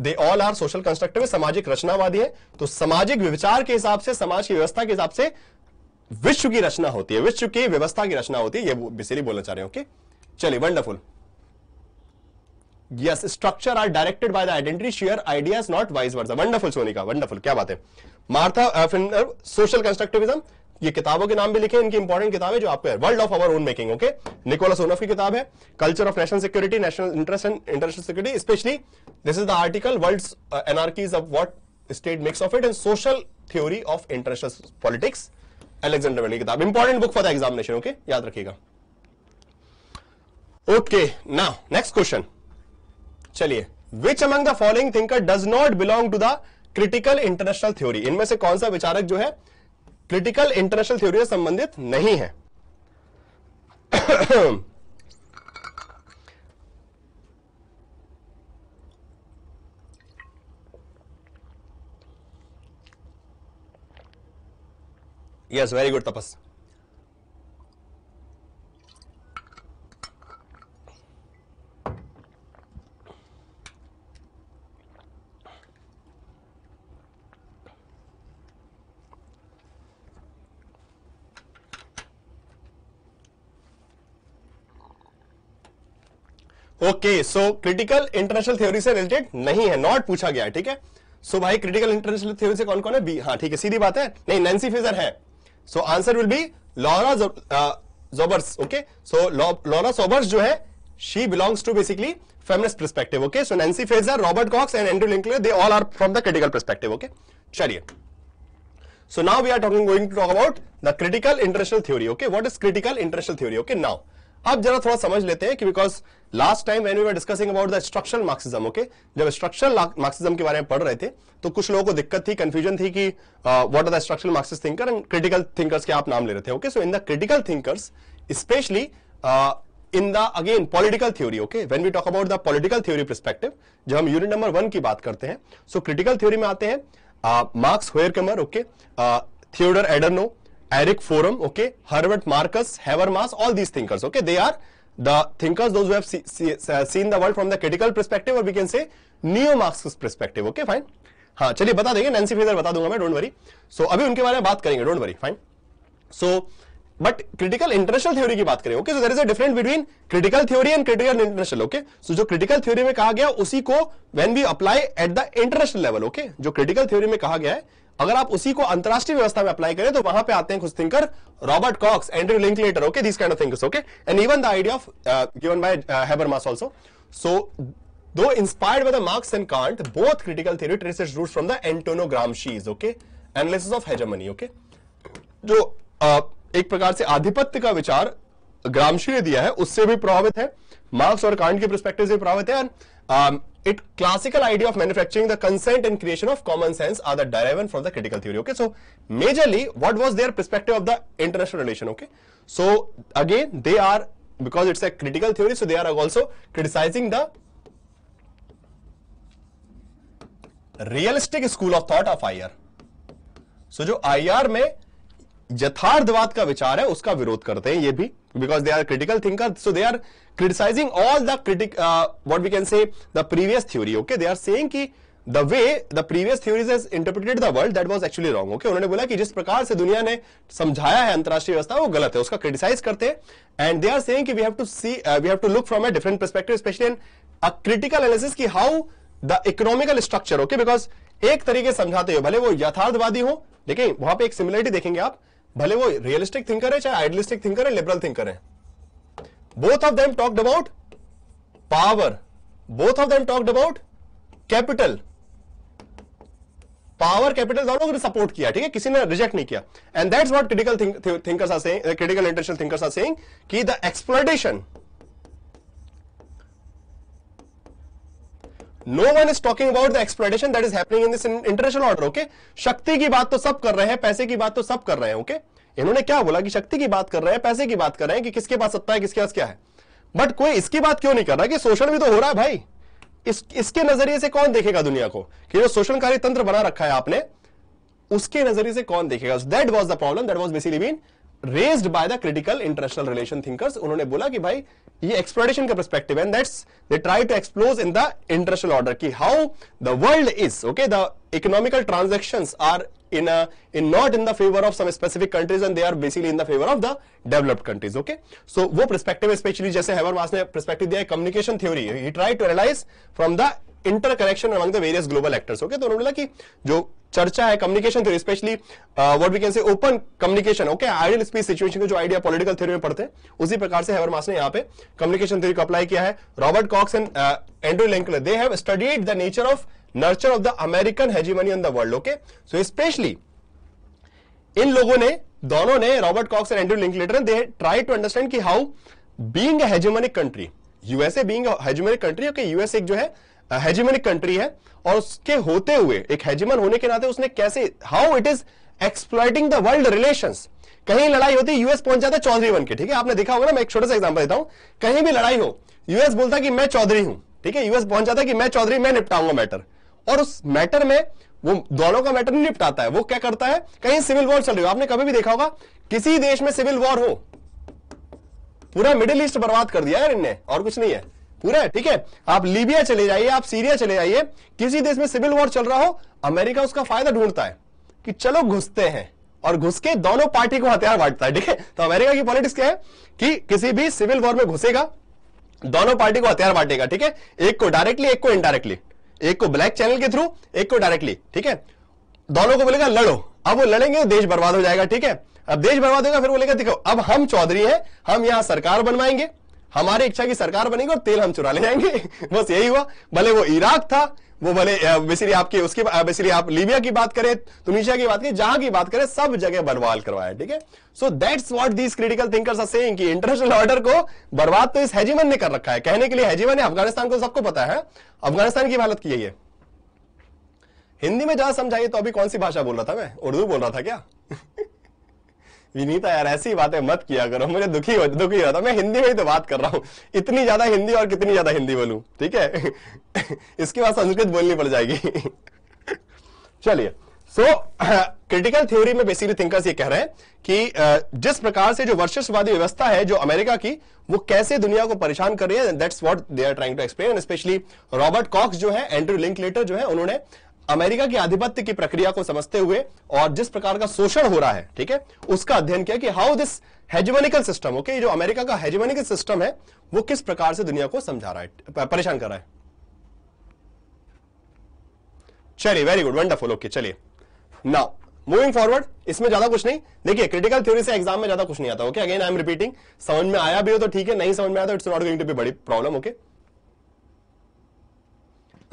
[SPEAKER 1] they all are social constructive सामाजिक रचनावादी है तो सामाजिक विचार के हिसाब से समाज की व्यवस्था के हिसाब से विश्व की रचना होती है विश्व की व्यवस्था की रचना होती है ये बेसिकली बोलना चाह रहे हैं ओके चलिए wonderful yes structure are directed by the identity sheer ideas not vice versa wonderful Sonika wonderful क्या बात है मार्था फिनर सोशल कंस्ट्रक्टिविज्म ये किताबों के नाम भी लिखे इनकी इंपॉर्टेंट किताबें जो आपको world of our own making okay Nicholas Onuf की किताब है culture of national security national interest and international security specially this is the article world anarchies of what state makes of it and social theory of international politics Alexander वेली किताब important book for the examination okay याद रखिएगा ओके ना नेक्स्ट क्वेश्चन चलिए which among the following thinker does not belong to the critical international theory इनमें से कौन सा विचारक जो है क्रिटिकल इंटरनेशनल थ्योरी से संबंधित नहीं है yes very good Tapasya okay so critical international theory से रिलेटेड नहीं है नॉट पूछा गया ठीक है सो भाई क्रिटिकल इंटरनेशनल थ्योरी से कौन कौन है बी हाँ ठीक है सीधी बात है नहीं नैन्सी फिजर है so answer will be Laura Sjoberg okay so Laura Sjoberg जो है she belongs to basically feminist perspective okay so Nancy Fraser Robert Cox and Andrew Linklater they all are from the critical perspective okay चलिए so now we are talking going to talk about the critical international theory okay what is critical international theory okay now अब जरा थोड़ा समझ लेते हैं कि because last time when you are discussing about the structural Marxism okay जब स्ट्रक्चरल मार्क्सिज्म के बारे में पढ़ रहे थे तो कुछ लोगों को दिक्कत थी कंफ्यूजन थी कि what are the structural Marxist thinker and critical thinkers के आप नाम ले रहे थे okay so in the critical thinkers specially in the again political theory okay when we talk about the political theory perspective जब हम यूनिट नंबर वन की बात करते हैं सो क्रिटिकल थ्योरी में आते हैं Marx Horkheimer okay Theodor Adorno Eric Forum, okay, Herbert Marcus, Habermas, all these thinkers, okay, they are the thinkers, those who have see, see, uh, seen the world from the critical perspective or we can say neo-Marxist perspective, okay, fine. हाँ चलिए बता देंगे नैन्सी फेजर बता दूंगा मैं डोंट वरी सो अभी उनके बारे में बात करेंगे don't worry fine so but critical international theory की बात करें okay so there is a difference between critical theory and critical international okay so जो क्रिटिकल थ्योरी में कहा गया उसी को when we apply at the international level okay जो क्रिटिकल थ्योरी में कहा गया है अगर आप उसी को अंतरराष्ट्रीय व्यवस्था में अप्लाई करें तो वहां पे आते हैं कुछ thinker Robert Cox Andrew Linklater okay this kind of things okay and even the idea of given by Habermas also so though inspired by the Marx and Kant both critical theory traces roots from the Antonio Gramsci is okay analysis of hegemony okay जो uh, एक प्रकार से आधिपत्य का विचार ग्रामशी ने दिया है उससे भी प्रभावित है मार्क्स और कांट के प्रस्पेक्टिव से प्रभावित है and it classical idea of manufacturing the consent and creation of common sense are the derived from the critical theory okay so majorly what was their perspective of the international relation okay so again they are because it's a critical theory so they are also criticizing the realistic school of thought of ir so jo ir mein yatharthvad ka vichar hai uska virodh karte hain ye bhi because they are critical thinkers so they are criticizing all the critic uh, what we can say the previous theory okay they are saying ki the way the previous theories has interpreted the world that was actually wrong okay उन्होंने बोला कि जिस प्रकार से दुनिया ने समझाया है अंतरराष्ट्रीय व्यवस्था वो गलत है उसका क्रिटिसाइज करते हैं एंड दे आर सेइंग कि we have to see we have to look from a different perspective specially in a critical analysis की how the economical structure okay because एक तरीके समझाते हो भले वो यथार्थवादी हो लेकिन वहां पे एक सिमिलरिटी देखेंगे आप भले वो रियलिस्टिक थिंकर है चाहे आइडलिस्टिक थिंकर है लिबरल थिंकर है both of them talked about power both of them talked about capital power capital दोनों ने सपोर्ट किया ठीक है किसी ने रिजेक्ट नहीं किया and that's what critical thinkers are saying critical international thinkers are saying कि the exploitation no one is talking about the exploitation that is happening in this international order okay शक्ति की बात तो सब कर रहे हैं पैसे की बात तो सब कर रहे हैं ओके okay? इन्होंने क्या बोला कि शक्ति की बात कर रहे हैं पैसे की बात कर रहे हैं कि किसके पास सत्ता है किसके पास क्या है बट कोई इसकी बात क्यों नहीं कर रहा कि शोषण भी तो हो रहा है भाई इस इसके नजरिए से कौन देखेगा दुनिया को कि जो शोषणकारी तंत्र बना रखा है आपने उसके नजरिए से कौन देखेगा that was the problem that was basically been raised by the critical international relation thinkers unhone bola ki bhai ye exploration ka perspective and that's they try to explore in the international order ki how the world is okay the economical transactions are in a in not in the favor of some specific countries and they are basically in the favor of the developed countries okay so wo perspective especially jaise habermas ne perspective diya hai communication theory he tried to analyze from the interconnection among the various global actors okay तो उन्होंने बोला कि जो चर्चा है communication theory specially what we can say open communication okay ideal speech situation के जो आइडिया पॉलिटिकल थ्योरी में पढ़ते हैं उसी प्रकार से हेवर मास ने यहाँ पे कम्युनिकेशन थ्योरी को अप्लाई किया है Robert Cox and Andrew Lincoln they have studied the nature of nurture of the American hegemony on the world okay so specially इन लोगों ने दोनों ने Robert Cox and Andrew Linklater they try to understand कि how being a hegemonic country USA being a hegemonic country okay USA जो है हेजिमनिक कंट्री है और उसके होते हुए एक हेजिमन होने के नाते उसने कैसे how it is exploiting the world relations कहीं लड़ाई होती यूएस पहुंच जाता चौधरी बन के ठीक है आपने देखा होगा ना मैं एक छोटा सा एग्जांपल देता हूं कहीं भी लड़ाई हो यूएस बोलता कि मैं चौधरी हूं ठीक है यूएस पहुंच जाता कि मैं चौधरी मैं निपटाऊंगा मैटर और उस मैटर में वो दोनों का मैटर नहीं निपटाता है वो क्या करता है कहीं सिविल वॉर चल रही हो आपने कभी भी देखा होगा किसी देश में सिविल वॉर हो पूरा मिडिल ईस्ट बर्बाद कर दिया यार इनने और कुछ नहीं है पूरा है ठीक है आप लीबिया चले जाइए आप सीरिया चले जाइए किसी देश में सिविल वॉर चल रहा हो अमेरिका उसका फायदा ढूंढता है कि चलो घुसते हैं और घुस के दोनों पार्टी को हथियार बांटता है ठीक है तो अमेरिका की पॉलिटिक्स क्या है कि किसी भी सिविल वॉर में घुसेगा दोनों पार्टी को हथियार बांटेगा ठीक है एक को डायरेक्टली एक को इनडायरेक्टली एक को ब्लैक चैनल के थ्रू एक को डायरेक्टली ठीक है दोनों को बोलेगा लड़ो अब वो लड़ेंगे देश बर्बाद हो जाएगा ठीक है अब देश बर्बाद होगा फिर बोलेगा देखो अब हम चौधरी हैं हम यहां सरकार बनवाएंगे हमारी इच्छा की सरकार बनेगी और तेल हम चुरा ले जाएंगे [LAUGHS] बस यही हुआ भले वो इराक था वो भले बेसिकली आपके उसके बेसिकली आप लीबिया की बात करें तुनिशिया की बात करें जहां की बात करें सब जगह बर्बाद करवाया ठीक है so that's what these critical thinkers are saying कि इंटरनेशनल ऑर्डर को बर्बाद तो इस हेजीमन ने कर रखा है कहने के लिए हेजीमन ने अफगानिस्तान को सबको पता है अफगानिस्तान की हालत की यही है हिंदी में जहां समझाइए तो अभी कौन सी भाषा बोल रहा था मैं उर्दू बोल रहा था क्या [LAUGHS] विनीता यार ऐसी बातें मत किया करो मुझे दुखी हो दुखी होता मैं हिंदी में ही तो बात कर रहा हूँ इतनी ज्यादा हिंदी और कितनी ज्यादा हिंदी बोलू ठीक है [LAUGHS] इसके बाद संस्कृत बोलनी पड़ जाएगी [LAUGHS] चलिए सो क्रिटिकल थ्योरी में बेसिकली थिंकर्स ये कह रहे हैं कि uh, जिस प्रकार से जो वर्चस्ववादी व्यवस्था है जो अमेरिका की वो कैसे दुनिया को परेशान कर रही है that's what they are trying to explain specially Robert Cox जो है एंड्रू लिंकलेटर जो है उन्होंने अमेरिका की आधिपत्य की प्रक्रिया को समझते हुए और जिस प्रकार का शोषण हो रहा है ठीक है उसका अध्ययन किया कि how this hegemonical system okay जो अमेरिका का हेजमेनिकल सिस्टम है वो किस प्रकार से दुनिया को समझा रहा है परेशान कर रहा है चलिए वेरी गुड वंडरफुल ओके चलिए नाउ मूविंग फॉरवर्ड इसमें ज्यादा कुछ नहीं देखिए क्रिटिकल थ्योरी से एग्जाम में ज्यादा कुछ नहीं आता okay again I am repeating समझ में आया भी हो तो ठीक है नहीं समझ में आया तो it's not going to be बड़ी प्रॉब्लम ओके okay?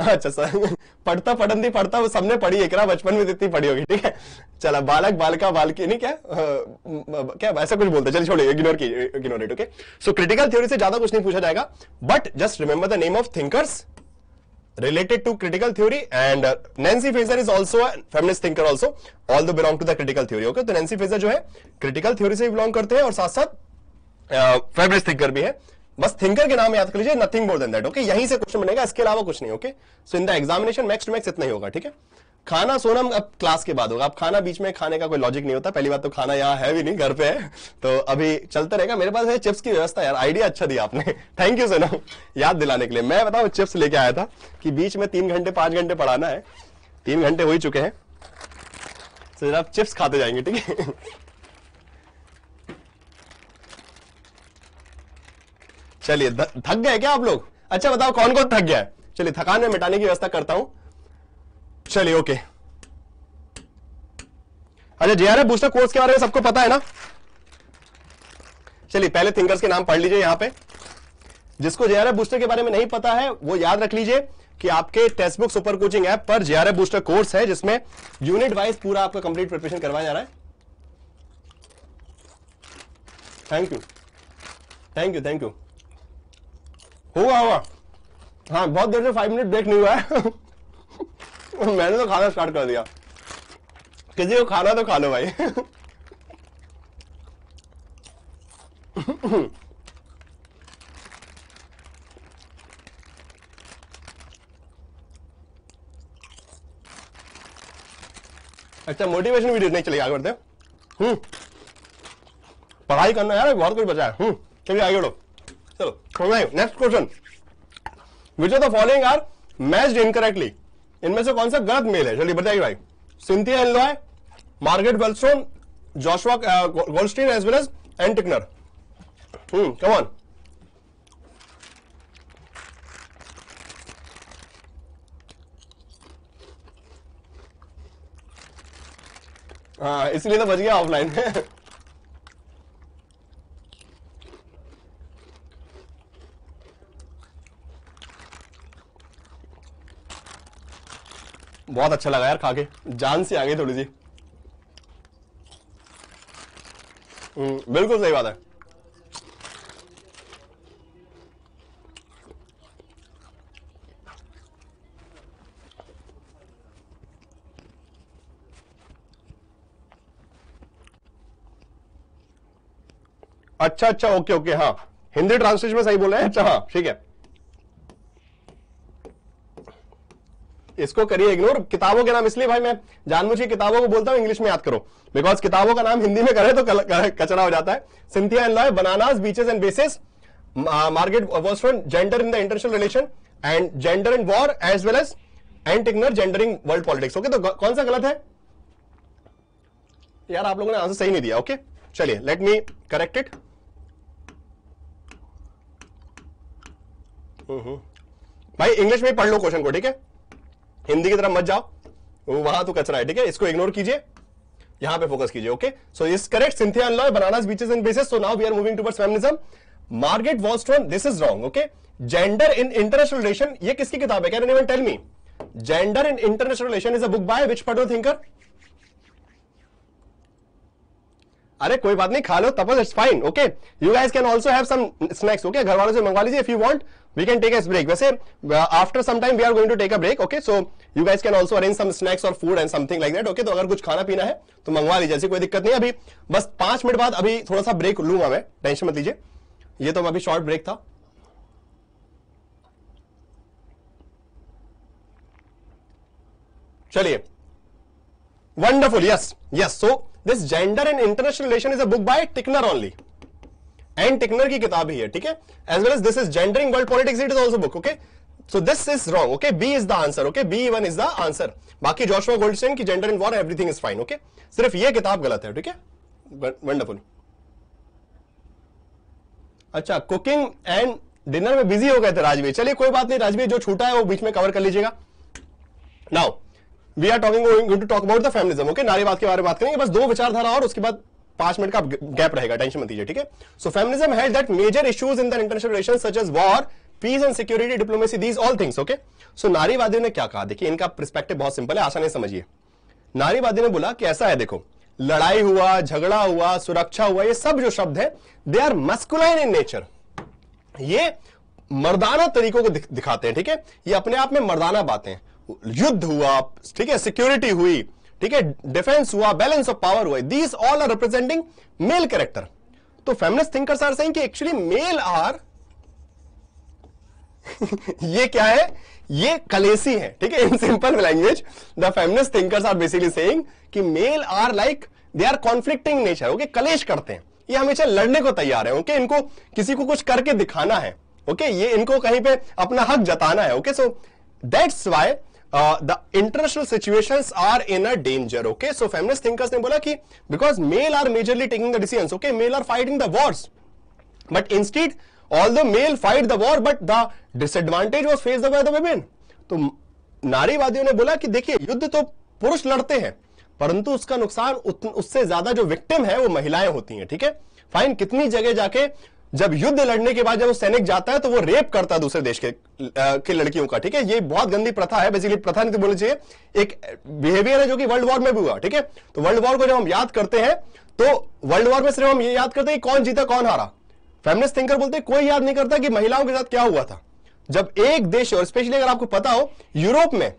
[SPEAKER 1] अच्छा सर पढ़ता पढ़न थी पढ़ता वो सबने पढ़ी एक बचपन में जितनी तो पढ़ी होगी ठीक है चलो बालक बालिका बालकी नहीं क्या आ, क्या वैसा कुछ बोलते चलिए छोड़िए इग्नोर कीजिए ignore it okay so critical theory से ज्यादा कुछ नहीं पूछा जाएगा but just remember the name of thinkers related to critical theory and Nancy Fraser is also famous thinker also all the belong to the critical theory okay तो नैन्सी फेजर जो है क्रिटिकल थ्योरी से बिलोंग करते हैं और साथ साथ फेमस थिंकर भी है बस थिंकर के नाम याद कर लीजिए nothing more than that okay यहीं से क्वेश्चन बनेगा इसके अलावा कुछ नहीं okay so in the examination max to max इतना ही होगा ठीक है खाना सोना अब क्लास के बाद होगा अब खाना बीच में खाने का कोई लॉजिक नहीं होता पहली बात तो खाना यहाँ है भी नहीं घर पे है तो अभी चलता रहेगा मेरे पास है चिप्स की व्यवस्था यार आइडिया अच्छा दिया आपने थैंक यू सोना याद दिलाने के लिए मैं बताऊं चिप्स लेके आया था कि बीच में तीन घंटे पांच घंटे पढ़ाना है तीन घंटे हो ही चुके हैं तो आप चिप्स खाते जाएंगे ठीक है चलिए थक गए क्या आप लोग अच्छा बताओ कौन कौन थक गया है चलिए थकान में मिटाने की व्यवस्था करता हूं चलिए ओके अच्छा एफ बूस्टर कोर्स के बारे में सबको पता है ना चलिए पहले थिंकर्स के नाम पढ़ लीजिए यहां पे जिसको जेआरएफ बूस्टर के बारे में नहीं पता है वो याद रख लीजिए कि आपके text book super coaching app पर एफ बूस्टर कोर्स है जिसमें यूनिट वाइज पूरा आपका कंप्लीट प्रिपरेशन करवाया जा रहा है thank you thank you thank you हुआ हुआ हाँ बहुत देर से फाइव मिनट ब्रेक नहीं हुआ है [LAUGHS] मैंने तो खाना स्टार्ट कर दिया किसी को खाना तो खा लो भाई
[SPEAKER 2] [LAUGHS]
[SPEAKER 1] अच्छा मोटिवेशन वीडियो नहीं चलेगी आगे बढ़ते हम्म पढ़ाई करना यार बहुत कुछ बचा है हम्म चलिए आगे बढ़ो चलो next question which of the following are matched incorrectly इनमें से कौन सा गलत मेल है चलिए बताइए भाई Cynthia Enloe Margaret Wellstone Joshua Goldstein as well as Ann Tickner hmm come on हाँ, इसलिए तो बच गया ऑफलाइन में [LAUGHS] बहुत अच्छा लगा यार खा के जान से आ गई थोड़ी सी हम्म, बिल्कुल सही बात है अच्छा अच्छा ओके ओके हाँ हिंदी ट्रांसलेशन में सही बोल रहे हैं अच्छा हाँ ठीक है इसको करिए इग्नोर किताबों के नाम इसलिए भाई मैं जानबूझ के किताबों को बोलता हूँ इंग्लिश में याद करो बिकॉज किताबों का नाम हिंदी में करे तो कचरा हो जाता है Cynthia Enloe bananas beaches and bases Margaret was gender in the international relation and gender in war as well as Ann Tickner gendering world politics okay तो कौन सा गलत है यार आप लोगों ने आंसर सही नहीं दिया ओके चलिए लेट मी करेक्ट इट भाई इंग्लिश में पढ़ लो क्वेश्चन को ठीक है हिंदी की तरफ मत जाओ वहां तो कचरा है ठीक है इसको इग्नोर कीजिए यहां पे फोकस कीजिए okay so is correct Cynthia Enloe banana beaches and bases so now we are moving towards feminism Margaret Wallstone this is wrong okay gender in international relation ये किसकी किताब है can anyone tell me gender in international relation is a book by which पटो थिंकर अरे कोई बात नहीं खा लो Tapas it's fine okay you guys can also have some snacks okay घर वालों से मंगवा लीजिए if you want we can take a break वैसे after some time we are going to take a break okay so you guys can also arrange some snacks or food and something like that okay तो अगर कुछ खाना पीना है तो मंगवा लीजिए ऐसी कोई दिक्कत नहीं अभी बस पांच मिनट बाद अभी थोड़ा सा ब्रेक लूंगा मैं टेंशन मत लीजिए ये तो अभी शॉर्ट ब्रेक था चलिए wonderful yes yes so this gender and international relation is a book by tickner only Ann Tickner की किताब ही है ठीक है as well as this is gendering world politics it is also book okay so this is wrong okay B is the answer okay B one is the answer बाकी जोशवा गोल्डस्टेन की gender in war everything is fine okay सिर्फ ये किताब गलत है ठीक है वंडरफुल अच्छा कुकिंग एंड डिनर में बिजी हो गए थे राजवीर चलिए कोई बात नहीं राजवीर जो छूटा है वो बीच में कवर कर लीजिएगा now we are talking going to talk about the feminism okay नारीवाद के बारे में बात करेंगे बस दो विचारधारा और उसके बाद पांच मिनट का गैप रहेगा टेंशन मत दीजिए ठीक है so feminism has that major issues in the international relation such as war peace and security diplomacy these all things okay so नारीवादियों ने क्या कहा देखिए इनका परस्पेक्टिव बहुत सिंपल है आसानी समझिए नारीवादी ने बोला कि ऐसा है देखो लड़ाई हुआ झगड़ा हुआ सुरक्षा हुआ ये सब जो शब्द है they are masculine in nature ये मर्दाना तरीकों को दिखाते हैं ठीक है ये अपने आप में मर्दाना बातें युद्ध हुआ ठीक है सिक्योरिटी हुई ठीक है डिफेंस हुआ बैलेंस ऑफ पावर हुआ these all are representing male character तो फेमिनिस्ट थिंकर्स आर सेइंग कि एक्चुअली मेल आर ये क्या है ये कलेसी है ठीक है in simple language the feminist thinkers are basically saying कि male are like they are conflicting nature okay कलेश करते हैं ये हमेशा लड़ने को तैयार है ओके इनको किसी को कुछ करके दिखाना है ओके ये इनको कहीं पे अपना हक जताना है okay so that's why uh, the international situations are in a danger okay so feminist thinkers ne bola ki because male are majorly taking the decisions okay male are fighting the wars but instead although male fight the war but the disadvantage was faced by the women तो नारीवादियों ने बोला कि देखिए युद्ध तो पुरुष लड़ते हैं परंतु उसका नुकसान उससे ज्यादा जो विक्टिम है वो महिलाएं होती हैं ठीक है फाइन कितनी जगह जाके जब युद्ध लड़ने के बाद जब वो सैनिक जाता है तो वो रेप करता है दूसरे देश के के लड़कियों का ठीक है ये बहुत गंदी प्रथा है बेसिकली प्रथा नहीं तो बोलना चाहिए एक बिहेवियर है जो कि वर्ल्ड वॉर में भी हुआ ठीक है तो वर्ल्ड वॉर को जब हम याद करते हैं तो वर्ल्ड वॉर में सिर्फ हम ये याद करते हैं कौन जीता कौन हारा फेमिनिस्ट थिंकर बोलते हैं कोई याद नहीं करता कि महिलाओं के साथ क्या हुआ था जब एक देश और स्पेशली अगर आपको पता हो यूरोप में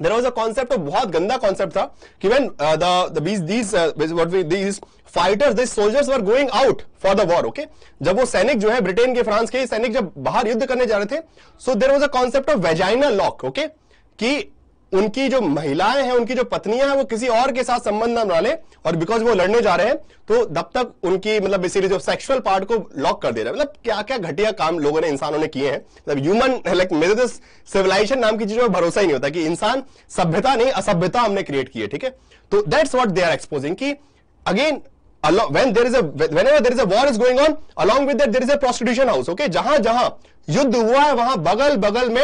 [SPEAKER 1] there was a concept of bahut ganda concept tha ki when uh, the the these these uh, what we these fighters these soldiers were going out for the war okay jab wo sainik jo hai britain ke france ke sainik jab bahar yuddh karne ja rahe the so there was a concept of vagina lock okay ki उनकी जो महिलाएं हैं उनकी जो पत्नियां हैं वो किसी और के साथ संबंध न बना ले और बिकॉज वो लड़ने जा रहे हैं तो तब तक उनकी मतलब बेसिकली जो सेक्सुअल पार्ट को लॉक कर दे रहा है मतलब क्या क्या घटिया काम लोगों ने इंसानों ने किए हैं मतलब ह्यूमन लाइक मेरे तो सिविलाइजेशन नाम की चीज में भरोसा ही नहीं होता कि इंसान सभ्यता नहीं असभ्यता हमने क्रिएट की है ठीक है तो that's what they are exposing की again when there is a whenever there is a war is going on along with that there is जहां जहां युद्ध हुआ है वहां बगल बगल में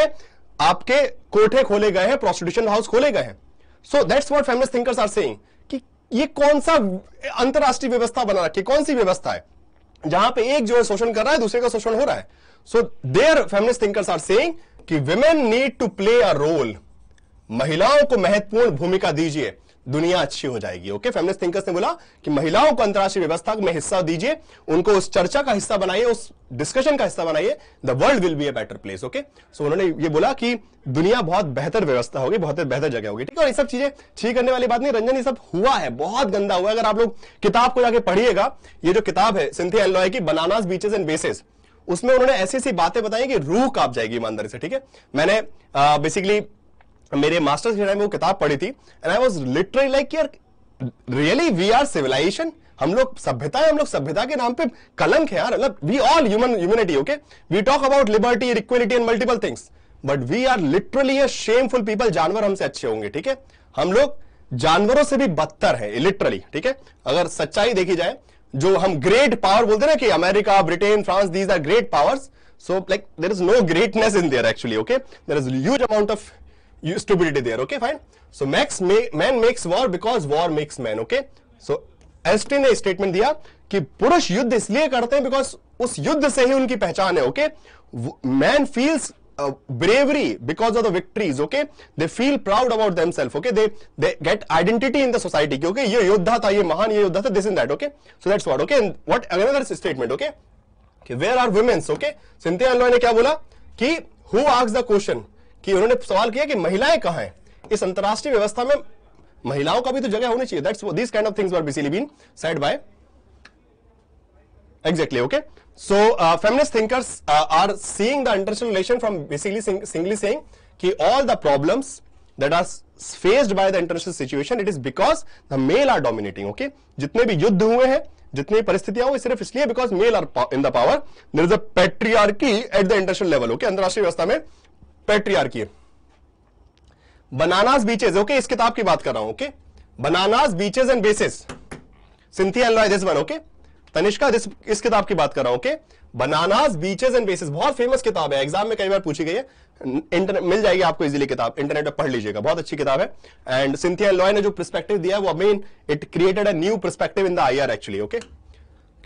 [SPEAKER 1] आपके कोठे खोले गए हैं प्रोस्टिट्यूशन हाउस खोले गए हैं so that's what famous thinkers are saying कि ये कौन सा अंतरराष्ट्रीय व्यवस्था बना रखी कौन सी व्यवस्था है जहां पे एक जो है शोषण कर रहा है दूसरे का शोषण हो रहा है so there feminist thinkers are saying कि women need to play a role महिलाओं को महत्वपूर्ण भूमिका दीजिए दुनिया अच्छी हो जाएगी ओके फेमिनिस्ट थिंकर्स ने बोला कि महिलाओं को अंतर्राष्ट्रीय व्यवस्था में हिस्सा दीजिए उनको उस चर्चा का हिस्सा बनाइए उस डिस्कशन का हिस्सा बनाइए the world will be a better place okay so उन्होंने ये बोला कि दुनिया बहुत बेहतर व्यवस्था होगी बहुत बेहतर जगह होगी ठीक है और ये सब चीजें ठीक करने वाली बात नहीं रंजन ये सब हुआ है बहुत गंदा हुआ है अगर आप लोग किताब को जाके पढ़िएगा ये जो किताब है सिंथी एलॉय की बनानास बीचेस एंड बेसेस उसमें उन्होंने ऐसी ऐसी बातें बताई कि रूह काप जाएगी ईमानदारी से ठीक है मैंने बेसिकली मेरे मास्टर्स के टाइम वो किताब पढ़ी थी and I was literally like यार रियली वी आर सिविलाइजेशन हम लोग सभ्यता है हम लोग सभ्यता के नाम पे कलंक है यार मतलब we all human humanity okay we talk about liberty equality and multiple things but we are literally a shameful people जानवर हमसे अच्छे होंगे ठीक है हम लोग जानवरों से भी बदतर है लिटरली ठीक है अगर सच्चाई देखी जाए जो हम ग्रेट पावर बोलते हैं ना कि America Britain France these are great powers so like there is no greatness in there actually okay there is huge amount of stupidity there. Okay, fine. So max man makes war because war makes man. Okay. So एस्टे ने स्टेटमेंट दिया कि पुरुष युद्ध इसलिए करते हैं बिकॉज उस युद्ध से ही उनकी पहचान है okay man feels bravery because of the victories okay they feel proud about themselves okay they they get identity in the society okay ye yoddha tha ye mahan ye yoddha tha this and that okay so that's what okay and what another statement okay okay where are women's okay cynthia alloy ne kya bola ki who asks the question कि उन्होंने सवाल किया कि महिलाएं कहा है इस अंतर्राष्ट्रीय व्यवस्था में महिलाओं का भी तो जगह होनी चाहिए kind international relation from basically singly saying कि all the problems that are faced by the international situation it is because the male are dominating okay जितने भी युद्ध हुए हैं जितनी परिस्थितियां हुई सिर्फ इसलिए because male are in the power there is a patriarchy at the international level okay अंतरराष्ट्रीय व्यवस्था में पेट्रियार्की बनानास बीचेस ओके इस किताब की बात कर रहा हूं okay bananas beaches and bases Cynthia and this one okay Tanishka इस किताब की बात कर रहा हूं okay bananas beaches and bases बहुत फेमस किताब है एग्जाम में कई बार पूछी गई है इंटरनेट मिल जाएगी आपको इजीली किताब इंटरनेट पर पढ़ लीजिएगा बहुत अच्छी किताब है एंड सिंथिया लॉय ने जो प्रस्पेक्टिव दिया वो main it created a new perspective in the I actually okay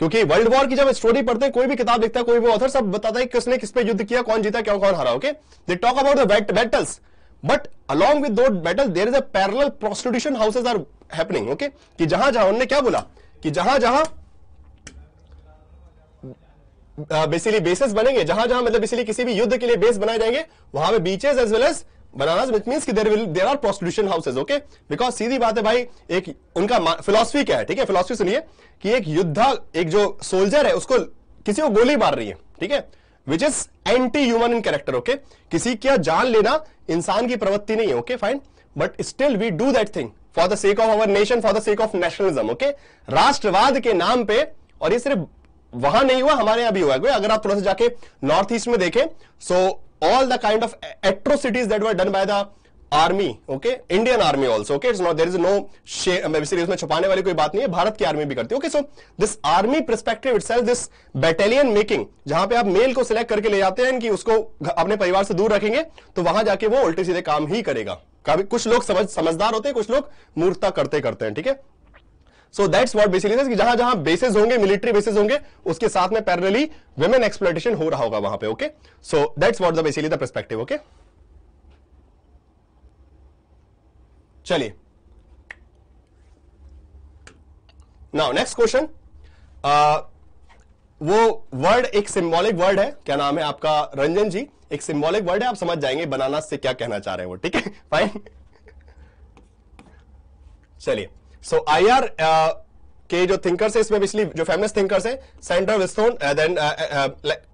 [SPEAKER 1] क्योंकि वर्ल्ड वॉर की जब स्टोरी पढ़ते हैं कोई भी किताब लिखता है कोई भी ऑथर सब बताता है किसने किस पे युद्ध किया कौन जीता क्या कौन हरा okay they talk about the battles but along with those battle there is a parallel prostitution houses are happening okay कि जहां जहां उन्होंने क्या बोला कि जहां जहां बेसिकली बेसेस बनेंगे जहां जहां मतलब बेसिकली किसी भी युद्ध के लिए बेस बनाए जाएंगे वहां पे beaches as well as bananas it means कि there will there are prostitution houses okay because सीधी बात है भाई एक उनका फिलोसफी क्या है ठीक है फिलोसफी सुनिए कि एक युद्धा एक जो सोल्जर है उसको किसी को गोली मार रही है ठीक है which is anti human in character okay किसी क्या जान लेना इंसान की प्रवृत्ति नहीं है okay fine but still we do that thing for the sake of our nation for the sake of nationalism okay राष्ट्रवाद के नाम पे और ये सिर्फ वहां नहीं हुआ हमारे यहां भी हुआ है अगर आप थोड़ा सा जाके नॉर्थ ईस्ट में देखें so so, all the kind of atrocities that were done by the army okay Indian army also it's not there is no series में छुपाने वाली कोई बात नहीं है भारत की आर्मी भी करती है okay so this army perspective it this battalion making जहां पे आप मेल को सिलेक्ट करके ले जाते हैं कि उसको अपने परिवार से दूर रखेंगे तो वहां जाके वो उल्टे सीधे काम ही करेगा कभी कुछ लोग समझ समझदार होते हैं कुछ लोग मूर्खता करते करते हैं ठीक है सो दैट्स वॉट बेसिकली जहां जहां बेसिस होंगे मिलिट्री बेसिस होंगे उसके साथ में पैरली वेमेन एक्सप्लेटेशन हो रहा होगा वहां पे okay so that's what the basically the perspective okay चलिए नाउ नेक्स्ट क्वेश्चन वो वर्ड एक सिंबॉलिक वर्ड है क्या नाम है आपका रंजन जी एक सिंबॉलिक वर्ड है आप समझ जाएंगे बनाना से क्या कहना चाह रहे हैं वो ठीक है फाइन [LAUGHS] चलिए सो आई आर के जो थिंकर्स है इसमें पिछली जो फेमस थिंकर्स है सेंडर विस्टोन then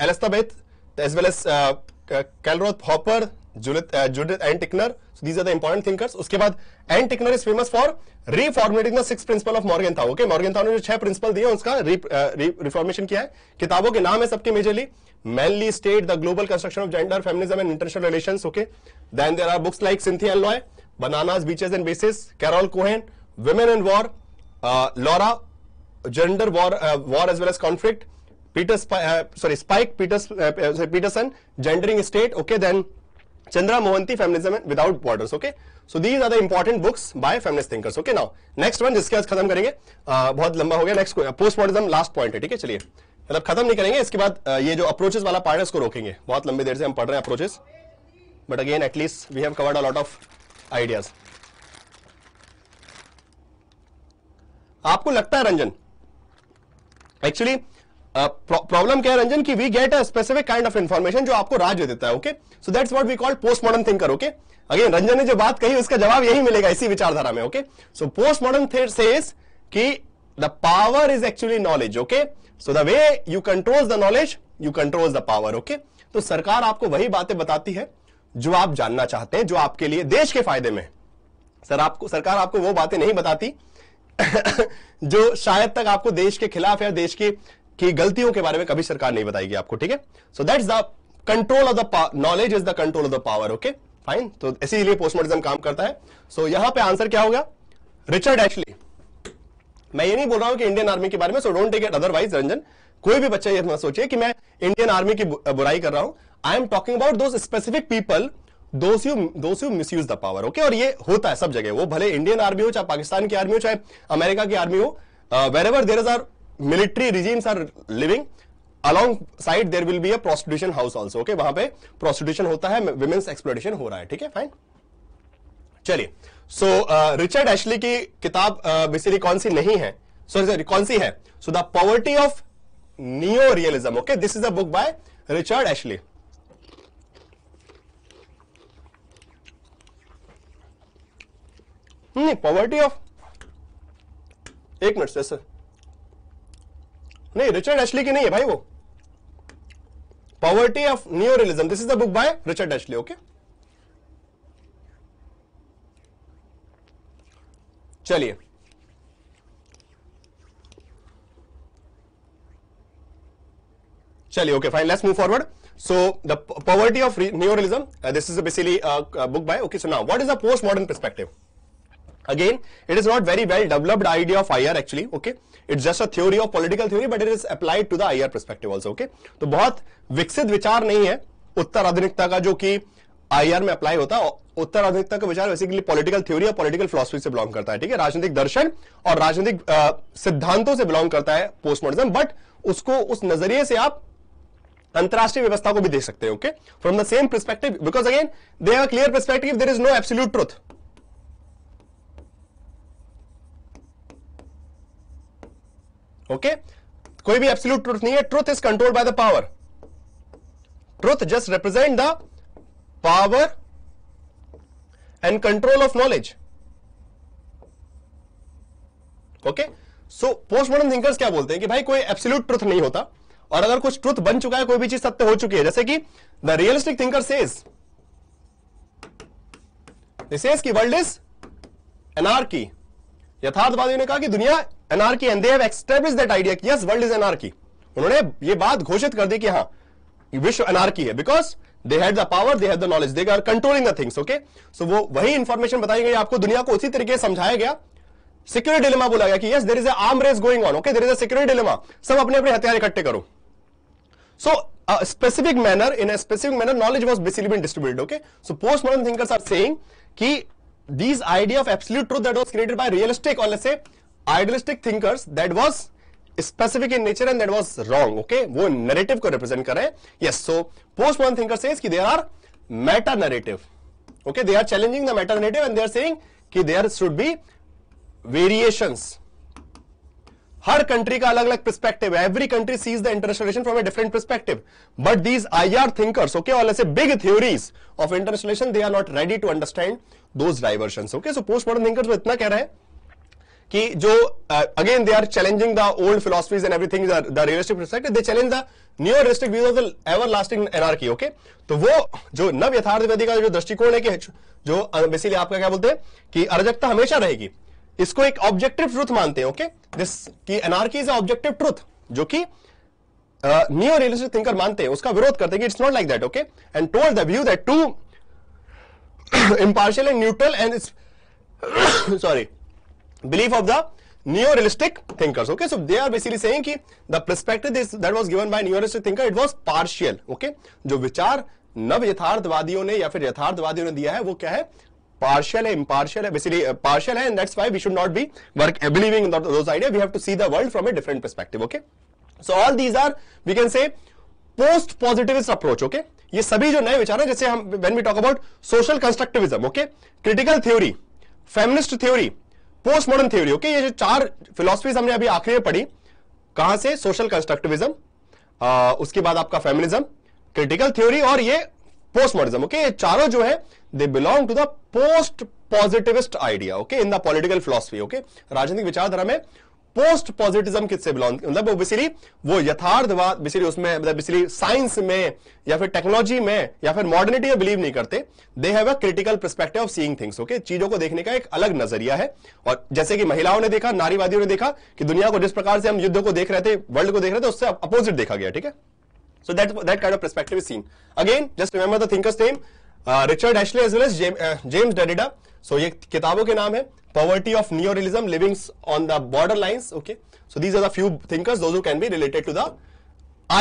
[SPEAKER 1] Elizabeth as well as Charlotte Hooper Judith and Tickner these are the important thinkers उसके बाद and Tickner is famous for reformatting the six principle of Morgenthau okay Morgenthau ने जो छह प्रिंसिपल दिए उसका रिफॉर्मेशन uh, किया है किताबों के नाम है सबके majorly mainly state the global construction of gender feminism and international relations okay then there are books like Cynthia Enloe bananas beaches and bases Carol Cohn women and war, uh, Laura, gender war, uh, war as well as conflict, Peter, Sp uh, sorry, Spike Peters, sorry, Peterson, gendering state, okay, then Chandra Mohanty, Feminism Without Borders, okay. So these are the important books by feminist thinkers, okay. Now, next one, जिसके आज खत्म करेंगे, uh, बहुत लंबा हो गया, next, postmodernism, last point है, ठीक है, चलिए. मतलब खत्म नहीं करेंगे, इसके बाद ये जो approaches वाला पार्ट है, उसको रोकेंगे. बहुत लंबी देर से हम पढ़ रहे हैं approaches. But again, at least we have covered a lot of ideas. आपको लगता है रंजन एक्चुअली प्रॉब्लम uh, क्या है रंजन की we get a specific kind of information जो आपको राज देता है okay so that's what we call post modern thinker okay again Ranjan ने जो बात कही उसका जवाब यही मिलेगा इसी विचारधारा में okay so post modern says कि the power is actually knowledge okay so the way you control the knowledge you control the power okay तो सरकार आपको वही बातें बताती है जो आप जानना चाहते हैं जो आपके लिए देश के फायदे में सर आपको सरकार आपको वो बातें नहीं बताती [COUGHS] जो शायद तक आपको देश के खिलाफ या देश की की गलतियों के बारे में कभी सरकार नहीं बताएगी आपको ठीक है so that's the control of the knowledge is the control of the power okay fine तो इसीलिए पोस्टमार्टम काम करता है सो so, यहां पे आंसर क्या होगा रिचर्ड एक्चुअली मैं ये नहीं बोल रहा हूं कि इंडियन आर्मी के बारे में so don't take it otherwise Ranjan कोई भी बच्चा ये मत सोचिए कि मैं इंडियन आर्मी की बुराई कर रहा हूं I am talking about those specific people those use the power okay और ये होता है सब जगह वो भले इंडियन आर्मी हो चाहे पाकिस्तान की आर्मी हो चाहे अमेरिका की आर्मी हो wherever there is are military regimes are living alongside there will be a prostitution house also okay वहां पे प्रोस्टिट्यूशन होता है वुमेन्स एक्सप्लोरेशन हो रहा है ठीक है फाइन चलिए सो रिचर्ड एशली की किताब बेसिकली uh, कौन सी नहीं है सॉरी सॉरी कौन सी है so the poverty of neo realism okay this is a book by Richard Ashley नहीं पॉवर्टी ऑफ एक मिनट से सर नहीं रिचर्ड एशली की नहीं है भाई वो poverty of new religion this is the book by Richard Ashley okay चलिए चलिए okay fine let's move forward so the poverty of new realism this is basically book by okay so now what is the post modern perspective again it is not very well developed idea of ir actually okay it's just a theory of political theory but it is applied to the ir perspective also okay तो बहुत विकसित विचार नहीं है उत्तर आधुनिकता का जो कि आईआर में अप्लाई होता है उत्तर आधुनिकता का विचार बेसिकली पॉलिटिकल थ्योरी और पॉलिटिकल फिलोसफी से बिलोंग करता है ठीक है राजनीतिक दर्शन और राजनीतिक सिद्धांतों से बिलोंग करता है पोस्टमॉडर्निज्म बट उसको उस नजरिए से आप अंतरराष्ट्रीय व्यवस्था को भी देख सकते हैं okay from the same perspective because again they have clear perspective there is no absolute truth okay कोई भी एब्सोल्यूट ट्रूथ नहीं है truth is control by the power truth just represent the power and control of knowledge okay so postmodern thinkers क्या बोलते हैं कि भाई कोई एब्सोल्यूट ट्रूथ नहीं होता और अगर कुछ ट्रूथ बन चुका है कोई भी चीज सत्य हो चुकी है जैसे कि the realistic thinker says is की वर्ल्ड इज एनआर की यथार्थवादियों ने कहा कि दुनिया anarchy and they have establish that idea कि यस वर्ल्ड इज एनआरकी उन्होंने ये बात घोषित कर दी कि हाँ विश्व अनारकी है because they had the power they had the knowledge they are controlling the things okay so वो वही इंफॉर्मेशन बताई गई आपको दुनिया को उसी तरीके से समझाया गया सिक्योरिटी डिलेमा बोला गया कि yes there is arm race going on okay there is a security dilemma सब अपने अपने हथियार इकट्ठे करो so specific manner in a specific manner knowledge was basically been distributed okay so post modern thinkers are saying कि these idea of absolute truth that was created by realistic or let's say idealistic thinkers that was specific in nature and that was wrong okay wo narrative ko represent kar rahe yes so postmodern thinker says ki there are meta narrative okay they are challenging the meta narrative and they are saying ki there should be variations हर कंट्री का अलग अलग पर्सपेक्टिव है every country sees the international relation from a different perspective but these IR thinkers okay और ऐसे big theories of international relation they are not ready to understand those diversions. Okay, so postmodern thinkers वो इतना कह रहे हैं कि जो again they are challenging the old philosophies and everything the realistic perspective they challenge the new realistic views of the everlasting anarchy okay तो वो जो नव यथार्थवादी का जो दृष्टिकोण है कि जो बेसिकली uh, आपका क्या बोलते हैं कि अराजकता हमेशा रहेगी इसको एक ऑब्जेक्टिव ट्रुथ मानते हैं ओके दिस की एनआरकी इज ऑब्जेक्टिव ट्रुथ जो कि न्यू रियलिस्टिक थिंकर मानते हैं उसका विरोध करते हैं कि it's not like that okay and told the view that to impartial and neutral and it's sorry belief of the neo-realistic thinkers okay so they are basically saying ki the perspective this, that was given by neo-realistic thinker it was partial okay jo vichar nav yatharthvadiyon ne ya fir yatharthvadiyon ne diya hai wo kya hai partial hai impartial hai basically uh, partial hai and that's why we should not be work uh, believing in those idea we have to see the world from a different perspective okay so all these are we can say post positivist approach okay ये सभी जो नए विचार हैं जैसे हम when we talk about social constructivism okay critical theory feminist theory post modern theory okay ये जो चार फिलोसफीज हमने अभी आखिरी में पढ़ी कहां से सोशल कंस्ट्रक्टिविज्म उसके बाद आपका फेमिनिज्म क्रिटिकल थ्योरी और ये पोस्ट मॉडर्निज्म ओके ये चारों जो है they belong to the post positivist idea okay in the political philosophy okay राजनीतिक विचारधारा में पोस्ट पॉजिटिज्म किससे बिलोंग मतलब वो बेसिकली वो यथार्थवाद बेसिकली उसमें मतलब बेसिकली साइंस में या फिर टेक्नोलॉजी में या फिर मॉडर्निटी में बिलीव नहीं करते they have a critical perspective of seeing things okay चीजों को देखने का एक अलग नजरिया है और जैसे कि महिलाओं ने देखा नारीवादियों ने देखा कि दुनिया को जिस प्रकार से हम युद्ध को देख रहे थे वर्ल्ड को देख रहे थे उससे अपोजिट देखा गया ठीक है so that that kind of perspective is seen again just remember the thinkers name Richard Ashley as well as James james, so uh, ये किताबों के नाम है poverty of neorealism living on the border lines okay so these are the few thinkers those who can be related to the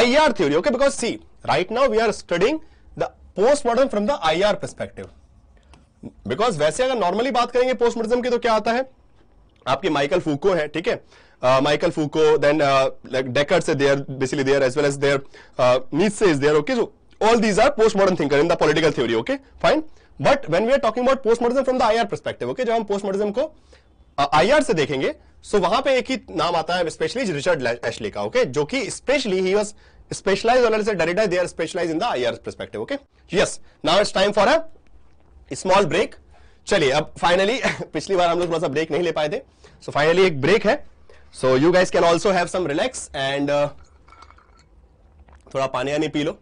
[SPEAKER 1] ir theory okay because see right now we are studying the postmodern from the ir perspective because वैसे अगर normally बात करेंगे postmodernism की तो क्या आता है आपके माइकल फूको है ठीक है माइकल फूको देन डेकर्ट से there basically there as well as there Nietzsche से is there okay so all these are post modern thinker in the political theory okay fine but when we are talking about postmortem from the I R perspective okay जब हम पोस्टमार्टम को आई uh, से देखेंगे सो so वहां पे एक ही नाम आता है स्पेशली रिचर्ड एशली का ओके okay? जो कि स्पेशली ही वॉज स्पेशलाइज ऑलर से Derrida they are specialize in the I R perspective okay yes now it's time for a small break चलिए अब फाइनली [LAUGHS] पिछली बार हम लोग थोड़ा सा ब्रेक नहीं ले पाए थे सो so, फाइनली एक ब्रेक है so you guys can also have some relax and थोड़ा पानी यानी पी लो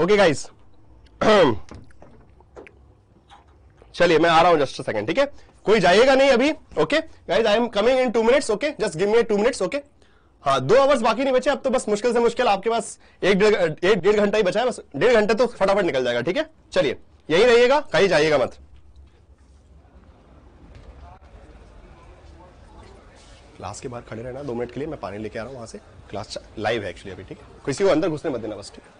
[SPEAKER 1] ओके गाइस [CLEARS THROAT] चलिए मैं आ रहा हूं जस्ट सेकंड ठीक है कोई जाएगा नहीं अभी okay guys I am coming in two minutes okay just give me two minutes okay हाँ दो आवर्स बाकी नहीं बचे अब तो बस मुश्किल से मुश्किल आपके पास एक डेढ़ एक डेढ़ घंटा ही बचा है बस डेढ़ घंटे तो फटाफट निकल जाएगा ठीक है चलिए यही रहिएगा कहीं जाइएगा मत क्लास के बाहर खड़े रहना दो मिनट के लिए मैं पानी लेके आ रहा हूँ वहां से क्लास लाइव है एक्चुअली अभी ठीक है किसी को अंदर घुसने मत देना बस ठीक है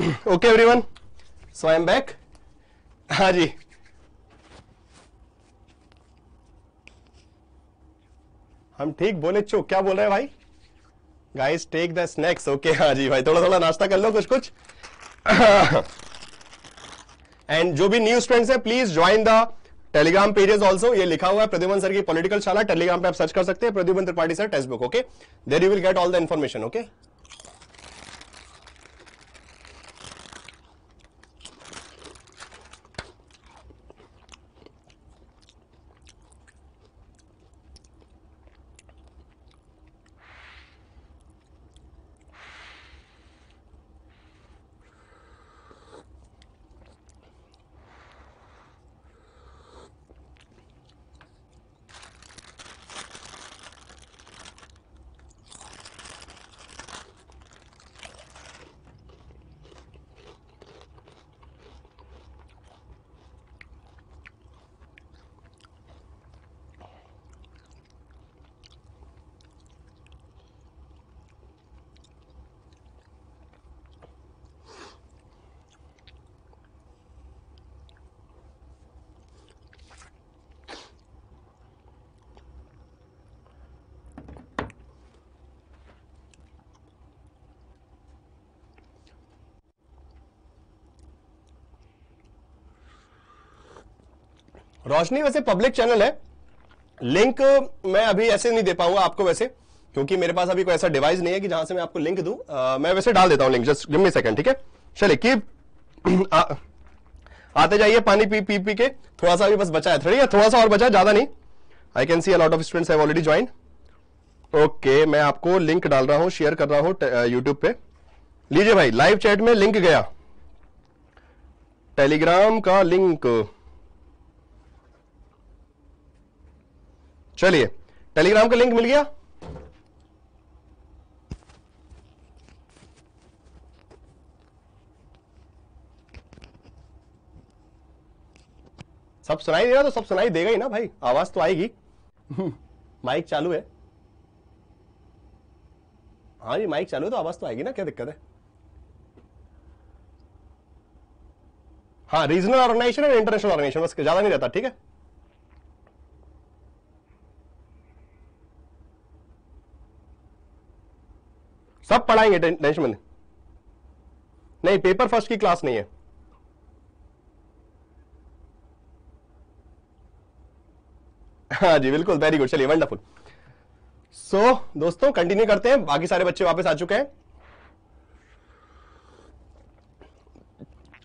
[SPEAKER 1] okay everyone so I am back हाँ जी हम ठीक बोले चो क्या बोल रहे हैं भाई guys take the snacks okay हाँ जी भाई थोड़ा थोड़ा नाश्ता कर लो कुछ कुछ एंड जो भी न्यूज फ्रेंड्स है please join the Telegram pages also ये लिखा हुआ है प्रद्युमन सर की पॉलिटिकल शाला टेलीग्राम पे आप सर्च कर सकते हैं Pradyuman Tripathi sir text book okay there you will get all the information okay Roshni वैसे पब्लिक चैनल है लिंक मैं अभी ऐसे नहीं दे पाऊंगा आपको वैसे क्योंकि मेरे पास अभी कोई ऐसा डिवाइस नहीं है कि जहां से मैं आपको लिंक दूं आ, मैं वैसे डाल देता हूं link just give me second ठीक है चलिए की [CLEARS THROAT] आते जाइए पानी पी पी पी के थोड़ा सा अभी बस बचा है थोड़ी थोड़ा सा और बचा ज्यादा नहीं I can see a lot of students have already join okay मैं आपको लिंक डाल रहा हूं शेयर कर रहा हूं यूट्यूब पे लीजिए भाई लाइव चैट में लिंक गया टेलीग्राम का लिंक चलिए टेलीग्राम का लिंक मिल गया सब सुनाई देगा तो सब सुनाई देगा ही ना भाई आवाज तो आएगी हम्म, माइक चालू है हाँ जी माइक चालू है तो आवाज तो आएगी ना क्या दिक्कत है हाँ रीजनल ऑर्गेनाइजेशन और इंटरनेशनल ऑर्गेनाइजेशन बस ज्यादा नहीं रहता ठीक है सब पढ़ाएंगे मैंने नहीं पेपर फर्स्ट की क्लास नहीं है हाँ जी बिल्कुल वेरी गुड चलिए वंडरफुल सो दोस्तों कंटिन्यू करते हैं बाकी सारे बच्चे वापस आ चुके हैं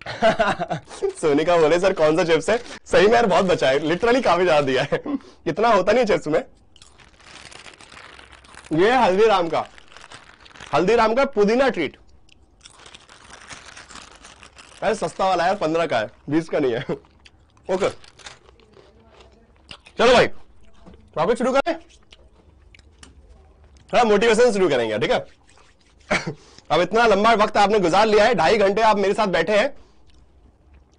[SPEAKER 1] [LAUGHS] सोनी का बोले सर कौन सा चिप्स है सही में यार बहुत बचा है लिटरली काफी ज्यादा दिया है [LAUGHS] इतना होता नहीं चिप्स में ये हल्दीराम का हल्दीराम का पुदीना ट्रीट अरे सस्ता वाला है पंद्रह का है बीस का नहीं है ओके चलो भाई टॉपिक शुरू करें थोड़ा मोटिवेशन शुरू करेंगे ठीक है अब इतना लंबा वक्त आपने गुजार लिया है ढाई घंटे आप मेरे साथ बैठे हैं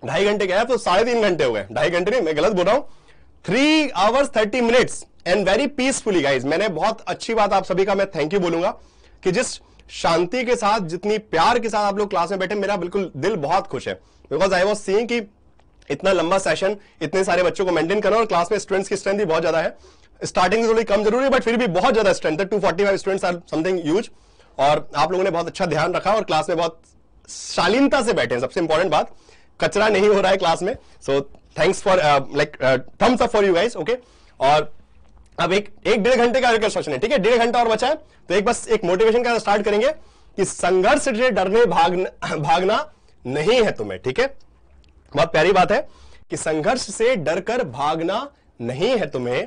[SPEAKER 1] ढाई घंटे क्या है तो साढ़े तीन घंटे हो गए ढाई घंटे नहीं मैं गलत बोल रहा हूं three hours thirty minutes and very peacefully guys मैंने बहुत अच्छी बात आप सभी का मैं थैंक यू बोलूंगा कि जिस शांति के साथ जितनी प्यार के साथ आप लोग क्लास में बैठे मेरा बिल्कुल दिल बहुत खुश है बिकॉज आई वॉज सीइंग की इतना लंबा सेशन इतने सारे बच्चों को मेंटेन करना और क्लास में स्टूडेंट्स की स्ट्रेंथ भी बहुत ज्यादा है स्टार्टिंग थोड़ी कम जरूरी है बट फिर भी बहुत ज्यादा स्ट्रेंथ है two forty five students or something use और आप लोगों ने बहुत अच्छा ध्यान रखा और क्लास में बहुत शालीनता से बैठे हैं सबसे इंपॉर्टेंट बात कचरा नहीं हो रहा है क्लास में so thanks for like thumbs up for you guys okay और अब एक एक डेढ़ घंटे का अगर है ठीक है डेढ़ घंटा और बचा है तो एक बस एक मोटिवेशन का स्टार्ट करेंगे कि संघर्ष से डरने भाग, भागना नहीं है तुम्हें ठीक है बहुत प्यारी बात है कि संघर्ष से डरकर भागना नहीं है तुम्हें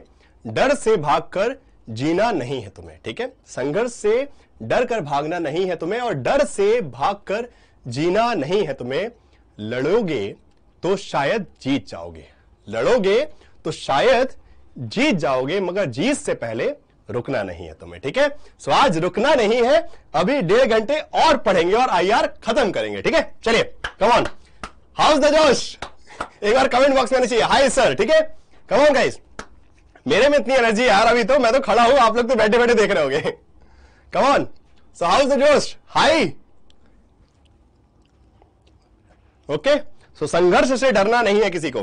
[SPEAKER 1] डर से भागकर जीना नहीं है तुम्हें ठीक है संघर्ष से डर कर भागना नहीं है तुम्हें और डर से भागकर जीना नहीं है तुम्हें लड़ोगे तो शायद जीत जाओगे लड़ोगे तो शायद जीत जाओगे मगर जीत से पहले रुकना नहीं है तुम्हें ठीक है सो आज रुकना नहीं है अभी डेढ़ घंटे और पढ़ेंगे और आईआर खत्म करेंगे ठीक है चलिए कमॉन हाउस द जोश एक बार कमेंट बॉक्स में चाहिए हाय सर ठीक है कमॉन गाइस मेरे में इतनी एनर्जी यार अभी तो मैं तो खड़ा हूं आप लोग तो बैठे बैठे देख रहे होगे come on so how's the josh high okay so संघर्ष से डरना नहीं है किसी को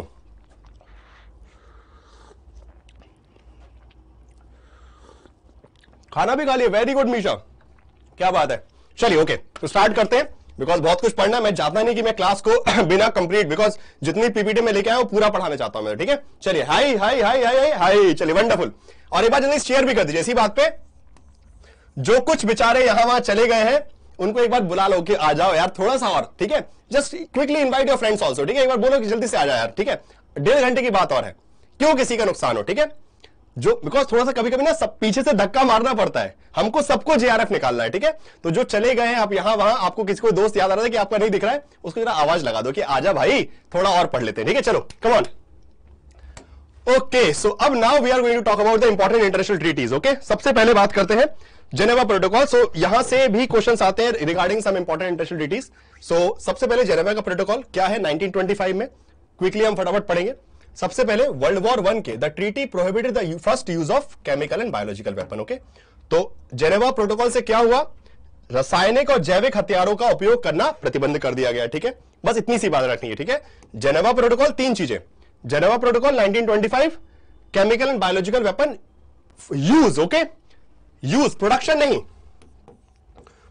[SPEAKER 1] खाना भी खा लिया वेरी गुड मीशा क्या बात है चलिए ओके तो स्टार्ट करते हैं बिकॉज बहुत कुछ पढ़ना है मैं चाहता नहीं कि मैं क्लास को [COUGHS] बिना कंप्लीट बिकॉज जितनी पीपीटी में लेके आया वो पूरा पढ़ाना चाहता हूं मैं ठीक है चलिए high high high high high high चलिए वंडरफुल और एक बार जल्दी शेयर भी कर दीजिए इसी बात पे जो कुछ बेचारे यहां वहां चले गए हैं उनको एक बार बुला लो कि आ जाओ यार थोड़ा सा और ठीक है just quickly invite your friends also ठीक है एक बार बोलो कि जल्दी से आ जाओ यार ठीक है डेढ़ घंटे की बात और है क्यों किसी का नुकसान हो ठीक है जो बिकॉज थोड़ा सा कभी कभी ना सब पीछे से धक्का मारना पड़ता है हमको सबको जेआरएफ निकालना है ठीक है तो जो चले गए हैं आप यहां वहां आपको किसी को दोस्त याद आ रहा था कि आपका नहीं दिख रहा है उसको जरा आवाज लगा दो कि आजा भाई थोड़ा और पढ़ लेते हैं ठीक है चलो कमॉन ओके सो अब now we are going to talk about the important international treaties okay सबसे पहले बात करते हैं जेनेवा प्रोटोकॉल सो यहां से भी क्वेश्चन आते हैं regarding some important international treaties so सबसे पहले जेनेवा का प्रोटोकॉल क्या है फाइव में क्विकली हम फटाफट पढ़ेंगे सबसे पहले वर्ल्ड वॉर वन के the treaty prohibited the first use of chemical and biological weapon okay तो जेनेवा प्रोटोकॉल से क्या हुआ रासायनिक और जैविक हथियारों का उपयोग करना प्रतिबंध कर दिया गया ठीक है बस इतनी सी बात रखनी है ठीक है जेनेवा प्रोटोकॉल तीन चीजें Geneva protocol 1925 chemical and biological weapon use okay use production नहीं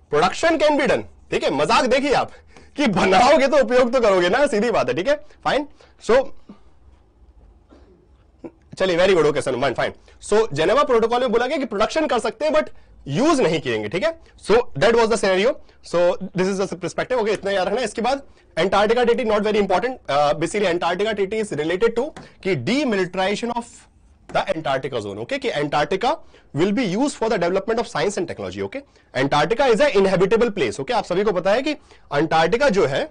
[SPEAKER 1] प्रोडक्शन कैन बी डन ठीक है मजाक देखिए आप कि बनाओगे तो उपयोग तो करोगे ना सीधी बात है ठीक है फाइन सो so, चलिए very good okay sir one fine so Geneva protocol में बोला गया कि प्रोडक्शन कर सकते हैं बट यूज नहीं किएंगे ठीक है so that was the scenario so this is the okay इतना याद रखना इसके बाद Antarctica treaty not very important basically Antarctica treaty is related to कि demilitarization of the Antarctica zone okay कि Antarctica will be use for the development of science and technology okay Antarctica is a inhabitable place okay आप सभी को पता है कि अंटार्टिका जो है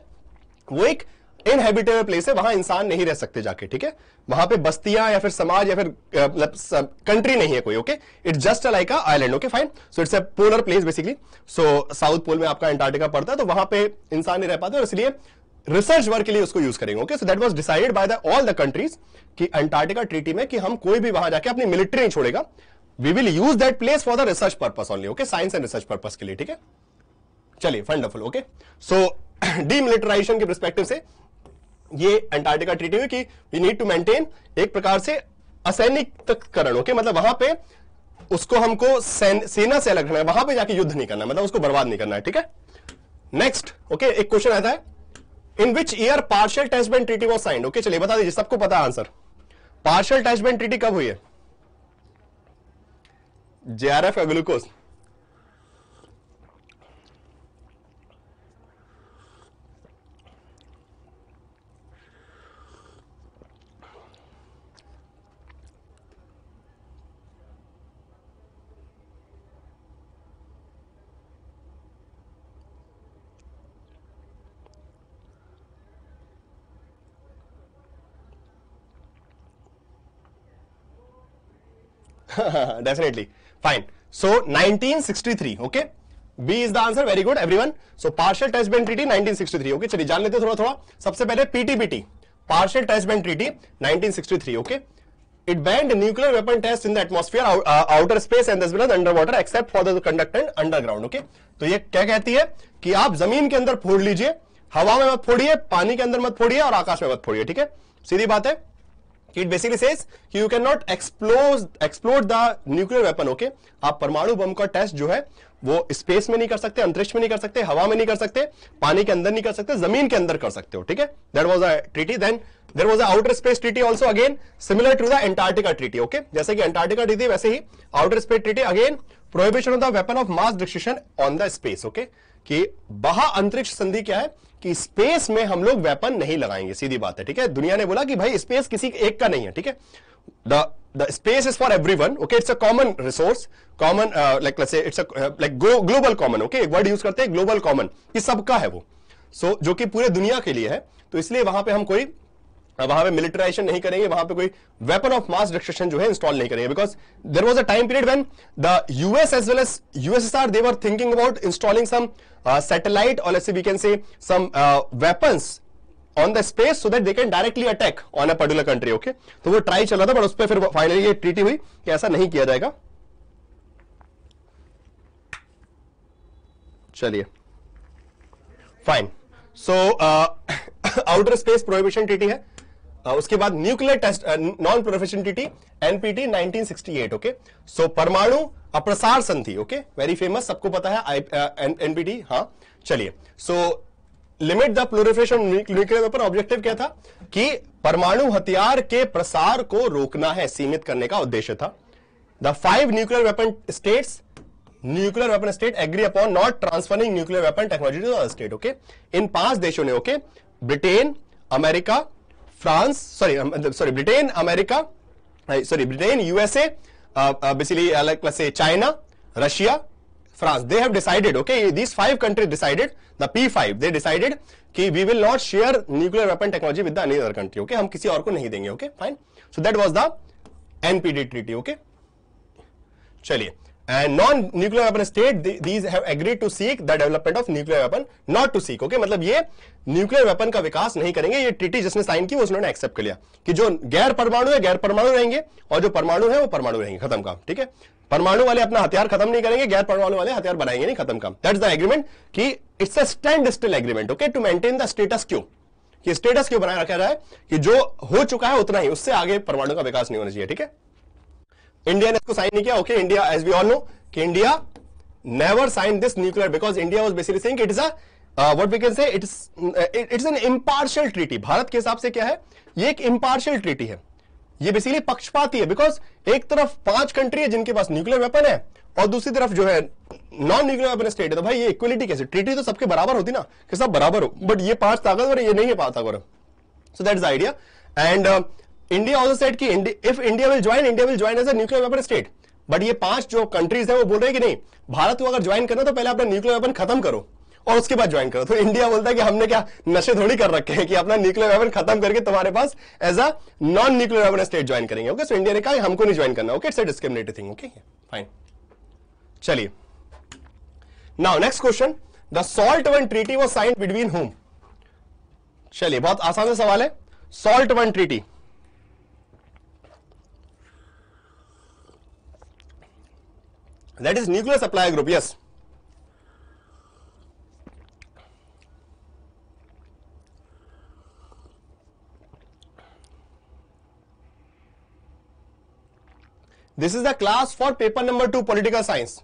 [SPEAKER 1] वो एक इनहेबिटेबल प्लेस है वहां इंसान नहीं रह सकते जाके ठीक है वहां पे बस्तियां या फिर समाज या फिर कंट्री मतलब नहीं है कोई okay it's just like a island okay fine so it's a polar place basically so south pole में आपका एंटार्टिका पड़ता है तो वहां पे इंसान नहीं रह पाते और इसलिए रिसर्च वर्क के लिए उसको यूज करेंगे okay so that was decided by the all the countries कि अंटार्कटिका ट्रीटी में कि हम कोई भी वहां जाके अपनी मिलिट्री नहीं छोड़ेगा we will use that place for the research purpose only okay science and research purpose के लिए ठीक है चलिए वंडरफुल ओके सो डीमिलिटराइजेशन के परस्पेक्टिव से ये अंटार्कटिका ट्रीटी हुई कि वी नीड टू मेंटेन एक प्रकार से असैनिक ओके मतलब वहां पे उसको हमको सेन, सेना से अलग रखना है वहां पे जाके युद्ध नहीं करना मतलब उसको बर्बाद नहीं करना है ठीक है नेक्स्ट ओके एक क्वेश्चन आता है in which year partial testament treaty was signed okay चलिए बता दीजिए सबको पता आंसर पार्शियल टेस्टमेंट ट्रीटी कब हुई है JRF F glucose definitely fine so 1963 okay B is the answer very good everyone so partial test band treaty 1963 okay चलिए जान लेते थोड़ा थोड़ा सबसे पहले PTBT partial test band treaty 1963 okay it banned nuclear weapon tests in the atmosphere out, uh, outer space and as well as underwater except for the conduct and underground okay तो ये क्या कहती है कि आप जमीन के अंदर फोड़ लीजिए हवा में मत फोड़िए पानी के अंदर मत फोड़िए और आकाश में मत फोड़िए ठीक है सीधी बात है it basically says कि you cannot explode explode the nuclear weapon okay आप परमाणु बम का टेस्ट जो है वो स्पेस में नहीं कर सकते अंतरिक्ष में नहीं कर सकते हवा में नहीं कर सकते पानी के अंदर नहीं कर सकते जमीन के अंदर कर सकते हो ठीक है there was a treaty then there was a outer space treaty also again similar to the Antarctica treaty okay जैसे कि एंटार्टिका ट्रीटी वैसे ही outer space treaty again prohibition of the weapon of mass destruction on the space okay कि बाहा अंतरिक्ष संधि क्या है कि स्पेस में हम लोग वेपन नहीं लगाएंगे सीधी बात है ठीक है दुनिया ने बोला कि भाई स्पेस किसी एक का नहीं है ठीक है the space is for every one okay it's a common resource common like like it's a global common okay एक वर्ड यूज करते हैं ग्लोबल कॉमन ये सबका है वो सो so, जो कि पूरे दुनिया के लिए है तो इसलिए वहां पे हम कोई वहां पे मिलिटराइजेशन नहीं करेंगे वहां पे कोई वेपन ऑफ मास डिस्ट्रक्शन जो है इंस्टॉल नहीं करेंगे because there was a time period when the US as well as USSR they were thinking about installing some satellite और let's we can say some weapons on the space so that they can directly attack on a particular country okay तो वो ट्राई चल रहा था बट उस पर फिर फाइनली ये ट्रीटी हुई कि ऐसा नहीं किया जाएगा चलिए fine so outer space prohibition treaty है Uh, उसके बाद nuclear test non proliferation NPT 1968 okay so परमाणु अप्रसार संधि ओके वेरी फेमस सबको पता है एनपीटी uh, हाँ चलिए so limit the nuclear weapon objective क्या था कि परमाणु हथियार के प्रसार को रोकना है सीमित करने का उद्देश्य था the five nuclear weapon states nuclear weapon state agree upon not transferring nuclear weapon technology to state okay इन पांच देशों ने okay Britain America France sorry sorry मतलब, Britain America sorry Britain USA basically से China Russia France they have decided okay this five country decided the P five they decided कि we will not share nuclear weapon technology with any other country okay हम किसी और को नहीं देंगे okay fine so that was the NPD treaty okay चलिए and non-nuclear weapon state th these have agreed to seek the development of nuclear weapon not to seek okay मतलब ये न्यूक्लियर वेपन का विकास नहीं करेंगे ये ट्रिटी जिसने साइन की वो उन्होंने एक्सेप्ट कर लिया कि जो गैर परमाणु है गैर परमाणु रहेंगे और जो परमाणु है वो परमाणु रहेंगे खत्म काम ठीक है परमाणु वाले अपना हथियार खत्म नहीं करेंगे गैर परमाणु वाले हथियार बनाएंगे नहीं खत्म काम दैट्स द एग्रीमेंट कि it's a standstill agreement okay to maintain the status quo कि स्टेटस क्यों बनाया रखा जाए कि जो हो चुका है उतना ही उससे आगे परमाणु का विकास नहीं होना चाहिए ठीक है इंडिया ने इसको साइन नहीं किया okay India as we all know कि India never sign this nuclear because India was basically saying it is a what we can say it's it's an impartial treaty Bharat के हिसाब से क्या है ये एक इम्पार्शियल ट्रीटी है ये बेसिकली पक्षपाती है बिकॉज एक तरफ पांच कंट्री है जिनके पास न्यूक्लियर वेपन है और दूसरी तरफ जो है नॉन न्यूक्लियर वेपन स्टेट है तो भाई ये इक्वलिटी कैसे ट्रीटी तो सबके बराबर होती ना कि सब बराबर हो बट ये पांच ताकतवर है ये नहीं है पांच ताकतवर so that is idea and India also said की if India will join India will join as a nuclear weapon state but ये पांच जो कंट्रीज है वो बोल रहे हैं कि नहीं भारत को अगर ज्वाइन करना तो पहले अपना न्यूक्लियर वेपन खत्म करो और उसके बाद ज्वाइन करो तो इंडिया बोलता है कि हमने क्या नशे थोड़ी कर रखे हैं कि अपना न्यूक्लियर वेपन खत्म करके तुम्हारे पास as a non nuclear weapon state join करेंगे ओके सो इंडिया ने कहा हमको नहीं ज्वाइन करना ओके it's a discriminatory thing okay fine चलिए now next question the SALT one treaty was sign between whom चलिए बहुत आसान सा सवाल है SALT one treaty That is nuclear supply group, yes. This is the class for paper number 2 political science.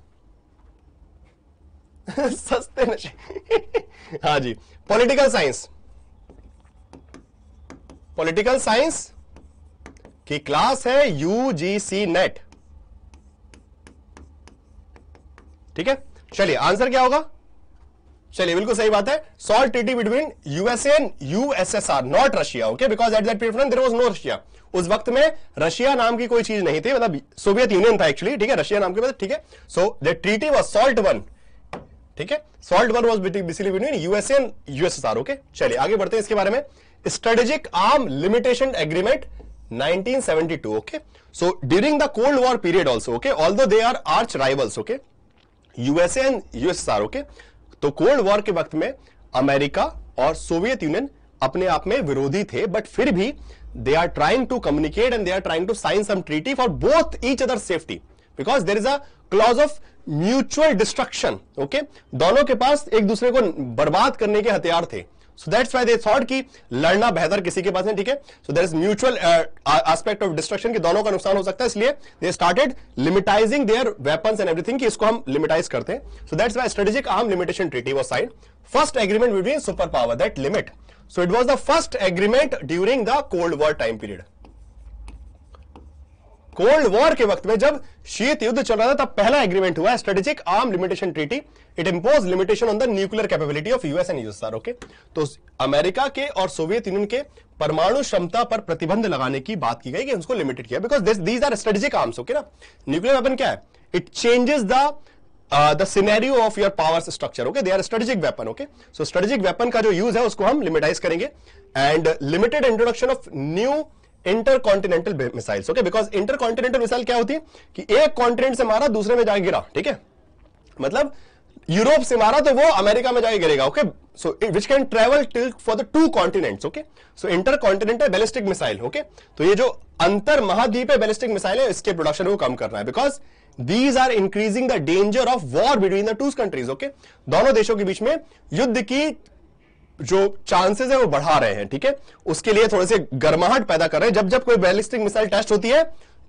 [SPEAKER 1] सस्ते नशे हाँ जी पॉलिटिकल साइंस पॉलिटिकल साइंस की क्लास है यूजीसी नेट ठीक है चलिए आंसर क्या होगा चलिए बिल्कुल सही बात है SALT treaty between USA and USSR not Russia okay because at that period there was no Russia उस वक्त में रशिया नाम की कोई चीज नहीं थी मतलब सोवियत यूनियन था एक्चुअली ठीक है रशिया नाम के मतलब, ठीक है so the treaty was SALT one ठीक है SALT one was basically between USA and USSR okay चलिए आगे बढ़ते हैं इसके बारे में strategic arm limitation agreement 1972 okay so during the cold war period also okay although they are arch rivals okay USA and USSR okay तो कोल्ड वॉर के वक्त में अमेरिका और सोवियत यूनियन अपने आप में विरोधी थे बट फिर भी they are trying to communicate and they are trying to sign some treaty for both each other safety because there is a clause of mutual destruction okay दोनों के पास एक दूसरे को बर्बाद करने के हथियार थे so that's why they thought कि लड़ना बेहतर किसी के पास नहीं ठीक है so there is mutual aspect of destruction के दोनों का नुकसान हो सकता है इसलिए they started limitizing their weapon and everything इसको हम लिमिटाइज करते हैं so that's why strategic arm limitation treaty was side first agreement between super power that limit so it was the first agreement during the cold war time period cold war के वक्त में जब शीत युद्ध चल रहा था तब पहला एग्रीमेंट हुआ strategic arm limitation treaty it impose limitation on the nuclear capability of US and USSR okay तो अमेरिका के और सोवियत यूनियन के परमाणु क्षमता पर प्रतिबंध लगाने की बात की गई कि उसको लिमिटेड किया because these are strategic arms okay ना न्यूक्लियर वेपन क्या है it changes the the scenario of your power structure okay they are strategic weapon okay so strategic weapon का जो यूज है उसको हम लिमिटाइज करेंगे and limited introduction of new intercontinental missiles okay because intercontinental missile क्या होती है कि एक कॉन्टिनेंट से मारा दूसरे में जाके गिरा ठीक है मतलब यूरोप से मारा तो वो अमेरिका में जाके गिरेगा okay so which can travel till for the two continents okay so intercontinental ballistic missile okay तो ये जो अंतर महाद्वीप बैलिस्टिक मिसाइल है इसके प्रोडक्शन को कम करना है because these are increasing the danger of war between the two countries okay दोनों देशों के बीच में युद्ध की जो चांसेस है वो बढ़ा रहे हैं ठीक है उसके लिए थोड़े से गर्माहट पैदा कर रहे हैं जब जब कोई बैलिस्टिक मिसाइल टेस्ट होती है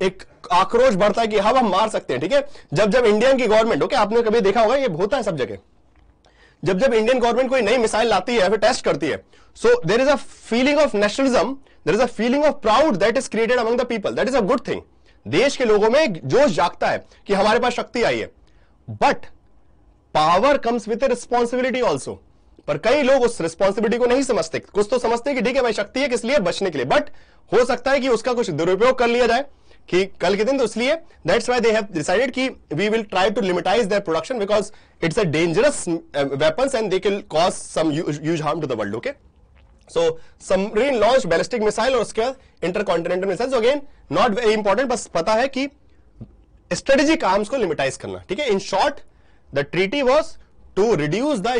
[SPEAKER 1] एक आक्रोश बढ़ता है कि हम हाँ, हम मार सकते हैं ठीक है जब जब इंडियन की गवर्नमेंट ओके आपने कभी देखा होगा ये होता है सब जगह जब जब इंडियन गवर्नमेंट कोई नई मिसाइल लाती है फिर टेस्ट करती है so there is a feeling of nationalism there is a feeling of proud that is created among the people that is a good thing देश के लोगों में जोश जागता है कि हमारे पास शक्ति आई है but power comes with responsibility also पर कई लोग उस रिस्पॉन्सिबिलिटी को नहीं समझते कुछ तो समझते कि ठीक है मैं शक्ति है किस लिए बचने के लिए बट हो सकता है कि उसका कुछ दुरुपयोग कर लिया जाए कि कल के दिन तो इसलिए that's why they have decided कि we will try to limitize their production because it's a dangerous weapons and they can cause some use harm to the world okay so submarine launch ballistic missile और उसके बाद intercontinental missile again not very important बस पता है कि स्ट्रेटेजिक आर्म्स को लिमिटाइज करना ठीक है in short the treaty was to reduce the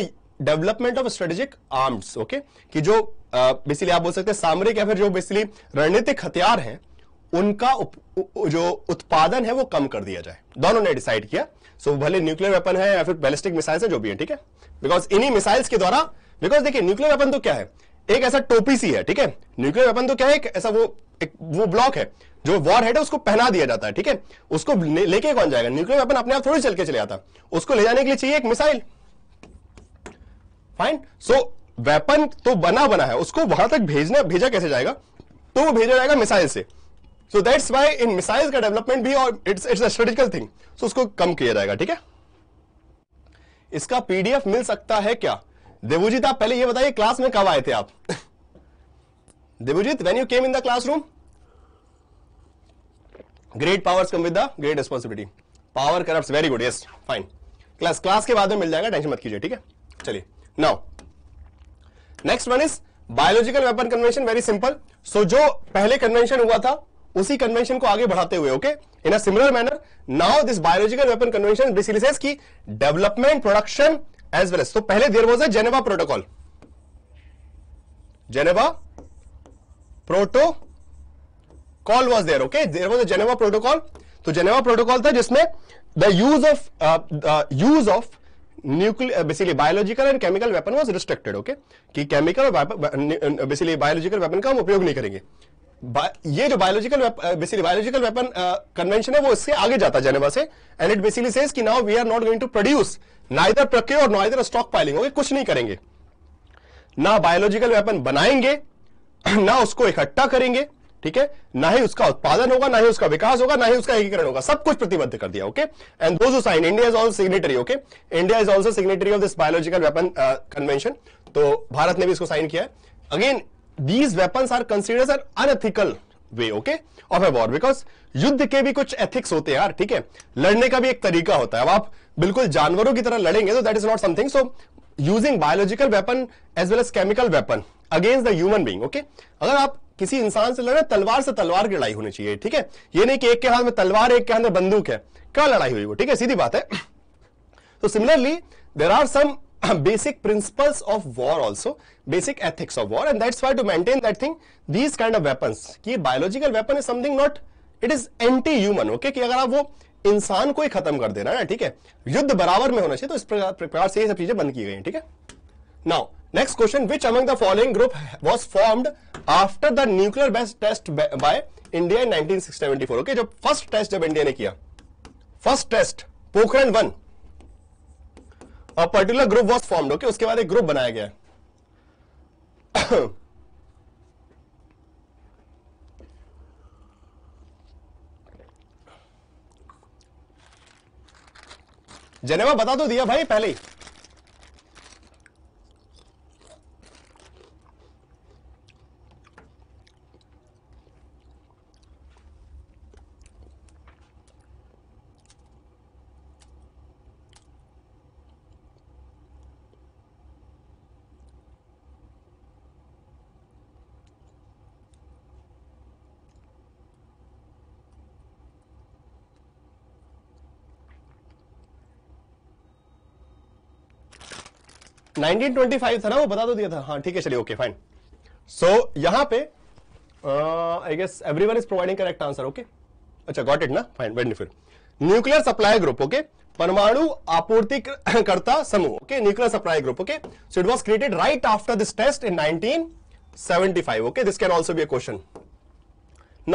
[SPEAKER 1] development of strategic arms okay कि जो बेसिकली आप बोल सकते हैं सामरिक या फिर जो बेसिकली रणनीतिक हथियार हैं उनका उप, उ, जो उत्पादन है वो कम कर दिया जाए दोनों ने डिसाइड किया सो so, भले न्यूक्लियर वेपन है या फिर बैलिस्टिक मिसाइल्स है जो भी है ठीक है बिकॉज इन्हीं मिसाइल्स के द्वारा बिकॉज देखिए न्यूक्लियर वेपन तो क्या है एक ऐसा टोपी सी है ठीक है न्यूक्लियर वेपन तो क्या है एक ऐसा वो एक वो ब्लॉक है जो वॉर हेड है उसको पहना दिया जाता है ठीक है उसको लेके कौन जाएगा न्यूक्लियर वेपन अपने आप थोड़ी चल के चले जाता उसको ले जाने के लिए चाहिए एक मिसाइल फाइन सो वेपन तो बना बना है उसको वहां तक भेजना भेजा कैसे जाएगा तो वो भेजा जाएगा मिसाइल से सो दैट्स वाई इन मिसाइल का डेवलपमेंट भी और it's it's strategical thing so उसको कम किया जाएगा ठीक है इसका पीडीएफ मिल सकता है क्या देवुजीत आप पहले ये बताइए क्लास में कब आए थे आप [LAUGHS] Devjeet when you came in the classroom great powers come with the great responsibility power corrupt very good yes fine class class के बाद में मिल जाएगा टेंशन मत कीजिए ठीक है चलिए now next one is biological weapon convention very simple so जो पहले कन्वेंशन हुआ था उसी कन्वेंशन को आगे बढ़ाते हुए okay in a similar manner now this biological weapon convention basically says की development production as well as तो पहले there was a Geneva protocol Geneva protocol was there okay there was a Geneva protocol तो जेनेवा प्रोटोकॉल था जिसमें the use of use of nuclear basically biological and chemical weapon was restricted okay कि केमिकल और बेसिकली बायोलॉजिकल वेपन का हम उपयोग नहीं करेंगे ये जो biological basically biological weapon convention है वो इससे आगे जाता है जेनेवा से एंड इट बेसिकली सेज कि now we are not going to produce neither प्रक्रिया और नाइदर स्टॉक पाइलिंग होगी कुछ नहीं करेंगे ना बायोलॉजिकल वेपन बनाएंगे [CLEARS THROAT] ना उसको इकट्ठा करेंगे ठीक है ना ही उसका उत्पादन होगा ना ही उसका विकास होगा ना ही उसका एकीकरण होगा सब कुछ प्रतिबद्ध कर दिया okay and those sign India is also signatory okay India is also signatory of this biological weapon convention तो भारत ने भी इसको साइन किया है again these weapon are considers an unethical way okay of a war because युद्ध के भी कुछ एथिक्स होते हैं यार ठीक है लड़ने का भी एक तरीका होता है अब आप बिल्कुल जानवरों की तरह लड़ेंगे तो that is not something so using biological weapon as well as chemical weapon against the human being okay अगर आप किसी इंसान से लड़े तलवार से तलवार की लड़ाई होनी चाहिए ठीक है ये नहीं कि एक के हाथ में तलवार एक के हाथ में बंदूक है क्या लड़ाई हुई वो ठीक है सीधी बात है तो similarly there are some basic principles of war also basic ethics of war and that's why to maintain that thing these kind of weapon biological weapon is something not it is anti human okay कि अगर आप वो इंसान को ही खत्म कर देना है ठीक है युद्ध बराबर में होना चाहिए तो इस प्रकार से ये सब चीजें बंद की गई हैं ठीक है now next question which among the following group was formed after the nuclear best test by India in 1974 okay जो फर्स्ट टेस्ट जब इंडिया ने किया first test Pokhran one a particular group was formed okay उसके बाद एक ग्रुप बनाया गया जनेवा बता तो दिया भाई पहले ही 1925 था ना वो बता तो दिया था हाँ ठीक है चलिए ओके फाइन सो यहां पे I guess everyone is providing correct answer okay अच्छा गॉट इट ना फाइन वेट फिर न्यूक्लियर सप्लाई ग्रुप ओके परमाणु आपूर्ति [COUGHS] करता समूह okay nuclear supply group okay so it was created right after this test in nineteen okay this can also be a question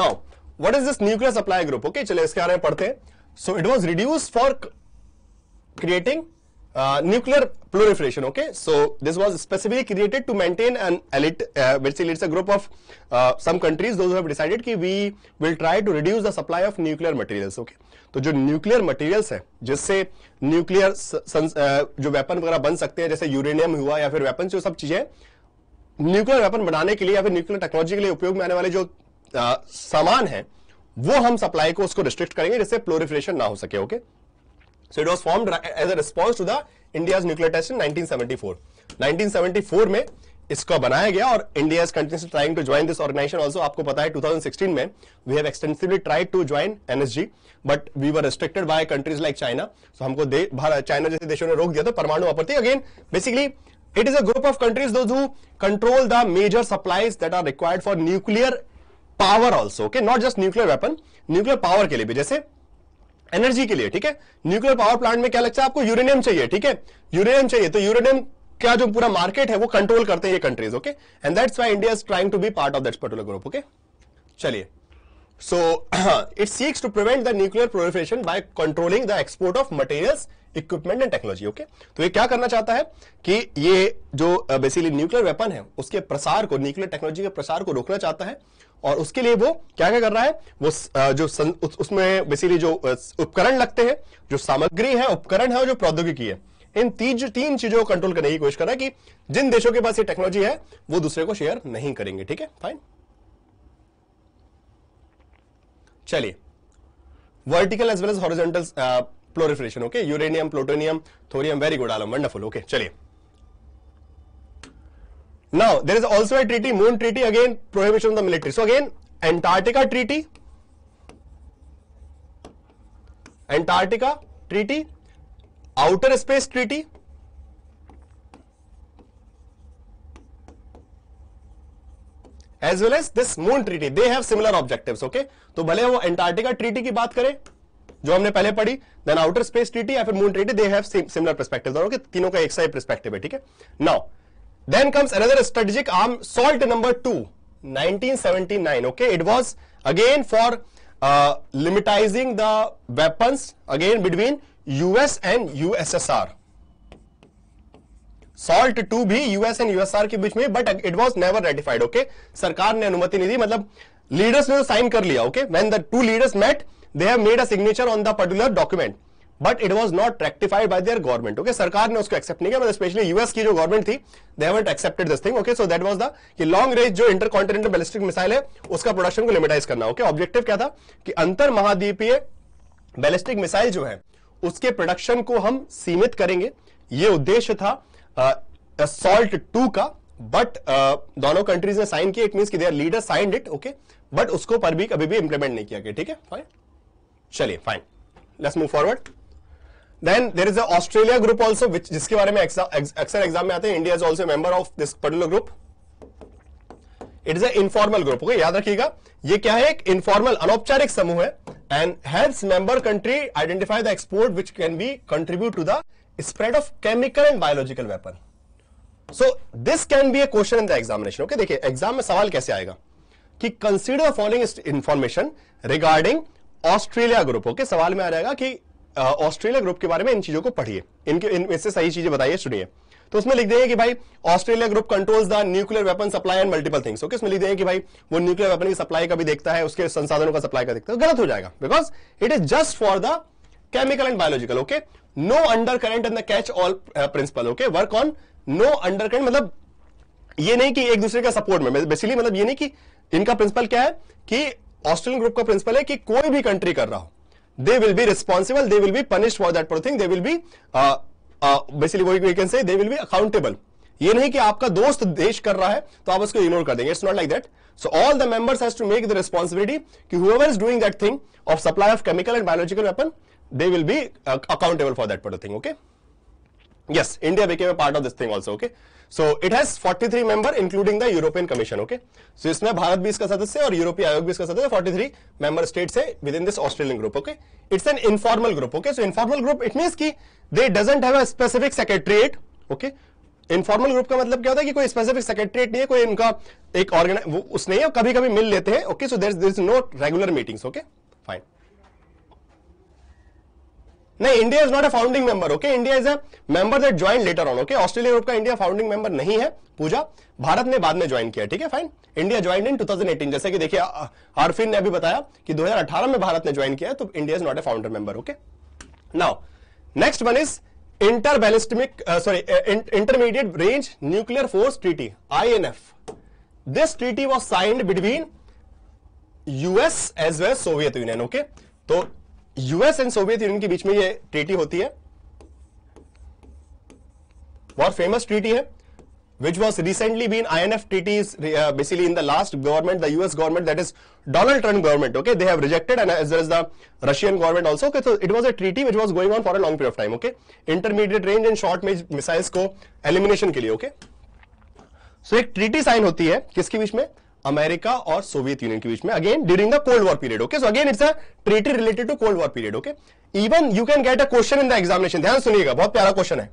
[SPEAKER 1] now what is this nuclear supply group okay चलिए इसके बारे में पढ़ते हैं so it was reduce for creating nuclear proliferation okay so this was specifically created to maintain an elite uh, basically it's a group of uh, some countries those who have decided ki we will try to reduce the supply of nuclear materials okay तो जो न्यूक्लियर मटेरियल्स है जिससे न्यूक्लियर जो वेपन वगैरह बन सकते हैं जैसे यूरेनियम हुआ या फिर वेपन जो सब चीजें न्यूक्लियर वेपन बनाने के लिए या फिर न्यूक्लियर टेक्नोलॉजी के लिए उपयोग में आने वाले जो आ, सामान है वो हम सप्लाई को उसको रिस्ट्रिक्ट करेंगे जिससे प्लोरिफ्रेशन ना हो सके okay okay? So it was formed as a response to the India's nuclear test in 1974. 1974 में इसको बनाया गया और India is continuously trying to join this organisation also आपको पता है 2016 में we have extensively tried to join NSG but we were restricted by countries like China so हमको चाइना जैसे देशों ने रोक दिया था परमाणु आपत्ति again basically it is a group of countries those who control the major supplies that are required for nuclear power also okay not just nuclear weapon nuclear power ke liye bhi jaise energy के लिए ठीक है न्यूक्लियर पावर प्लांट में क्या लगता है आपको यूरेनियम चाहिए ठीक है यूरेनियम चाहिए तो यूरेनियम क्या जो पूरा मार्केट है वो कंट्रोल करते हैं ये countries okay and that's why India is trying to be part of that particular group okay चलिए so it seeks to prevent the nuclear proliferation by controlling the export of materials equipment and technology okay तो ये क्या करना चाहता है कि ये जो बेसिकली न्यूक्लियर वेपन है उसके प्रसार को न्यूक्लियर टेक्नोलॉजी के प्रसार को रोकना चाहता है और उसके लिए वो क्या क्या कर रहा है वो जो सं, उस, उसमें बेसिकली जो उपकरण लगते हैं जो सामग्री है उपकरण है और जो प्रौद्योगिकी है इन तीज तीन चीजों को कंट्रोल करने की कोशिश कर रहा है कि जिन देशों के पास ये टेक्नोलॉजी है वो दूसरे को शेयर नहीं करेंगे ठीक है फाइन चलिए vertical as well as horizontal proliferation okay uranium plutonium thorium very good Alam wonderful okay चलिए now there is also a treaty moon treaty again prohibition of the military so again antarctica treaty antarctica treaty outer space treaty as well as this moon treaty they have similar objectives okay तो भले वो antarctica treaty की बात करें जो हमने पहले पढ़ी देन आउटर स्पेस ट्रीटी या फिर moon treaty they have similar perspectives okay तीनों का एक सा ही है ठीक है now Then comes another strategic arm, SALT number 2, 1979. Okay, it was again for uh, limitizing the weapons again between US and USSR. SALT two भी यूएस एंड यूएसआर के बीच में but it was never ratified okay सरकार ने अनुमति नहीं दी मतलब लीडर्स ने तो साइन कर लिया okay when the two leaders met they have made a signature on the particular document but it was not rectified by their government okay सरकार ने उसको एक्सेप्ट नहीं किया स्पेशली यूएस की जो गवर्नमेंट थी they haven't accepted this thing okay so that was the कि लॉन्ग रेंज जो इंटर कॉन्टिनेंटल बैलिस्टिक मिसाइल है उसका प्रोडक्शन को लिमिटाइज करना ओके okay? ऑब्जेक्टिव क्या था कि अंतर महाद्वीपीय बैलिस्टिक मिसाइल जो है उसके प्रोडक्शन को हम सीमित करेंगे ये उद्देश्य था सॉल्ट टू का बट uh, दोनों कंट्रीज ने साइन किया इट मीन की their leader signed it okay but उसको पर भी कभी भी इंप्लीमेंट नहीं किया गया ठीक है फाइन चलिए fine let's move forward then there is Australia group also which जिसके बारे में अक्सर एग्जाम में आते हैं India is also member of this particular group it is a informal group okay याद रखिएगा ये क्या है एक इनफॉर्मल अनौपचारिक समूह है and helps member country identify the export which can be contribute to the spread of chemical and biological weapon so this can be a question in the examination okay देखिए एग्जाम में सवाल कैसे आएगा कि consider following information regarding Australia group okay सवाल में आ जाएगा कि ऑस्ट्रेलिया ग्रुप के बारे में इन चीजों को पढ़िए इनके इन इससे सही चीजें बताइए सुनिए तो उसमें लिख देंगे कि भाई Australia group controls the nuclear weapon supply and multiple things okay इसमें लिख देंगे कि भाई वो न्यूक्लियर वेपन की सप्लाई का भी देखता है उसके संसाधनों का सप्लाई का देखता है तो गलत हो जाएगा because it is just for the chemical and biological okay no under current and the catch all principle okay work on no under current मतलब ये नहीं कि एक दूसरे का सपोर्ट में बेसिकली मतलब ये नहीं कि इनका प्रिंसिपल क्या है कि ऑस्ट्रेलियन ग्रुप का प्रिंसिपल है कि कोई भी कंट्री कर रहा हो they will be responsible they will be punished for that thing they will be uh, uh, basically what we can say they will be accountable ये नहीं कि आपका दोस्त देश कर रहा है तो आप उसको इग्नोर कर देंगे it's not like that so all the members has to make the responsibility कि whoever is doing that thing of supply of chemical and biological weapon they will be accountable for that पर thing okay Yes, India became a part of this thing also, okay? So it has 43 member including the European Commission, okay? So इसमें भारत भी इसका सदस्य और यूरोपीय आयोग भी इसका सदस्य 43 member states hai within this Australian group, okay? It's an informal group, okay? So informal group it means ki they doesn't have a specific secretariat, okay? Informal group का मतलब क्या होता है कि कोई स्पेसिफिक सेक्रेटरीट नहीं है कोई इनका एक ऑर्गेनाइज उसने कभी कभी मिल लेते हैं okay so there is no regular meetings okay fine नहीं India is not a founding member okay India is a member that join later on okay Australia group का इंडिया फाउंडिंग मेंबर नहीं है पूजा भारत ने बाद में ज्वाइन किया ठीक है फाइन इंडिया ज्वाइन इन 2018 जैसे कि देखिए आरफिन ने अभी बताया कि 2018 में भारत ने ज्वाइन किया है तो India is not a founder member okay now next one is inter ballistic sorry intermediate range nuclear force treaty INF this treaty was signed between US as well Soviet union okay तो यूएस एंड सोवियत यूनियन के बीच में ये ट्रीटी होती है बहुत फेमस ट्रीटी है which was recently been I N F treaty basically in the last government the US government that is Donald Trump government okay they have rejected and as the Russian government also so it was a treaty which was going on for a long period of time okay intermediate range and short maze missiles को एलिमिनेशन के लिए ओके सो एक ट्रीटी साइन होती है किसके बीच में अमेरिका और सोवियत यूनियन के बीच में again during the cold war period okay so again it's a treaty related to cold war period okay even you can get a question in the examination ध्यान सुनिएगा बहुत प्यारा क्वेश्चन है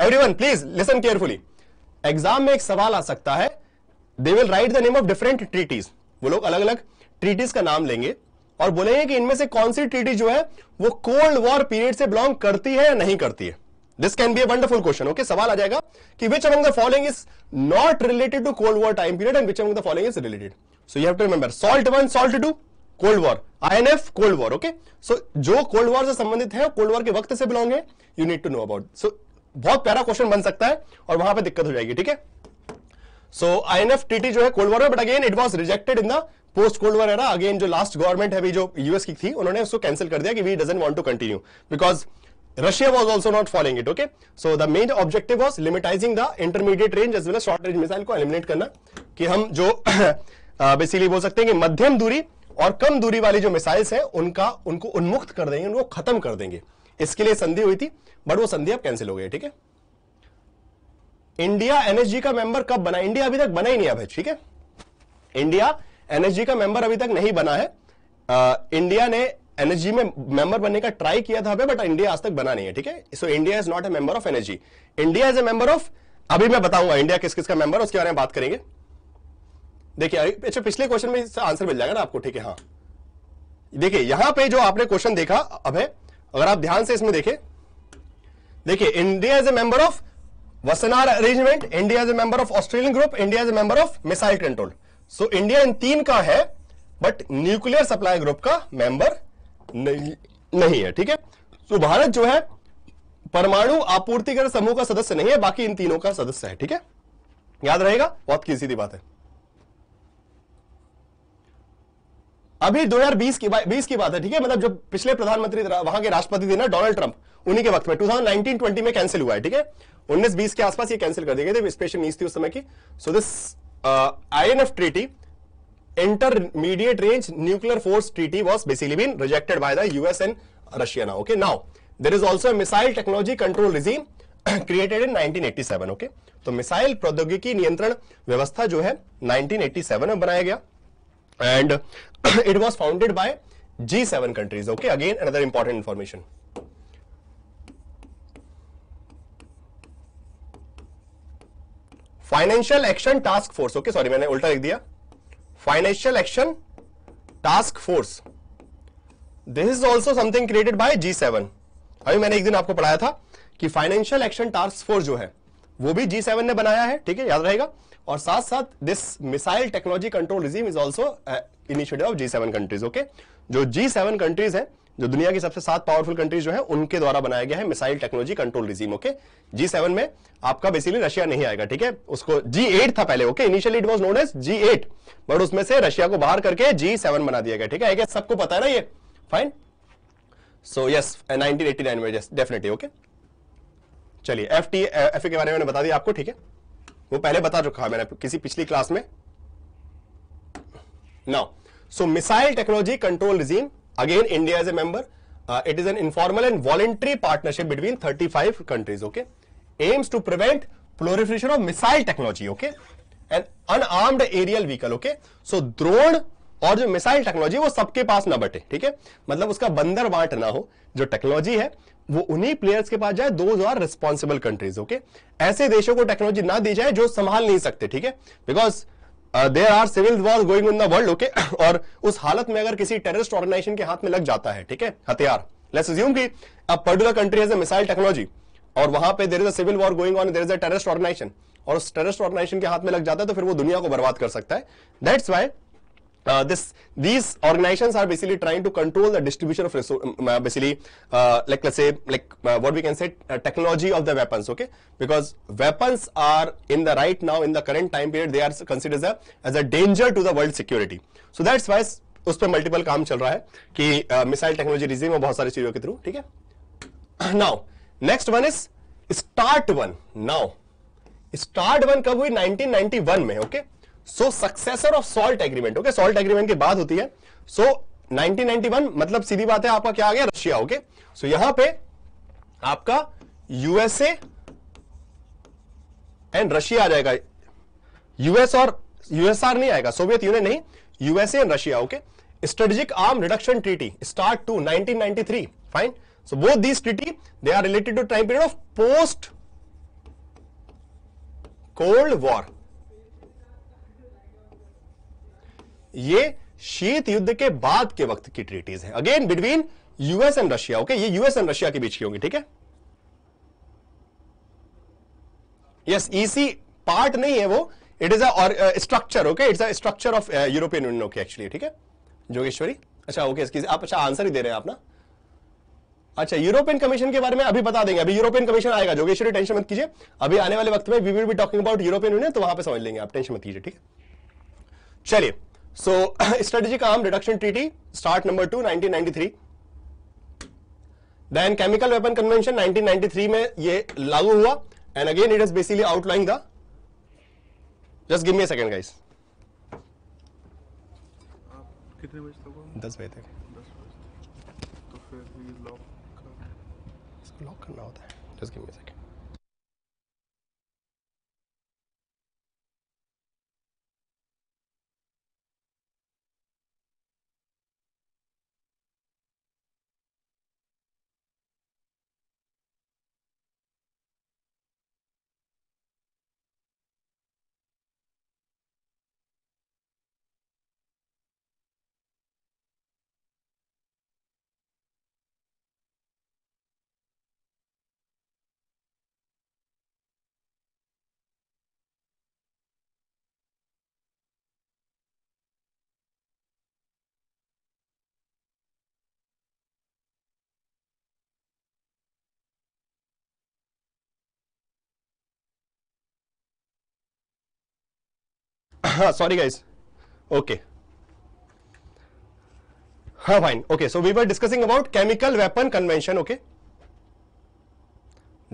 [SPEAKER 1] everyone please listen carefully exam में एक सवाल आ सकता है they will write the name of different treaties वो लोग अलग अलग ट्रीटीज का नाम लेंगे और बोलेंगे कि इनमें से कौन सी ट्रीटी जो है वो कोल्ड वॉर पीरियड से बिलोंग करती है या नहीं करती है this can be a wonderful question okay सवाल आ जाएगा कि which among the following is not related to cold war time period and which among the following is related so you have to remember SALT one SALT two cold war INF cold war okay so जो कोल्ड वॉर से संबंधित है कोल्ड वॉर के वक्त से बिलोंग है you need to know about so बहुत प्यारा क्वेश्चन बन सकता है और वहां पर दिक्कत हो जाएगी ठीक है सो टी टी जो है कोल्ड वॉर में but again it was rejected in the post cold war era again जो लास्ट गवर्नमेंट है जो यूएस की थी उन्होंने उसको कैंसिल कर दिया कि we doesn't want to continue because Russia was also not following it. Okay. So the main objective was limitizing the intermediate range as well as short range missile को eliminate करना कि हम जो [COUGHS] basically बोल सकते हैं कि मध्यम दूरी और कम दूरी वाली जो missiles हैं उनका उनको उन्मुक्त कर देंगे उनको खत्म कर देंगे इसके लिए संधि हुई थी बट वो संधि अब कैंसिल हो गई ठीक है इंडिया एनएसजी का मेंबर कब बना इंडिया अभी तक बना ही नहीं अब ठीक है इंडिया एनएसजी का मेंबर अभी तक नहीं बना है आ, इंडिया ने एनर्जी में मेंबर बनने का ट्राई किया था बट इंडिया आज तक बना नहीं है ठीक है so India is not a member of energy India is a member of अभी मैं बताऊंगा इंडिया किस किस का मेंबर उसके बारे में बात करेंगे देखिए अच्छा पिछले क्वेश्चन में आंसर मिल जाएगा ना आपको ठीक है हाँ देखिए यहां पे जो आपने क्वेश्चन देखा अब है अगर आप ध्यान से इसमें देखें देखिए India is a member of Wassenaar arrangement India is a member of Australian group India is a member of missile control so India इन तीन का है बट न्यूक्लियर सप्लाई ग्रुप का मेंबर नहीं नहीं है ठीक है तो भारत जो है परमाणु आपूर्तिकर समूह का सदस्य नहीं है बाकी इन तीनों का सदस्य है ठीक है याद रहेगा बहुत की सीधी बात है अभी 2020 की बीस की बात है ठीक है मतलब जो पिछले प्रधानमंत्री वहां के राष्ट्रपति थे ना डोनाल्ड ट्रंप उन्हीं के वक्त में 2019-20 में कैंसिल हुआ है ठीक है 19-20 के आसपास ये कैंसिल कर दिए गए थे स्पेशल नीच थी उस समय की so this I N F treaty intermediate range nuclear force treaty was basically been rejected by the US and Russia now. Okay, now there is also a missile technology control regime created in 1987. Okay, तो मिसाइल प्रौद्योगिकी नियंत्रण व्यवस्था जो है 1987 में बनाया गया and it was founded by G seven countries okay again another important information financial action task force okay sorry मैंने उल्टा लिख दिया financial action task force this is also something created by G seven अभी मैंने एक दिन आपको पढ़ाया था कि फाइनेंशियल एक्शन टास्क फोर्स जो है वो भी जी सेवन ने बनाया है ठीक है याद रहेगा और साथ साथ this missile technology control regime is also initiative of G seven countries okay जो जी सेवन कंट्रीज है जो दुनिया की सबसे सात पावरफुल कंट्रीज जो है उनके द्वारा बनाया गया है missile technology control regime okay G seven में आपका बेसिकली रशिया नहीं आएगा ठीक है उसको जी एट था पहले okay initially it was known as G eight but उसमें से रशिया को बाहर करके जी सेवन बना दिया गया ठीक है सबको पता है ना ये fine so yes nineteen eighty nine में डेफिनेटली ओके चलिए एफ टी एफ के बारे में बता दिया आपको ठीक है वो पहले बता चुका है मैंने किसी पिछली क्लास में now so missile technology control regime again India as a member it is an informal and voluntary partnership between 35 countries okay aims to prevent proliferation of missile technology okay and unarmed aerial vehicle okay so drone और जो मिसाइल टेक्नोलॉजी वो सबके पास ना बटे ठीक है मतलब उसका बंदर बांट ना हो जो टेक्नोलॉजी है वो उन्हीं प्लेयर्स के पास जाए दो आर रिस्पॉन्सिबल कंट्रीज ओके ऐसे देशों को टेक्नोलॉजी ना दी जाए जो संभाल नहीं सकते ठीक है because there are civil war going in the world okay और उस हालत में अगर किसी टेररिस्ट ऑर्गेनाइजेशन के हाथ में लग जाता है ठीक है हथियार लेट्स कि particular country has missile technology और वहां पे there is a civil war going on there is a terrorist organisation और उस टेररिस्ट ऑर्गेनाइजेशन के हाथ में लग जाता है तो फिर वो दुनिया को बर्बाद कर सकता है that's why uh, this these organizations are basically trying to control the distribution of resource uh, basically uh, like let's say like uh, what we can say uh, technology of the weapons okay because weapons are in the right now in the current time period they are considered as a, as a danger to the world security so that's why उस पर मल्टीपल काम चल रहा है कि मिसाइल टेक्नोलॉजी रिजीम और बहुत सारी चीजों के थ्रू ठीक है now next one is START one now START one कब हुई 1991 में okay okay? So successor of SALT agreement okay SALT agreement की बात होती है सो so, 1991 मतलब सीधी बात है आपका क्या आ गया रशिया ओके सो यहां पे आपका यूएसए एंड रशिया आ जाएगा यूएस और यूएसआर नहीं आएगा सोवियत यूनियन नहीं USA and Russia okay strategic arm reduction treaty START two 1993 fine so वो this treaty they are related to time period of post cold war ये शीत युद्ध के बाद के वक्त की ट्रीटीज है again between US and Russia okay ये यूएस एंड रशिया के बीच की होंगी ठीक है यस ईसी पार्ट नहीं है वो it is a structure okay it's a structure of European Union okay actually ठीक है जोगेश्वरी अच्छा ओके इसकी आप अच्छा आंसर ही दे रहे हैं आप ना अच्छा यूरोपियन कमीशन के बारे में अभी बता देंगे अभी यूरोपियन कमीशन आएगा जोगेश्वरी टेंशन मत कीजिए अभी आने वाले वक्त में we will be talking about European Union तो वहां पे समझ लेंगे आप टेंशन मत कीजिए ठीक है चलिए So Strategic Arm Reduction Treaty, start number 2, 1993. Then Chemical Weapon Convention 1993 में ये लागू हुआ and again it is basically outlining the just give me a second guys
[SPEAKER 2] कितने बजे तक दस बजे तक दस बजे तो फिर लॉक इसको लॉक करना होता है
[SPEAKER 1] जस्ट गिव मी हाँ सॉरी गाइज ओके हाँ fine okay so we were discussing about chemical weapon convention okay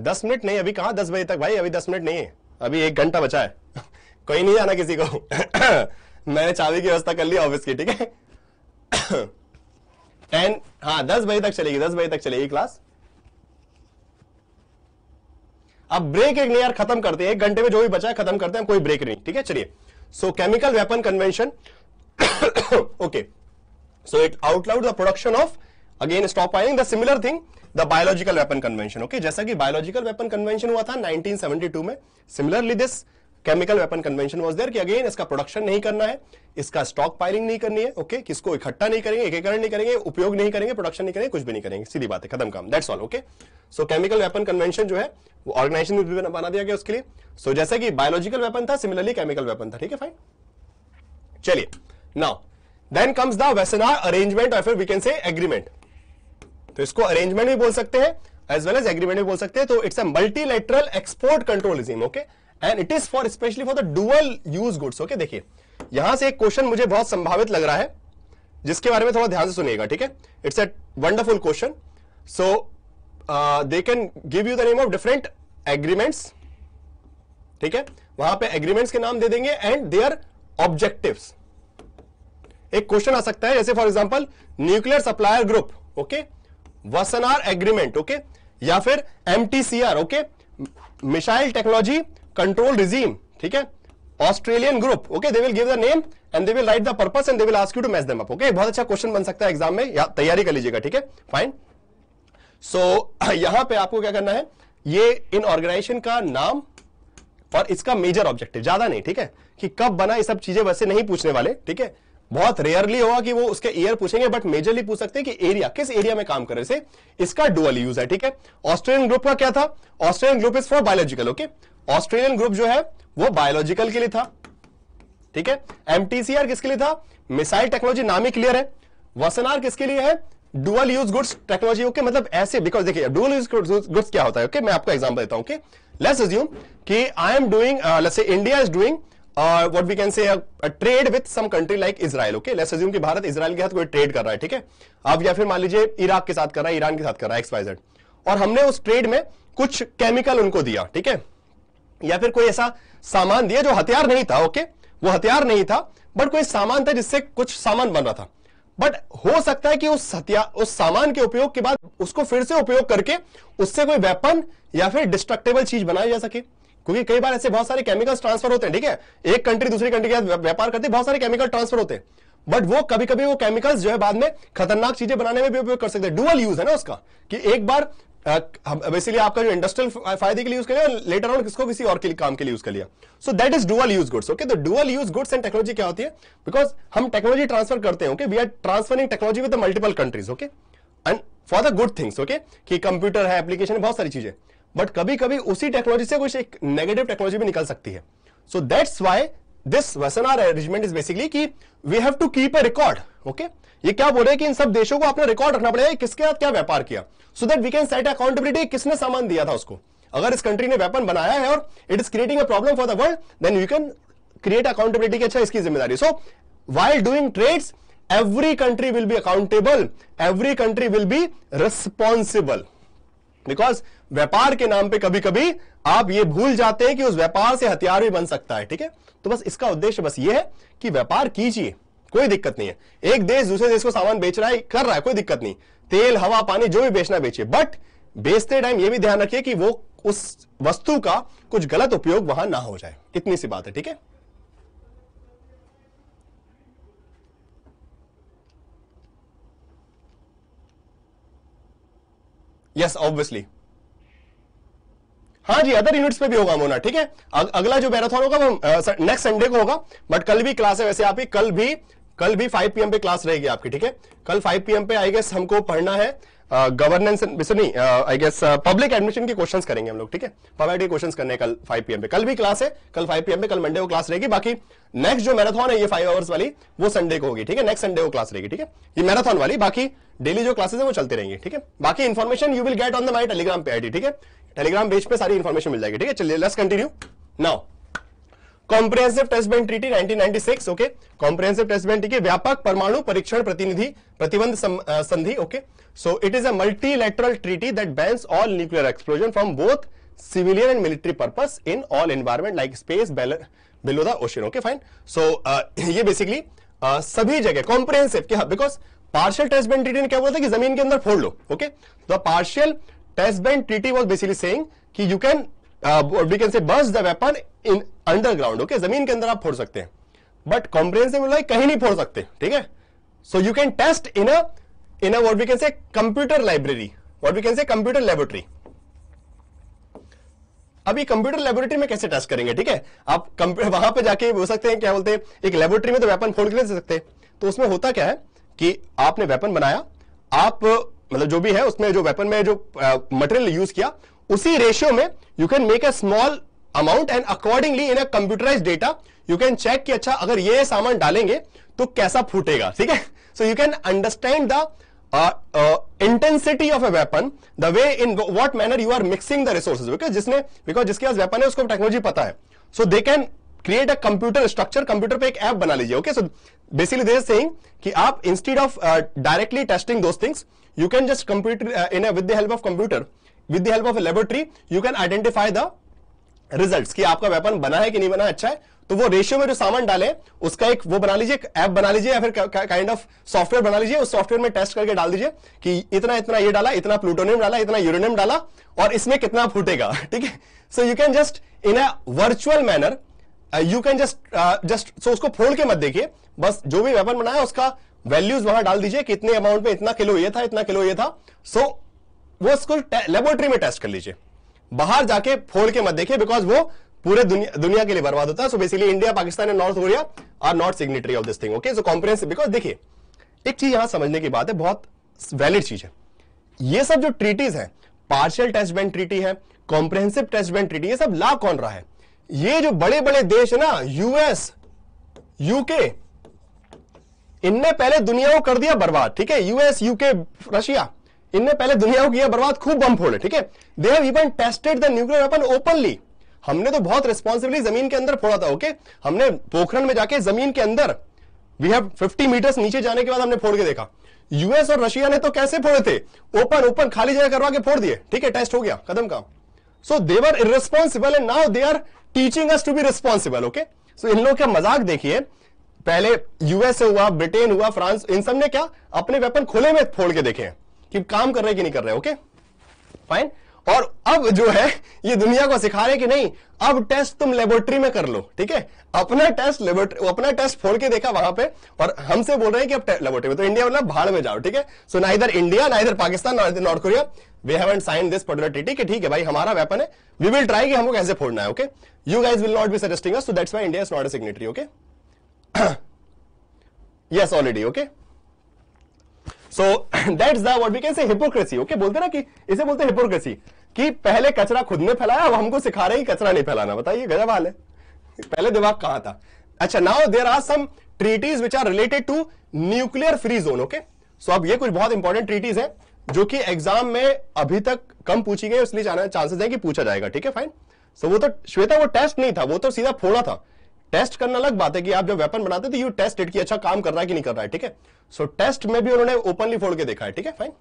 [SPEAKER 1] दस मिनट नहीं अभी कहा दस बजे तक भाई अभी दस मिनट नहीं है अभी एक घंटा बचा है कोई नहीं जाना किसी को [COUGHS] मैंने चाबी की व्यवस्था कर ली ऑफिस की ठीक है [COUGHS] टेन हाँ दस बजे तक चलेगी दस बजे तक चलेगी क्लास अब ब्रेक एक नहीं यार खत्म करते हैं एक घंटे में जो भी बचा है खत्म करते हैं कोई ब्रेक नहीं ठीक है चलिए So chemical weapon convention, okay. So it outlawed the production of, again stop firing the similar thing, the biological weapon convention okay jaisa ki biological weapon convention hua tha 1972 mein similarly this chemical weapon convention was there कि अगेन इसका प्रोडक्शन नहीं करना है इसका स्टॉक पाइलिंग नहीं करनी है ओके okay? किसको इकट्ठा नहीं करेंगे एकीकरण नहीं करेंगे उपयोग नहीं करेंगे प्रोडक्शन नहीं करेंगे कुछ भी नहीं करेंगे सीधी बात है खत्म काम that's all okay so chemical weapon convention जो है वो ऑर्गेनाइजेशन बना दिया गया उसके लिए सो so, जैसे कि बायोलॉजिकल वेपन था सिमिलरली केमिकल वेपन था ठीक है फाइन चलिए now then comes the Wassenaar arrangement और फिर वी कैन से एग्रीमेंट तो इसको अरेंजमेंट भी बोल सकते हैं एज वेल एज एग्रीमेंट भी बोल सकते हैं तो it's a multilateral export control control regime okay okay? And it is for specially for the dual use goods okay देखिए यहां से एक क्वेश्चन मुझे बहुत संभावित लग रहा है जिसके बारे में थोड़ा ध्यान से सुनिएगा ठीक है it's a wonderful question so they can give you the name of different agreements ठीक है वहां पे एग्रीमेंट्स के नाम दे देंगे एंड देयर ऑब्जेक्टिव्स एक क्वेश्चन आ सकता है जैसे for example nuclear supplier group okay Wassenaar agreement okay या फिर MTCR okay missile technology control regime theek hai Australian group okay they will give the name and they will write the purpose and they will ask you to match them up okay बहुत अच्छा क्वेश्चन बन सकता है एग्जाम में या तैयारी कर लीजिएगा ठीक है फाइन सो so, [COUGHS] यहां पे आपको क्या करना है ये इन ऑर्गेनाइजेशन का नाम और इसका मेजर ऑब्जेक्टिव ज्यादा नहीं ठीक है कि कब बना ये सब चीजें वैसे नहीं पूछने वाले ठीक है बहुत रेयरली होगा कि वो उसके ईयर पूछेंगे बट मेजरली पूछ सकते हैं कि एरिया किस एरिया में काम कर रहे से इसका डुअल यूज है ठीक है ऑस्ट्रेलियन ग्रुप का क्या था Australian group is for biological okay Australian group जो है वो बायोलॉजिकल के लिए था ठीक है एमटीसीआर किसके लिए था मिसाइल टेक्नोलॉजी नाम ही क्लियर है वसनार किसके लिए है dual use goods technology okay मतलब ऐसे बिकॉज देखिए डुअल यूज गुड्स क्या होता है ओके okay? मैं आपको एग्जाम्पल देता हूं लेट्स अज्यूम कि I am doing let's say India is doing what we can say trade with some country like Israel okay let's assume कि भारत इसराइल के साथ कोई ट्रेड कर रहा है ठीक है अब या फिर मान लीजिए इराक के साथ कर रहा है ईरान के साथ कर रहा है एक्सपाइजेड और हमने उस ट्रेड में कुछ केमिकल उनको दिया ठीक है या फिर कोई ऐसा सामान दिया जो हथियार नहीं था ओके वो हथियार नहीं था बट कोई सामान था जिससे कुछ सामान बन रहा था बट हो सकता है कि उस हथियार उस सामान के उपयोग के बाद उसको फिर से उपयोग करके उससे कोई वेपन या फिर डिस्ट्रक्टेबल चीज बनाई जा सके क्योंकि कई बार ऐसे बहुत सारे केमिकल्स ट्रांसफर होते हैं ठीक है एक कंट्री दूसरी कंट्री के साथ व्यापार करते हैं बहुत सारे केमिकल ट्रांसफर होते हैं बट वो कभी कभी वो केमिकल्स जो है बाद में खतरनाक चीजें बनाने में भी उपयोग कर सकते हैं डुअल यूज है ना उसका कि एक बार बेसिकली आपका जो इंडस्ट्रियल फायदे के लिए यूज कर लेटर ऑन किसको किसी और के लिए काम के लिए यूज कर लिया so that is dual use goods okay तो dual use goods and technology क्या होती है बिकॉज हम टेक्नोलॉजी ट्रांसफर करते हैं ओके we are transferring technology with multiple countries okay and for the good things okay कि कंप्यूटर है एप्लीकेशन है बहुत सारी चीजें बट कभी कभी उसी टेक्नोलॉजी से कुछ एक नेगेटिव टेक्नोलॉजी भी निकल सकती है so that's why this are arrangement is basically कि we have to keep a record okay ये क्या बोल रहे हैं कि इन सब देशों को अपना रिकॉर्ड रखना पड़ेगा किसके साथ क्या व्यापार किया so that we can set accountability किसने सामान दिया था उसको अगर इस कंट्री ने वेपन बनाया है और it is creating a problem for the world then you can create accountability की अच्छा इसकी जिम्मेदारी so while doing trades every country will be accountable every country will be responsible because व्यापार के नाम पे कभी कभी आप ये भूल जाते हैं कि उस व्यापार से हथियार भी बन सकता है ठीक है तो बस इसका उद्देश्य बस ये है कि व्यापार कीजिए कोई दिक्कत नहीं है एक देश दूसरे देश को सामान बेच रहा है कर रहा है कोई दिक्कत नहीं तेल हवा पानी जो भी बेचना बेचिए बट बेचते टाइम यह भी ध्यान रखिए कि वो उस वस्तु का कुछ गलत उपयोग वहां ना हो जाए इतनी सी बात है ठीक है यस ऑब्वियसली हाँ जी अदर यूनिट्स पे भी होगा मोना ठीक है अगला जो मैराथन होगा वो नेक्स्ट संडे को होगा बट कल भी क्लास है वैसे आपकी कल भी कल भी 5 पीएम पे क्लास रहेगी आपकी ठीक है कल 5 पीएम पे आई गेस हमको पढ़ना है गवर्नेंस नहीं आई गेस पब्लिक एडमिशन के क्वेश्चंस करेंगे हम लोग ठीक है पब्लिक के क्वेश्चंस करने कल 5 पीएम पे कल भी क्लास है कल 5 पीएम पे कल मंडे को क्लास रहेगी बाकी नेक्स्ट जो मैराथन है ये फाइव आवर्स वाली वो संडे को होगी ठीक है नेक्स्ट संडे को क्लास रहेगी ठीक है ये मैराथन वाली बाकी डेली जो क्लासेस है वो चलते रहेंगे ठीक है बाकी information you will get on the my Telegram पे आई ठीक है टेलीग्राम पेज पर सारी इन्फॉर्मेशन मिल जाएगी ठीक है चलिए let's continue now comprehensive test band treaty 1996 okay comprehensive test band treaty व्यापक परमाणु परीक्षण प्रतिनिधि प्रतिबंध संधि okay so it is a multilateral treaty that bans all nuclear explosion from both civilian and military purpose in all environment like space below the ocean okay fine so ये बेसिकली uh, सभी जगह कॉम्प्रिहेंसिव क्या because partial test band treaty ने क्या बोला था कि जमीन के अंदर फोड़ लो okay the partial test band treaty was basically saying कि you can we can say बस the weapon in underground okay जमीन के अंदर आप फोड़ सकते हैं बट कॉम्प्रेंसिव लाइक कहीं नहीं फोड़ सकते ठीक है so you can test in a in a what we can say computer library what we can say computer laboratory अभी कंप्यूटर लेबोरेटरी में कैसे टेस्ट करेंगे ठीक है आप [LAUGHS] वहां पे जाके बोल सकते हैं क्या बोलते हैं एक लेबोरेटरी में तो वेपन फोड़ के ले सकते हैं तो उसमें होता क्या है कि आपने वेपन बनाया आप मतलब जो भी है उसमें जो वेपन में जो मटेरियल यूज किया उसी रेशियो में you can make a small amount and accordingly in a computerize data you can check कि अच्छा अगर ये सामान डालेंगे तो कैसा फूटेगा ठीक है so you can understand the intensity of a weapon the way in what manner you are mixing the resources because जिसने बिकॉज जिसके पास वेपन है उसको टेक्नोलॉजी पता है so they can create a computer structure computer पे एक ऐप बना लीजिए okay so basically this saying कि आप instead of directly testing those things you can just computer in with the help of computer with the help of laboratory you can identify the results कि आपका वेपन बना है कि नहीं बना अच्छा है तो वो रेशियो में जो सामान डाले उसका एक वो बना लीजिए ऐप बना लीजिए या फिर काइंड ऑफ सॉफ्टवेयर बना लीजिए उस सॉफ्टवेयर में टेस्ट करके डाल दीजिए कि इतना इतना ये डाला इतना प्लूटोनियम डाला इतना यूरेनियम डाला और इसमें कितना फूटेगा [LAUGHS] ठीक है so you can just in a virtual manner you can just just so उसको फोड़ के मत देखिए बस जो भी वेपन बनाया उसका वैल्यूज वहां डाल दीजिए कितने अमाउंट में इतना किलो ये था इतना किलो ये था सो so, वो उसको लेबोरेटरी में टेस्ट कर लीजिए बाहर जाके फोड़ के मत देखिए बिकॉज वो पूरे दुनिया दुनिया के लिए बर्बाद होता है so basically India Pakistan and North Korea are not signatory of this thing okay so comprehensive because देखिए एक चीज यहां समझने की बात है बहुत वैलिड चीज है ये सब जो ट्रीटीज है पार्शियल टेस्ट बैंड ट्रीटी है कॉम्प्रेहेंसिव टेस्ट बैंड ट्रीटी ये सब ला कौन रहा है ये जो बड़े बड़े देश है ना यूएस यूके इनने पहले दुनिया को कर दिया बर्बाद ठीक है यूएस यूके रशिया इनने पहले दुनिया को किया बर्बाद खूब बम फोड़े ठीक है they have even tested the nuclear weapon openly हमने तो बहुत रिस्पॉन्सिबिली जमीन के अंदर फोड़ा था ओके हमने पोखरण में जाके जमीन के अंदर वी हैव 50 मीटर्स नीचे जाने के बाद हमने फोड़ के देखा यूएस और रशिया ने तो कैसे फोड़े थे ओपन ओपन खाली जगह करवा के फोड़ दिए ठीक है टेस्ट हो गया कदम का so they were irresponsible and now they are teaching us to be responsible okay so इन लोग का मजाक देखिए पहले यूएस हुआ ब्रिटेन हुआ फ्रांस इन सब ने क्या अपने वेपन खुले में फोड़ के देखे हैं कि काम कर रहे कि नहीं कर रहे ओके फाइन और अब जो है ये दुनिया को सिखा रहे कि नहीं अब टेस्ट तुम लेबोरेटरी में कर लो ठीक है अपना टेस्ट लेबोरेटरी अपना टेस्ट फोड़ के देखा वहां पे और हमसे बोल रहे हैं कि अब लेबोरेटरी में तो इंडिया मतलब भाड़ में जाओ ठीक है सो ना इधर इंडिया ना इधर पाकिस्तान ना इधर North Korea we have and sign this particular treaty ठीक है भाई हमारा वेपन है वी विल ट्राई कि हमको कैसे फोड़ना है okay you guys will not be suggesting so that's why India is not a signatory okay yes already okay so that's the what we can say hypocrisy okay बोलते ना कि इसे बोलते हैं हिपोक्रेसी कि पहले कचरा खुद ने फैलाया अब हमको सिखा रहे हैं कचरा नहीं फैलाना बताइए गजब हाल है पहले दिमाग कहां था अच्छा now there are some treaties which are related to nuclear free zone okay so अब ये कुछ बहुत इंपॉर्टेंट ट्रीटीज है जो कि एग्जाम में अभी तक कम पूछी गई इसलिए चांसेस है कि पूछा जाएगा ठीक है फाइन सो so, वो तो श्वेता वो टेस्ट नहीं था वो तो सीधा फोड़ा था टेस्ट करना अलग बात है कि आप जब वेपन बनाते तो यू टेस्ट इट कि अच्छा काम कर रहा है कि नहीं कर रहा है ठीक है सो टेस्ट में भी उन्होंने ओपनली फोड़ के देखा है ठीक है fine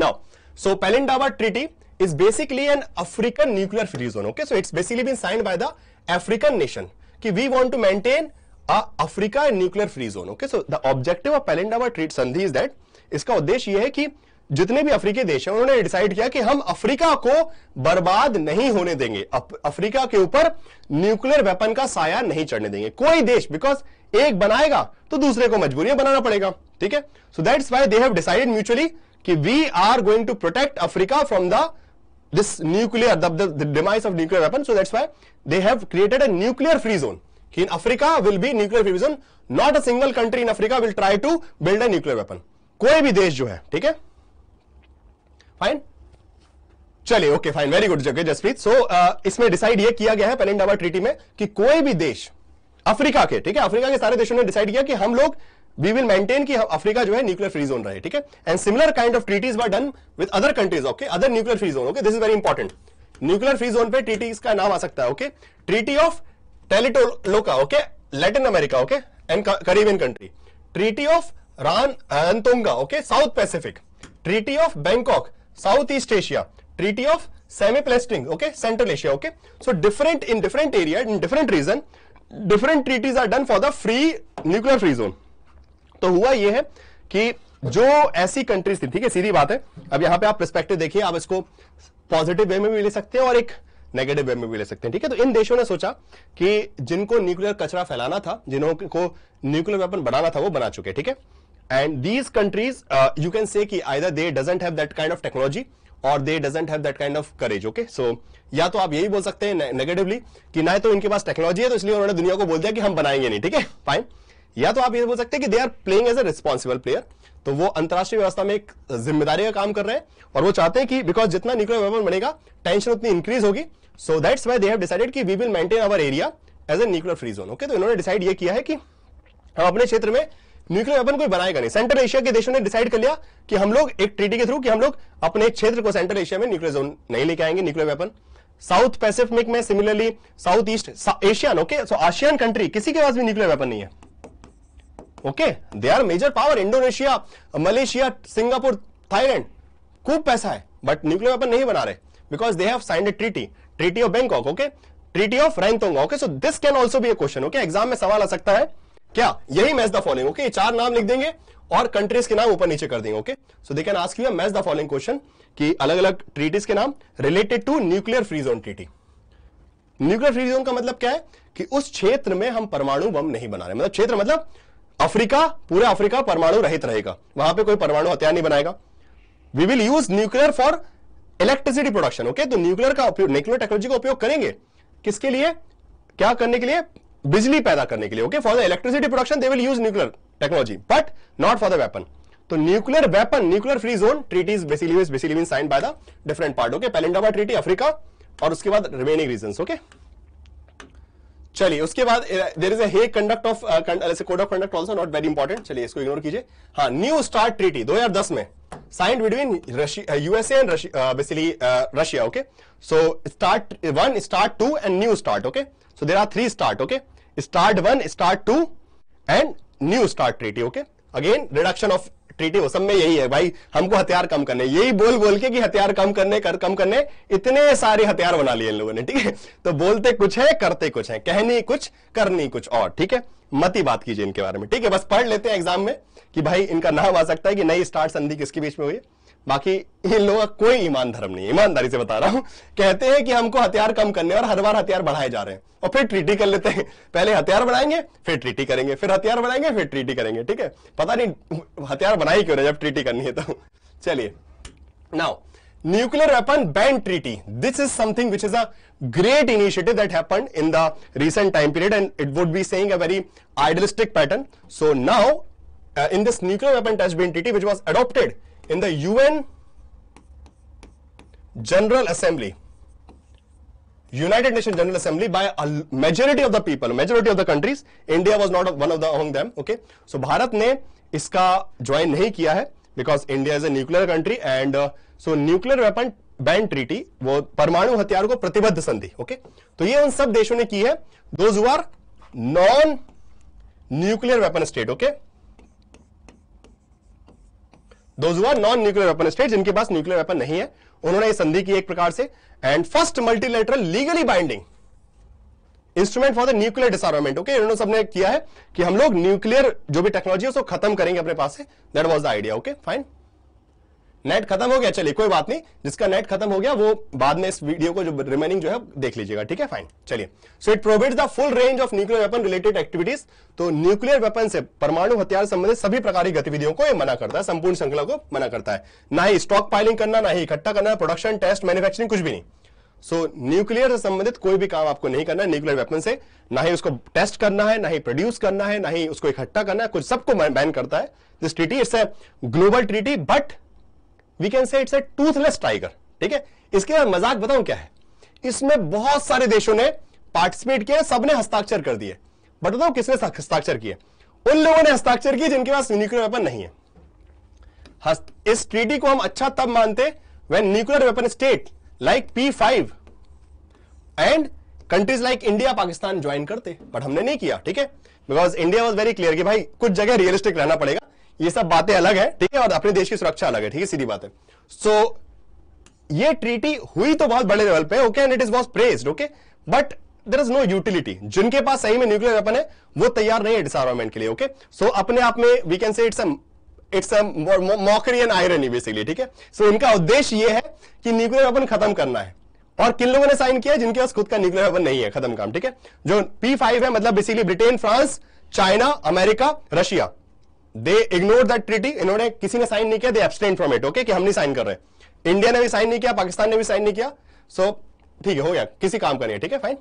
[SPEAKER 1] now so Pelindaba treaty is basically an African nuclear free zone okay so it's basically been signed by the African nation कि we want to maintain Africa nuclear free zone okay so the objective of Pelindaba treaty संधि इज दैट इसका उद्देश्य यह है कि जितने भी अफ्रीकी देश हैं उन्होंने डिसाइड किया कि हम अफ्रीका को बर्बाद नहीं होने देंगे अफ्रीका के ऊपर न्यूक्लियर वेपन का साया नहीं चढ़ने देंगे कोई देश बिकॉज एक बनाएगा तो दूसरे को मजबूरी बनाना पड़ेगा ठीक है so that's why they have decided mutually कि we are going to protect Africa from the this nuclear the demise of nuclear weapon so that's why they have created a nuclear free zone in Africa will be nuclear free zone not a single country in Africa will try to build a nuclear weapon कोई भी देश जो है ठीक है फाइन चलिए ओके फाइन वेरी गुड जगह जसप्रीत सो इसमें डिसाइड ये किया गया है पेलेंडावा ट्रीटी में कि कोई भी देश अफ्रीका के ठीक है अफ्रीका के सारे देशों ने डिसाइड किया कि हम लोग वी विल मेंटेन कि अफ्रीका जो है न्यूक्लियर फ्री जोन रहे ठीक है and similar kind of treaties were done with other countries okay other nuclear free zone okay this is very important nuclear free zone पे ट्रीटीज का नाम आ सकता है okay treaty of Tlatelolco okay Latin America okay and Caribbean country treaty of Rarotonga okay South Pacific treaty of Bangkok South East Asia treaty of Semipalatinsk okay Central Asia okay so different in different area in different region different treaties are done for the free nuclear free zone तो हुआ यह है कि जो ऐसी कंट्रीज थी ठीक है सीधी बात है अब यहां पे आप प्रस्पेक्टिव देखिए आप इसको पॉजिटिव वे में भी ले सकते हैं और एक नेगेटिव वे में भी ले सकते हैं ठीक है तो इन देशों ने सोचा कि जिनको न्यूक्लियर कचरा फैलाना था जिनको न्यूक्लियर वेपन बनाना था वो बना चुके ठीक है and these countries uh, you can say ki either they doesn't have that kind of technology और they doesn't have that kind of courage okay so या तो आप यही बोल सकते हैं नेगेटिवली कि ना तो उनके पास टेक्नोलॉजी है तो इसलिए उन्होंने दुनिया को बोल दिया कि हम बनाएंगे नहीं ठीक है फाइन या तो आप ये बोल सकते हैं कि they are playing as a responsible player तो वो अंतर्राष्ट्रीय व्यवस्था में एक जिम्मेदारी का काम कर रहे हैं और वो चाहते हैं कि बिकॉज जितना न्यूक्लियर वेपन बनेगा टेंशन उतनी इंक्रीज होगी so that's why they have decided कि we will maintain our area as a nuclear free zone okay तो इन्होंने डिसाइड ये किया है कि हम अपने क्षेत्र में न्यूक्लियर वेपन कोई बनाएगा नहीं सेंट्रल एशिया के देशों ने डिसाइड कर लिया कि हम लोग एक ट्रीटी के थ्रू कि हम लोग अपने क्षेत्र को सेंट्रल एशिया में न्यूक्लियर जोन नहीं लेके आएंगे न्यूक्लियर वेपन साउथ पैसिफिक में similarly South East Asian okay so ASEAN country किसी के पास भी न्यूक्लियर वेपन नहीं है okay they are major power Indonesia Malaysia Singapore Thailand खूब पैसा है बट न्यूक्लियर वेपन नहीं बना रहे because they have signed a treaty treaty of Bangkok okay treaty of Rarotonga okay so this can also भी ए क्वेश्चन ओके एग्जाम में सवाल आ सकता है क्या यही मैच द फॉलोइंग ओके चार नाम लिख देंगे और कंट्रीज के नाम ऊपर नीचे कर देंगे okay so they can ask you match the following question कि अलग अलग ट्रीटीज के नाम related to nuclear free zone treaty nuclear free zone का मतलब क्या है कि उस क्षेत्र में हम परमाणु बम नहीं बना रहे मतलब क्षेत्र मतलब अफ्रीका पूरे अफ्रीका परमाणु रहित रहेगा वहां पे कोई परमाणु हथियार नहीं बनाएगा we will use nuclear for electricity production okay तो न्यूक्लियर का उपयोग न्यूक्लियर टेक्नोलॉजी का उपयोग करेंगे किसके लिए क्या करने के लिए बिजली पैदा करने के लिए okay for the electricity production they will use nuclear technology but not for the weapon तो nuclear weapon nuclear free zone treaties basically basically been sign by the different part okay Pelindaba treaty Africa और उसके बाद रिमेनिंग रीजन ओके चलिए उसके बाद there is a conduct of code of conduct also not very important चलिए इसको इग्नोर कीजिए हाँ न्यू स्टार्ट ट्रीटी 2010 में sign between USA and basically Russia okay so START one START two and new START okay So there are three start, okay? Start 1, start 2 and new start treaty, okay? Again, reduction of treaty वो सब में यही है भाई हमको हथियार कम करने यही बोल बोल के कि हथियार कम करने कर कम करने इतने सारे हथियार बना लिए इन लोगों ने ठीक है तो बोलते कुछ है करते कुछ है कहनी कुछ करनी कुछ और ठीक है मती बात कीजिए इनके बारे में ठीक है बस पढ़ लेते हैं एग्जाम में कि भाई इनका नाम आ सकता है कि नई स्टार्ट संधि किसके बीच में हुई बाकी इन लोगों का कोई ईमान धर्म नहीं ईमानदारी से बता रहा हूं कहते हैं कि हमको हथियार कम करने और हर बार हथियार बढ़ाए जा रहे हैं और फिर ट्रीटी कर लेते हैं पहले हथियार बनाएंगे फिर ट्रीटी करेंगे फिर हथियार बनाएंगे फिर ट्रीटी करेंगे ठीक है पता नहीं हथियार बनाई क्यों जब ट्रीटी करनी है तो चलिए now nuclear weapon ban treaty this is something which is a great initiative that happen in the recent time period and it would be saying a very idealistic pattern so now in this nuclear weapon test ban treaty which was adopted in the UN General Assembly, United Nations General Assembly by a majority of the people, majority of the countries, India was not one of the among them. Okay, so Bharat Bharat ने इसका ज्वाइन नहीं किया है because India is a nuclear country and so nuclear weapon ban treaty वो परमाणु हथियारों को प्रतिबद्ध संधि ओके तो ये उन सब देशों ने की है who are non nuclear weapon state, okay? Non nuclear weapon state जिनके पास न्यूक्लियर वेपन नहीं है उन्होंने ये संधि की एक प्रकार से and first multilateral legally binding instrument for the nuclear disarmament okay इन्होंने सबने किया है कि हम लोग न्यूक्लियर जो भी टेक्नोलॉजी है उसको खत्म करेंगे अपने पास से that was the idea okay fine net खत्म हो गया चलिए कोई बात नहीं जिसका नेट खत्म हो गया वो बाद में इस वीडियो को जो रिमेनिंग जो है देख लीजिएगा ठीक है फाइन चलिए so it provide the full range of nuclear weapon related activities तो न्यूक्लियर वेपन से परमाणु हथियार संबंधित सभी प्रकार की गतिविधियों को ये मना करता है संपूर्ण श्रृंखला को मना करता है ना ही स्टॉक पाइलिंग करना ना ही इकट्ठा करना प्रोडक्शन टेस्ट मैन्युफैक्चरिंग कुछ भी नहीं सो so, न्यूक्लियर से संबंधित कोई भी काम आपको नहीं करना है न्यूक्लियर वेपन से ना ही उसको टेस्ट करना है ना ही प्रोड्यूस करना है ना ही उसको इकट्ठा करना है कुछ सबको बैन करता है this treaty it's global treaty but we can say it's a toothless tiger ठीक है इसके मजाक बताऊं क्या है इसमें बहुत सारे देशों ने पार्टिसिपेट किया सबने हस्ताक्षर कर दिए बट बताओ किसने हस्ताक्षर किए उन लोगों ने हस्ताक्षर किए जिनके पास न्यूक्लियर वेपन नहीं है इस ट्रीटी को हम अच्छा तब मानते when nuclear weapon state like P five and countries like India Pakistan join करते बट हमने नहीं किया ठीक है because India was very clear कि भाई कुछ जगह रियलिस्टिक रहना पड़ेगा ये सब बातें अलग है ठीक है और अपने देश की सुरक्षा अलग है ठीक है सीधी बात है सो so, ये ट्रीटी हुई तो बहुत बड़े लेवल पे okay and it is was pressed okay but there is no utility जिनके पास सही में न्यूक्लियर वेपन है वो तैयार नहीं है डिसआर्मामेंट के लिए ओके okay? सो so, अपने आप में we can say it's it's mockery and irony basically ठीक है सो इनका उद्देश्य ये है कि न्यूक्लियर वेपन खत्म करना है और किन लोगों ने साइन किया जिनके पास खुद का न्यूक्लियर वेपन नहीं है खत्म काम ठीक है जो पी फाइव है मतलब basically Britain France China America Russia they ignore that treaty इन्होंने किसी ने साइन नहीं किया they abstain from it okay कि हम नहीं साइन कर रहे इंडिया ने भी साइन नहीं किया पाकिस्तान ने भी साइन नहीं किया सो so, ठीक है हो गया किसी काम का नहीं है ठीक है फाइन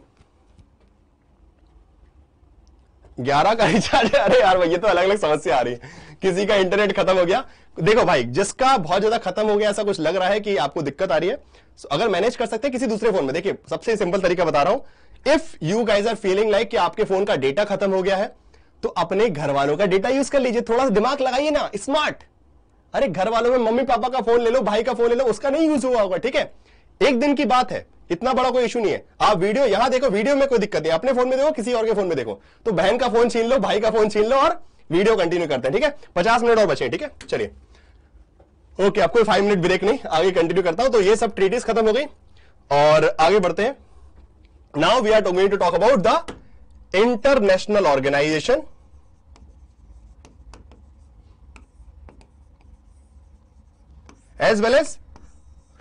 [SPEAKER 1] ग्यारह का रिचार्ज अरे यार ये तो अलग अलग समस्या आ रही है किसी का इंटरनेट खत्म हो गया देखो भाई जिसका बहुत ज्यादा खत्म हो गया ऐसा कुछ लग रहा है कि आपको दिक्कत आ रही है so, अगर मैनेज कर सकते हैं किसी दूसरे फोन में देखिए सबसे सिंपल तरीका बता रहा हूं if you guys are feeling like कि आपके फोन का डेटा खत्म हो गया है तो अपने घर वालों का डेटा यूज कर लीजिए थोड़ा सा दिमाग लगाइए ना स्मार्ट अरे घर वालों में मम्मी पापा का फोन ले लो भाई का फोन ले लो उसका नहीं यूज हुआ होगा ठीक है एक दिन की बात है इतना बड़ा कोई इशू नहीं है आप वीडियो यहां देखो वीडियो में कोई दिक्कत नहीं अपने फोन में देखो किसी और के फोन में देखो तो बहन का फोन छीन लो भाई का फोन छीन लो और वीडियो कंटिन्यू करते हैं ठीक है पचास मिनट और बचे ठीक है चलिए ओके आपको फाइव मिनट ब्रेक नहीं आगे कंटिन्यू करता हूं तो ये सब ट्रीटीज खत्म हो गई और आगे बढ़ते हैं now we are to talk about the international organisation as well as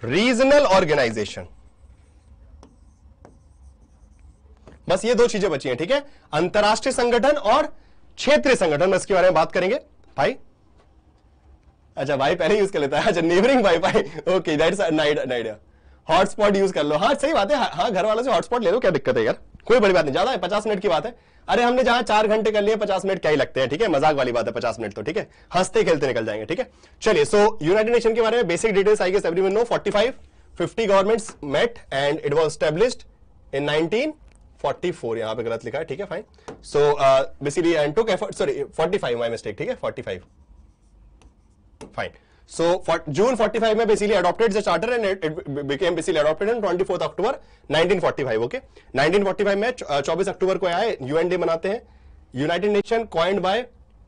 [SPEAKER 1] regional organisation बस ये दो चीजें बची हैं ठीक है अंतर्राष्ट्रीय संगठन और क्षेत्रीय संगठन बस इसके बारे में बात करेंगे भाई अच्छा भाई पहले यूज कर लेता है अच्छा नेबरिंग भाई भाई okay that's an hotspot use कर लो हाँ सही बात है हाँ घर वालों से हॉटस्पॉट ले लो क्या दिक्कत है यार कोई बड़ी बात नहीं ज्यादा है पचास मिनट की बात है अरे हमने जहां चार घंटे कर लिए पचास मिनट क्या ही लगते हैं ठीक है मजाक वाली बात है पचास मिनट तो ठीक है हंसते खेलते निकल जाएंगे ठीक है चलिए सो यूनाइटेड नेशन के बारे में basic details I guess every no five fifty government met and it was established in nineteen four यहां पे गलत लिखा है ठीक है fine so basically and took effort sorry 45 my mistake ठीक है 45 फाइन So for June 45 में basically adopted the charter and it, it became basically adopted on 24th October 1945 okay 1945 में 24 uh, अक्टूबर को आए यूएन डे मनाते हैं United Nation coined by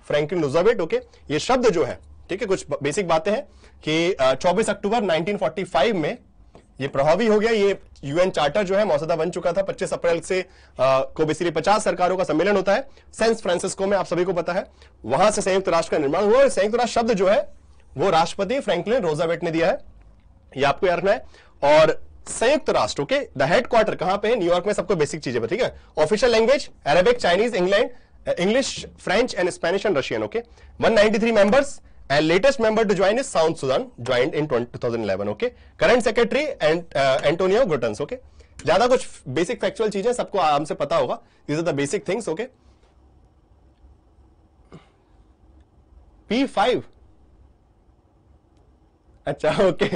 [SPEAKER 1] Franklin Roosevelt okay ये शब्द जो है ठीक है कुछ बेसिक बातें हैं कि 24 uh, अक्टूबर 1945 में ये प्रभावी हो गया ये यूएन चार्टर जो है मौसदा बन चुका था 25 अप्रैल से आ, uh, को बेसिकली 50 सरकारों का सम्मेलन होता है सेंट फ्रांसिस्को में आप सभी को पता है वहां से संयुक्त राष्ट्र का निर्माण हुआ और संयुक्त राष्ट्र शब्द जो है वो राष्ट्रपति फ्रैंकलिन रोजावेट ने दिया है ये आपको याद रखना है और संयुक्त राष्ट्र के द हेडक्वार्टर कहां पे है न्यूयॉर्क में सबको बेसिक चीजें ठीक है official language Arabic Chinese England English French and Spanish and Russian okay 193 members and latest member to join is South Sudan joined in 2011. Okay current secretary and uh, Antonio ज्यादा कुछ बेसिक फैक्चुअल चीजें सबको आराम से पता होगा these are the basic things okay P five अच्छा ओके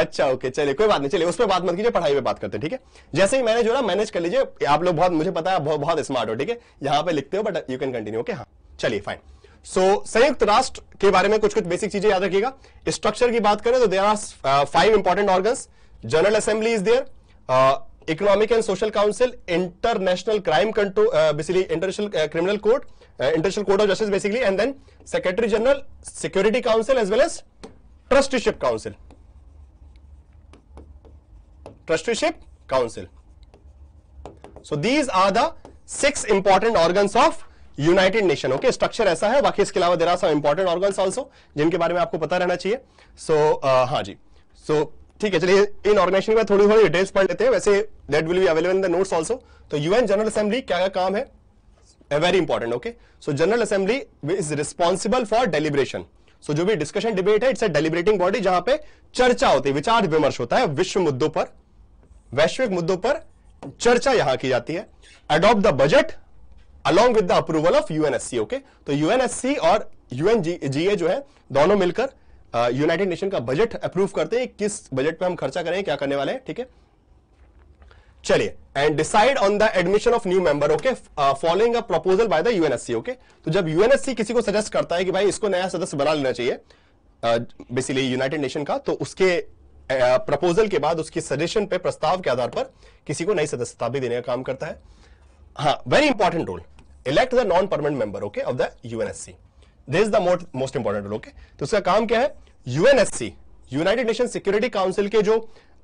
[SPEAKER 1] अच्छा ओके चलिए कोई बात नहीं चलिए उस पर बात मत कीजिए पढ़ाई पे बात करते ठीक है जैसे ही मैंने जो ना मैनेज कर लीजिए आप लोग बहुत मुझे पता है बहुत, बहुत स्मार्ट हो ठीक है यहां पे लिखते हो but you can continue okay हाँ चलिए फाइन सो so, संयुक्त राष्ट्र के बारे में कुछ कुछ बेसिक चीजें याद रखिएगा स्ट्रक्चर की बात करें तो there are five important organ general assembly is there economic and social council international crime control basically international criminal court international court of justice basically and then secretary general security council as well as trusteeship council trusteeship council so these are the six important organ of United nation okay structure ऐसा है बाकी इसके अलावा there are some important organ also जिनके बारे में आपको पता रहना चाहिए सो so, uh, हाँ जी सो so, ठीक है चलिए इन ऑर्गेनाइजेशन में थोड़ी थोड़ी डिटेल्स पढ़ लेते हैं वैसे that will be available in the notes also तो यूएन जनरल असेंबली क्या का काम है very important okay so general assembly is responsible for deliberation so जो भी डिस्कशन डिबेट है इट्स अ डेलिब्रेटिंग बॉडी जहां पे चर्चा होती है विचार विमर्श होता है विश्व मुद्दों पर वैश्विक मुद्दों पर चर्चा यहां की जाती है adopt the budget along with the approval of UNSC okay तो यूएनएससी और यूएनजीए जो है दोनों मिलकर यूनाइटेड नेशन का बजट अप्रूव करते हैं किस बजट पे हम खर्चा करें क्या करने वाले हैं ठीक है चलिए and decide on the admission of new member okay following a proposal by the UNSC okay तो जब यूएनएससी किसी को सजेस्ट करता है कि भाई इसको नया सदस्य बना लेना चाहिए बेसिकली यूनाइटेड नेशन का तो उसके प्रपोजल uh, के बाद उसकी सजेशन पे प्रस्ताव के आधार पर किसी को नई सदस्यता भी देने का काम करता है हाँ very important role elect the non permanent member okay of the UNSC this the the most important role okay तो उसका काम क्या है UNSC United Nation security council के जो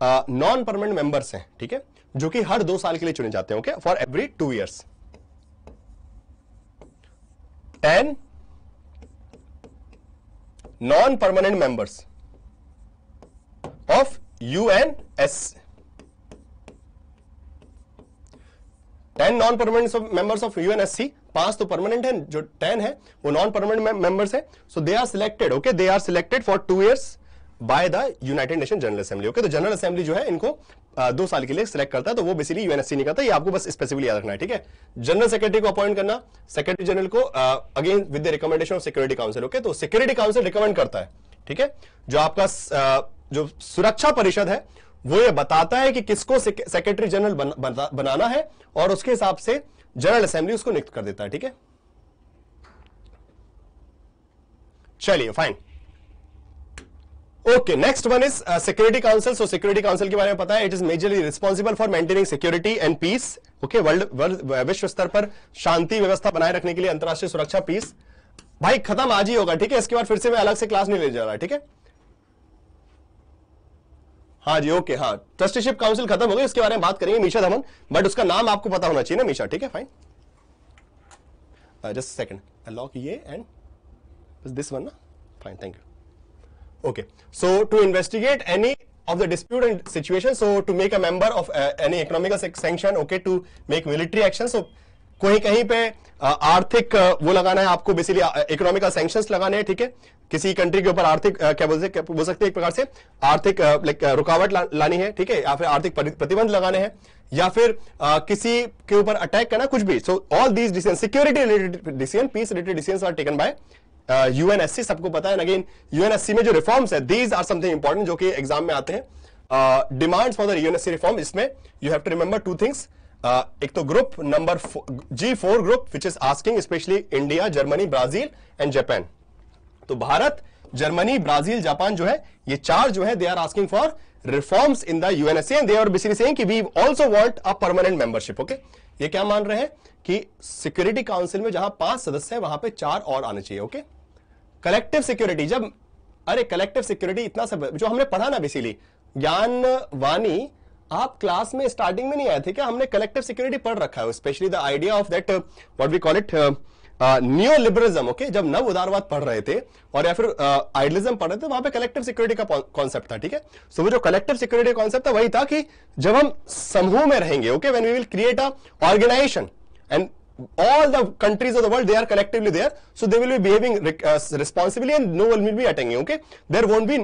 [SPEAKER 1] नॉन परमानेंट मेंबर्स हैं ठीक है जो कि हर दो साल के लिए चुने जाते हैं okay for every two years ten non permanent members of UNS ten non permanent members of UNSC पांच तो परमानेंट है जो टेन है वो नॉन परमानेंट मेंबर्स है so they are selected okay they are selected for two years by the United Nation general assembly okay तो जनरल असेंबली जो है इनको दो साल के लिए सिलेक्ट करता है तो वो बेसिकली यूएनएससी नहीं करता ये आपको बस स्पेसिफिकली याद रखना है ठीक है जनरल सेक्रेटरी को अपॉइंट करना सेक्रेटरी जनरल को again with the recommendation of security council okay तो सिक्योरिटी काउंसिल रिकमेंड करता है ठीक है जो आपका जो सुरक्षा परिषद है वो ये बताता है कि किसको सेक्रेटरी जनरल बन, बन, बनाना है और उसके हिसाब से जनरल असेंबली उसको नियुक्त कर देता है ठीक है चलिए fine okay next one is security council so security council के बारे में पता है it is majorly responsible for maintaining security and peace okay world विश्व स्तर पर शांति व्यवस्था बनाए रखने के लिए अंतर्राष्ट्रीय सुरक्षा पीस भाई खत्म आज ही होगा ठीक है इसके बाद फिर से मैं अलग से क्लास नहीं ले जा रहा ठीक है हाँ जी ओके हाँ ट्रस्टीशिप काउंसिल खत्म हो गई उसके बारे में बात करेंगे मीशा धमन बट उसका नाम आपको पता होना चाहिए ना मीशा ठीक है फाइन जस्ट सेकंड लॉक ये एंड दिस वन ना fine thank you okay so to investigate any of the dispute and situation so to make a member of uh, any economic sanction okay to make military action so कहीं कहीं पे आर्थिक वो लगाना है आपको बेसिकली इकोनॉमिकल सेंक्शन लगाने हैं ठीक है थीके? किसी कंट्री के ऊपर आर्थिक क्या बोलते बोल सकते हैं एक प्रकार से आर्थिक लाइक रुकावट ला, लानी है ठीक है या फिर आर्थिक प्रतिबंध लगाने हैं या फिर आ, किसी के ऊपर अटैक करना कुछ भी so all these decision security related decision peace related decision are taken by UNSC सबको पता है अगेन यूएनएससी में जो रिफॉर्म्स है दीज आर समथिंग इंपॉर्टेंट जो कि एग्जाम में आते हैं demands for the UNSC reform इसमें you have to remember two things Uh, एक तो group number G four group which is asking specially India Germany Brazil and Japan तो भारत जर्मनी ब्राजील जापान जो है ये चार जो है they are asking for reforms in the UNSA they are basically saying कि we also want a permanent membership okay ये क्या मान रहे हैं कि सिक्योरिटी काउंसिल में जहां पांच सदस्य है वहां पे चार और आने चाहिए ओके कलेक्टिव सिक्योरिटी जब अरे कलेक्टिव सिक्योरिटी इतना सब जो हमने पढ़ा ना बेसिकली ज्ञान वाणी आप क्लास में स्टार्टिंग में नहीं आए थे क्या हमने कलेक्टिव सिक्योरिटी पढ़ रखा है specially the idea of that what we call it new liberalism okay जब नव उदारवाद पढ़ रहे थे और या फिर आइडलिज्म uh, पढ़ रहे थे वहां पे कलेक्टिव सिक्योरिटी का कॉन्सेप्ट था ठीक है सो वो जो कलेक्टिव सिक्योरिटी कॉन्सेप्ट था वही था कि जब हम समूह में रहेंगे okay when we will create a organisation and all the countries of the world they are collectively there so they will be behaving uh, responsibly and no one will be attacking okay there won't be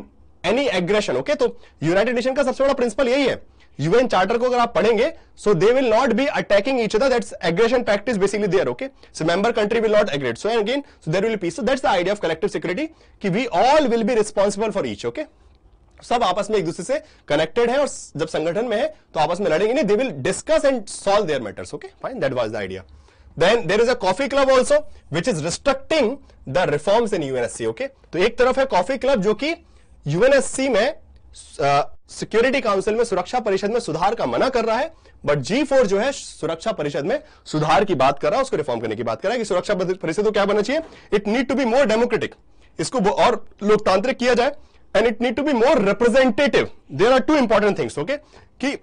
[SPEAKER 1] any aggression okay तो यूनाइटेड नेशन का सबसे बड़ा प्रिंसिपल यही है यूएन चार्टर को अगर आप पढ़ेंगे so they will not be attacking each other that's aggression practice basically there okay so member country will not agreed so again so there will peace so that's the idea of collective security कि we all will be responsible for each okay सब आपस में एक दूसरे से कनेक्टेड है और जब संगठन में है तो आपस में लड़ेंगे नहीं they will discuss and solve their matters okay fine that was the idea then there is a coffee club also which is restricting the reforms in UNSC okay तो एक तरफ है कॉफी क्लब जो कि यूएनएससी में सिक्योरिटी काउंसिल में सुरक्षा परिषद में सुधार का मना कर रहा है बट जी फोर जो है सुरक्षा परिषद में सुधार की बात कर रहा है उसको रिफॉर्म करने की बात कर रहा है कि सुरक्षा परिषद को क्या बनना चाहिए it need to be more democratic इसको और लोकतांत्रिक किया जाए and it need to be more representative there are two important things okay कि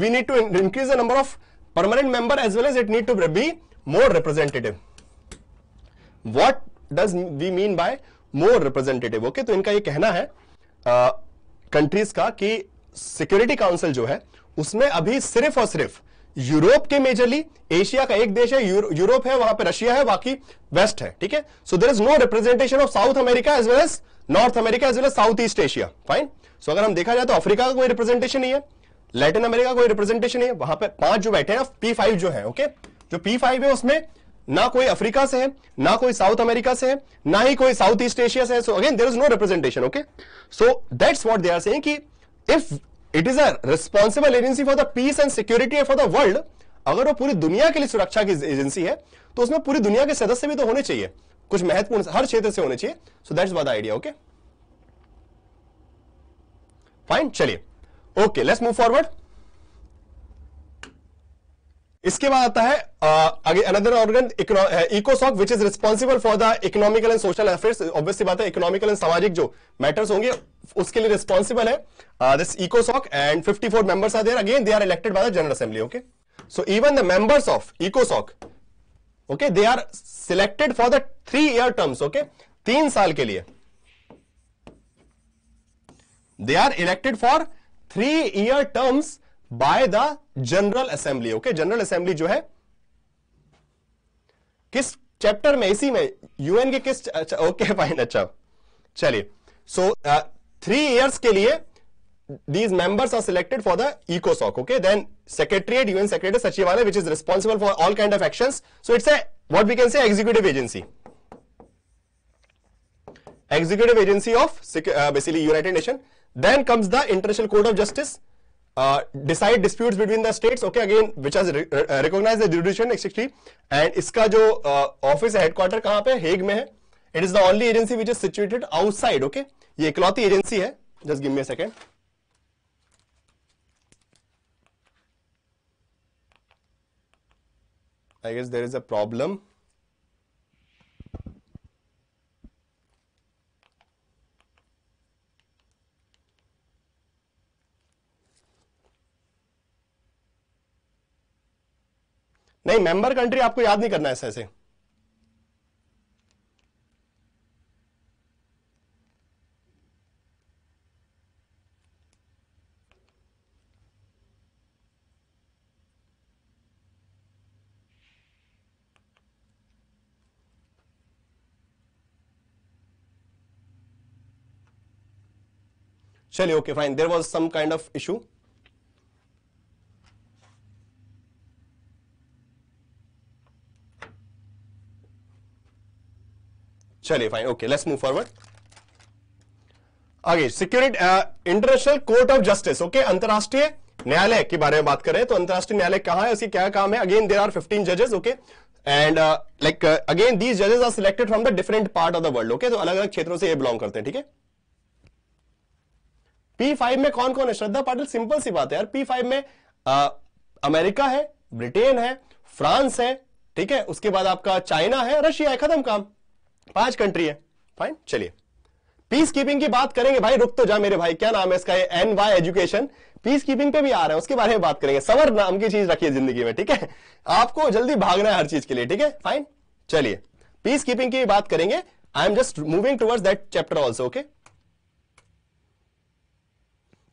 [SPEAKER 1] we need to increase the number of permanent member as well as it need to be more representative what does we mean by more representative okay तो इनका यह कहना है uh, कंट्रीज का कि सिक्योरिटी काउंसिल जो है उसमें अभी सिर्फ और सिर्फ यूरोप के मेजरली एशिया का एक देश है यूरो, यूरोप है वहां पर रशिया है बाकी वेस्ट है ठीक है so there is no representation of South America as well as North America as well as South East Asia fine so अगर हम देखा जाए तो अफ्रीका का कोई रिप्रेजेंटेशन नहीं है लैटिन अमेरिका कोई रिप्रेजेंटेशन नहीं है वहां पर पांच जो बैठे हैं पी फाइव जो है ओके okay? जो पी फाइव है उसमें ना कोई अफ्रीका से है ना कोई साउथ अमेरिका से है ना ही कोई साउथ ईस्ट एशिया से है so again there is no representation okay so that's what they are if it is a responsible agency for the peace and security for the world अगर वो पूरी दुनिया के लिए सुरक्षा की एजेंसी है तो उसमें पूरी दुनिया के सदस्य भी तो होने चाहिए कुछ महत्वपूर्ण हर क्षेत्र से होने चाहिए so that's the idea okay fine चलिए ओके लेट्स मूव फॉरवर्ड इसके बाद आता है आगे अनदर ऑर्गन इकोसॉक which is responsible for the economical and social affairs obviously बात है इकोनॉमिकल एंड सामाजिक जो मैटर्स होंगे उसके लिए रिस्पॉन्सिबल है दिस इकोसॉक and 54 four members are there again they are elected by the general assembly okay so even the members of इकोसॉक okay they are selected for the three year terms okay तीन साल के लिए they are elected for three year terms by the general assembly okay general assembly जो है किस चैप्टर में इसी में यूएन के किस अच्छा, ओके फाइन अच्छा चलिए सो थ्री इयर्स के लिए these members are selected for the इकोसॉक okay then secretariat UN secretary सचिवालय which is responsible for all kind of action so it's a what we can say executive agency executive agency of basically United Nation then comes the international court of justice decide dispute between the states okay again which has recognise दूडिशन एक्सट्री एंड इसका जो ऑफिस हेडक्वार्टर कहां पर हेग में है it is the only agency which is situated outside okay ये इकलौती एजेंसी है just give me second I guess there is a problem नहीं मेंबर कंट्री आपको याद नहीं करना ऐसे ऐसे चलिए okay fine there was some kind of issue चलिए fine okay let's move forward आगे security international court of justice okay अंतरराष्ट्रीय न्यायालय के बारे में बात करें तो अंतरराष्ट्रीय न्यायालय कहां है उसकी क्या काम है अगेन देर आर फिफ्टीन जजेस okay and like again these जजेस are selected from the different part of the world okay तो अलग अलग क्षेत्रों से ये बिलोंग करते हैं ठीक है पी फाइव में कौन कौन है श्रद्धा पाटिल सिंपल सी बात है यार पी फाइव में आ, uh, अमेरिका है ब्रिटेन है फ्रांस है ठीक है उसके बाद आपका चाइना है रशिया है खत्म काम पांच कंट्री है फाइन चलिए पीस कीपिंग की बात करेंगे भाई रुक तो जा मेरे भाई क्या नाम है इसका N Y education peace keeping पे भी आ रहा है उसके बारे में बात करेंगे सवर नाम की चीज रखिए जिंदगी में ठीक है आपको जल्दी भागना है हर चीज के लिए ठीक है फाइन चलिए पीस कीपिंग की बात करेंगे I am just moving towards that chapter also okay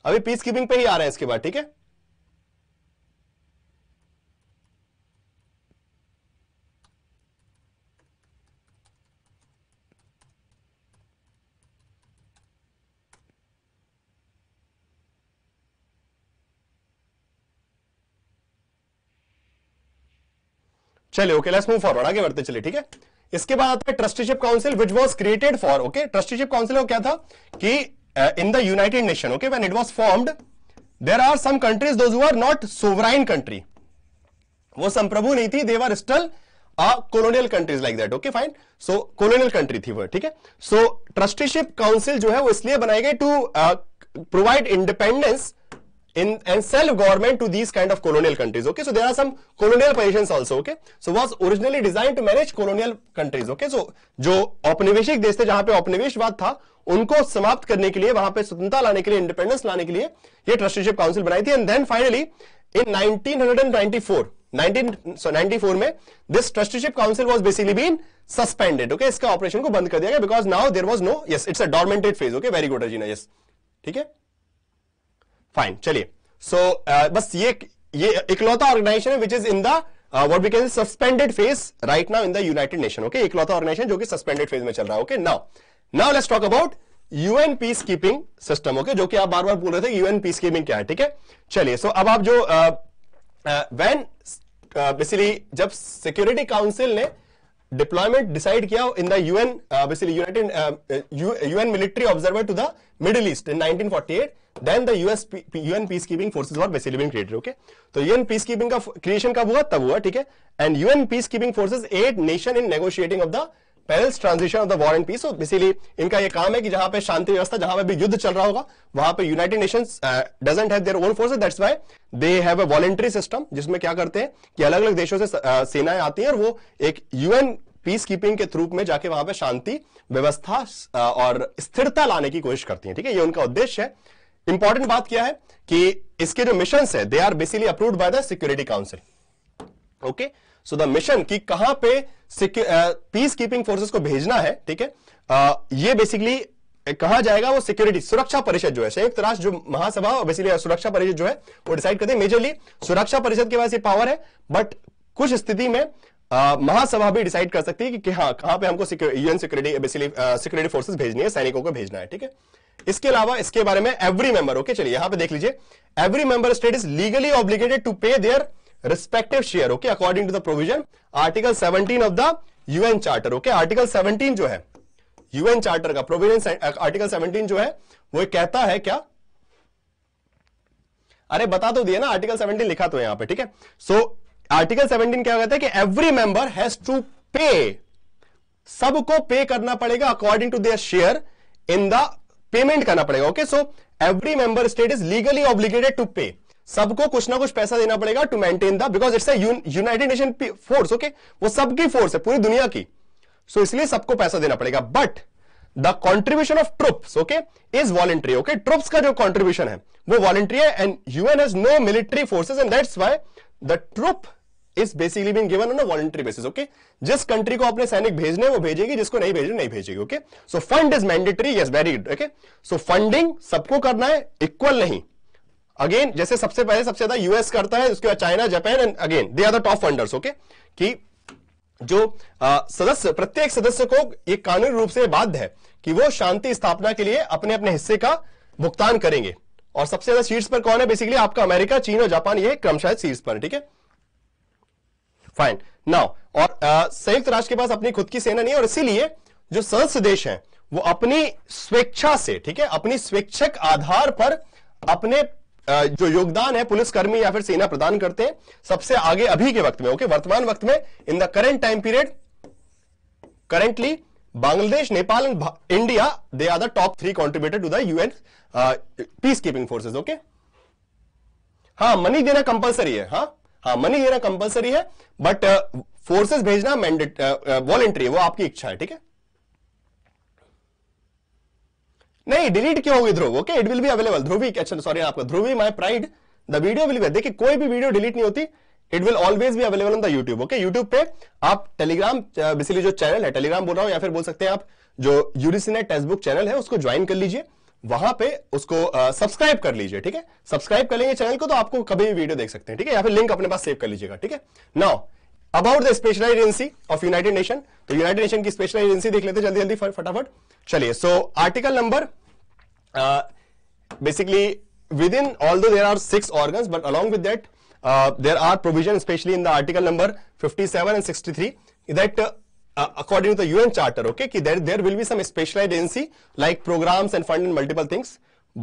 [SPEAKER 1] अभी पीस कीपिंग पे ही आ रहे हैं इसके बाद ठीक है चले ओके लेट्स मूव फॉरवर्ड आगे बढ़ते चले ठीक है इसके बाद आता है trusteeship council which was created for okay trusteeship council क्या था कि in the United nation okay when it was formed there are some countries those who are not sovereign country वो संप्रभु नहीं थी they were still colonial countries like that okay fine so colonial country थी वो ठीक है सो ट्रस्टीशिप काउंसिल जो है वो इसलिए बनाई गई to provide independence in and sell government to these kind of colonial countries okay so there are some colonial positions also okay so was originally designed to manage colonial countries okay so जो औपनिवेशिक देश थे जहां पे औपनिवेशवाद था उनको समाप्त करने के लिए वहां पे स्वतंत्रता लाने के लिए इंडिपेंडेंस लाने के लिए ये ट्रस्टीशिप काउंसिल बनाई थी and then finally in 1994 19 so 94 में this trusteeship council was basically been suspended okay इसका ऑपरेशन को बंद कर दिया गया because now there was no yes it's a dormanted phase okay very good Rajina yes ठीक है फाइन चलिए सो uh, बस ये ये इकलौता ऑर्गेनाइजेशन है which is in the what we can suspended phase right now in the United nation okay इकलौता ऑर्गेनाइजेशन जो कि सस्पेंडेड फेज में चल रहा है okay now now let's talk about UN peace keeping system okay जो कि आप बार बार बोल रहे थे यूएन पीस कीपिंग क्या है ठीक है चलिए सो अब आप जो when uh, basically uh, uh जब सिक्योरिटी काउंसिल ने डिप्लॉयमेंट डिसाइड किया in the UN basically United UN military observer to the Middle East in nineteen forty eight US UN peace keeping forces were basically created okay तो यूएन पीस कीपिंग का क्रिएशन कब हुआ तब हुआ ठीक है and UN peace keeping force aid nation in negotiating of the parents transition of the war and peace तो इसीलिए इनका ये काम है कि जहां पे शांति व्यवस्था जहां पे भी युद्ध चल रहा होगा वहां पे United Nations doesn't have their own forces that's why they have a voluntary system जिसमें क्या करते हैं कि अलग अलग देशों से uh, सेनाएं आती हैं और वो एक यूएन पीस कीपिंग के थ्रू में जाके वहां पे शांति व्यवस्था uh, और स्थिरता लाने की कोशिश करती है ठीक है ये उनका उद्देश्य है इंपॉर्टेंट बात क्या है कि इसके जो मिशन है they are basically approved by the Security council okay okay? So the mission की कहां पे पीस कीपिंग फोर्सेस को भेजना है ठीक है ये बेसिकली कहा जाएगा वो सिक्योरिटी सुरक्षा परिषद जो है संयुक्त राष्ट्र जो महासभा बेसिकली सुरक्षा परिषद जो है वो डिसाइड करते हैं मेजरली सुरक्षा परिषद के पास ये पावर है बट कुछ स्थिति में महासभा भी डिसाइड कर सकती है कि, कि हाँ कहां पे हमको UN security basically security forces भेजनी है सैनिकों को भेजना है ठीक है इसके अलावा इसके बारे में एवरी मेंबर ओके चलिए यहां पे देख लीजिए every member state is legally obligated to pay their respective share okay according to the provision article 17 of the UN charter okay article 17 जो है यूएन चार्टर का प्रोविजन आर्टिकल 17 जो है वो कहता है क्या अरे बता तो दिया ना आर्टिकल 17 लिखा तो यहां पे ठीक है सो आर्टिकल 17 क्या कहता है कि every member has to pay सबको पे करना पड़ेगा according to their share in the payment करना पड़ेगा okay so every member state is legally obligated to pay सबको कुछ ना कुछ पैसा देना पड़ेगा to maintain the because it's United Nation force okay वो सबकी फोर्स है पूरी दुनिया की सो so, इसलिए सबको पैसा देना पड़ेगा but the contribution of troops okay is voluntary okay troops का जो कॉन्ट्रीब्यूशन है वो वॉलेंट्री है and UN has no military forces and that's why the troop is basically been given on voluntary basis okay जिस कंट्री को अपने सैनिक भेजने वो भेजेगी जिसको नहीं भेजने नहीं भेजेगी okay so fund is mandatory yes very good okay so funding सबको करना है इक्वल नहीं अगेन जैसे सबसे पहले सबसे ज्यादा यूएस करता है उसके बाद China Japan and again they are the top funders okay कि जो आ, सदस्य प्रत्येक सदस्य को ये कानूनी रूप से बाध्य है कि वो शांति स्थापना के लिए अपने अपने हिस्से का भुगतान करेंगे और सबसे ज्यादा शीर्ष पर कौन है बेसिकली आपका अमेरिका चीन और जापान ये क्रमशः शीर्ष पर ठीक है फाइन नाउ और संयुक्त राष्ट्र के पास अपनी खुद की सेना नहीं है और इसीलिए जो सदस्य देश हैं वो अपनी स्वेच्छा से ठीक है अपनी स्वेच्छक आधार पर अपने जो योगदान है पुलिसकर्मी या फिर सेना प्रदान करते हैं सबसे आगे अभी के वक्त में ओके वर्तमान वक्त में in the current time period currently Bangladesh Nepal and India they are the top three contributor to the UN peace keeping forces okay हाँ मनी देना कंपलसरी है हाँ हाँ मनी देना कंपलसरी है बट फोर्सेस भेजना मैंडेट वॉलेंट्री है वो आपकी इच्छा है ठीक है नहीं डिलीट क्यों होगी Dhruv okay it will be available Dhruvi अच्छा सॉरी आपका Dhruvi my pride the video will be देखिए कोई भी वीडियो डिलीट नहीं होती इट विल ऑलवेज भी available on the YouTube okay YouTube पे आप टेलीग्राम बेसिकली uh, जो चैनल है टेलीग्राम बोल रहा हूं या फिर बोल सकते हैं आप जो यूरिसने टेक्सबुक बुक चैनल है उसको ज्वाइन कर लीजिए वहां पे उसको सब्सक्राइब uh, कर लीजिए ठीक है सब्सक्राइब कर लेंगे चैनल को तो आपको कभी भी वीडियो देख सकते हैं ठीक है या फिर लिंक अपने पास सेव कर लीजिएगा ठीक है now about the special agency of United Nation तो यूनाइटेड नेशन की स्पेशल एजेंसी देख लेते जल्दी जल्दी फटाफट चलिए so article number basically with in all दो there are six organ but along with that there are provision specially in the article number fifty seven and sixty three that according to to the charter okay okay, there there will be some special agency like like and fund fund multiple things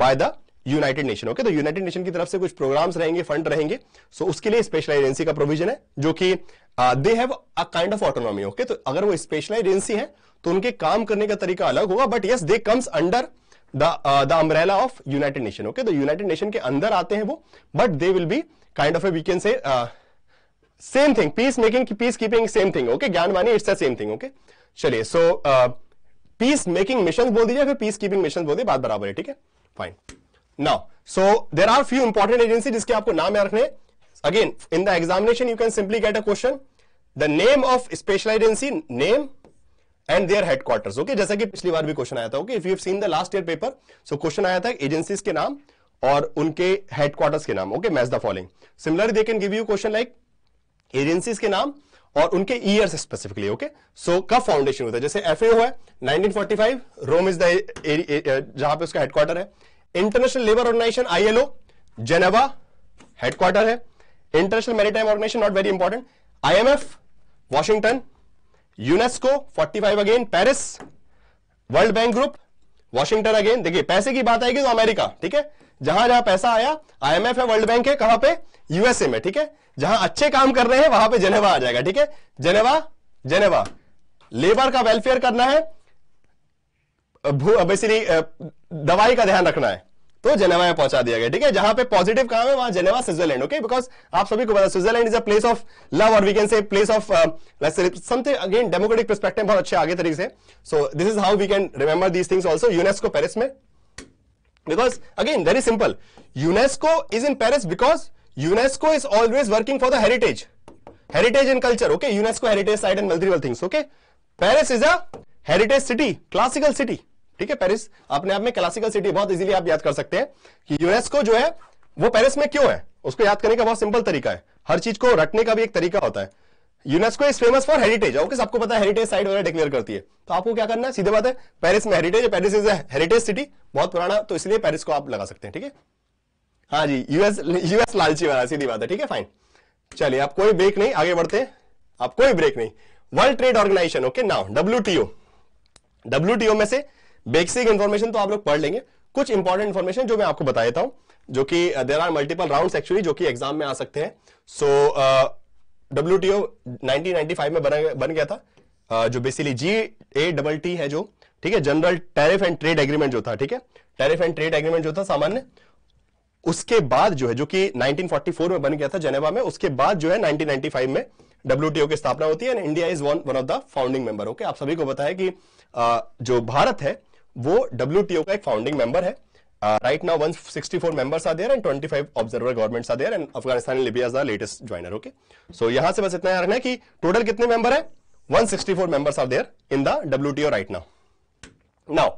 [SPEAKER 1] by the United nation okay तो यूनाइटेड नेशन की तरफ से कुछ प्रोग्राम्स रहेंगे फंड रहेंगे सो so, उसके लिए स्पेशल एजेंसी का प्रोविजन है जो कि they have a kind of autonomy okay तो अगर वो स्पेशल एजेंसी है तो उनके काम करने का तरीका अलग होगा but yes they comes under the umbrella of United nation okay तो यूनाइटेड नेशन के अंदर आते हैं वो but they will be kind of a we can say same thing peace making peace keeping same thing okay Gyanvani it's the same thing okay चलिए सो पीस मेकिंग मिशन बोल दीजिए फिर पीस कीपिंग मिशन बोल दीजिए बात बराबर है ठीक है fine now so there are few important agency जिसके आपको नाम याद रखने हैं again in the examination you can simply get a question the name of special agency name and their headquarters okay जैसा कि पिछली बार भी क्वेश्चन आया था okay if you have seen the last year paper so question आया था एजेंसीज के नाम और उनके हेडक्वार्टर्स के नाम okay match the following similarly they can give you question like agencies के नाम और उनके ईयर्स स्पेसिफिकली ओके सो कब फाउंडेशन होता है जैसे एफ है 1945 रोम इज द जहां पे उसका हेडक्वार्टर है International Labour Organization ILO Geneva headquarter है International Maritime Organization not very important IMF Washington UNESCO 45 again Paris World Bank Group Washington again देखिए पैसे की बात आएगी तो अमेरिका ठीक है जहां जहां पैसा आया आईएमएफ है वर्ल्ड बैंक है कहां पे यूएसए में ठीक है जहां अच्छे काम कर रहे हैं वहां पे जेनेवा आ जाएगा ठीक है जेनेवा जेनेवा लेबर का वेलफेयर करना है बेसिकली दवाई का ध्यान रखना है तो जेनेवा में पहुंचा दिया गया ठीक है जहां पे पॉजिटिव काम है वहां जेनेवा स्विट्जरलैंड ओके बिकॉज आप सभी को पता है is a place of love और we can say place of something again democratic perspective बहुत अच्छे आगे तरीके से so this is how we can remember these things also UNESCO Paris में because again very simple UNESCO is in Paris because UNESCO is always working for the heritage heritage and culture okay UNESCO heritage side and multiple things okay Paris is a heritage city classical city ठीक है पेरिस अपने आप में क्लासिकल सिटी बहुत इजीली आप याद कर सकते हैं कि यूनेस्को जो है वो पेरिस में क्यों है उसको याद करने का बहुत सिंपल तरीका है हर चीज को रटने का भी एक तरीका होता है UNESCO is famous for heritage okay सबको पता है हेरिटेज साइट वगैरह डिक्लेयर करती है तो आपको क्या करना है सीधे बात है पेरिस में heritage Paris is heritage city बहुत पुराना तो इसलिए पेरिस को आप लगा सकते हैं ठीक है हाँ जी यूएस यूएस लालची वाला सीधी बात है ठीक है फाइन चलिए आप कोई ब्रेक नहीं आगे बढ़ते आप कोई ब्रेक नहीं World Trade Organization okay now W TO में से बेसिक इन्फॉर्मेशन तो आप लोग पढ़ लेंगे कुछ इंपॉर्टेंट इन्फॉर्मेशन जो मैं आपको बता देता हूं जो कि there are multiple round actually जो कि एग्जाम में आ सकते हैं सो डब्ल्यू टी ओ में बन, बन गया था uh, जो basically G A double T है जो ठीक है general tariff and trade agreement जो था ठीक है टेरिफ एंड ट्रेड एग्रीमेंट जो था सामान्य उसके बाद जो है जो कि 1944 में बन गया था जेनेवा में उसके बाद जो है 1995 में डब्ल्यूटीओ की स्थापना होती है and India is one one of the founding member okay आप सभी को बताया कि uh, जो भारत है वो डब्ल्यू का एक फाउंडिंग मेंबर है right now one sixty four members are there and twenty five observer governments are there and Afghanistan Libya is the latest joiner okay so यहां से बस इतना रखना है कि टोटल कितने मेंबर है 164 members are there in the WTO right now now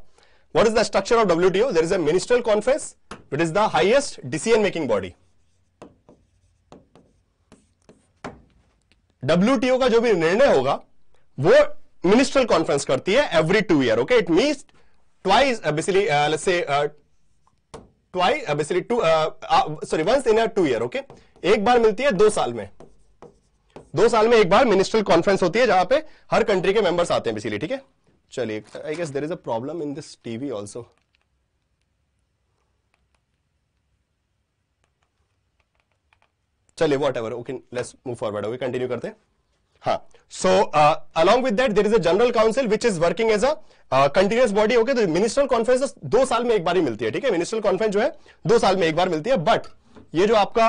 [SPEAKER 1] what is the structure of WTO? There is a ministerial conference, which is the highest decision making body. WTO का जो भी निर्णय होगा वो मिनिस्ट्रल कॉन्फ्रेंस करती है every two year okay it means twice uh, basically uh, let's say uh, twice uh, basically two uh, uh, sorry once in a two year okay एक बार मिलती है दो साल में दो साल में एक बार मिनिस्ट्रल कॉन्फ्रेंस होती है जहां पे हर कंट्री के मेंबर्स आते हैं बेसिकली ठीक है चलिए I guess there is a problem in this TV also चलिए whatever okay let's move forward okay continue करते हैं हाँ so along with that there is a general council which is working as a continuous body okay तो मिनिस्ट्रल कॉन्फ्रेंस तो दो साल में एक बार ही मिलती है ठीक है मिनिस्ट्रल कॉन्फ्रेंस जो है दो साल में एक बार मिलती है बट ये जो आपका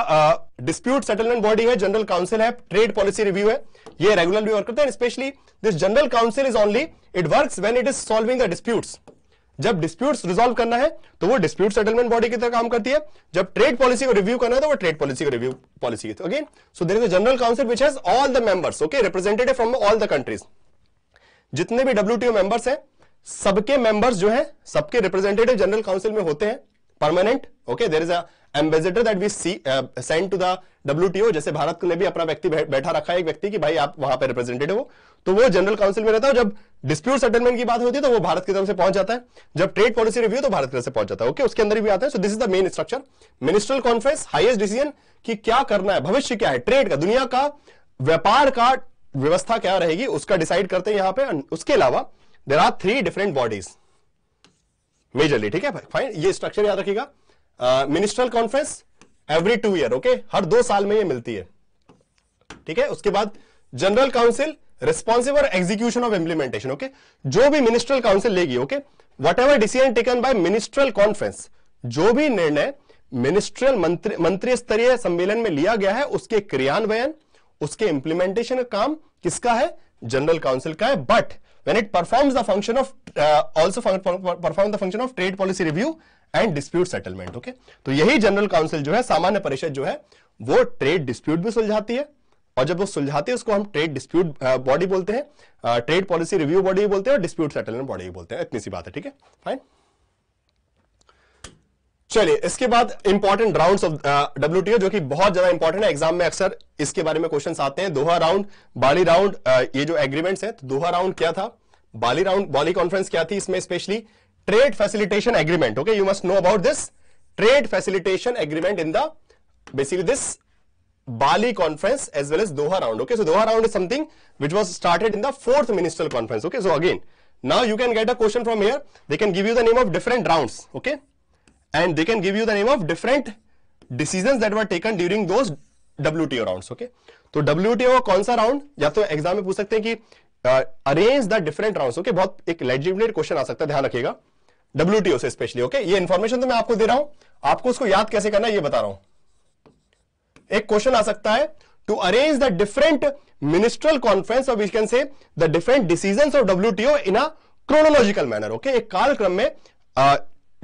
[SPEAKER 1] डिस्प्यूट सेटलमेंट बॉडी है जनरल काउंसिल है ट्रेड पॉलिसी रिव्यू है ये रेगुलरली वर्क करते हैं specially this general council is only it works when it is solving the disputes जब डिस्प्यूट्स रिजोल्व करना है तो वो डिस्प्यूट सेटलमेंट बॉडी की तरह काम करती है जब ट्रेड पॉलिसी को रिव्यू करना है तो वो ट्रेड पॉलिसी को रिव्यू पॉलिसी की again so there is a general council which has all the members okay representative from all the countries जितने भी डब्ल्यूटीओ मेंबर्स हैं सबके मेंबर्स जो है सबके रिप्रेजेंटेटिव जनरल काउंसिल में होते हैं permanent okay there is a ambassador that we see send to the WTO जैसे भारत ने भी अपना व्यक्ति बैठा रखा है एक व्यक्ति की भाई आप वहां पर रिप्रेजेंटेटिव हो तो वो जनरल काउंसिल में रहता है जब डिस्प्यूट सेटलमेंट की बात होती है तो वो भारत की तरफ से पहुंच जाता है जब ट्रेड पॉलिसी रिव्यू तो भारत की तरफ से पहुंच जाता है ओके उसके अंदर भी आता है so this is the main structure ministerial conference highest decision कि क्या करना है भविष्य क्या है ट्रेड का दुनिया का व्यापार का व्यवस्था क्या रहेगी उसका डिसाइड करते हैं यहां पर उसके अलावा there are three different bodies majorly ठीक है फाइन ये स्ट्रक्चर याद रखिएगा ministerial conference every two year okay हर दो साल में ये मिलती है ठीक है उसके बाद general council responsible execution of implementation okay जो भी मिनिस्ट्रल काउंसिल लेगी okay whatever decision taken by ministerial conference जो भी निर्णय मिनिस्ट्रियल मंत्री मंत्री स्तरीय सम्मेलन में लिया गया है उसके क्रियान्वयन उसके इंप्लीमेंटेशन का काम किसका है जनरल काउंसिल का है but when it performs the function of uh, also fun, perform the function of trade policy review and dispute settlement okay तो यही जनरल काउंसिल jo hai सामान्य परिषद जो है वो ट्रेड डिस्प्यूट भी सुलझाती है और जब वो सुलझाती है उसको हम ट्रेड डिस्प्यूट बॉडी बोलते हैं ट्रेड पॉलिसी रिव्यू बॉडी बोलते हैं और डिस्प्यूट सेटलमेंट बॉडी बोलते हैं इतनी सी बात है ठीक है फाइन चलिए इसके बाद इंपॉर्टेंट राउंड्स ऑफ डब्ल्यू जो कि बहुत ज्यादा इंपॉर्टेंट है एग्जाम में अक्सर इसके बारे में क्वेश्चन आते हैं Doha round Bali round uh, ये जो एग्रीमेंट्स है तो दोहा राउंड क्या था बाली राउंड बाली कॉन्फ्रेंस क्या थी इसमें specially trade facilitation agreement okay you must know about this trade facilitation agreement in the basically this Bali conference as well as Doha round okay so Doha round is something which was started in the fourth minister conference okay so again now you can get a question from here they can give you the name of different round okay and they can give you the name of different decision that were taken during those W round okay तो डब्ल्यू कौन सा राउंड या तो एग्जाम में पूछ सकते हैं कि arrange the different round okay बहुत एक लेजिबलेट क्वेश्चन आ सकता है ध्यान रखिएगा डब्ल्यू से स्पेशली ओके okay? ये इन्फॉर्मेशन तो मैं आपको दे रहा हूं आपको उसको याद कैसे करना ये बता रहा हूं एक क्वेश्चन आ सकता है to arrange the different ministerial conference और we can say the different decision of W in a chronological manner okay एक कालक्रम में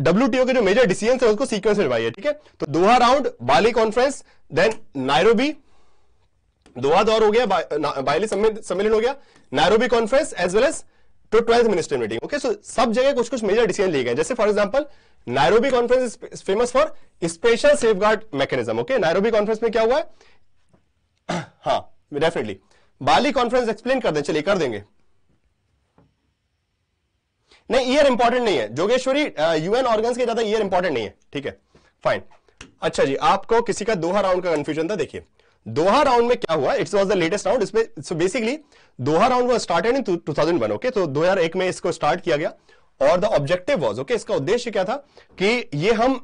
[SPEAKER 1] डब्ल्यू के जो मेजर डिसीजन है उसको सीक्वेंस में निभाइए ठीक है तो Doha round Bali conference then Nairobi Doha दौर तो हो गया बा, सम्मेलन हो गया Nairobi conference as well as to twelfth minister meeting okay so सब जगह कुछ कुछ मेजर डिसीजन लिए गए जैसे for example Nairobi conference is famous for special safeguard mechanism okay Nairobi conference में क्या हुआ है [COUGHS] हाँ डेफिनेटली बाली कॉन्फ्रेंस एक्सप्लेन कर दें चलिए कर देंगे नहीं ईयर इंपॉर्टेंट नहीं है जोगेश्वरी यूएन ऑर्गन्स के ज्यादा ईयर इंपॉर्टेंट नहीं है ठीक है फाइन अच्छा जी आपको किसी का दोहा राउंड का कंफ्यूजन था देखिए दोहा राउंड में क्या हुआ it's was the latest round इसमें so basically Doha round was started in 2001 okay तो 2001 में इसको स्टार्ट किया गया और द ऑब्जेक्टिव वाज ओके इसका उद्देश्य क्या था कि ये हम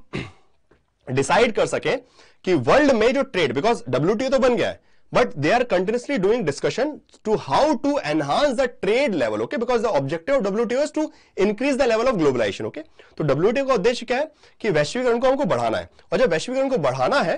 [SPEAKER 1] डिसाइड कर सके कि वर्ल्ड में जो ट्रेड बिकॉज डब्ल्यू तो बन गया है but they are continuously doing discussion to how to enhance the trade level okay because the objective of WTO is to increase the level of globalization okay तो डब्ल्यू टीओ का उद्देश्य क्या है कि वैश्वीकरण को हमको बढ़ाना है और जब वैश्वीकरण को बढ़ाना है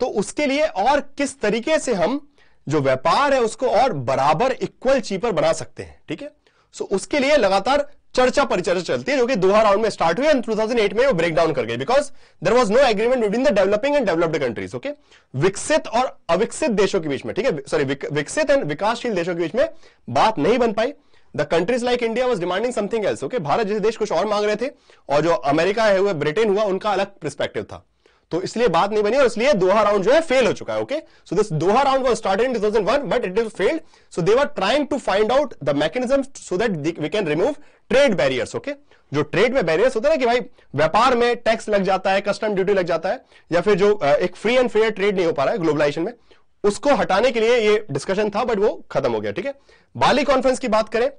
[SPEAKER 1] तो उसके लिए और किस तरीके से हम जो व्यापार है उसको और बराबर इक्वल चीपर बना सकते हैं ठीक है सो उसके लिए लगातार चर्चा परिचर्चा चलती है जो कि दोहा राउंड में स्टार्ट हुई एंड 2008 में वो ब्रेक डाउन कर गई because there was no agreement between the developing and developed countries okay विकसित और अविकसित देशों के बीच में ठीक है सॉरी विकसित एंड विकासशील देशों के बीच में बात नहीं बन पाई the countries like India was demanding something else okay भारत जैसे देश कुछ और मांग रहे थे और जो अमेरिका है हुआ ब्रिटेन हुआ उनका अलग प्रस्पेक्टिव था तो इसलिए बात नहीं बनी और इसलिए दोहा राउंड जो है फेल हो चुका है okay so this Doha round was started in 2001 but it is failed so they were trying to find out the mechanism so that we can remove trade barriers okay जो ट्रेड में बैरियर्स होते हैं ना कि भाई व्यापार में टैक्स लग जाता है कस्टम ड्यूटी लग जाता है या फिर जो एक फ्री एंड फेयर ट्रेड नहीं हो पा रहा है ग्लोबलाइजेशन में उसको हटाने के लिए ये डिस्कशन था बट वो खत्म हो गया ठीक है बाली कॉन्फ्रेंस की बात करें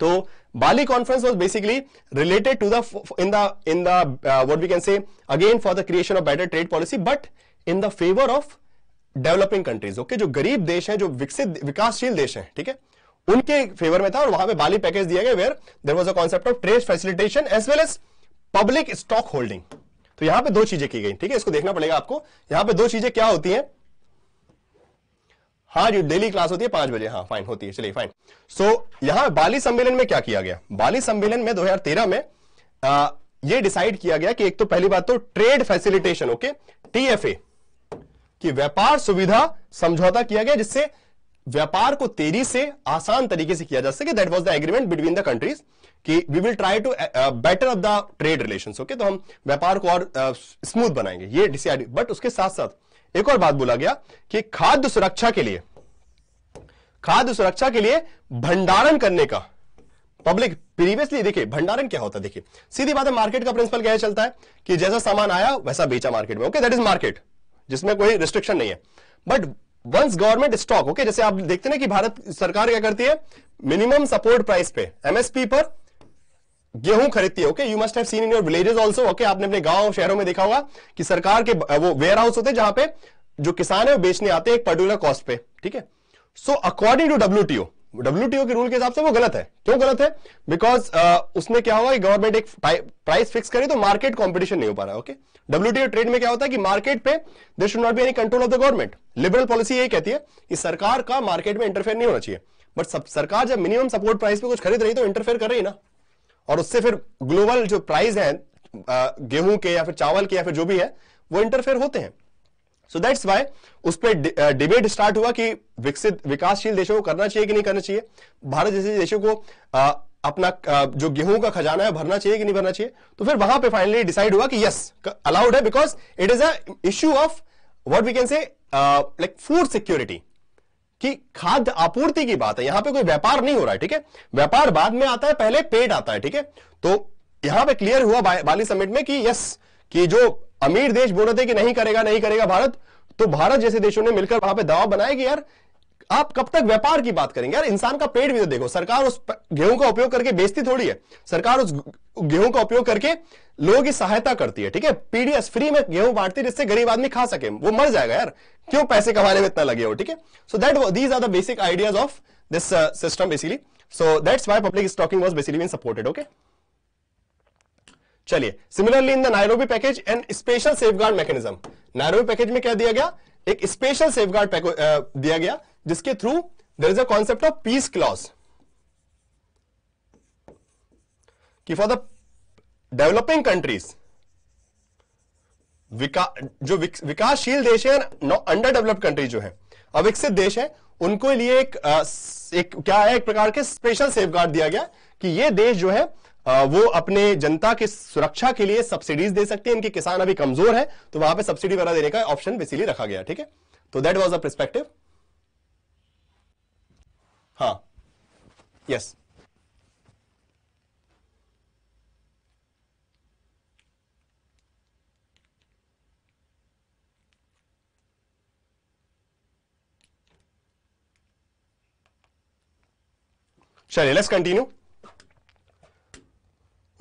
[SPEAKER 1] तो Bali conference was basically related to the in the in the uh, what we can say again for the creation of better trade policy, but in the favor of developing countries okay जो गरीब देश हैं जो विकसित विकासशील देश हैं ठीक है उनके फेवर में था और वहां पे बाली पैकेज दिया गया where there was a concept of trade facilitation as well as public stock holding तो यहां पे दो चीजें की गई ठीक है इसको देखना पड़ेगा आपको यहां पे दो चीजें क्या होती हैं हाँ जी डेली क्लास होती है पांच बजे हाँ फाइन होती है चलिए फाइन सो यहाँ यहां बाली सम्मेलन में क्या किया गया बाली सम्मेलन में 2013 में आ, ये डिसाइड किया गया कि एक तो पहली बात तो ट्रेड फैसिलिटेशन ओके टीएफए की व्यापार सुविधा समझौता किया गया जिससे व्यापार को तेजी से आसान तरीके से किया जा सके that was the agreement between the countries कि we will try to better off the trade relation okay तो हम व्यापार को और स्मूथ uh, बनाएंगे ये डिसाइड बट उसके साथ साथ एक और बात बोला गया कि खाद्य सुरक्षा के लिए खाद्य सुरक्षा के लिए भंडारण करने का पब्लिक प्रीवियसली देखिए भंडारण क्या होता है देखिए सीधी बात है मार्केट का प्रिंसिपल क्या चलता है कि जैसा सामान आया वैसा बेचा मार्केट में ओके दैट इज मार्केट जिसमें कोई रिस्ट्रिक्शन नहीं है but once government stock okay जैसे आप देखते ना कि भारत सरकार क्या करती है मिनिमम सपोर्ट प्राइस पे एमएसपी पर गेहूं खरीदती है okay you must have seen in your villages also okay आपने अपने गांव शहरों में देखा होगा कि सरकार के वो वेयर हाउस होते हैं जहां पे जो किसान है वो बेचने आते हैं एक पर्टिकुलर कॉस्ट पे ठीक है so according to WTO WTO के रूल के हिसाब से वो गलत है क्यों गलत है बिकॉज uh, उसने क्या होगा गवर्नमेंट एक प्राइस फिक्स करी तो मार्केट कॉम्पिटिशन नहीं हो पा रहा ओके डब्ल्यूटीओ ट्रेड में क्या होता है कि मार्केट पे there should not be any control of the government liberal policy यही कहती है कि सरकार का मार्केट में इंटरफेयर नहीं होना चाहिए बट सरकार जब मिनिमम सपोर्ट प्राइस पे कुछ खरीद रही तो इंटरफेयर कर रही ना और उससे फिर ग्लोबल जो प्राइस है गेहूं के या फिर चावल के या फिर जो भी है वो इंटरफेयर होते हैं सो दैट्स वाई उस पर डिबेट स्टार्ट हुआ कि विकसित विकासशील देशों को करना चाहिए कि नहीं करना चाहिए भारत जैसे देशों को आ, अपना आ, जो गेहूं का खजाना है भरना चाहिए कि नहीं भरना चाहिए तो फिर वहां पे फाइनली डिसाइड हुआ कि यस अलाउड है because it is a issue of what we can say like food security कि खाद्य आपूर्ति की बात है यहां पे कोई व्यापार नहीं हो रहा है ठीक है व्यापार बाद में आता है पहले पेट आता है ठीक है तो यहां पे क्लियर हुआ बाली समिट में कि यस कि जो अमीर देश बोल रहे थे कि नहीं करेगा नहीं करेगा भारत तो भारत जैसे देशों ने मिलकर वहां पे दबाव बनाया कि यार आप कब तक व्यापार की बात करेंगे यार इंसान का पेट भी तो देखो सरकार उस गेहूं का उपयोग करके बेचती थोड़ी है सरकार उस गेहूं का उपयोग करके लोगों की सहायता करती है ठीक है पीडीएस फ्री में गेहूं बांटती है जिससे गरीब आदमी खा सके वो मर जाएगा यार क्यों पैसे कमाने में इतना लगे हो ठीक है so that these are the basic ideas of this system basically so that's why public stocking was basically been supported okay चलिए similarly in the Nairobi package and special safeguard mechanism Nairobi package में क्या दिया गया एक स्पेशल सेफ गार्ड दिया गया जिसके through there is a concept of peace clause कि फॉर द डेवलपिंग कंट्रीज विका, जो विक, विकासशील देश है अंडर डेवलप्ड कंट्री जो है अविकसित देश है उनको लिए एक, एक क्या है एक प्रकार के स्पेशल सेफ दिया गया कि ये देश जो है वो अपने जनता की सुरक्षा के लिए सब्सिडीज दे सकते हैं इनके किसान अभी कमजोर है तो वहां पे सब्सिडी वगैरह देने का ऑप्शन बेसिकली रखा गया ठीक है तो that was a perspective Huh. Yes. Shall let's continue.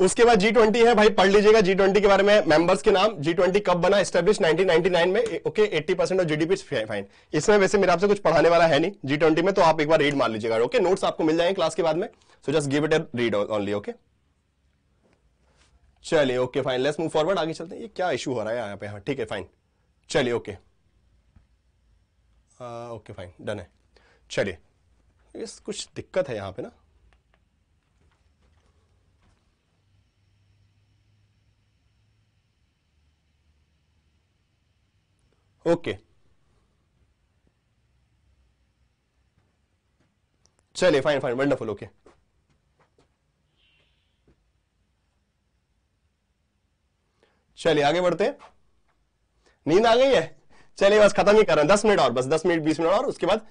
[SPEAKER 1] उसके बाद जी ट्वेंटी है भाई पढ़ लीजिएगा जी ट्वेंटी के बारे में मेंबर्स के नाम जी ट्वेंटी कब बना स्टेब्लिश 1999 में okay 80 percent of GDP fine इसमें वैसे मेरे आपसे कुछ पढ़ाने वाला है नहीं जी ट्वेंटी में तो आप एक बार रीड मार लीजिएगा ओके नोट्स आपको मिल जाएंगे क्लास के बाद में so just give it a read only okay चलिए okay fine let's move forward आगे चलते हैं ये क्या इशू हो रहा है यहाँ पे हाँ ठीक है फाइन चलिए ओके ओके फाइन डन है चलिए कुछ दिक्कत है यहाँ पे ना ओके चलिए फाइन फाइन वंडरफुल ओके चलिए आगे बढ़ते नींद आ गई है चलिए बस खत्म ही कर रहे हैं दस मिनट और बस दस मिनट बीस मिनट और उसके बाद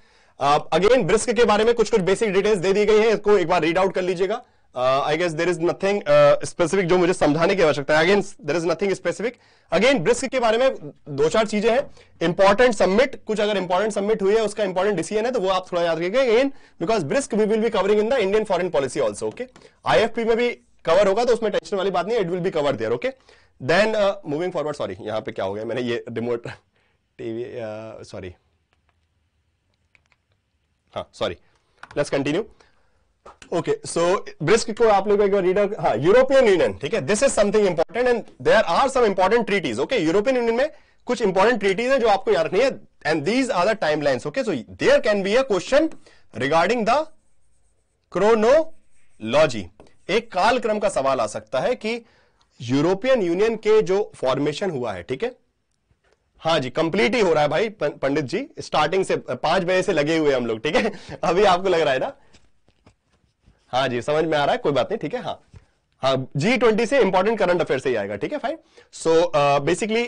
[SPEAKER 1] अगेन ब्रिस्क के बारे में कुछ कुछ बेसिक डिटेल्स दे दी गई है इसको एक बार रीड आउट कर लीजिएगा I guess there is nothing specific जो मुझे समझाने की आवश्यकता है again there is nothing specific again BRICS के बारे में दो चार चीजें हैं इंपॉर्टेंट सबमिट कुछ अगर इंपॉर्टेंट सबमिट हुई है उसका इंपॉर्टेंट डिसीजन है तो वो आप थोड़ा याद रखिएगा again because BRICS we will be covering in the Indian foreign policy also okay P में भी कवर होगा तो उसमें टेंशन वाली बात नहीं it will be cover there okay then moving forward sorry यहाँ पे क्या हो गया मैंने ये रिमोट टीवी सॉरी हाँ sorry let's continue okay so BRICS को आप लोग एक बार रीडर हाँ यूरोपियन यूनियन ठीक है this is something important and there are some important treaties okay European Union में कुछ इंपॉर्टेंट ट्रीटीज हैं जो आपको याद रखनी है and these are the time line okay so there can be a question regarding the chronology एक कालक्रम का सवाल आ सकता है कि यूरोपियन यूनियन के जो फॉर्मेशन हुआ है ठीक है हाँ जी कंप्लीट ही हो रहा है भाई पंडित जी स्टार्टिंग से पांच बजे से लगे हुए हम लोग ठीक है [LAUGHS] अभी आपको लग रहा है ना हाँ जी समझ में आ रहा है कोई बात नहीं ठीक है हाँ हाँ जी ट्वेंटी से इंपॉर्टेंट करंट अफेयर से ही आएगा ठीक है fine so basically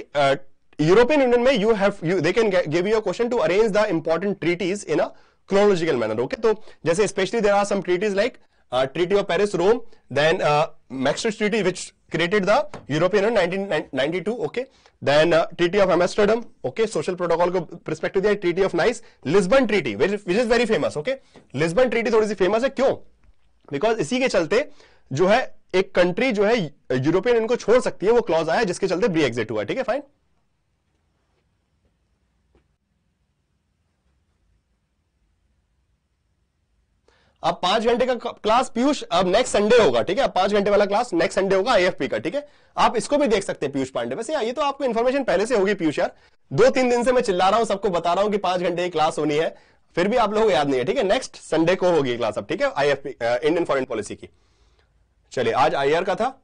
[SPEAKER 1] European Union में you have you they can give you question to arrange the important treaties in a chronological manner okay तो जैसे specially there are some treaties like treaty of Paris Rome then मैक्सिस treaty which created the European Union ninety two okay uh, treaty of Amsterdam okay social protocol को प्रस्पेक्टिव दिया treaty of Nice Lisbon treaty which is very famous okay Lisbon treaty थोड़ी सी फेमस है क्यों बिकॉज इसी के चलते जो है एक कंट्री जो है यूरोपियन इनको छोड़ सकती है वो क्लॉज आया जिसके चलते ब्री एग्जिट हुआ ठीक है फाइन अब पांच घंटे का क्लास पीयूष अब नेक्स्ट संडे होगा ठीक है अब पांच घंटे वाला क्लास नेक्स्ट संडे होगा आईएफपी का ठीक है आप इसको भी देख सकते हैं पीयूष पांडे वैसे ये तो आपको इन्फॉर्मेशन पहले से होगी पीयूष यार दो तीन दिन से मैं चिल्ला रहा हूं सबको बता रहा हूं कि पांच घंटे की क्लास होनी है फिर भी आप लोगों को याद नहीं है ठीक है नेक्स्ट संडे को होगी क्लास अब ठीक है आईएफपी इंडियन फॉरेन पॉलिसी की चलिए आज आईआर का था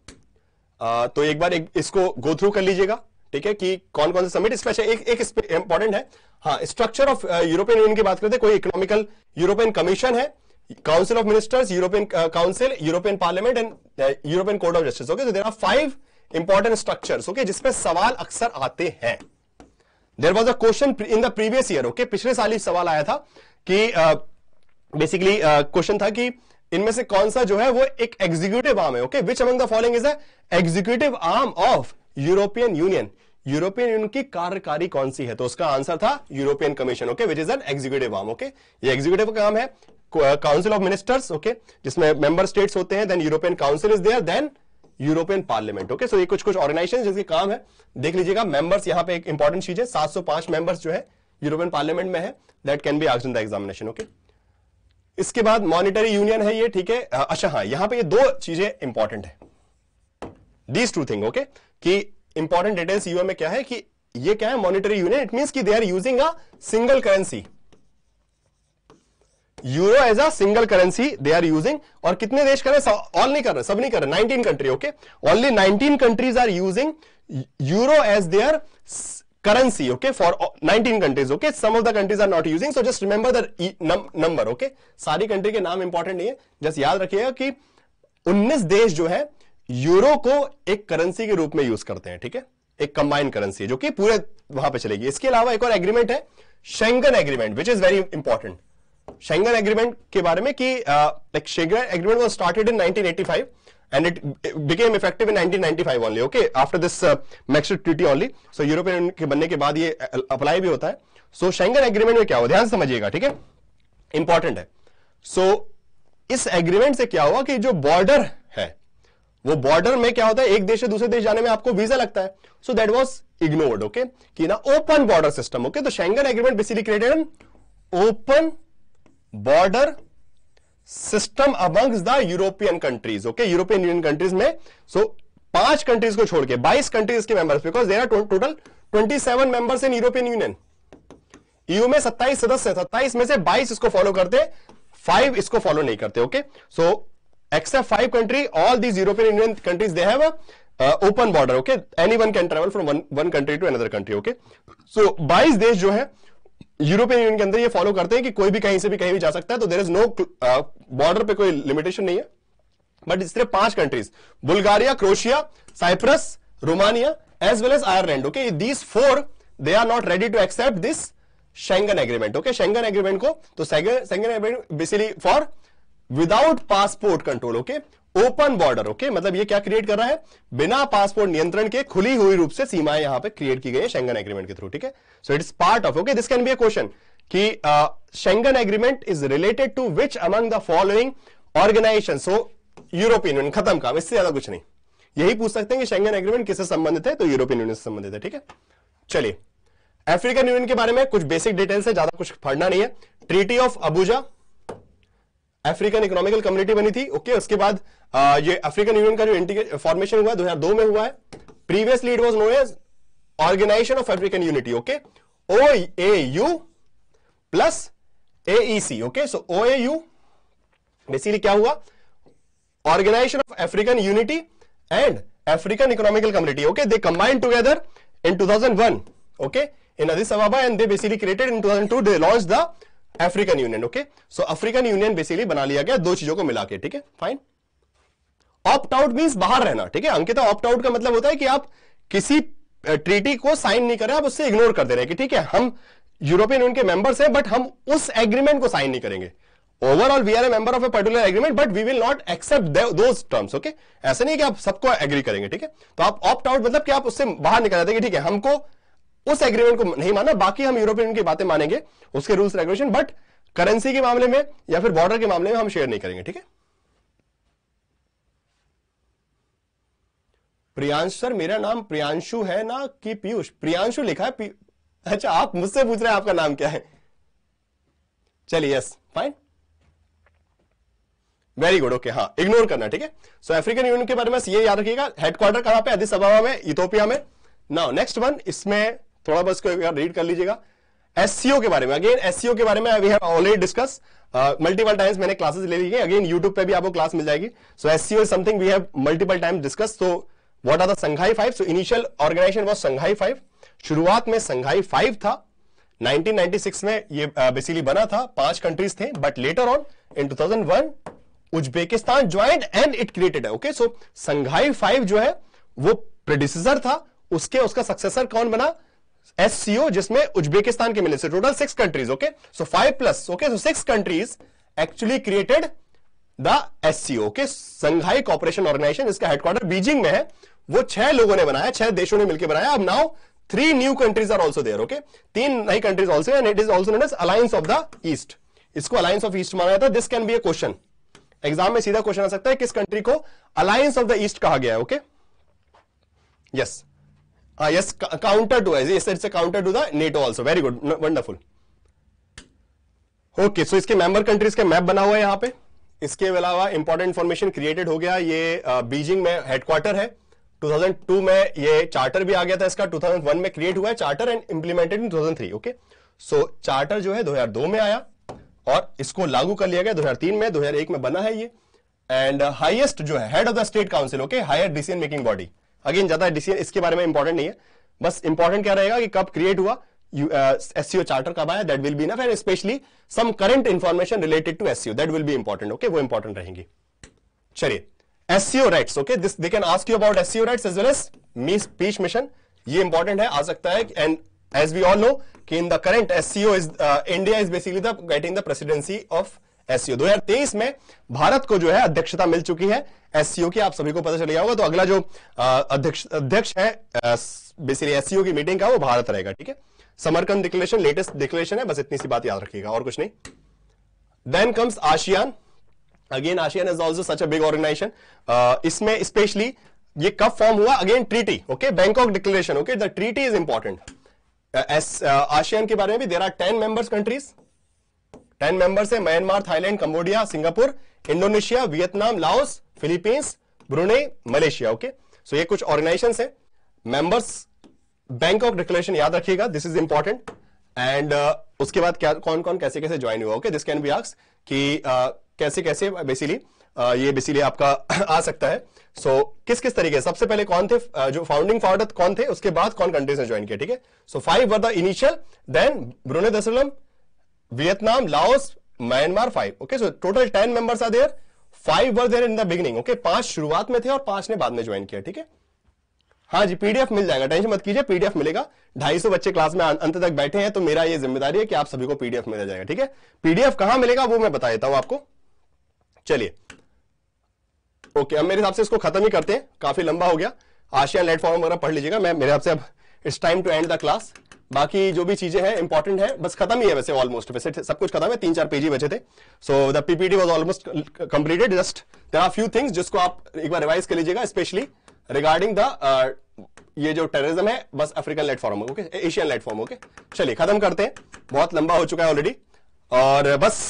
[SPEAKER 1] आ, uh, तो एक बार एक, इसको गो थ्रू कर लीजिएगा ठीक है कि कौन कौन से समिट स्पेशल एक एक इंपॉर्टेंट है हाँ स्ट्रक्चर ऑफ यूरोपियन यूनियन की बात करते हैं कोई इकोनॉमिकल यूरोपियन कमीशन है council of ministers European council European parliament and European court of justice okay तो there are five important structures okay जिसमें सवाल अक्सर आते हैं there was a question in the previous year okay पिछले साल ही सवाल आया था कि बेसिकली uh, क्वेश्चन uh, था कि इनमें से कौन सा जो है वो एक एग्जीक्यूटिव आर्म है okay which among the following is executive arm of European Union European Union की कार्यकारी कौन सी है तो उसका आंसर था European commission okay which is an executive arm okay ये एग्जीक्यूटिव काम है काउंसिल ऑफ मिनिस्टर्स ओके जिसमें मेंबर स्टेट्स होते हैं then European council is there then European parliament okay so ये कुछ कुछ ऑर्गेनाइजेशन जिसके काम है देख लीजिएगा मेंबर्स यहाँ पे एक इंपॉर्टेंट चीज है 705 मेंबर्स जो है यूरोपियन पार्लियामेंट में है that can be asked the examination okay इसके बाद मॉनिटरी यूनियन है ये ठीक है अच्छा हाँ यहाँ पे ये दो चीजें इंपॉर्टेंट है दीज टू थिंग ओके कि इंपॉर्टेंट डिटेल्स यूए में क्या है कि ये क्या है मॉनिटरी यूनियन इट मीन की they are using a single currency euro as a single currency they are using और कितने देश कर रहे ऑल नहीं कर रहे सब नहीं कर रहे nineteen country okay only nineteen countries are using euro as their currency okay for 19 countries okay okay of the countries are not using so just remember the e okay सारी कंट्री के नाम इंपॉर्टेंट नहीं है जस्ट याद रखिएगा कि उन्नीस देश जो है यूरो को एक करेंसी के रूप में यूज करते हैं ठीक है एक कंबाइंड करेंसी जो कि पूरे वहां पे चलेगी इसके अलावा एक और एग्रीमेंट है Schengen agreement which is very important Schengen agreement के बारे में कि like Schengen agreement was started in 1985 and it became effective in 1995 only okay after this Maastricht treaty only so European के बनने के बाद ये अप्लाई भी होता है सो शेंगन एग्रीमेंट में क्या हुआ ध्यान समझिएगा ठीक है इंपॉर्टेंट है सो so, इस एग्रीमेंट से क्या हुआ कि जो बॉर्डर है वो बॉर्डर में क्या होता है एक देश से दूसरे देश जाने में आपको वीजा लगता है so that was ignored okay कि ना ओपन बॉर्डर सिस्टम ओके तो Schengen agreement basically created open border system among the European countries okay European Union countries में सो पांच कंट्रीज को छोड़ के बाईस कंट्रीज के members because there are total twenty seven members in European Union EU में सत्ताईस सदस्य सत्ताईस में से बाईस इसको फॉलो करते फाइव इसको फॉलो नहीं करते okay so except five country all these European Union countries they have open border okay any one can travel from one country to another country okay so बाईस देश जो है यूरोपियन यूनियन के अंदर ये फॉलो करते हैं कि कोई भी कहीं से भी कहीं भी जा सकता है तो देर इज नो बॉर्डर पे कोई लिमिटेशन नहीं है बट इस पांच countries Bulgaria Croatia Cyprus Romania as well as Ireland okay these four they are not ready to accept this Schengen agreement okay Schengen agreement को तो Schengen agreement basically for without passport control okay open border okay मतलब ये क्या क्रिएट कर रहा है बिना पासपोर्ट नियंत्रण के खुली हुई रूप से सीमाएं यहां पे क्रिएट की गई है शेंगन एग्रीमेंट के थ्रू ठीक है so it is part of okay this can be a question कि Schengen agreement is related to which among the following organisation so European Union खत्म काम इससे ज्यादा कुछ नहीं यही पूछ सकते हैं कि शेंगन एग्रीमेंट किससे संबंधित है तो यूरोपियन यूनियन से संबंधित है ठीक है चलिए अफ्रीकन यूनियन के बारे में कुछ बेसिक डिटेल से ज्यादा कुछ पढ़ना नहीं है treaty of Abuja African economical community बनी थी ओके उसके बाद ये अफ्रीकन यूनियन का जो फॉर्मेशन हुआ दो हजार दो में हुआ है previously it was known as organisation of African unity okay O A U plus AEC okay so O A U basically क्या हुआ organisation of African unity and African economical community okay they combine together in two thousand one 2001 okay in and they basically created in two thousand two they launch the African Union okay so African Union basically बना लिया गया दो चीजों को मिला के ठीक है फाइन ऑप्ट आउट मीन बाहर रहना ठीक है अंकिता ऑप्ट आउट का मतलब होता है कि आप किसी ट्रीटी को साइन नहीं कर रहे आप उससे इग्नोर कर दे रहे कि ठीक है हम यूरोपियन यूनियन के मेंबर्स हैं बट हम उस एग्रीमेंट को साइन नहीं करेंगे overall we are a member of a particular agreement but we will not accept those terms okay ऐसा नहीं कि आप सबको एग्री करेंगे ठीक है तो आप ऑप्ट आउट मतलब कि आप उससे बाहर निकल जाते ठीक है हमको उस एग्रीमेंट को नहीं माना बाकी हम यूरोपियन की बातें मानेंगे उसके रूल्स रेगुलेशन बट करेंसी के मामले में या फिर बॉर्डर के मामले में हम शेयर नहीं करेंगे ठीक है प्रियांश सर मेरा नाम प्रियांशु है ना कि पीयूष प्रियांशु लिखा है पी... अच्छा आप मुझसे पूछ रहे हैं आपका नाम क्या है चलिए yes fine very good okay हाँ इग्नोर करना ठीक है सो अफ्रीकन यूनियन के बारे में ये याद रखिएगा हेडक्वार्टर कहां पे अदिस में इथोपिया में नाउ नेक्स्ट वन इसमें थोड़ा बस को एक बार रीड कर लीजिएगा एससीओ के बारे में अगेन एससीओ के बारे में we have already discuss multiple times मैंने क्लासेस ले ली है अगेन यूट्यूब पे भी आपको क्लास मिल जाएगी so SCO is something we have multiple times discuss so what are the Shanghai five so initial organisation was Shanghai five शुरुआत में संघाई फाइव था 1996 में ये बेसिकली uh, बना था पांच कंट्रीज थे but later on in 2001 Uzbekistan joined and it created है ओके सो संघाई फाइव जो है वो प्रोड्यूसर था उसके उसका सक्सेसर कौन बना एससीओ जिसमें उज्बेकिस्तान के मिले से total six countries okay so five plus okay so six countries actually created the SCO के संघाई कॉपरेशन ऑर्गेनाइजेशन इसका हेडक्वार्टर बीजिंग में है वो छह लोगों ने बनाया छह देशों ने मिलकर बनाया अब now three new countries are also there okay तीन नई countries also and it is also known as alliance of the east इसको अलायंस ऑफ ईस्ट माना जाता है this can be a question exam में सीधा क्वेश्चन आ सकता है किस कंट्री को अलायंस ऑफ द ईस्ट कहा गया है okay yes uh, yes, counter to, yes, it's a counter to the NATO also. Very good, wonderful. Okay okay, so इसके मेंबर कंट्रीज का मैप बना हुआ है यहाँ पे इसके अलावा इंपॉर्टेंट इन्फॉर्मेशन क्रिएटेड हो गया ये बीजिंग में हेडक्वार्टर है 2002 में ये चार्टर भी आ गया था इसका 2001 में क्रिएट हुआ है charter and implemented in 2003 okay so charter जो है 2002 में आया और इसको लागू कर लिया गया 2003 में 2001 में बना है ये एंड हाईएस्ट जो है head of the state council okay higher decision making body again ज्यादा डिसीजन इसके बारे में इंपॉर्टेंट नहीं है बस इंपॉर्टेंट क्या रहेगा कि कब क्रिएट हुआ एससीओ चार्टर e कब आया that will be enough and specially some current information related to SCO that will be important okay वो इंपॉर्टेंट रहेंगे चलिए SCO rights okay this they can ask you about SCO rights as well as me speech mission ये इंपॉर्टेंट है आ सकता है and as we all know कि in the current SCO is India is basically the getting the presidency of SCO 2023 में भारत को जो है अध्यक्षता मिल चुकी है एससीओ की आप सभी को पता चल गया होगा तो अगला जो अध्यक्ष अध्यक्ष है बेसिकली एससीओ की मीटिंग का वो भारत रहेगा ठीक है समरकन डिक्लेरेशन लेटेस्ट डिक्लेरेशन है बस इतनी सी बात याद रखिएगा और कुछ नहीं then comes ASEAN again ASEAN is also such a big organisation इसमें स्पेशली ये कब फॉर्म हुआ again treaty okay Bangkok declaration okay the treaty is important ASEAN के बारे में भी there are ten members countries ten members है Myanmar Thailand Cambodia Singapore Indonesia Vietnam Laos Philippines Brunei Malaysia okay so ये कुछ ऑर्गेनाइजेशन है मेंबर्स ऑफ डिक्लेरेशन याद रखिएगा दिस इज इंपॉर्टेंट एंड उसके बाद क्या कौन कौन कैसे कैसे ज्वाइन हुआ ओके दिस कैन बी आक्स कि uh, कैसे कैसे बेसिकली uh, ये बेसिकली आपका [CLEARS THROAT] आ सकता है सो so, किस किस तरीके सबसे पहले कौन थे uh, जो फाउंडिंग फाउंडर कौन थे उसके बाद कौन कंट्रीज ने ज्वाइन किया ठीक है so five were the initial then Brunei Darussalam Vietnam, Laos, Myanmar five. Okay, so total ten members are there. Five were there in the beginning. Okay, पांच शुरुआत में थे और पांच ने बाद में ज्वाइन किया ठीक है हाँ जी पीडीएफ मिल जाएगा टेंशन मत कीजिए पीडीएफ मिलेगा ढाई सौ बच्चे क्लास में अं-, अंत तक बैठे हैं तो मेरा ये जिम्मेदारी है कि आप सभी को पीडीएफ मिल जाएगा ठीक है पीडीएफ कहां मिलेगा वो मैं बता देता हूं आपको चलिए ओके अब मेरे हिसाब से इसको खत्म ही करते हैं काफी लंबा हो गया आशियान लेटफॉर्म वगैरह पढ़ लीजिएगा मैं मेरे हिसाब से अब it's time to end the class बाकी जो भी चीजें हैं इंपॉर्टेंट है बस खत्म ही है वैसे ऑलमोस्ट वैसे सब कुछ खत्म है तीन चार पेज ही बचे थे so the PPT was almost completed just there are few things जिसको आप एक बार रिवाइज कर लीजिएगा स्पेशली रिगार्डिंग द ये जो टेररिज्म है बस African platform okay Asian platform okay चलिए खत्म करते हैं बहुत लंबा हो चुका है ऑलरेडी और बस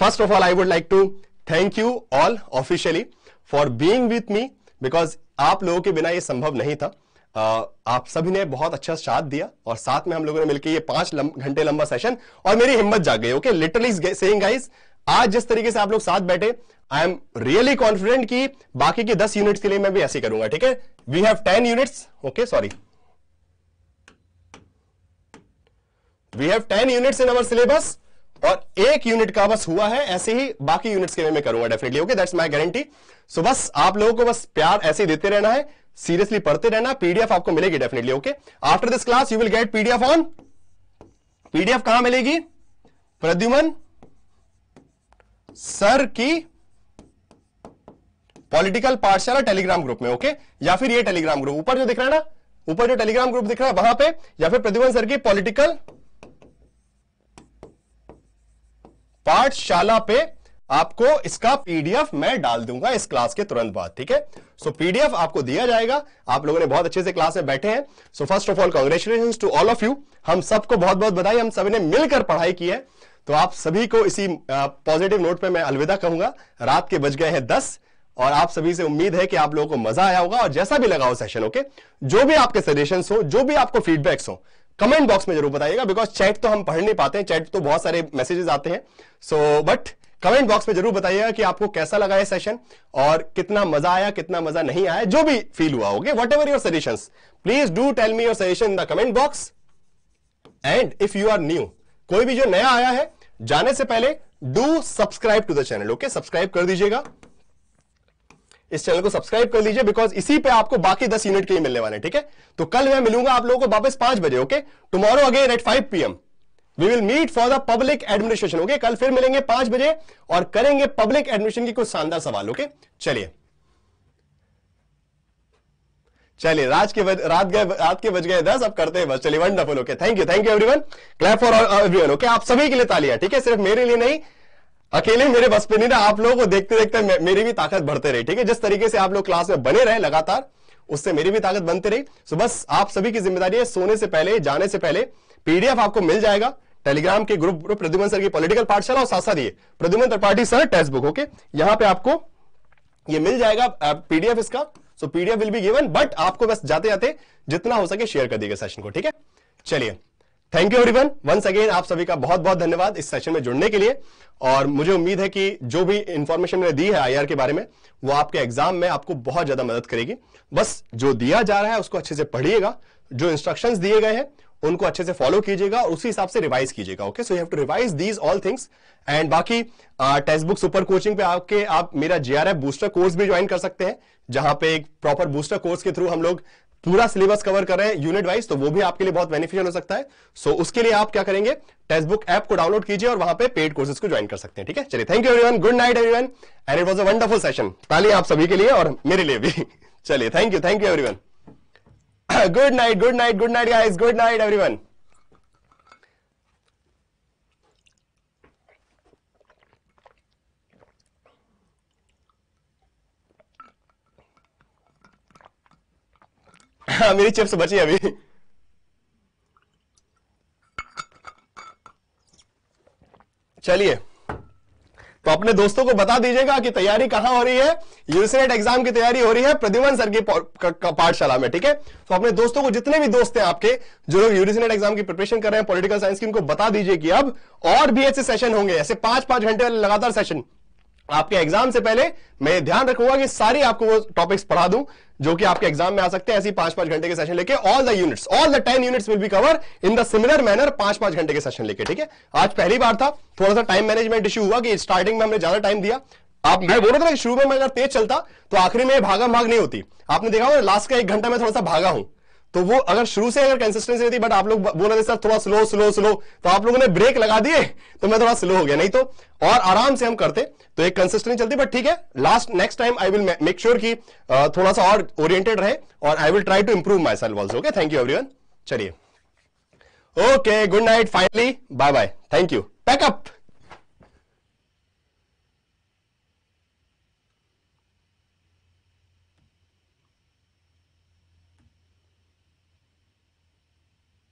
[SPEAKER 1] first of all I would like to thank you all officially for being with me because आप लोगों के बिना ये संभव नहीं था आप सभी ने बहुत अच्छा साथ दिया और साथ में हम लोगों ने मिलकर ये पांच घंटे लंबा सेशन और मेरी हिम्मत जाग गई ओके लिटरली सेइंग गाइस आज जिस तरीके से आप लोग साथ बैठे आई एम रियली कॉन्फिडेंट कि बाकी के दस यूनिट्स के लिए मैं भी ऐसे करूंगा ठीक है we have ten units okay sorry we have ten units in our syllabus और एक यूनिट का बस हुआ है ऐसे ही बाकी यूनिट्स के लिए मैं करूंगा definitely okay that's my guarantee so बस आप लोगों को बस प्यार ऐसे ही देते रहना है सीरियसली पढ़ते रहना पीडीएफ आपको मिलेगी definitely okay after this class you will get PDF on PDF कहां मिलेगी प्रद्युमन सर की पॉलिटिकल पाठशाला टेलीग्राम ग्रुप में ओके okay? या फिर ये टेलीग्राम ग्रुप ऊपर जो दिख रहा है ना ऊपर जो टेलीग्राम ग्रुप दिख रहा है वहां पे या फिर प्रद्युमन सर की पॉलिटिकल पाठशाला पे आपको इसका पीडीएफ मैं डाल दूंगा इस क्लास के तुरंत बाद ठीक है सो पीडीएफ आपको दिया जाएगा आप लोगों ने बहुत अच्छे से क्लास में बैठे हैं so first of all congratulation to all of you हम सबको बहुत बहुत बधाई हम सभी ने मिलकर पढ़ाई की है तो आप सभी को इसी पॉजिटिव नोट पे मैं अलविदा कहूंगा रात के बज गए हैं दस और आप सभी से उम्मीद है कि आप लोगों को मजा आया होगा और जैसा भी लगा हो सेशन ओके जो भी आपके सजेशन हो जो भी आपको फीडबैक्स हो कमेंट बॉक्स में जरूर बताइएगा बिकॉज चैट तो हम पढ़ नहीं पाते हैं चैट तो बहुत सारे मैसेजेस आते हैं so so, but comment box में जरूर बताइएगा कि आपको कैसा लगा है सेशन और कितना मजा आया कितना मजा नहीं आया जो भी फील हुआ होगा whatever your suggestion please do tell me your suggestion in the comment box and if you are new कोई भी जो नया आया है जाने से पहले do subscribe to the channel okay subscribe कर दीजिएगा इस चैनल को सब्सक्राइब कर लीजिए बिकॉज इसी पे आपको बाकी दस यूनिट के ही मिलने वाले ठीक है तो कल मैं मिलूंगा आप लोगों को वापस पांच बजे okay tomorrow again at five PM we will meet for the public administration okay कल फिर मिलेंगे पांच बजे और करेंगे पब्लिक एडमिनिस्ट्रेशन की कुछ शानदार सवाल ओके चलिए चलिए राज के रात गए रात के बज गए दस अब करते हैं बस चलिए wonderful okay thank you thank you everyone clap for everyone okay आप सभी के लिए तालियां ठीक है सिर्फ मेरे लिए नहीं अकेले मेरे बस पे नहीं ना आप लोगों को देखते देखते मेरी भी ताकत बढ़ते रही ठीक है जिस तरीके से आप लोग क्लास में बने रहे लगातार उससे मेरी भी ताकत बनती रही सो बस आप सभी की जिम्मेदारी है सोने से पहले जाने से पहले पीडीएफ आपको मिल जाएगा टेलीग्राम के ग्रुप प्रद्युमन सर की पॉलिटिकल पाठशाला और साथ साथ ये Pradyuman Tripathi sir text book okay यहां पे आपको ये मिल जाएगा पीडीएफ इसका so PDF will be given but आपको बस जाते जाते जितना हो सके शेयर कर दिएगा सेशन को ठीक है चलिए thank you everyone once again आप सभी का बहुत बहुत धन्यवाद इस सेशन में जुड़ने के लिए और मुझे उम्मीद है कि जो भी इंफॉर्मेशन मैंने दी है आईआर के बारे में वो आपके एग्जाम में आपको बहुत ज्यादा मदद करेगी बस जो दिया जा रहा है उसको अच्छे से पढ़िएगा जो इंस्ट्रक्शंस दिए गए हैं उनको अच्छे से फॉलो कीजिएगा उसी हिसाब से रिवाइज कीजिएगा okay so you have to revise these all things and बाकी टेक्स्ट बुक सुपर कोचिंग पे आपके आप मेरा जीआरएफ बूस्टर कोर्स भी ज्वाइन कर सकते हैं जहां पे एक प्रॉपर बूस्टर कोर्स के थ्रू हम लोग पूरा सिलेबस कवर कर रहे हैं यूनिट वाइज तो वो भी आपके लिए बहुत बेनिफिशियल हो सकता है सो so, उसके लिए आप क्या करेंगे टेक्स्ट बुक ऐप को डाउनलोड कीजिए और वहां पे पेड कोर्सेज को ज्वाइन कर सकते हैं ठीक है चलिए thank you everyone good night everyone and it was a wonderful session ताली आप सभी के लिए और मेरे लिए भी [LAUGHS] चलिए thank you thank you everyone good night, good night, good night, guys. Good night, everyone. मेरी चिप्स बची अभी चलिए तो अपने दोस्तों को बता दीजिएगा कि तैयारी कहां हो रही है यूसीनेट एग्जाम की तैयारी हो रही है प्रद्युमन सर की पाठशाला में ठीक है तो अपने दोस्तों को जितने भी दोस्त हैं आपके जो लोग यूसीनेट एग्जाम की प्रिपरेशन कर रहे हैं पॉलिटिकल साइंस की उनको बता दीजिए कि अब और भी ऐसे सेशन होंगे ऐसे पांच पांच घंटे लगातार सेशन आपके एग्जाम से पहले मैं ध्यान रखूंगा कि सारी आपको वो टॉपिक्स पढ़ा दूं जो कि आपके एग्जाम में आ सकते हैं ऐसी पांच पांच घंटे के सेशन लेके all the units all the ten units will be cover in the similar manner पांच पांच घंटे के सेशन लेके ठीक है आज पहली बार था थोड़ा सा टाइम मैनेजमेंट इश्यू हुआ कि स्टार्टिंग में हमने ज्यादा टाइम दिया आप मैं बोल रहा था कि शुरू में मैं अगर तेज चलता तो आखिरी में भागा भाग नहीं होती आपने देखा हो लास्ट का एक घंटा में थोड़ा सा भागा हूं तो वो अगर शुरू से अगर कंसिस्टेंसी रहती बट आप लोग बोल रहे सर थोड़ा स्लो स्लो स्लो तो आप लोगों ने ब्रेक लगा दिए तो मैं थोड़ा स्लो हो गया नहीं तो और आराम से हम करते तो एक कंसिस्टेंसी चलती बट ठीक है last next time I will make sure की थोड़ा सा और ओरिएंटेड रहे और I will try to improve myself also okay thank you every चलिए okay good night finally bye bye thank you pack up